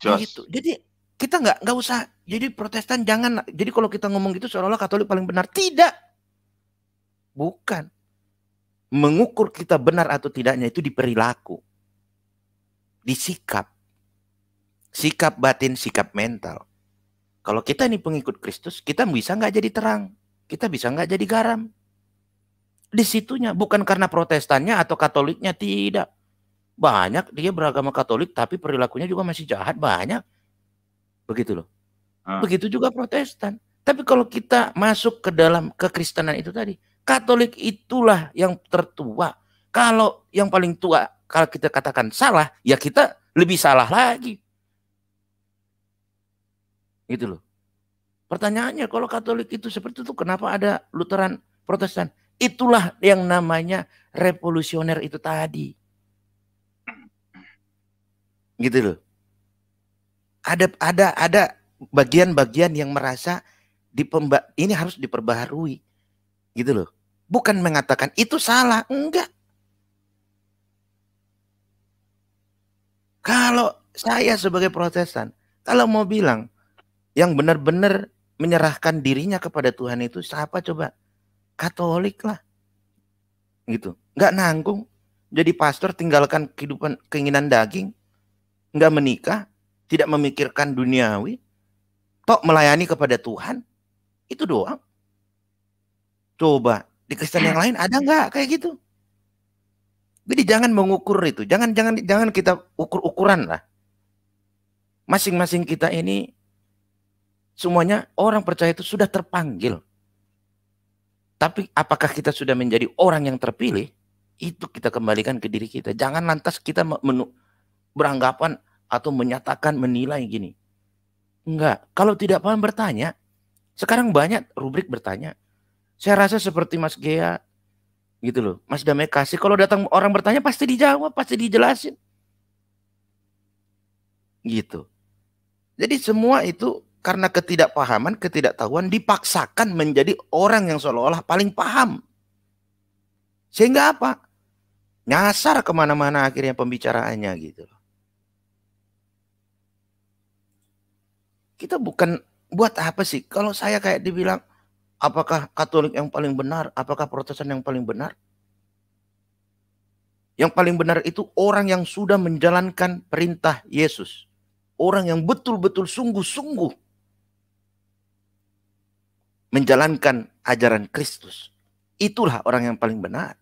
Jos. Gitu. Jadi kita nggak nggak usah jadi Protestan jangan jadi kalau kita ngomong gitu seolah-olah Katolik paling benar tidak bukan mengukur kita benar atau tidaknya itu di perilaku di sikap sikap batin sikap mental kalau kita ini pengikut Kristus kita bisa nggak jadi terang kita bisa nggak jadi garam di situnya bukan karena Protestannya atau Katoliknya tidak banyak dia beragama Katolik tapi perilakunya juga masih jahat banyak Begitu loh. Hmm. Begitu juga Protestan. Tapi kalau kita masuk ke dalam kekristenan itu tadi, Katolik itulah yang tertua. Kalau yang paling tua, kalau kita katakan salah, ya kita lebih salah lagi. Gitu loh. Pertanyaannya kalau Katolik itu seperti itu kenapa ada Lutheran Protestan? Itulah yang namanya revolusioner itu tadi. Gitu loh ada ada ada bagian-bagian yang merasa di ini harus diperbaharui gitu loh bukan mengatakan itu salah enggak kalau saya sebagai protestan kalau mau bilang yang benar-benar menyerahkan dirinya kepada Tuhan itu siapa coba Katolik lah gitu Enggak nanggung jadi pastor tinggalkan kehidupan keinginan daging enggak menikah tidak memikirkan duniawi, tok melayani kepada Tuhan, itu doang. Coba di Kristen yang lain ada nggak kayak gitu? Jadi jangan mengukur itu, jangan jangan jangan kita ukur ukuran lah. Masing-masing kita ini semuanya orang percaya itu sudah terpanggil. Tapi apakah kita sudah menjadi orang yang terpilih? Itu kita kembalikan ke diri kita. Jangan lantas kita beranggapan atau menyatakan menilai gini. Enggak, kalau tidak paham bertanya. Sekarang banyak rubrik bertanya. Saya rasa seperti Mas Gea gitu loh. Mas Damai kasih kalau datang orang bertanya pasti dijawab, pasti dijelasin. Gitu. Jadi semua itu karena ketidakpahaman, ketidaktahuan dipaksakan menjadi orang yang seolah-olah paling paham. Sehingga apa? Nyasar kemana-mana akhirnya pembicaraannya gitu loh. kita bukan buat apa sih? Kalau saya kayak dibilang, apakah Katolik yang paling benar? Apakah Protestan yang paling benar? Yang paling benar itu orang yang sudah menjalankan perintah Yesus. Orang yang betul-betul sungguh-sungguh menjalankan ajaran Kristus. Itulah orang yang paling benar.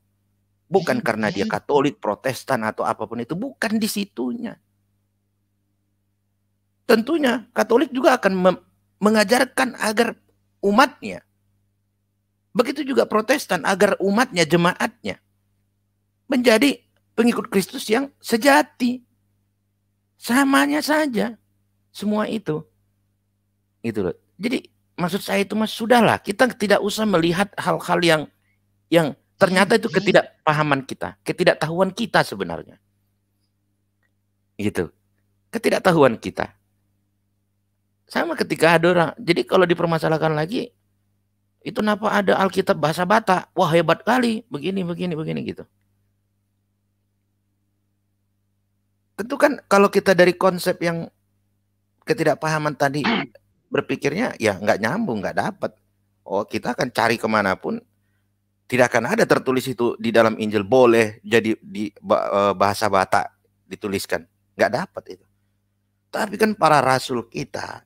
Bukan iya, karena dia Katolik, Protestan atau apapun itu, bukan di situnya tentunya Katolik juga akan mengajarkan agar umatnya. Begitu juga Protestan agar umatnya, jemaatnya menjadi pengikut Kristus yang sejati. Samanya saja semua itu. gitu loh. Jadi maksud saya itu mas sudahlah kita tidak usah melihat hal-hal yang yang ternyata itu ketidakpahaman kita, ketidaktahuan kita sebenarnya. Gitu. Ketidaktahuan kita. Sama ketika ada orang. Jadi kalau dipermasalahkan lagi, itu kenapa ada Alkitab bahasa Batak? Wah hebat kali, begini, begini, begini gitu. Tentu kan kalau kita dari konsep yang ketidakpahaman tadi berpikirnya ya nggak nyambung, nggak dapat. Oh kita akan cari kemanapun tidak akan ada tertulis itu di dalam Injil boleh jadi di e, bahasa Batak dituliskan nggak dapat itu tapi kan para rasul kita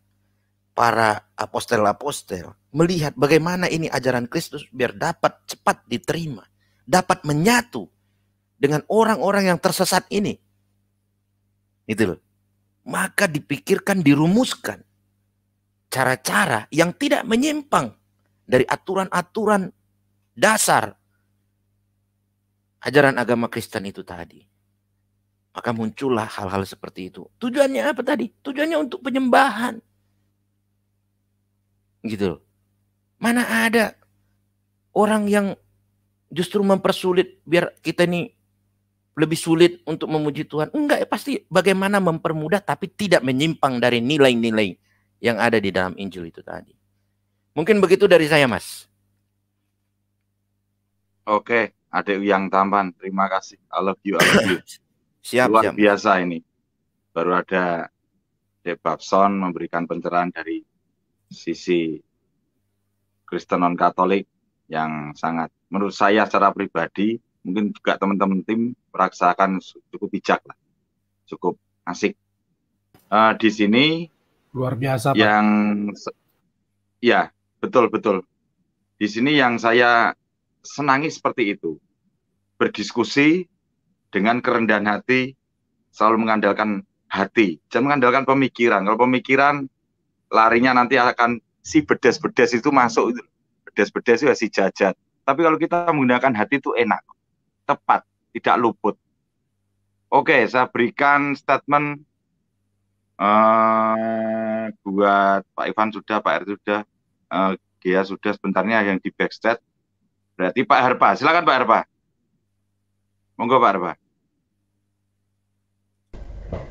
para apostel-apostel melihat bagaimana ini ajaran Kristus biar dapat cepat diterima, dapat menyatu dengan orang-orang yang tersesat ini. Itu loh. Maka dipikirkan, dirumuskan cara-cara yang tidak menyimpang dari aturan-aturan dasar ajaran agama Kristen itu tadi. Maka muncullah hal-hal seperti itu. Tujuannya apa tadi? Tujuannya untuk penyembahan Gitu loh. Mana ada orang yang justru mempersulit biar kita ini lebih sulit untuk memuji Tuhan. Enggak, ya pasti bagaimana mempermudah tapi tidak menyimpang dari nilai-nilai yang ada di dalam Injil itu tadi. Mungkin begitu dari saya, Mas. Oke, adik yang tampan, terima kasih. I love you, I love you. siap, Luar siap. biasa ini. Baru ada Debabson memberikan pencerahan dari sisi Kristen non Katolik yang sangat menurut saya secara pribadi mungkin juga teman-teman tim merasakan cukup bijak lah, cukup asik. Uh, di sini luar biasa. Yang Pak. ya betul betul. Di sini yang saya senangi seperti itu berdiskusi dengan kerendahan hati, selalu mengandalkan hati, jangan mengandalkan pemikiran. Kalau pemikiran larinya nanti akan si bedes-bedes itu masuk bedes-bedes itu ya si jajat. tapi kalau kita menggunakan hati itu enak tepat tidak luput oke saya berikan statement uh, buat Pak Ivan sudah Pak R sudah uh, Gia sudah sebentarnya yang di backstage berarti Pak Harpa silakan Pak Harpa monggo Pak Harpa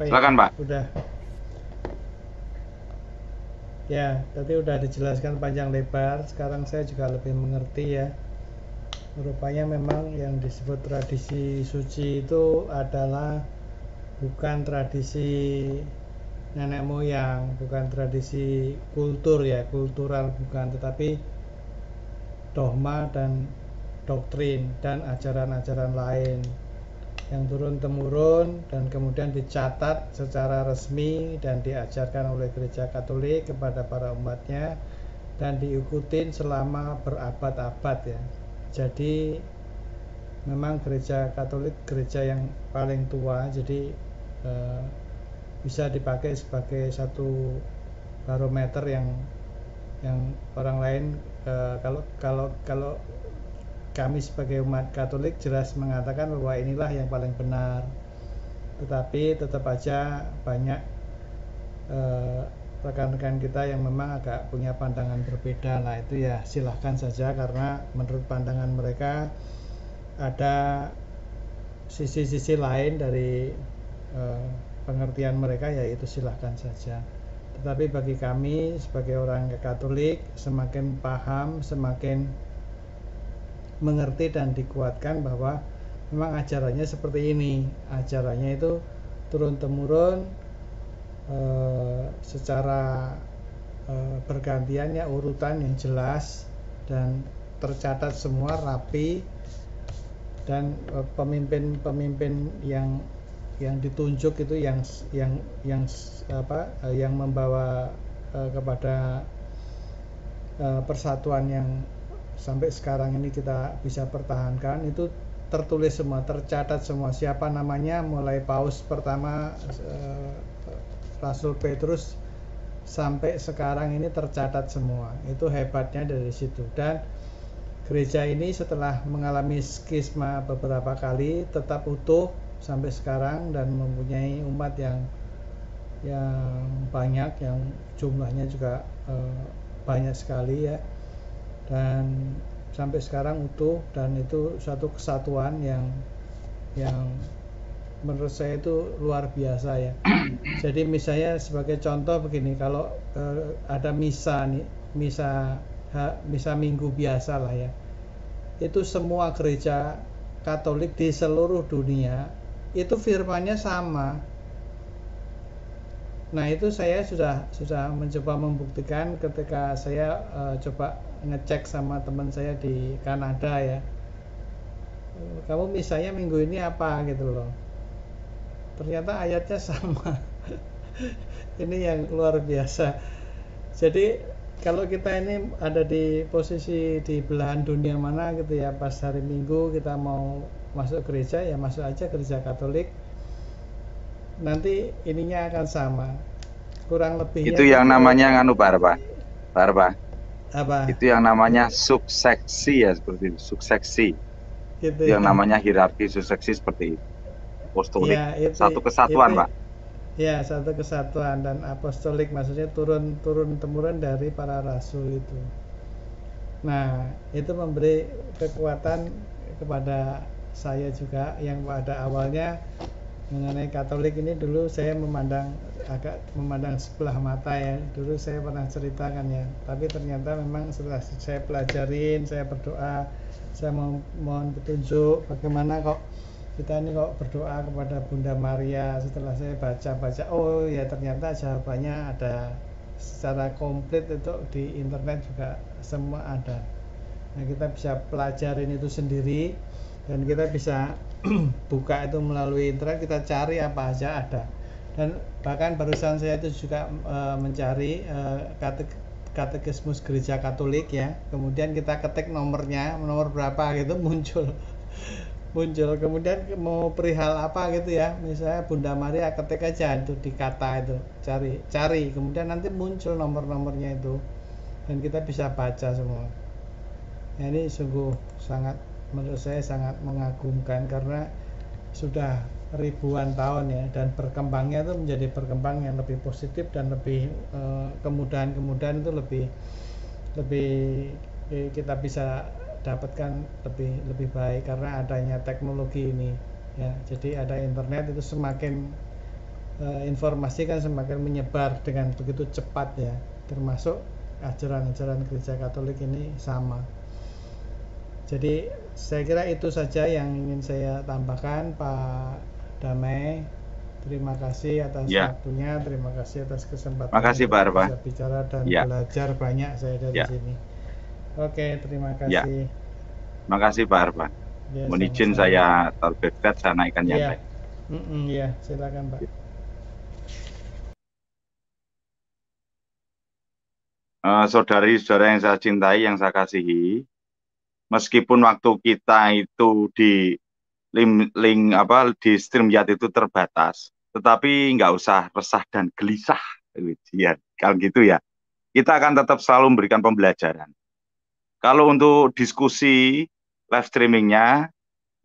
silakan Pak sudah Ya, tadi udah dijelaskan panjang lebar. Sekarang saya juga lebih mengerti ya. Rupanya memang yang disebut tradisi suci itu adalah bukan tradisi nenek moyang, bukan tradisi kultur ya, kultural bukan, tetapi dogma dan doktrin dan ajaran-ajaran lain yang turun temurun dan kemudian dicatat secara resmi dan diajarkan oleh gereja Katolik kepada para umatnya dan diikutin selama berabad-abad ya. Jadi memang gereja Katolik gereja yang paling tua jadi eh, bisa dipakai sebagai satu barometer yang yang orang lain eh, kalau kalau kalau kami sebagai umat Katolik jelas mengatakan bahwa inilah yang paling benar. Tetapi tetap saja banyak eh, rekan-rekan eh, kita yang memang agak punya pandangan berbeda. Nah itu ya silahkan saja karena menurut pandangan mereka ada sisi-sisi lain dari eh, pengertian mereka ya itu silahkan saja. Tetapi bagi kami sebagai orang Katolik semakin paham, semakin mengerti dan dikuatkan bahwa memang ajarannya seperti ini ajarannya itu turun temurun e, eh, secara e, eh, bergantiannya urutan yang jelas dan tercatat semua rapi dan eh, pemimpin-pemimpin yang yang ditunjuk itu yang yang yang apa yang membawa kepada persatuan yang sampai sekarang ini kita bisa pertahankan itu tertulis semua, tercatat semua siapa namanya mulai paus pertama eh, Rasul Petrus sampai sekarang ini tercatat semua. Itu hebatnya dari situ dan gereja ini setelah mengalami skisma beberapa kali tetap utuh sampai sekarang dan mempunyai umat yang yang banyak yang jumlahnya juga eh, banyak sekali ya dan sampai sekarang utuh dan itu satu kesatuan yang yang menurut saya itu luar biasa ya. Jadi misalnya sebagai contoh begini, kalau eh, ada misa nih, misa ha, misa minggu biasa lah ya. Itu semua gereja Katolik di seluruh dunia itu firmannya sama. Nah itu saya sudah sudah mencoba membuktikan ketika saya eh, coba ngecek sama teman saya di Kanada ya kamu misalnya minggu ini apa gitu loh ternyata ayatnya sama ini yang luar biasa jadi kalau kita ini ada di posisi di belahan dunia mana gitu ya pas hari minggu kita mau masuk gereja ya masuk aja gereja katolik nanti ininya akan sama kurang lebih itu yang namanya nganu barba. Barba apa itu yang namanya subseksi ya seperti itu subseksi gitu, yang namanya hierarki subseksi seperti itu apostolik ya, itu, satu kesatuan itu, pak ya satu kesatuan dan apostolik maksudnya turun turun temurun dari para rasul itu nah itu memberi kekuatan kepada saya juga yang pada awalnya mengenai Katolik ini dulu saya memandang agak memandang sebelah mata ya dulu saya pernah ceritakan ya tapi ternyata memang setelah saya pelajarin saya berdoa saya mau mohon petunjuk bagaimana kok kita ini kok berdoa kepada Bunda Maria setelah saya baca-baca oh ya ternyata jawabannya ada secara komplit itu di internet juga semua ada nah kita bisa pelajarin itu sendiri dan kita bisa buka itu melalui internet kita cari apa aja ada dan bahkan barusan saya itu juga e, mencari e, kate katekismus gereja Katolik ya kemudian kita ketik nomornya nomor berapa gitu muncul muncul kemudian mau perihal apa gitu ya misalnya Bunda Maria ketik aja itu di kata itu cari cari kemudian nanti muncul nomor-nomornya itu dan kita bisa baca semua ya, ini sungguh sangat menurut saya sangat mengagumkan karena sudah ribuan tahun ya dan berkembangnya itu menjadi perkembangan yang lebih positif dan lebih eh, kemudahan-kemudahan itu lebih lebih eh, kita bisa dapatkan lebih lebih baik karena adanya teknologi ini ya jadi ada internet itu semakin eh, informasi kan semakin menyebar dengan begitu cepat ya termasuk ajaran-ajaran gereja Katolik ini sama jadi saya kira itu saja yang ingin saya tambahkan Pak Damai. Terima kasih atas ya. waktunya, terima kasih atas kesempatan. Terima kasih Pak Arba. bicara dan ya. belajar banyak saya dari ya. sini. Oke, terima ya. kasih. Ya. Terima kasih Pak Arba. Ya, Mohon izin saya terbebas saya naikkan yang ya. Mm silakan Pak. Ya. Eh, saudari-saudara yang saya cintai, yang saya kasihi, meskipun waktu kita itu di link, link apa di stream yat itu terbatas, tetapi nggak usah resah dan gelisah. Ya, kalau gitu ya, kita akan tetap selalu memberikan pembelajaran. Kalau untuk diskusi live streamingnya,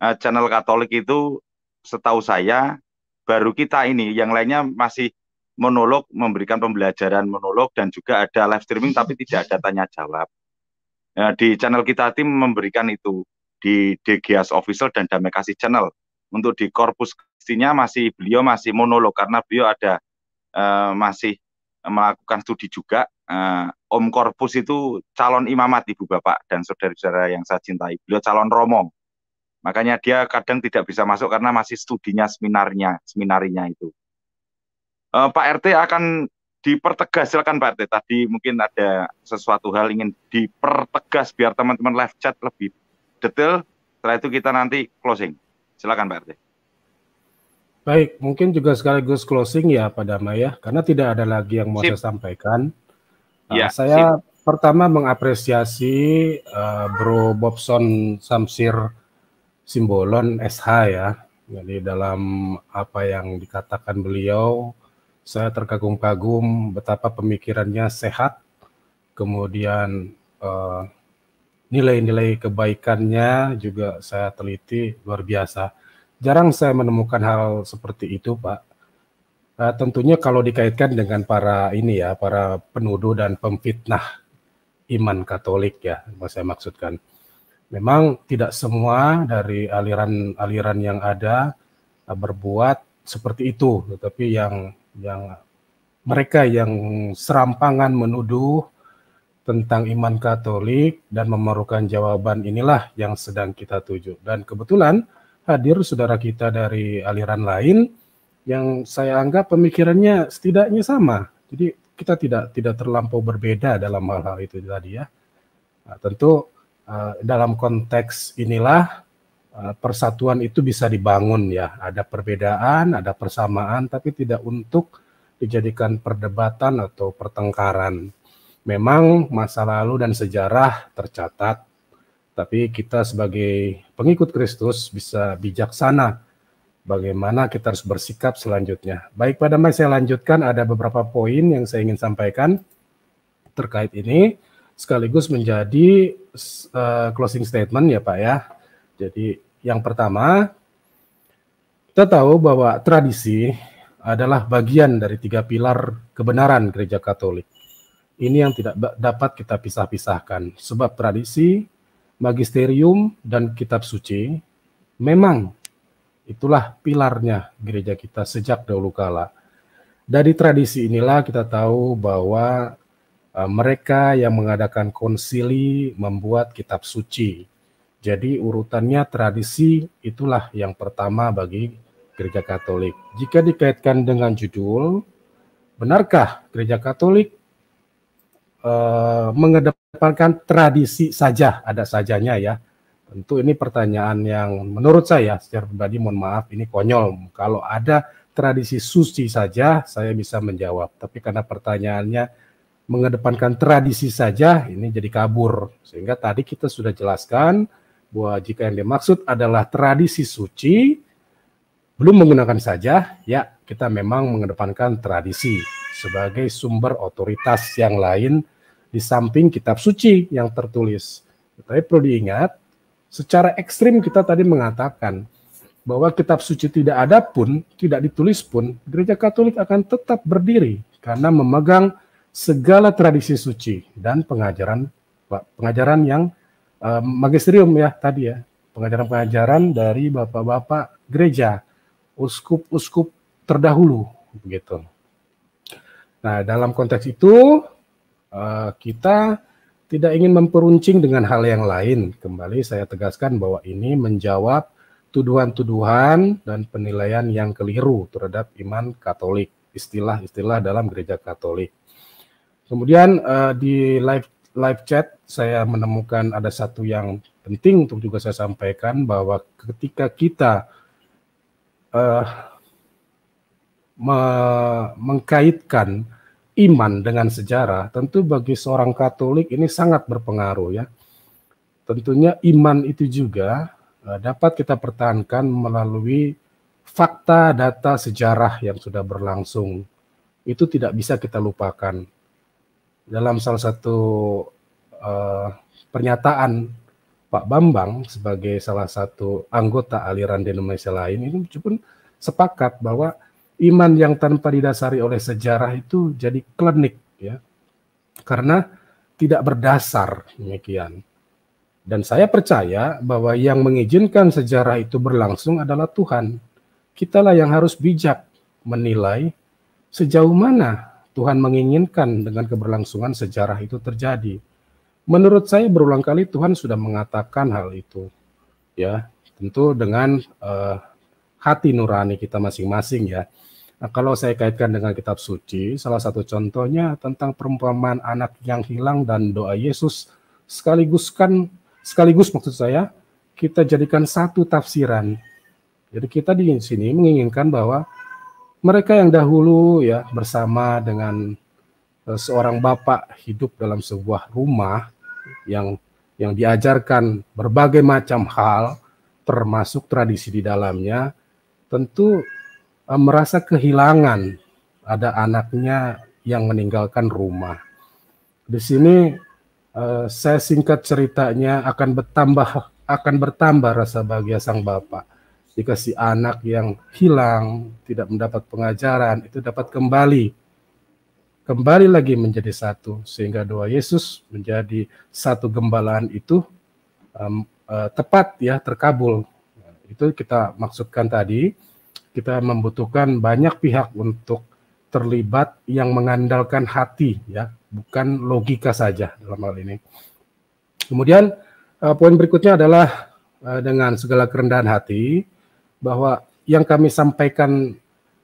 eh, channel Katolik itu setahu saya baru kita ini, yang lainnya masih monolog memberikan pembelajaran monolog dan juga ada live streaming tapi tidak ada tanya jawab. Nah, di channel kita tim memberikan itu di DGAS Official dan Damai Kasih Channel. Untuk di korpus kristinya masih beliau masih monolog karena beliau ada uh, masih melakukan studi juga. Uh, Om korpus itu calon imamat ibu bapak dan saudara-saudara yang saya cintai. Beliau calon romo. Makanya dia kadang tidak bisa masuk karena masih studinya seminarnya, seminarinya itu. Uh, Pak RT akan dipertegas silakan Pak RT Tadi mungkin ada sesuatu hal ingin dipertegas biar teman-teman live chat lebih detail. Setelah itu kita nanti closing. Silakan Pak RT Baik, mungkin juga sekaligus closing ya Pak Damai ya, karena tidak ada lagi yang mau sip. saya sampaikan. Uh, ya, saya sip. pertama mengapresiasi uh, Bro Bobson Samsir Simbolon SH ya. Jadi dalam apa yang dikatakan beliau, saya terkagum-kagum betapa pemikirannya sehat, kemudian eh, nilai-nilai uh, kebaikannya juga saya teliti luar biasa. Jarang saya menemukan hal seperti itu, Pak. Uh, tentunya kalau dikaitkan dengan para ini ya, para penuduh dan pemfitnah iman Katolik ya, yang saya maksudkan. Memang tidak semua dari aliran-aliran yang ada eh, berbuat seperti itu, tetapi yang yang mereka yang serampangan menuduh tentang iman Katolik dan memerlukan jawaban inilah yang sedang kita tuju. Dan kebetulan hadir saudara kita dari aliran lain yang saya anggap pemikirannya setidaknya sama. Jadi kita tidak tidak terlampau berbeda dalam hal-hal itu tadi ya. Nah, tentu uh, dalam konteks inilah Eh, persatuan itu bisa dibangun ya. Ada perbedaan, ada persamaan, tapi tidak untuk dijadikan perdebatan atau pertengkaran. Memang masa lalu dan sejarah tercatat, tapi kita sebagai pengikut Kristus bisa bijaksana bagaimana kita harus bersikap selanjutnya. Baik pada Mas, saya lanjutkan ada beberapa poin yang saya ingin sampaikan terkait ini sekaligus menjadi uh, closing statement ya Pak ya. Jadi yang pertama, kita tahu bahwa tradisi adalah bagian dari tiga pilar kebenaran gereja Katolik. Ini yang tidak dapat kita pisah-pisahkan, sebab tradisi, magisterium, dan kitab suci memang itulah pilarnya gereja kita sejak dahulu kala. Dari tradisi inilah kita tahu bahwa eh, mereka yang mengadakan konsili membuat kitab suci jadi urutannya tradisi itulah yang pertama bagi gereja Katolik. Jika dikaitkan dengan judul, benarkah gereja Katolik eh, mengedepankan tradisi saja, ada sajanya ya? Tentu ini pertanyaan yang menurut saya secara pribadi mohon maaf ini konyol. Kalau ada tradisi suci saja saya bisa menjawab, tapi karena pertanyaannya mengedepankan tradisi saja ini jadi kabur. Sehingga tadi kita sudah jelaskan bahwa jika yang dimaksud adalah tradisi suci, belum menggunakan saja, ya kita memang mengedepankan tradisi sebagai sumber otoritas yang lain di samping kitab suci yang tertulis. Tapi perlu diingat, secara ekstrim kita tadi mengatakan bahwa kitab suci tidak ada pun, tidak ditulis pun, gereja katolik akan tetap berdiri karena memegang segala tradisi suci dan pengajaran pengajaran yang Eh, magisterium ya tadi ya pengajaran-pengajaran dari bapak-bapak gereja uskup-uskup terdahulu begitu. Nah dalam konteks itu eh, kita tidak ingin memperuncing dengan hal yang lain. Kembali saya tegaskan bahwa ini menjawab tuduhan-tuduhan dan penilaian yang keliru terhadap iman Katolik, istilah-istilah dalam gereja Katolik. Kemudian eh, di live live chat saya menemukan ada satu yang penting untuk juga saya sampaikan bahwa ketika kita uh, me mengkaitkan iman dengan sejarah, tentu bagi seorang Katolik ini sangat berpengaruh ya. Tentunya iman itu juga uh, dapat kita pertahankan melalui fakta data sejarah yang sudah berlangsung. Itu tidak bisa kita lupakan dalam salah satu uh, pernyataan Pak Bambang sebagai salah satu anggota aliran denominasi lain ini pun sepakat bahwa iman yang tanpa didasari oleh sejarah itu jadi klinik ya karena tidak berdasar demikian dan saya percaya bahwa yang mengizinkan sejarah itu berlangsung adalah Tuhan kitalah yang harus bijak menilai sejauh mana Tuhan menginginkan dengan keberlangsungan sejarah itu terjadi. Menurut saya berulang kali Tuhan sudah mengatakan hal itu. Ya, tentu dengan uh, hati nurani kita masing-masing ya. Nah, kalau saya kaitkan dengan kitab suci, salah satu contohnya tentang perempuan anak yang hilang dan doa Yesus sekaligus kan sekaligus maksud saya kita jadikan satu tafsiran. Jadi kita di sini menginginkan bahwa mereka yang dahulu ya bersama dengan eh, seorang bapak hidup dalam sebuah rumah yang yang diajarkan berbagai macam hal termasuk tradisi di dalamnya tentu uh, merasa kehilangan ada anaknya yang meninggalkan rumah. Di sini uh, saya singkat ceritanya akan bertambah akan bertambah rasa bahagia sang bapak jika si anak yang hilang tidak mendapat pengajaran itu dapat kembali kembali lagi menjadi satu sehingga doa Yesus menjadi satu gembalaan itu um, uh, tepat ya terkabul itu kita maksudkan tadi kita membutuhkan banyak pihak untuk terlibat yang mengandalkan hati ya bukan logika saja dalam hal ini kemudian uh, poin berikutnya adalah uh, dengan segala kerendahan hati bahwa yang kami sampaikan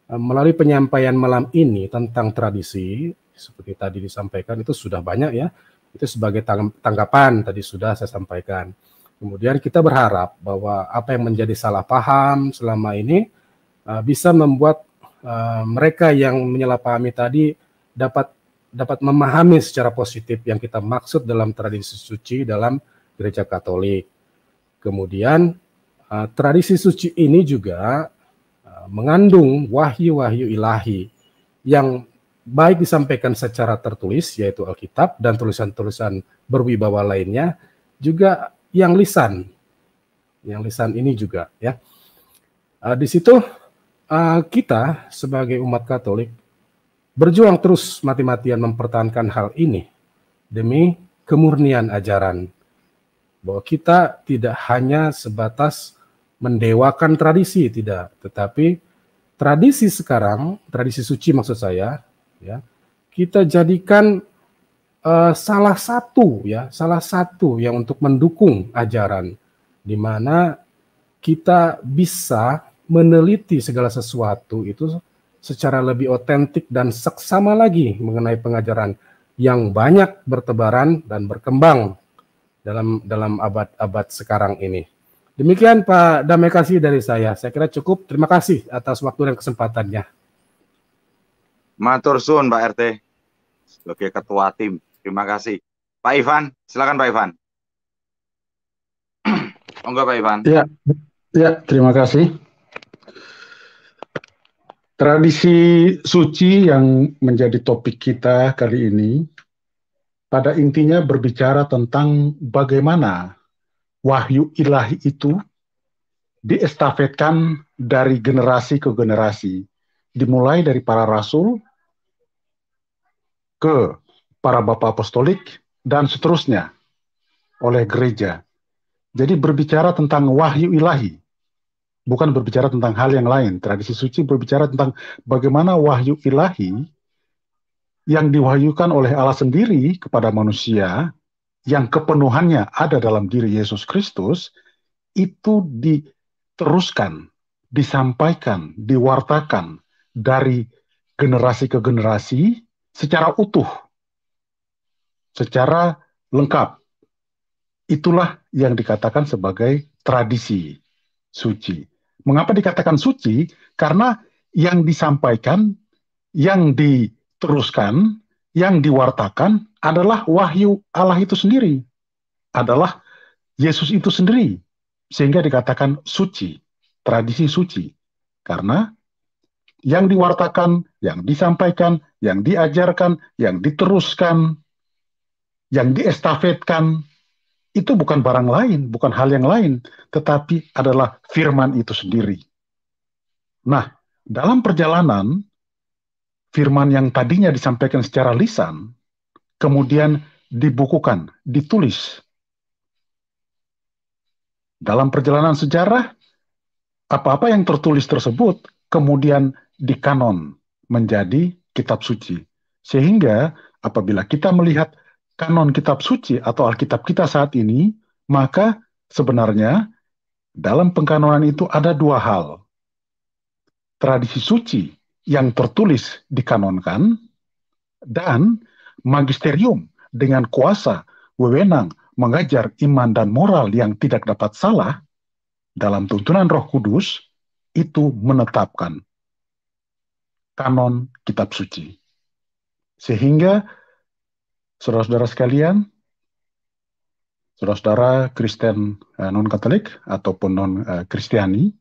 eh, melalui penyampaian malam ini tentang tradisi seperti tadi disampaikan itu sudah banyak ya. Itu sebagai tanggapan tadi sudah saya sampaikan. Kemudian kita berharap bahwa apa yang menjadi salah paham selama ini eh, bisa membuat eh, mereka yang menyalahpahami tadi dapat dapat memahami secara positif yang kita maksud dalam tradisi suci dalam gereja Katolik. Kemudian Ah, tradisi suci ini juga uh, mengandung wahyu-wahyu ilahi yang baik disampaikan secara tertulis yaitu Alkitab dan tulisan-tulisan berwibawa lainnya juga yang lisan yang lisan ini juga ya uh, di situ uh, kita sebagai umat Katolik berjuang terus mati-matian mempertahankan hal ini demi kemurnian ajaran bahwa kita tidak hanya sebatas mendewakan tradisi, tidak. Tetapi tradisi sekarang, tradisi suci maksud saya, ya, kita jadikan uh, salah satu ya, salah satu yang untuk mendukung ajaran di mana kita bisa meneliti segala sesuatu itu secara lebih otentik dan seksama lagi mengenai pengajaran yang banyak bertebaran dan berkembang dalam dalam abad-abad sekarang ini. Demikian Pak Damai Kasih dari saya. Saya kira cukup. Terima kasih atas waktu dan kesempatannya. Matur sun Pak RT sebagai ketua tim. Terima kasih. Pak Ivan, silakan Pak Ivan. Monggo Pak Ivan. Ya, ya, terima kasih. Tradisi suci yang menjadi topik kita kali ini pada intinya berbicara tentang bagaimana wahyu ilahi itu diestafetkan dari generasi ke generasi, dimulai dari para rasul ke para bapak apostolik dan seterusnya oleh gereja. Jadi berbicara tentang wahyu ilahi, bukan berbicara tentang hal yang lain. Tradisi suci berbicara tentang bagaimana wahyu ilahi yang diwahyukan oleh Allah sendiri kepada manusia yang kepenuhannya ada dalam diri Yesus Kristus itu diteruskan, disampaikan, diwartakan dari generasi ke generasi secara utuh, secara lengkap. Itulah yang dikatakan sebagai tradisi suci. Mengapa dikatakan suci? Karena yang disampaikan, yang diteruskan, yang diwartakan adalah wahyu Allah itu sendiri, adalah Yesus itu sendiri, sehingga dikatakan suci, tradisi suci, karena yang diwartakan, yang disampaikan, yang diajarkan, yang diteruskan, yang diestafetkan, itu bukan barang lain, bukan hal yang lain, tetapi adalah firman itu sendiri. Nah, dalam perjalanan firman yang tadinya disampaikan secara lisan, kemudian dibukukan, ditulis. Dalam perjalanan sejarah, apa-apa yang tertulis tersebut kemudian dikanon menjadi kitab suci. Sehingga apabila kita melihat kanon kitab suci atau Alkitab kita saat ini, maka sebenarnya dalam pengkanonan itu ada dua hal. Tradisi suci yang tertulis dikanonkan dan magisterium dengan kuasa wewenang mengajar iman dan moral yang tidak dapat salah dalam tuntunan Roh Kudus itu menetapkan kanon kitab suci. Sehingga saudara-saudara sekalian, saudara-saudara Kristen eh, non-Katolik ataupun non-Kristiani eh,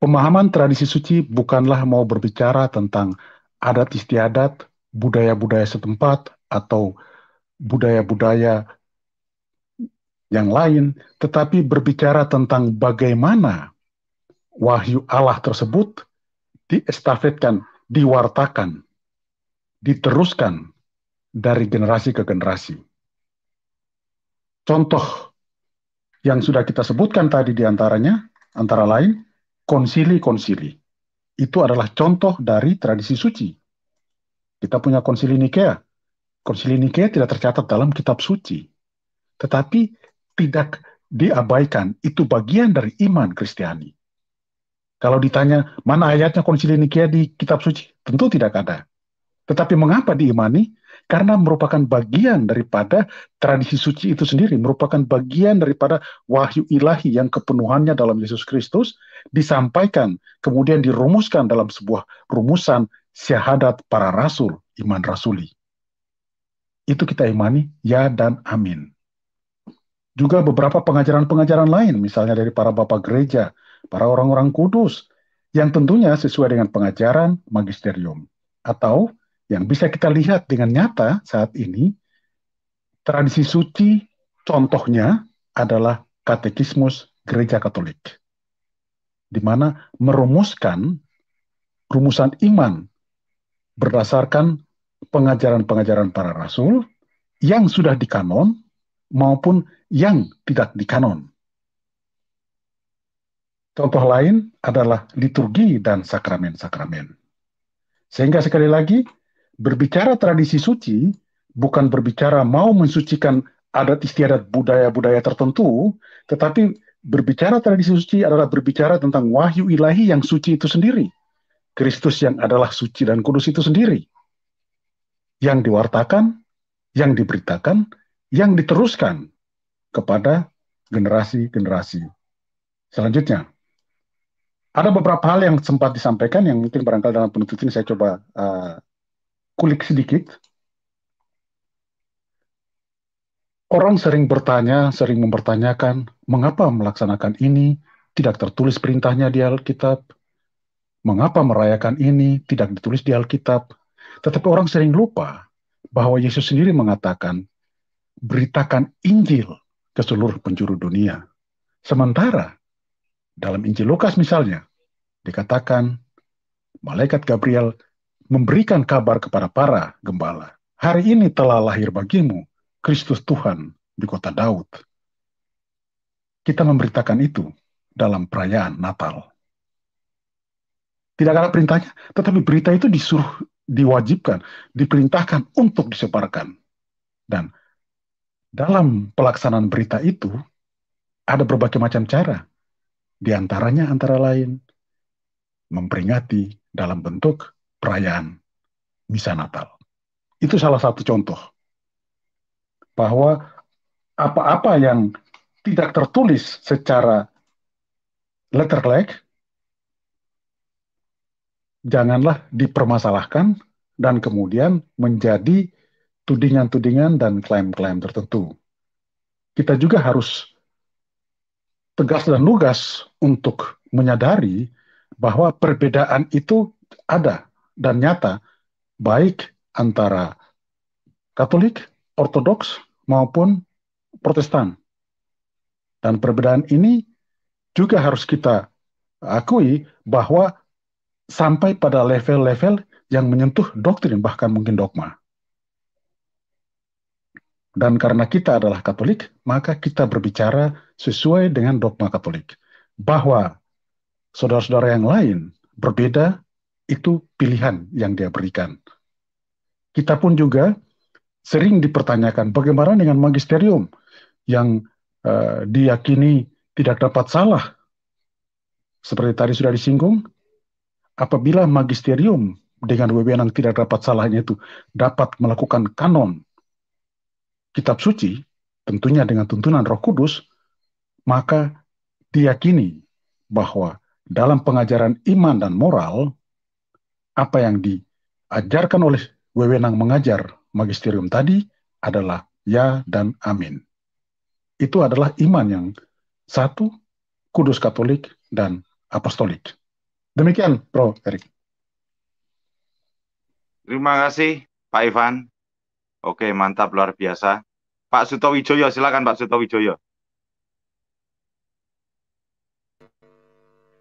Pemahaman tradisi suci bukanlah mau berbicara tentang adat istiadat, budaya-budaya setempat, atau budaya-budaya yang lain, tetapi berbicara tentang bagaimana wahyu Allah tersebut diestafetkan, diwartakan, diteruskan dari generasi ke generasi. Contoh yang sudah kita sebutkan tadi diantaranya, antara lain, konsili-konsili. Itu adalah contoh dari tradisi suci. Kita punya konsili Nikea. Konsili Nikea tidak tercatat dalam kitab suci. Tetapi tidak diabaikan. Itu bagian dari iman Kristiani. Kalau ditanya, mana ayatnya konsili Nikea di kitab suci? Tentu tidak ada. Tetapi mengapa diimani? karena merupakan bagian daripada tradisi suci itu sendiri, merupakan bagian daripada wahyu ilahi yang kepenuhannya dalam Yesus Kristus disampaikan, kemudian dirumuskan dalam sebuah rumusan syahadat para rasul, iman rasuli. Itu kita imani, ya dan amin. Juga beberapa pengajaran-pengajaran lain, misalnya dari para bapak gereja, para orang-orang kudus, yang tentunya sesuai dengan pengajaran magisterium atau yang bisa kita lihat dengan nyata saat ini, tradisi suci contohnya adalah katekismus gereja katolik, di mana merumuskan rumusan iman berdasarkan pengajaran-pengajaran para rasul yang sudah dikanon maupun yang tidak dikanon. Contoh lain adalah liturgi dan sakramen-sakramen. Sehingga sekali lagi, berbicara tradisi suci bukan berbicara mau mensucikan adat istiadat budaya-budaya tertentu, tetapi berbicara tradisi suci adalah berbicara tentang wahyu ilahi yang suci itu sendiri. Kristus yang adalah suci dan kudus itu sendiri. Yang diwartakan, yang diberitakan, yang diteruskan kepada generasi-generasi selanjutnya. Ada beberapa hal yang sempat disampaikan yang mungkin barangkali dalam penutup ini saya coba uh, kulik sedikit. Orang sering bertanya, sering mempertanyakan, mengapa melaksanakan ini tidak tertulis perintahnya di Alkitab? Mengapa merayakan ini tidak ditulis di Alkitab? Tetapi orang sering lupa bahwa Yesus sendiri mengatakan, beritakan Injil ke seluruh penjuru dunia. Sementara dalam Injil Lukas misalnya, dikatakan malaikat Gabriel memberikan kabar kepada para gembala, hari ini telah lahir bagimu Kristus Tuhan di kota Daud. Kita memberitakan itu dalam perayaan Natal. Tidak ada perintahnya, tetapi berita itu disuruh, diwajibkan, diperintahkan untuk disebarkan. Dan dalam pelaksanaan berita itu, ada berbagai macam cara. Di antaranya antara lain, memperingati dalam bentuk perayaan misa Natal. Itu salah satu contoh bahwa apa-apa yang tidak tertulis secara letter like janganlah dipermasalahkan dan kemudian menjadi tudingan-tudingan dan klaim-klaim tertentu. Kita juga harus tegas dan lugas untuk menyadari bahwa perbedaan itu ada dan nyata baik antara Katolik, Ortodoks maupun Protestan. Dan perbedaan ini juga harus kita akui bahwa sampai pada level-level yang menyentuh doktrin bahkan mungkin dogma. Dan karena kita adalah Katolik, maka kita berbicara sesuai dengan dogma Katolik. Bahwa saudara-saudara yang lain berbeda itu pilihan yang dia berikan. Kita pun juga sering dipertanyakan bagaimana dengan magisterium yang uh, diyakini tidak dapat salah. Seperti tadi sudah disinggung, apabila magisterium dengan wewenang tidak dapat salahnya itu dapat melakukan kanon kitab suci, tentunya dengan tuntunan Roh Kudus, maka diyakini bahwa dalam pengajaran iman dan moral apa yang diajarkan oleh wewenang mengajar magisterium tadi adalah ya dan amin. Itu adalah iman yang satu, kudus katolik dan apostolik. Demikian, Bro Erik. Terima kasih, Pak Ivan. Oke, mantap, luar biasa. Pak Sutowijoyo, silakan Pak Sutowijoyo.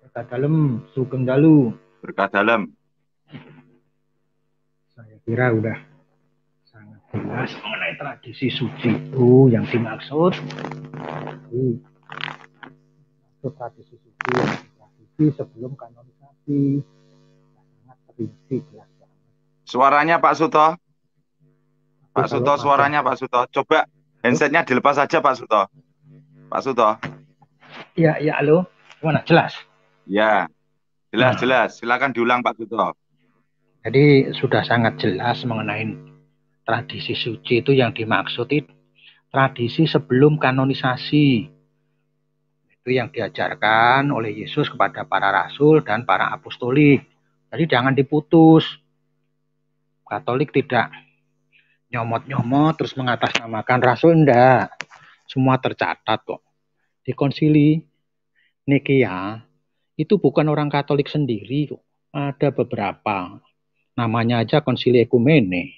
Berkat dalam, sugeng dalu. Berkat dalam kira udah sangat jelas mengenai tradisi suci itu yang dimaksud itu tradisi suci yang tradisi sebelum kanonisasi sangat terinci jelas Suaranya Pak Suto? Pak Suto suaranya Pak Suto. Coba handsetnya dilepas saja Pak Suto. Pak Suto. ya ya halo. mana Jelas? Ya, jelas, nah. jelas. Silakan diulang Pak Suto. Jadi sudah sangat jelas mengenai tradisi suci itu yang dimaksud itu tradisi sebelum kanonisasi. Itu yang diajarkan oleh Yesus kepada para rasul dan para apostolik. Jadi jangan diputus. Katolik tidak nyomot-nyomot terus mengatasnamakan rasul ndak. Semua tercatat kok. Di konsili Nikea itu bukan orang Katolik sendiri kok. Ada beberapa Namanya aja konsili ekumene.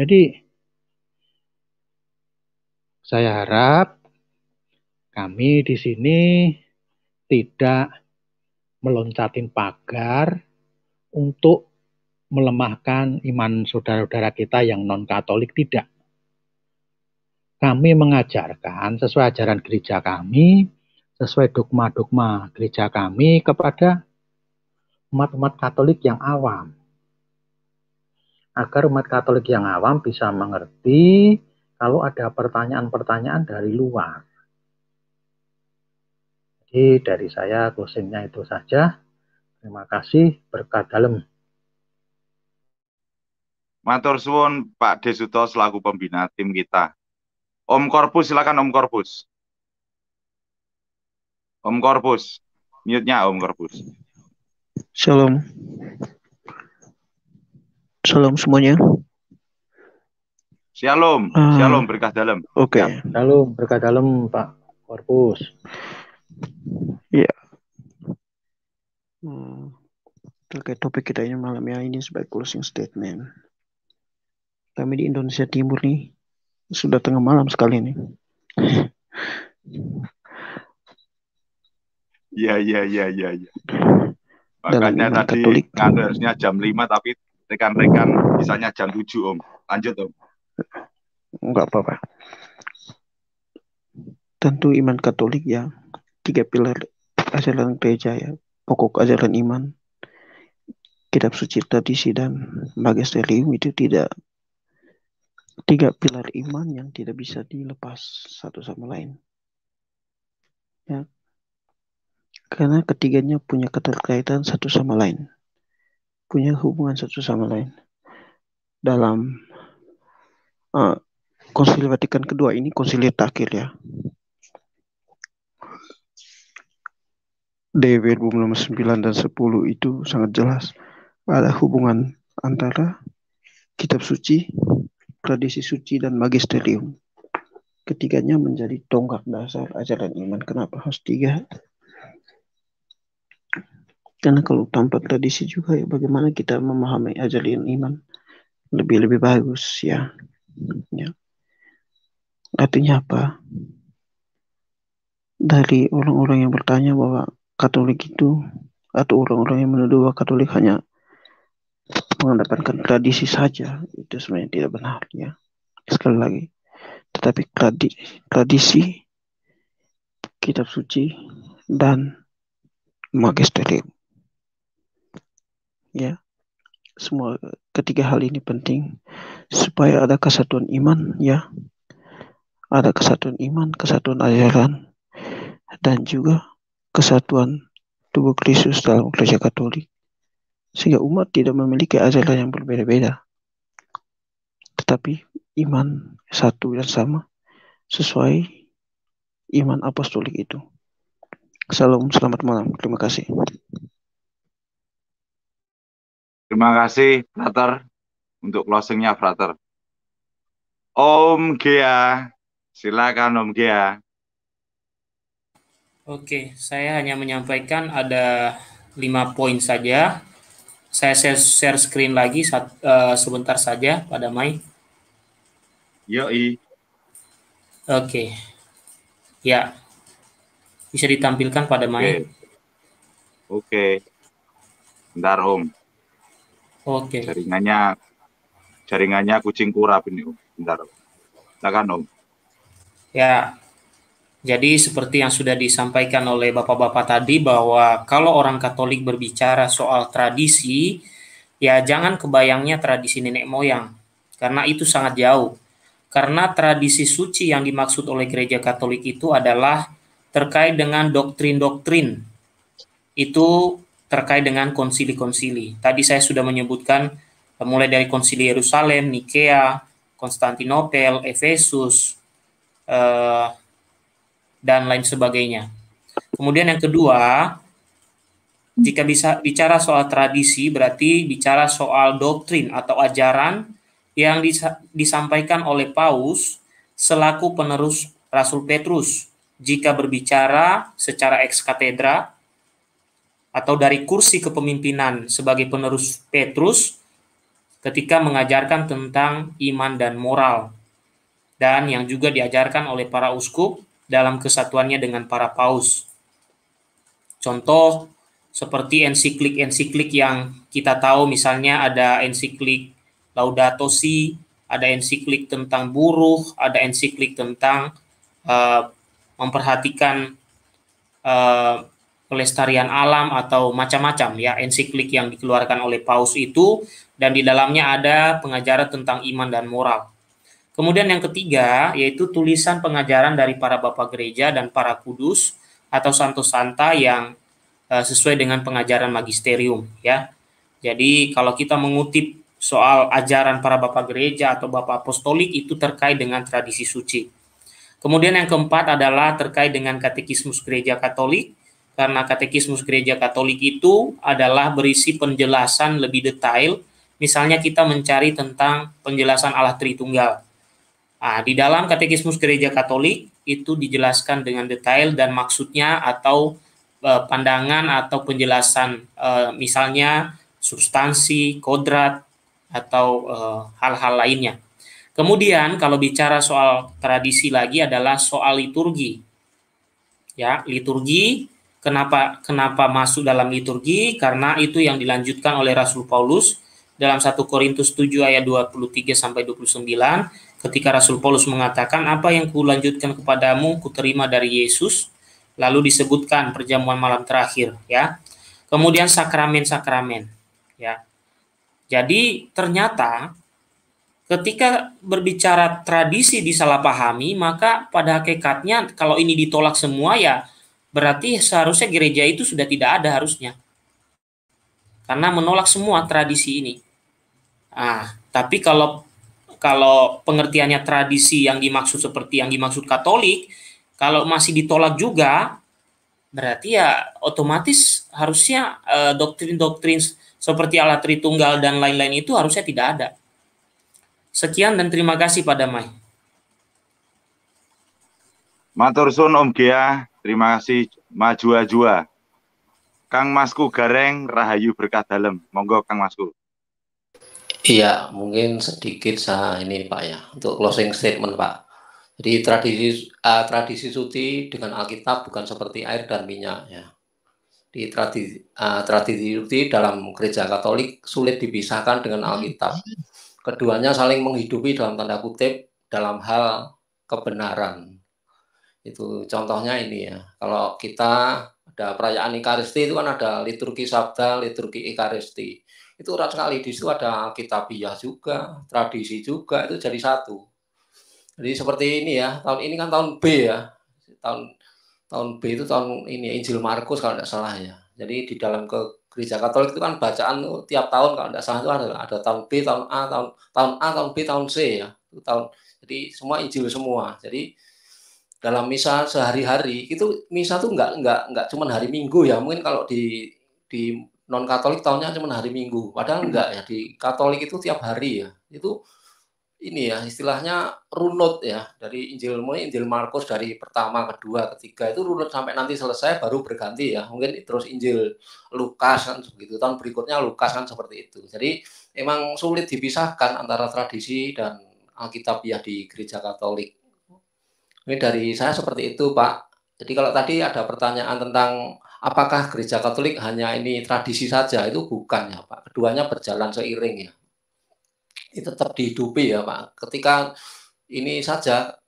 Jadi saya harap kami di sini tidak meloncatin pagar untuk melemahkan iman saudara-saudara kita yang non-katolik tidak. Kami mengajarkan sesuai ajaran gereja kami, sesuai dogma-dogma gereja kami kepada umat-umat katolik yang awam agar umat Katolik yang awam bisa mengerti kalau ada pertanyaan-pertanyaan dari luar. Jadi dari saya closingnya itu saja. Terima kasih, berkat dalam. Matur suwun Pak Desuto selaku pembina tim kita. Om Korpus, silakan Om Korpus. Om Korpus, mute-nya Om Korpus. Shalom shalom semuanya. Shalom, uh, shalom berkah dalam. Oke. Okay. Ya, shalom berkah dalam Pak Korpus. Iya. Hmm. Oke, topik kita ini malam ya ini sebagai closing statement. Kami di Indonesia Timur nih sudah tengah malam sekali nih. Iya, iya, iya, iya, iya. Makanya tadi Katolik. harusnya jam 5 tapi rekan-rekan misalnya jam 7 Om. Lanjut Om. Enggak apa-apa. Tentu iman Katolik ya tiga pilar ajaran gereja ya. Pokok ajaran iman, kitab suci tradisi dan magisterium itu tidak tiga pilar iman yang tidak bisa dilepas satu sama lain. Ya. Karena ketiganya punya keterkaitan satu sama lain punya hubungan satu sama lain. Dalam uh, eh, Konsili Vatikan kedua ini konsili terakhir ya. DW 2009 dan 10 itu sangat jelas ada hubungan antara kitab suci, tradisi suci dan magisterium. Ketiganya menjadi tonggak dasar ajaran iman. Kenapa harus tiga? Karena kalau tanpa tradisi juga ya bagaimana kita memahami ajaran iman lebih lebih bagus ya. ya. Artinya apa? Dari orang-orang yang bertanya bahwa Katolik itu atau orang-orang yang menuduh bahwa Katolik hanya mengedepankan tradisi saja itu sebenarnya tidak benar ya sekali lagi tetapi tradisi kitab suci dan magisterium ya semua ketiga hal ini penting supaya ada kesatuan iman ya ada kesatuan iman kesatuan ajaran dan juga kesatuan tubuh Kristus dalam gereja Katolik sehingga umat tidak memiliki ajaran yang berbeda-beda tetapi iman satu dan sama sesuai iman apostolik itu Salam, selamat malam. Terima kasih. Terima kasih, Frater, untuk closingnya, Frater. Om Gia, silakan Om Gia. Oke, saya hanya menyampaikan ada lima poin saja. Saya share, screen lagi saat, uh, sebentar saja pada Mai. Yoi. Oke. Ya. Bisa ditampilkan pada Mai. Oke. Oke. Bentar Om. Oke. Okay. Jaringannya jaringannya kucing kurap ini, Om. Bentar, Om. Silakan, Om. Ya. Jadi seperti yang sudah disampaikan oleh Bapak-bapak tadi bahwa kalau orang Katolik berbicara soal tradisi, ya jangan kebayangnya tradisi nenek moyang karena itu sangat jauh. Karena tradisi suci yang dimaksud oleh gereja Katolik itu adalah terkait dengan doktrin-doktrin. Itu terkait dengan konsili-konsili. Tadi saya sudah menyebutkan eh, mulai dari konsili Yerusalem, Nikea, Konstantinopel, Efesus, eh, dan lain sebagainya. Kemudian yang kedua, jika bisa bicara soal tradisi berarti bicara soal doktrin atau ajaran yang disampaikan oleh Paus selaku penerus Rasul Petrus jika berbicara secara ex katedra atau dari kursi kepemimpinan sebagai penerus Petrus ketika mengajarkan tentang iman dan moral dan yang juga diajarkan oleh para uskup dalam kesatuannya dengan para paus. Contoh seperti ensiklik-ensiklik yang kita tahu misalnya ada ensiklik Laudato Si, ada ensiklik tentang buruh, ada ensiklik tentang uh, memperhatikan uh, pelestarian alam atau macam-macam ya ensiklik yang dikeluarkan oleh Paus itu dan di dalamnya ada pengajaran tentang iman dan moral. Kemudian yang ketiga yaitu tulisan pengajaran dari para bapak gereja dan para kudus atau santo santa yang uh, sesuai dengan pengajaran magisterium ya. Jadi kalau kita mengutip soal ajaran para bapak gereja atau bapak apostolik itu terkait dengan tradisi suci. Kemudian yang keempat adalah terkait dengan katekismus gereja Katolik karena katekismus gereja Katolik itu adalah berisi penjelasan lebih detail. Misalnya kita mencari tentang penjelasan Allah Tritunggal. Nah, di dalam katekismus gereja Katolik itu dijelaskan dengan detail dan maksudnya atau e, pandangan atau penjelasan e, misalnya substansi, kodrat atau e, hal-hal e, lainnya. Kemudian kalau bicara soal tradisi lagi adalah soal liturgi. Ya, liturgi Kenapa kenapa masuk dalam liturgi? Karena itu yang dilanjutkan oleh Rasul Paulus dalam 1 Korintus 7 ayat 23 sampai 29 ketika Rasul Paulus mengatakan apa yang kulanjutkan kepadamu kuterima dari Yesus lalu disebutkan perjamuan malam terakhir ya. Kemudian sakramen-sakramen ya. Jadi ternyata ketika berbicara tradisi disalahpahami maka pada hakikatnya kalau ini ditolak semua ya berarti seharusnya gereja itu sudah tidak ada harusnya. Karena menolak semua tradisi ini. Ah, tapi kalau kalau pengertiannya tradisi yang dimaksud seperti yang dimaksud Katolik, kalau masih ditolak juga, berarti ya otomatis harusnya eh, doktrin-doktrin eh, seperti alat Tritunggal dan lain-lain itu harusnya tidak ada. Sekian dan terima kasih pada Mai. Matur sun Om Gia. Terima kasih maju ajua. Kang Masku Gareng Rahayu berkah dalam. Monggo Kang Masku. Iya, mungkin sedikit saya ini Pak ya untuk closing statement Pak. Jadi tradisi uh, tradisi suci dengan Alkitab bukan seperti air dan minyak ya. Di tradisi uh, eh, tradisi suci dalam gereja Katolik sulit dipisahkan dengan Alkitab. Keduanya saling menghidupi dalam tanda kutip dalam hal kebenaran itu contohnya ini ya. Kalau kita ada perayaan Ikaristi itu kan ada liturgi sabda, liturgi Ikaristi. Itu erat sekali di situ ada kitabiah juga, tradisi juga itu jadi satu. Jadi seperti ini ya, tahun ini kan tahun B ya. Tahun tahun B itu tahun ini Injil Markus kalau tidak salah ya. Jadi di dalam ke gereja Katolik itu kan bacaan tuh, tiap tahun kalau tidak salah itu ada ada tahun B, tahun A, tahun tahun A, tahun B, tahun C ya. Itu tahun jadi semua Injil semua. Jadi dalam misa sehari-hari itu misa tuh nggak nggak nggak cuma hari Minggu ya mungkin kalau di di non Katolik tahunnya cuma hari Minggu padahal hmm. nggak ya di Katolik itu tiap hari ya itu ini ya istilahnya runut ya dari Injil mulai Injil Markus dari pertama kedua ketiga itu runut sampai nanti selesai baru berganti ya mungkin terus Injil Lukas kan begitu tahun berikutnya Lukas kan seperti itu jadi emang sulit dipisahkan antara tradisi dan Alkitab ya di gereja Katolik ini dari saya seperti itu, Pak. Jadi kalau tadi ada pertanyaan tentang apakah gereja Katolik hanya ini tradisi saja, itu bukannya, Pak. Keduanya berjalan seiring ya. Itu tetap dihidupi ya, Pak. Ketika ini saja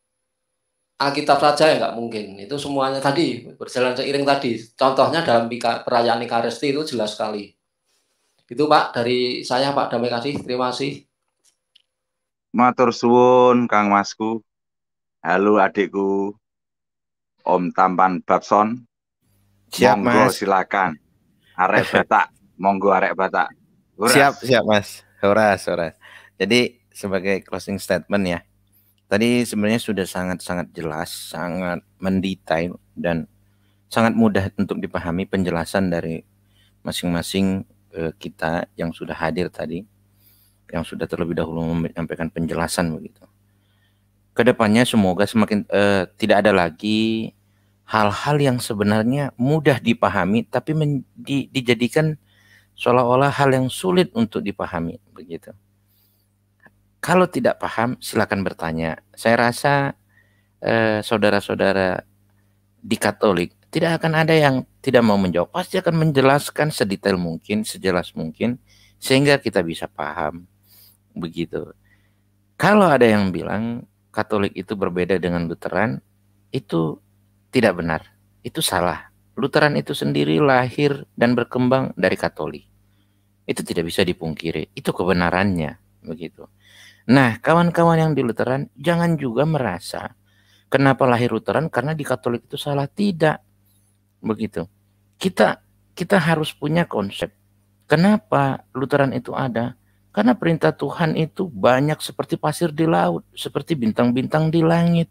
Alkitab saja ya nggak mungkin. Itu semuanya tadi berjalan seiring tadi. Contohnya dalam perayaan Ikaristi itu jelas sekali. Itu Pak dari saya Pak terima Kasih. Terima kasih. Matur suwun Kang Masku. Halo adikku, Om Tampan Babson. Siap, monggo mas. silakan. Arek Batak, monggo arek Batak. Horas. Siap, siap Mas. Horas, horas. Jadi sebagai closing statement ya. Tadi sebenarnya sudah sangat-sangat jelas, sangat mendetail dan sangat mudah untuk dipahami penjelasan dari masing-masing eh, kita yang sudah hadir tadi yang sudah terlebih dahulu menyampaikan penjelasan begitu kedepannya semoga semakin uh, tidak ada lagi hal-hal yang sebenarnya mudah dipahami tapi men, di, dijadikan seolah-olah hal yang sulit untuk dipahami begitu. Kalau tidak paham silakan bertanya. Saya rasa saudara eh, saudara-saudara di Katolik tidak akan ada yang tidak mau menjawab. Pasti akan menjelaskan sedetail mungkin, sejelas mungkin sehingga kita bisa paham begitu. Kalau ada yang bilang Katolik itu berbeda dengan Lutheran itu tidak benar. Itu salah. Lutheran itu sendiri lahir dan berkembang dari Katolik. Itu tidak bisa dipungkiri. Itu kebenarannya, begitu. Nah, kawan-kawan yang di Lutheran jangan juga merasa kenapa lahir Lutheran karena di Katolik itu salah tidak. Begitu. Kita kita harus punya konsep. Kenapa Lutheran itu ada? Karena perintah Tuhan itu banyak seperti pasir di laut, seperti bintang-bintang di langit.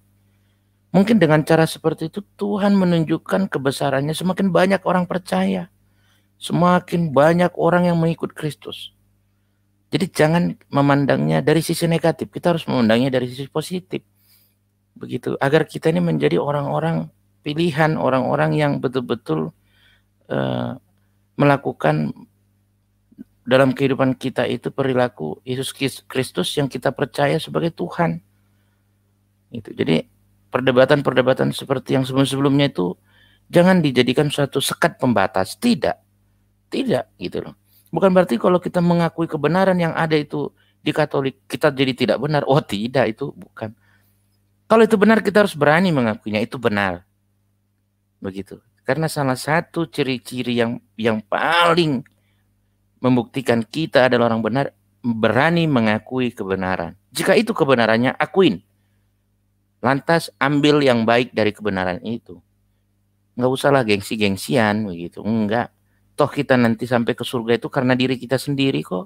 Mungkin dengan cara seperti itu Tuhan menunjukkan kebesarannya semakin banyak orang percaya. Semakin banyak orang yang mengikut Kristus. Jadi jangan memandangnya dari sisi negatif, kita harus memandangnya dari sisi positif. Begitu, agar kita ini menjadi orang-orang pilihan, orang-orang yang betul-betul uh, melakukan dalam kehidupan kita itu perilaku Yesus Kristus yang kita percaya sebagai Tuhan. Itu. Jadi perdebatan-perdebatan seperti yang sebelum-sebelumnya itu jangan dijadikan suatu sekat pembatas, tidak. Tidak gitu loh. Bukan berarti kalau kita mengakui kebenaran yang ada itu di Katolik kita jadi tidak benar. Oh, tidak itu bukan. Kalau itu benar kita harus berani mengakuinya itu benar. Begitu. Karena salah satu ciri-ciri yang yang paling membuktikan kita adalah orang benar, berani mengakui kebenaran. Jika itu kebenarannya, akuin. Lantas ambil yang baik dari kebenaran itu. Nggak usahlah gengsi-gengsian begitu. Enggak. Toh kita nanti sampai ke surga itu karena diri kita sendiri kok.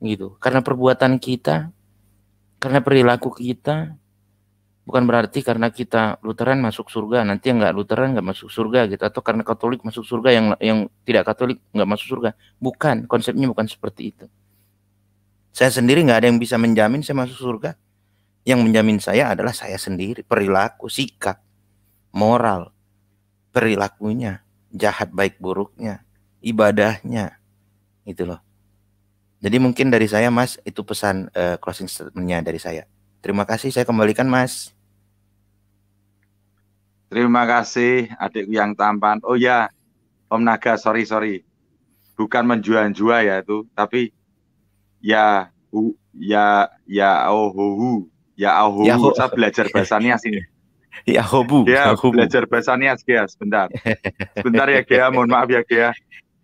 Gitu. Karena perbuatan kita, karena perilaku kita, bukan berarti karena kita Lutheran masuk surga nanti yang nggak Lutheran nggak masuk surga gitu atau karena Katolik masuk surga yang yang tidak Katolik nggak masuk surga bukan konsepnya bukan seperti itu saya sendiri nggak ada yang bisa menjamin saya masuk surga yang menjamin saya adalah saya sendiri perilaku sikap moral perilakunya jahat baik buruknya ibadahnya gitu loh jadi mungkin dari saya mas itu pesan uh, closing statementnya dari saya terima kasih saya kembalikan mas Terima kasih adikku yang tampan. Oh ya, Om Naga, sorry sorry, bukan menjual-jual ya itu, tapi ya hu, ya ya oh hu, ya oh hu, ya, ho. saya belajar bahasanya sini. Ya hobu. Ya, ya hobu. belajar bahasanya ya, sebentar. Sebentar ya Kia, mohon maaf ya Kia.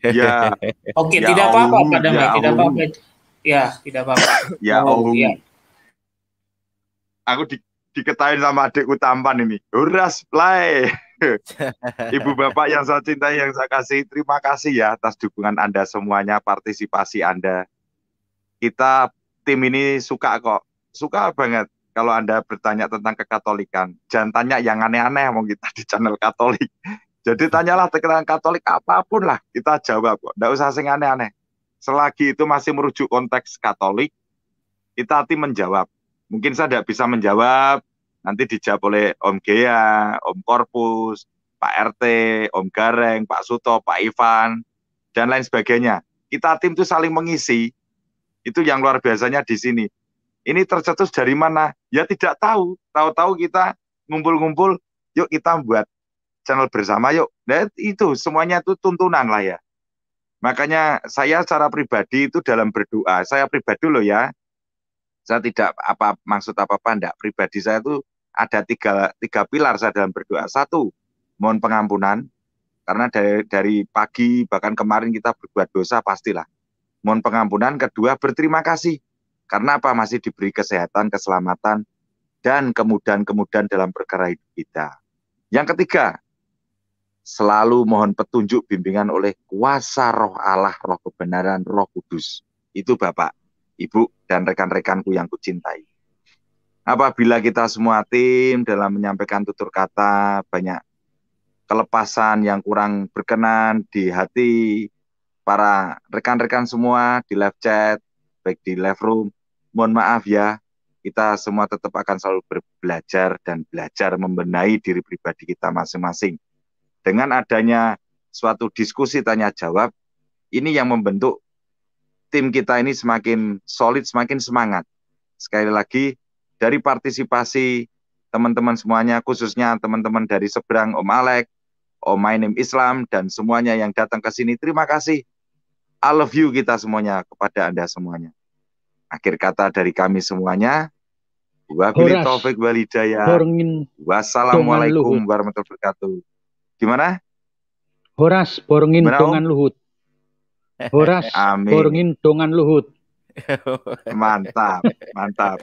Ya. Oke, ya, tidak apa-apa ya, ya, tidak apa-apa. Ya, tidak apa-apa. ya oh, ya. Aku di diketahui sama adikku tampan ini. Huras play. Ibu bapak yang saya cintai, yang saya kasih, terima kasih ya atas dukungan Anda semuanya, partisipasi Anda. Kita tim ini suka kok, suka banget kalau Anda bertanya tentang kekatolikan. Jangan tanya yang aneh-aneh, mau kita di channel Katolik. Jadi tanyalah tentang Katolik apapun lah, kita jawab kok. Tidak usah sing aneh-aneh. Selagi itu masih merujuk konteks Katolik, kita hati menjawab mungkin saya tidak bisa menjawab nanti dijawab oleh Om Gea, Om Korpus, Pak RT, Om Gareng, Pak Suto, Pak Ivan dan lain sebagainya. Kita tim itu saling mengisi. Itu yang luar biasanya di sini. Ini tercetus dari mana? Ya tidak tahu. Tahu-tahu kita ngumpul-ngumpul, yuk kita buat channel bersama yuk. Dan nah, itu semuanya itu tuntunan lah ya. Makanya saya secara pribadi itu dalam berdoa, saya pribadi loh ya, saya tidak apa maksud apa apa enggak pribadi saya itu ada tiga tiga pilar saya dalam berdoa satu mohon pengampunan karena dari dari pagi bahkan kemarin kita berbuat dosa pastilah mohon pengampunan kedua berterima kasih karena apa masih diberi kesehatan keselamatan dan kemudian kemudahan dalam perkara hidup kita yang ketiga selalu mohon petunjuk bimbingan oleh kuasa roh Allah roh kebenaran roh kudus itu Bapak ibu, dan rekan-rekanku yang kucintai. Apabila kita semua tim dalam menyampaikan tutur kata banyak kelepasan yang kurang berkenan di hati para rekan-rekan semua di live chat, baik di live room, mohon maaf ya, kita semua tetap akan selalu belajar dan belajar membenahi diri pribadi kita masing-masing. Dengan adanya suatu diskusi tanya jawab, ini yang membentuk tim kita ini semakin solid, semakin semangat. Sekali lagi, dari partisipasi teman-teman semuanya, khususnya teman-teman dari seberang Om Alek, Om Mainim Islam, dan semuanya yang datang ke sini, terima kasih. I love you kita semuanya, kepada Anda semuanya. Akhir kata dari kami semuanya, Wabili taufik Walidaya, Wassalamualaikum warahmatullahi wabarakatuh. Gimana? Horas borongin dengan luhut. Horas, Amin. borongin dongan luhut. Mantap, mantap.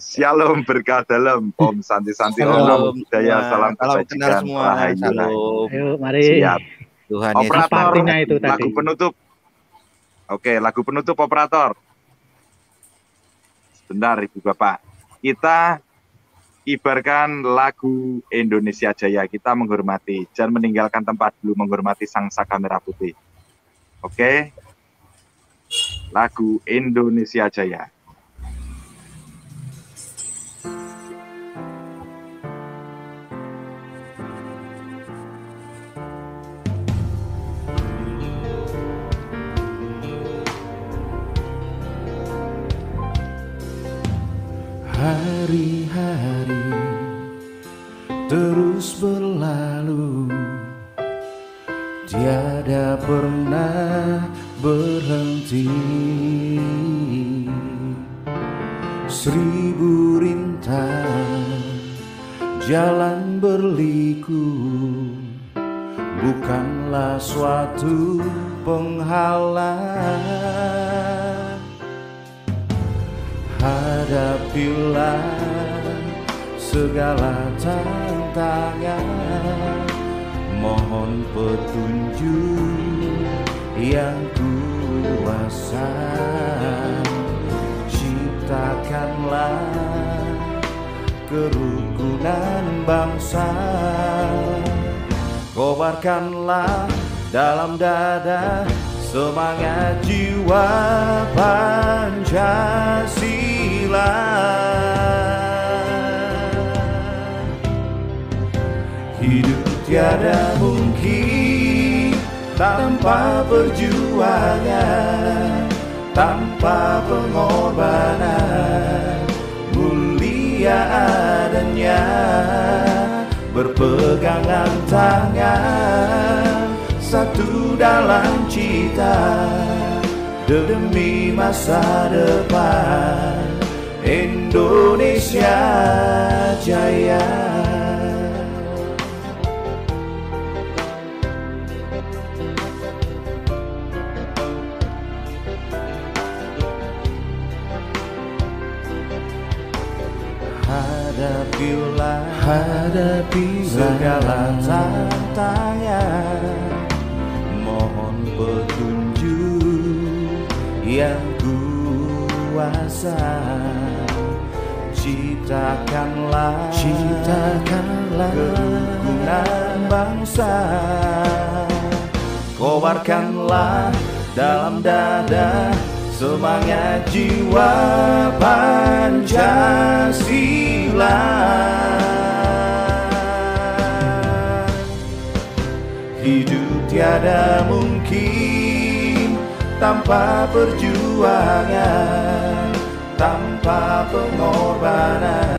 Shalom berkah dalam Om Santi Santi Om Budaya nah, salam kebajikan semua. Shalom. Ayo mari. Siap. Tuhan operator, itu tadi. lagu penutup. Oke, lagu penutup operator. Sebentar Ibu Bapak. Kita ibarkan lagu Indonesia Jaya. Kita menghormati, jangan meninggalkan tempat dulu menghormati Sang Saka Merah Putih. Oke. Lagu Indonesia Jaya. Hari-hari terus berlalu tiada pernah berhenti Seribu rintang jalan berliku Bukanlah suatu penghalang Hadapilah segala tantangan Mohon petunjuk yang kuasa ciptakanlah kerukunan bangsa kobarkanlah dalam dada semangat jiwa Pancasila hidup Tiada mungkin tanpa perjuangan Tanpa pengorbanan Mulia adanya Berpegangan tangan Satu dalam cita Demi masa depan Indonesia Jaya hadapilah hadapi segala tantangan mohon petunjuk yang kuasa ciptakanlah ciptakanlah kerukunan bangsa kobarkanlah dalam dada Semangat jiwa Pancasila Hidup tiada mungkin tanpa perjuangan Tanpa pengorbanan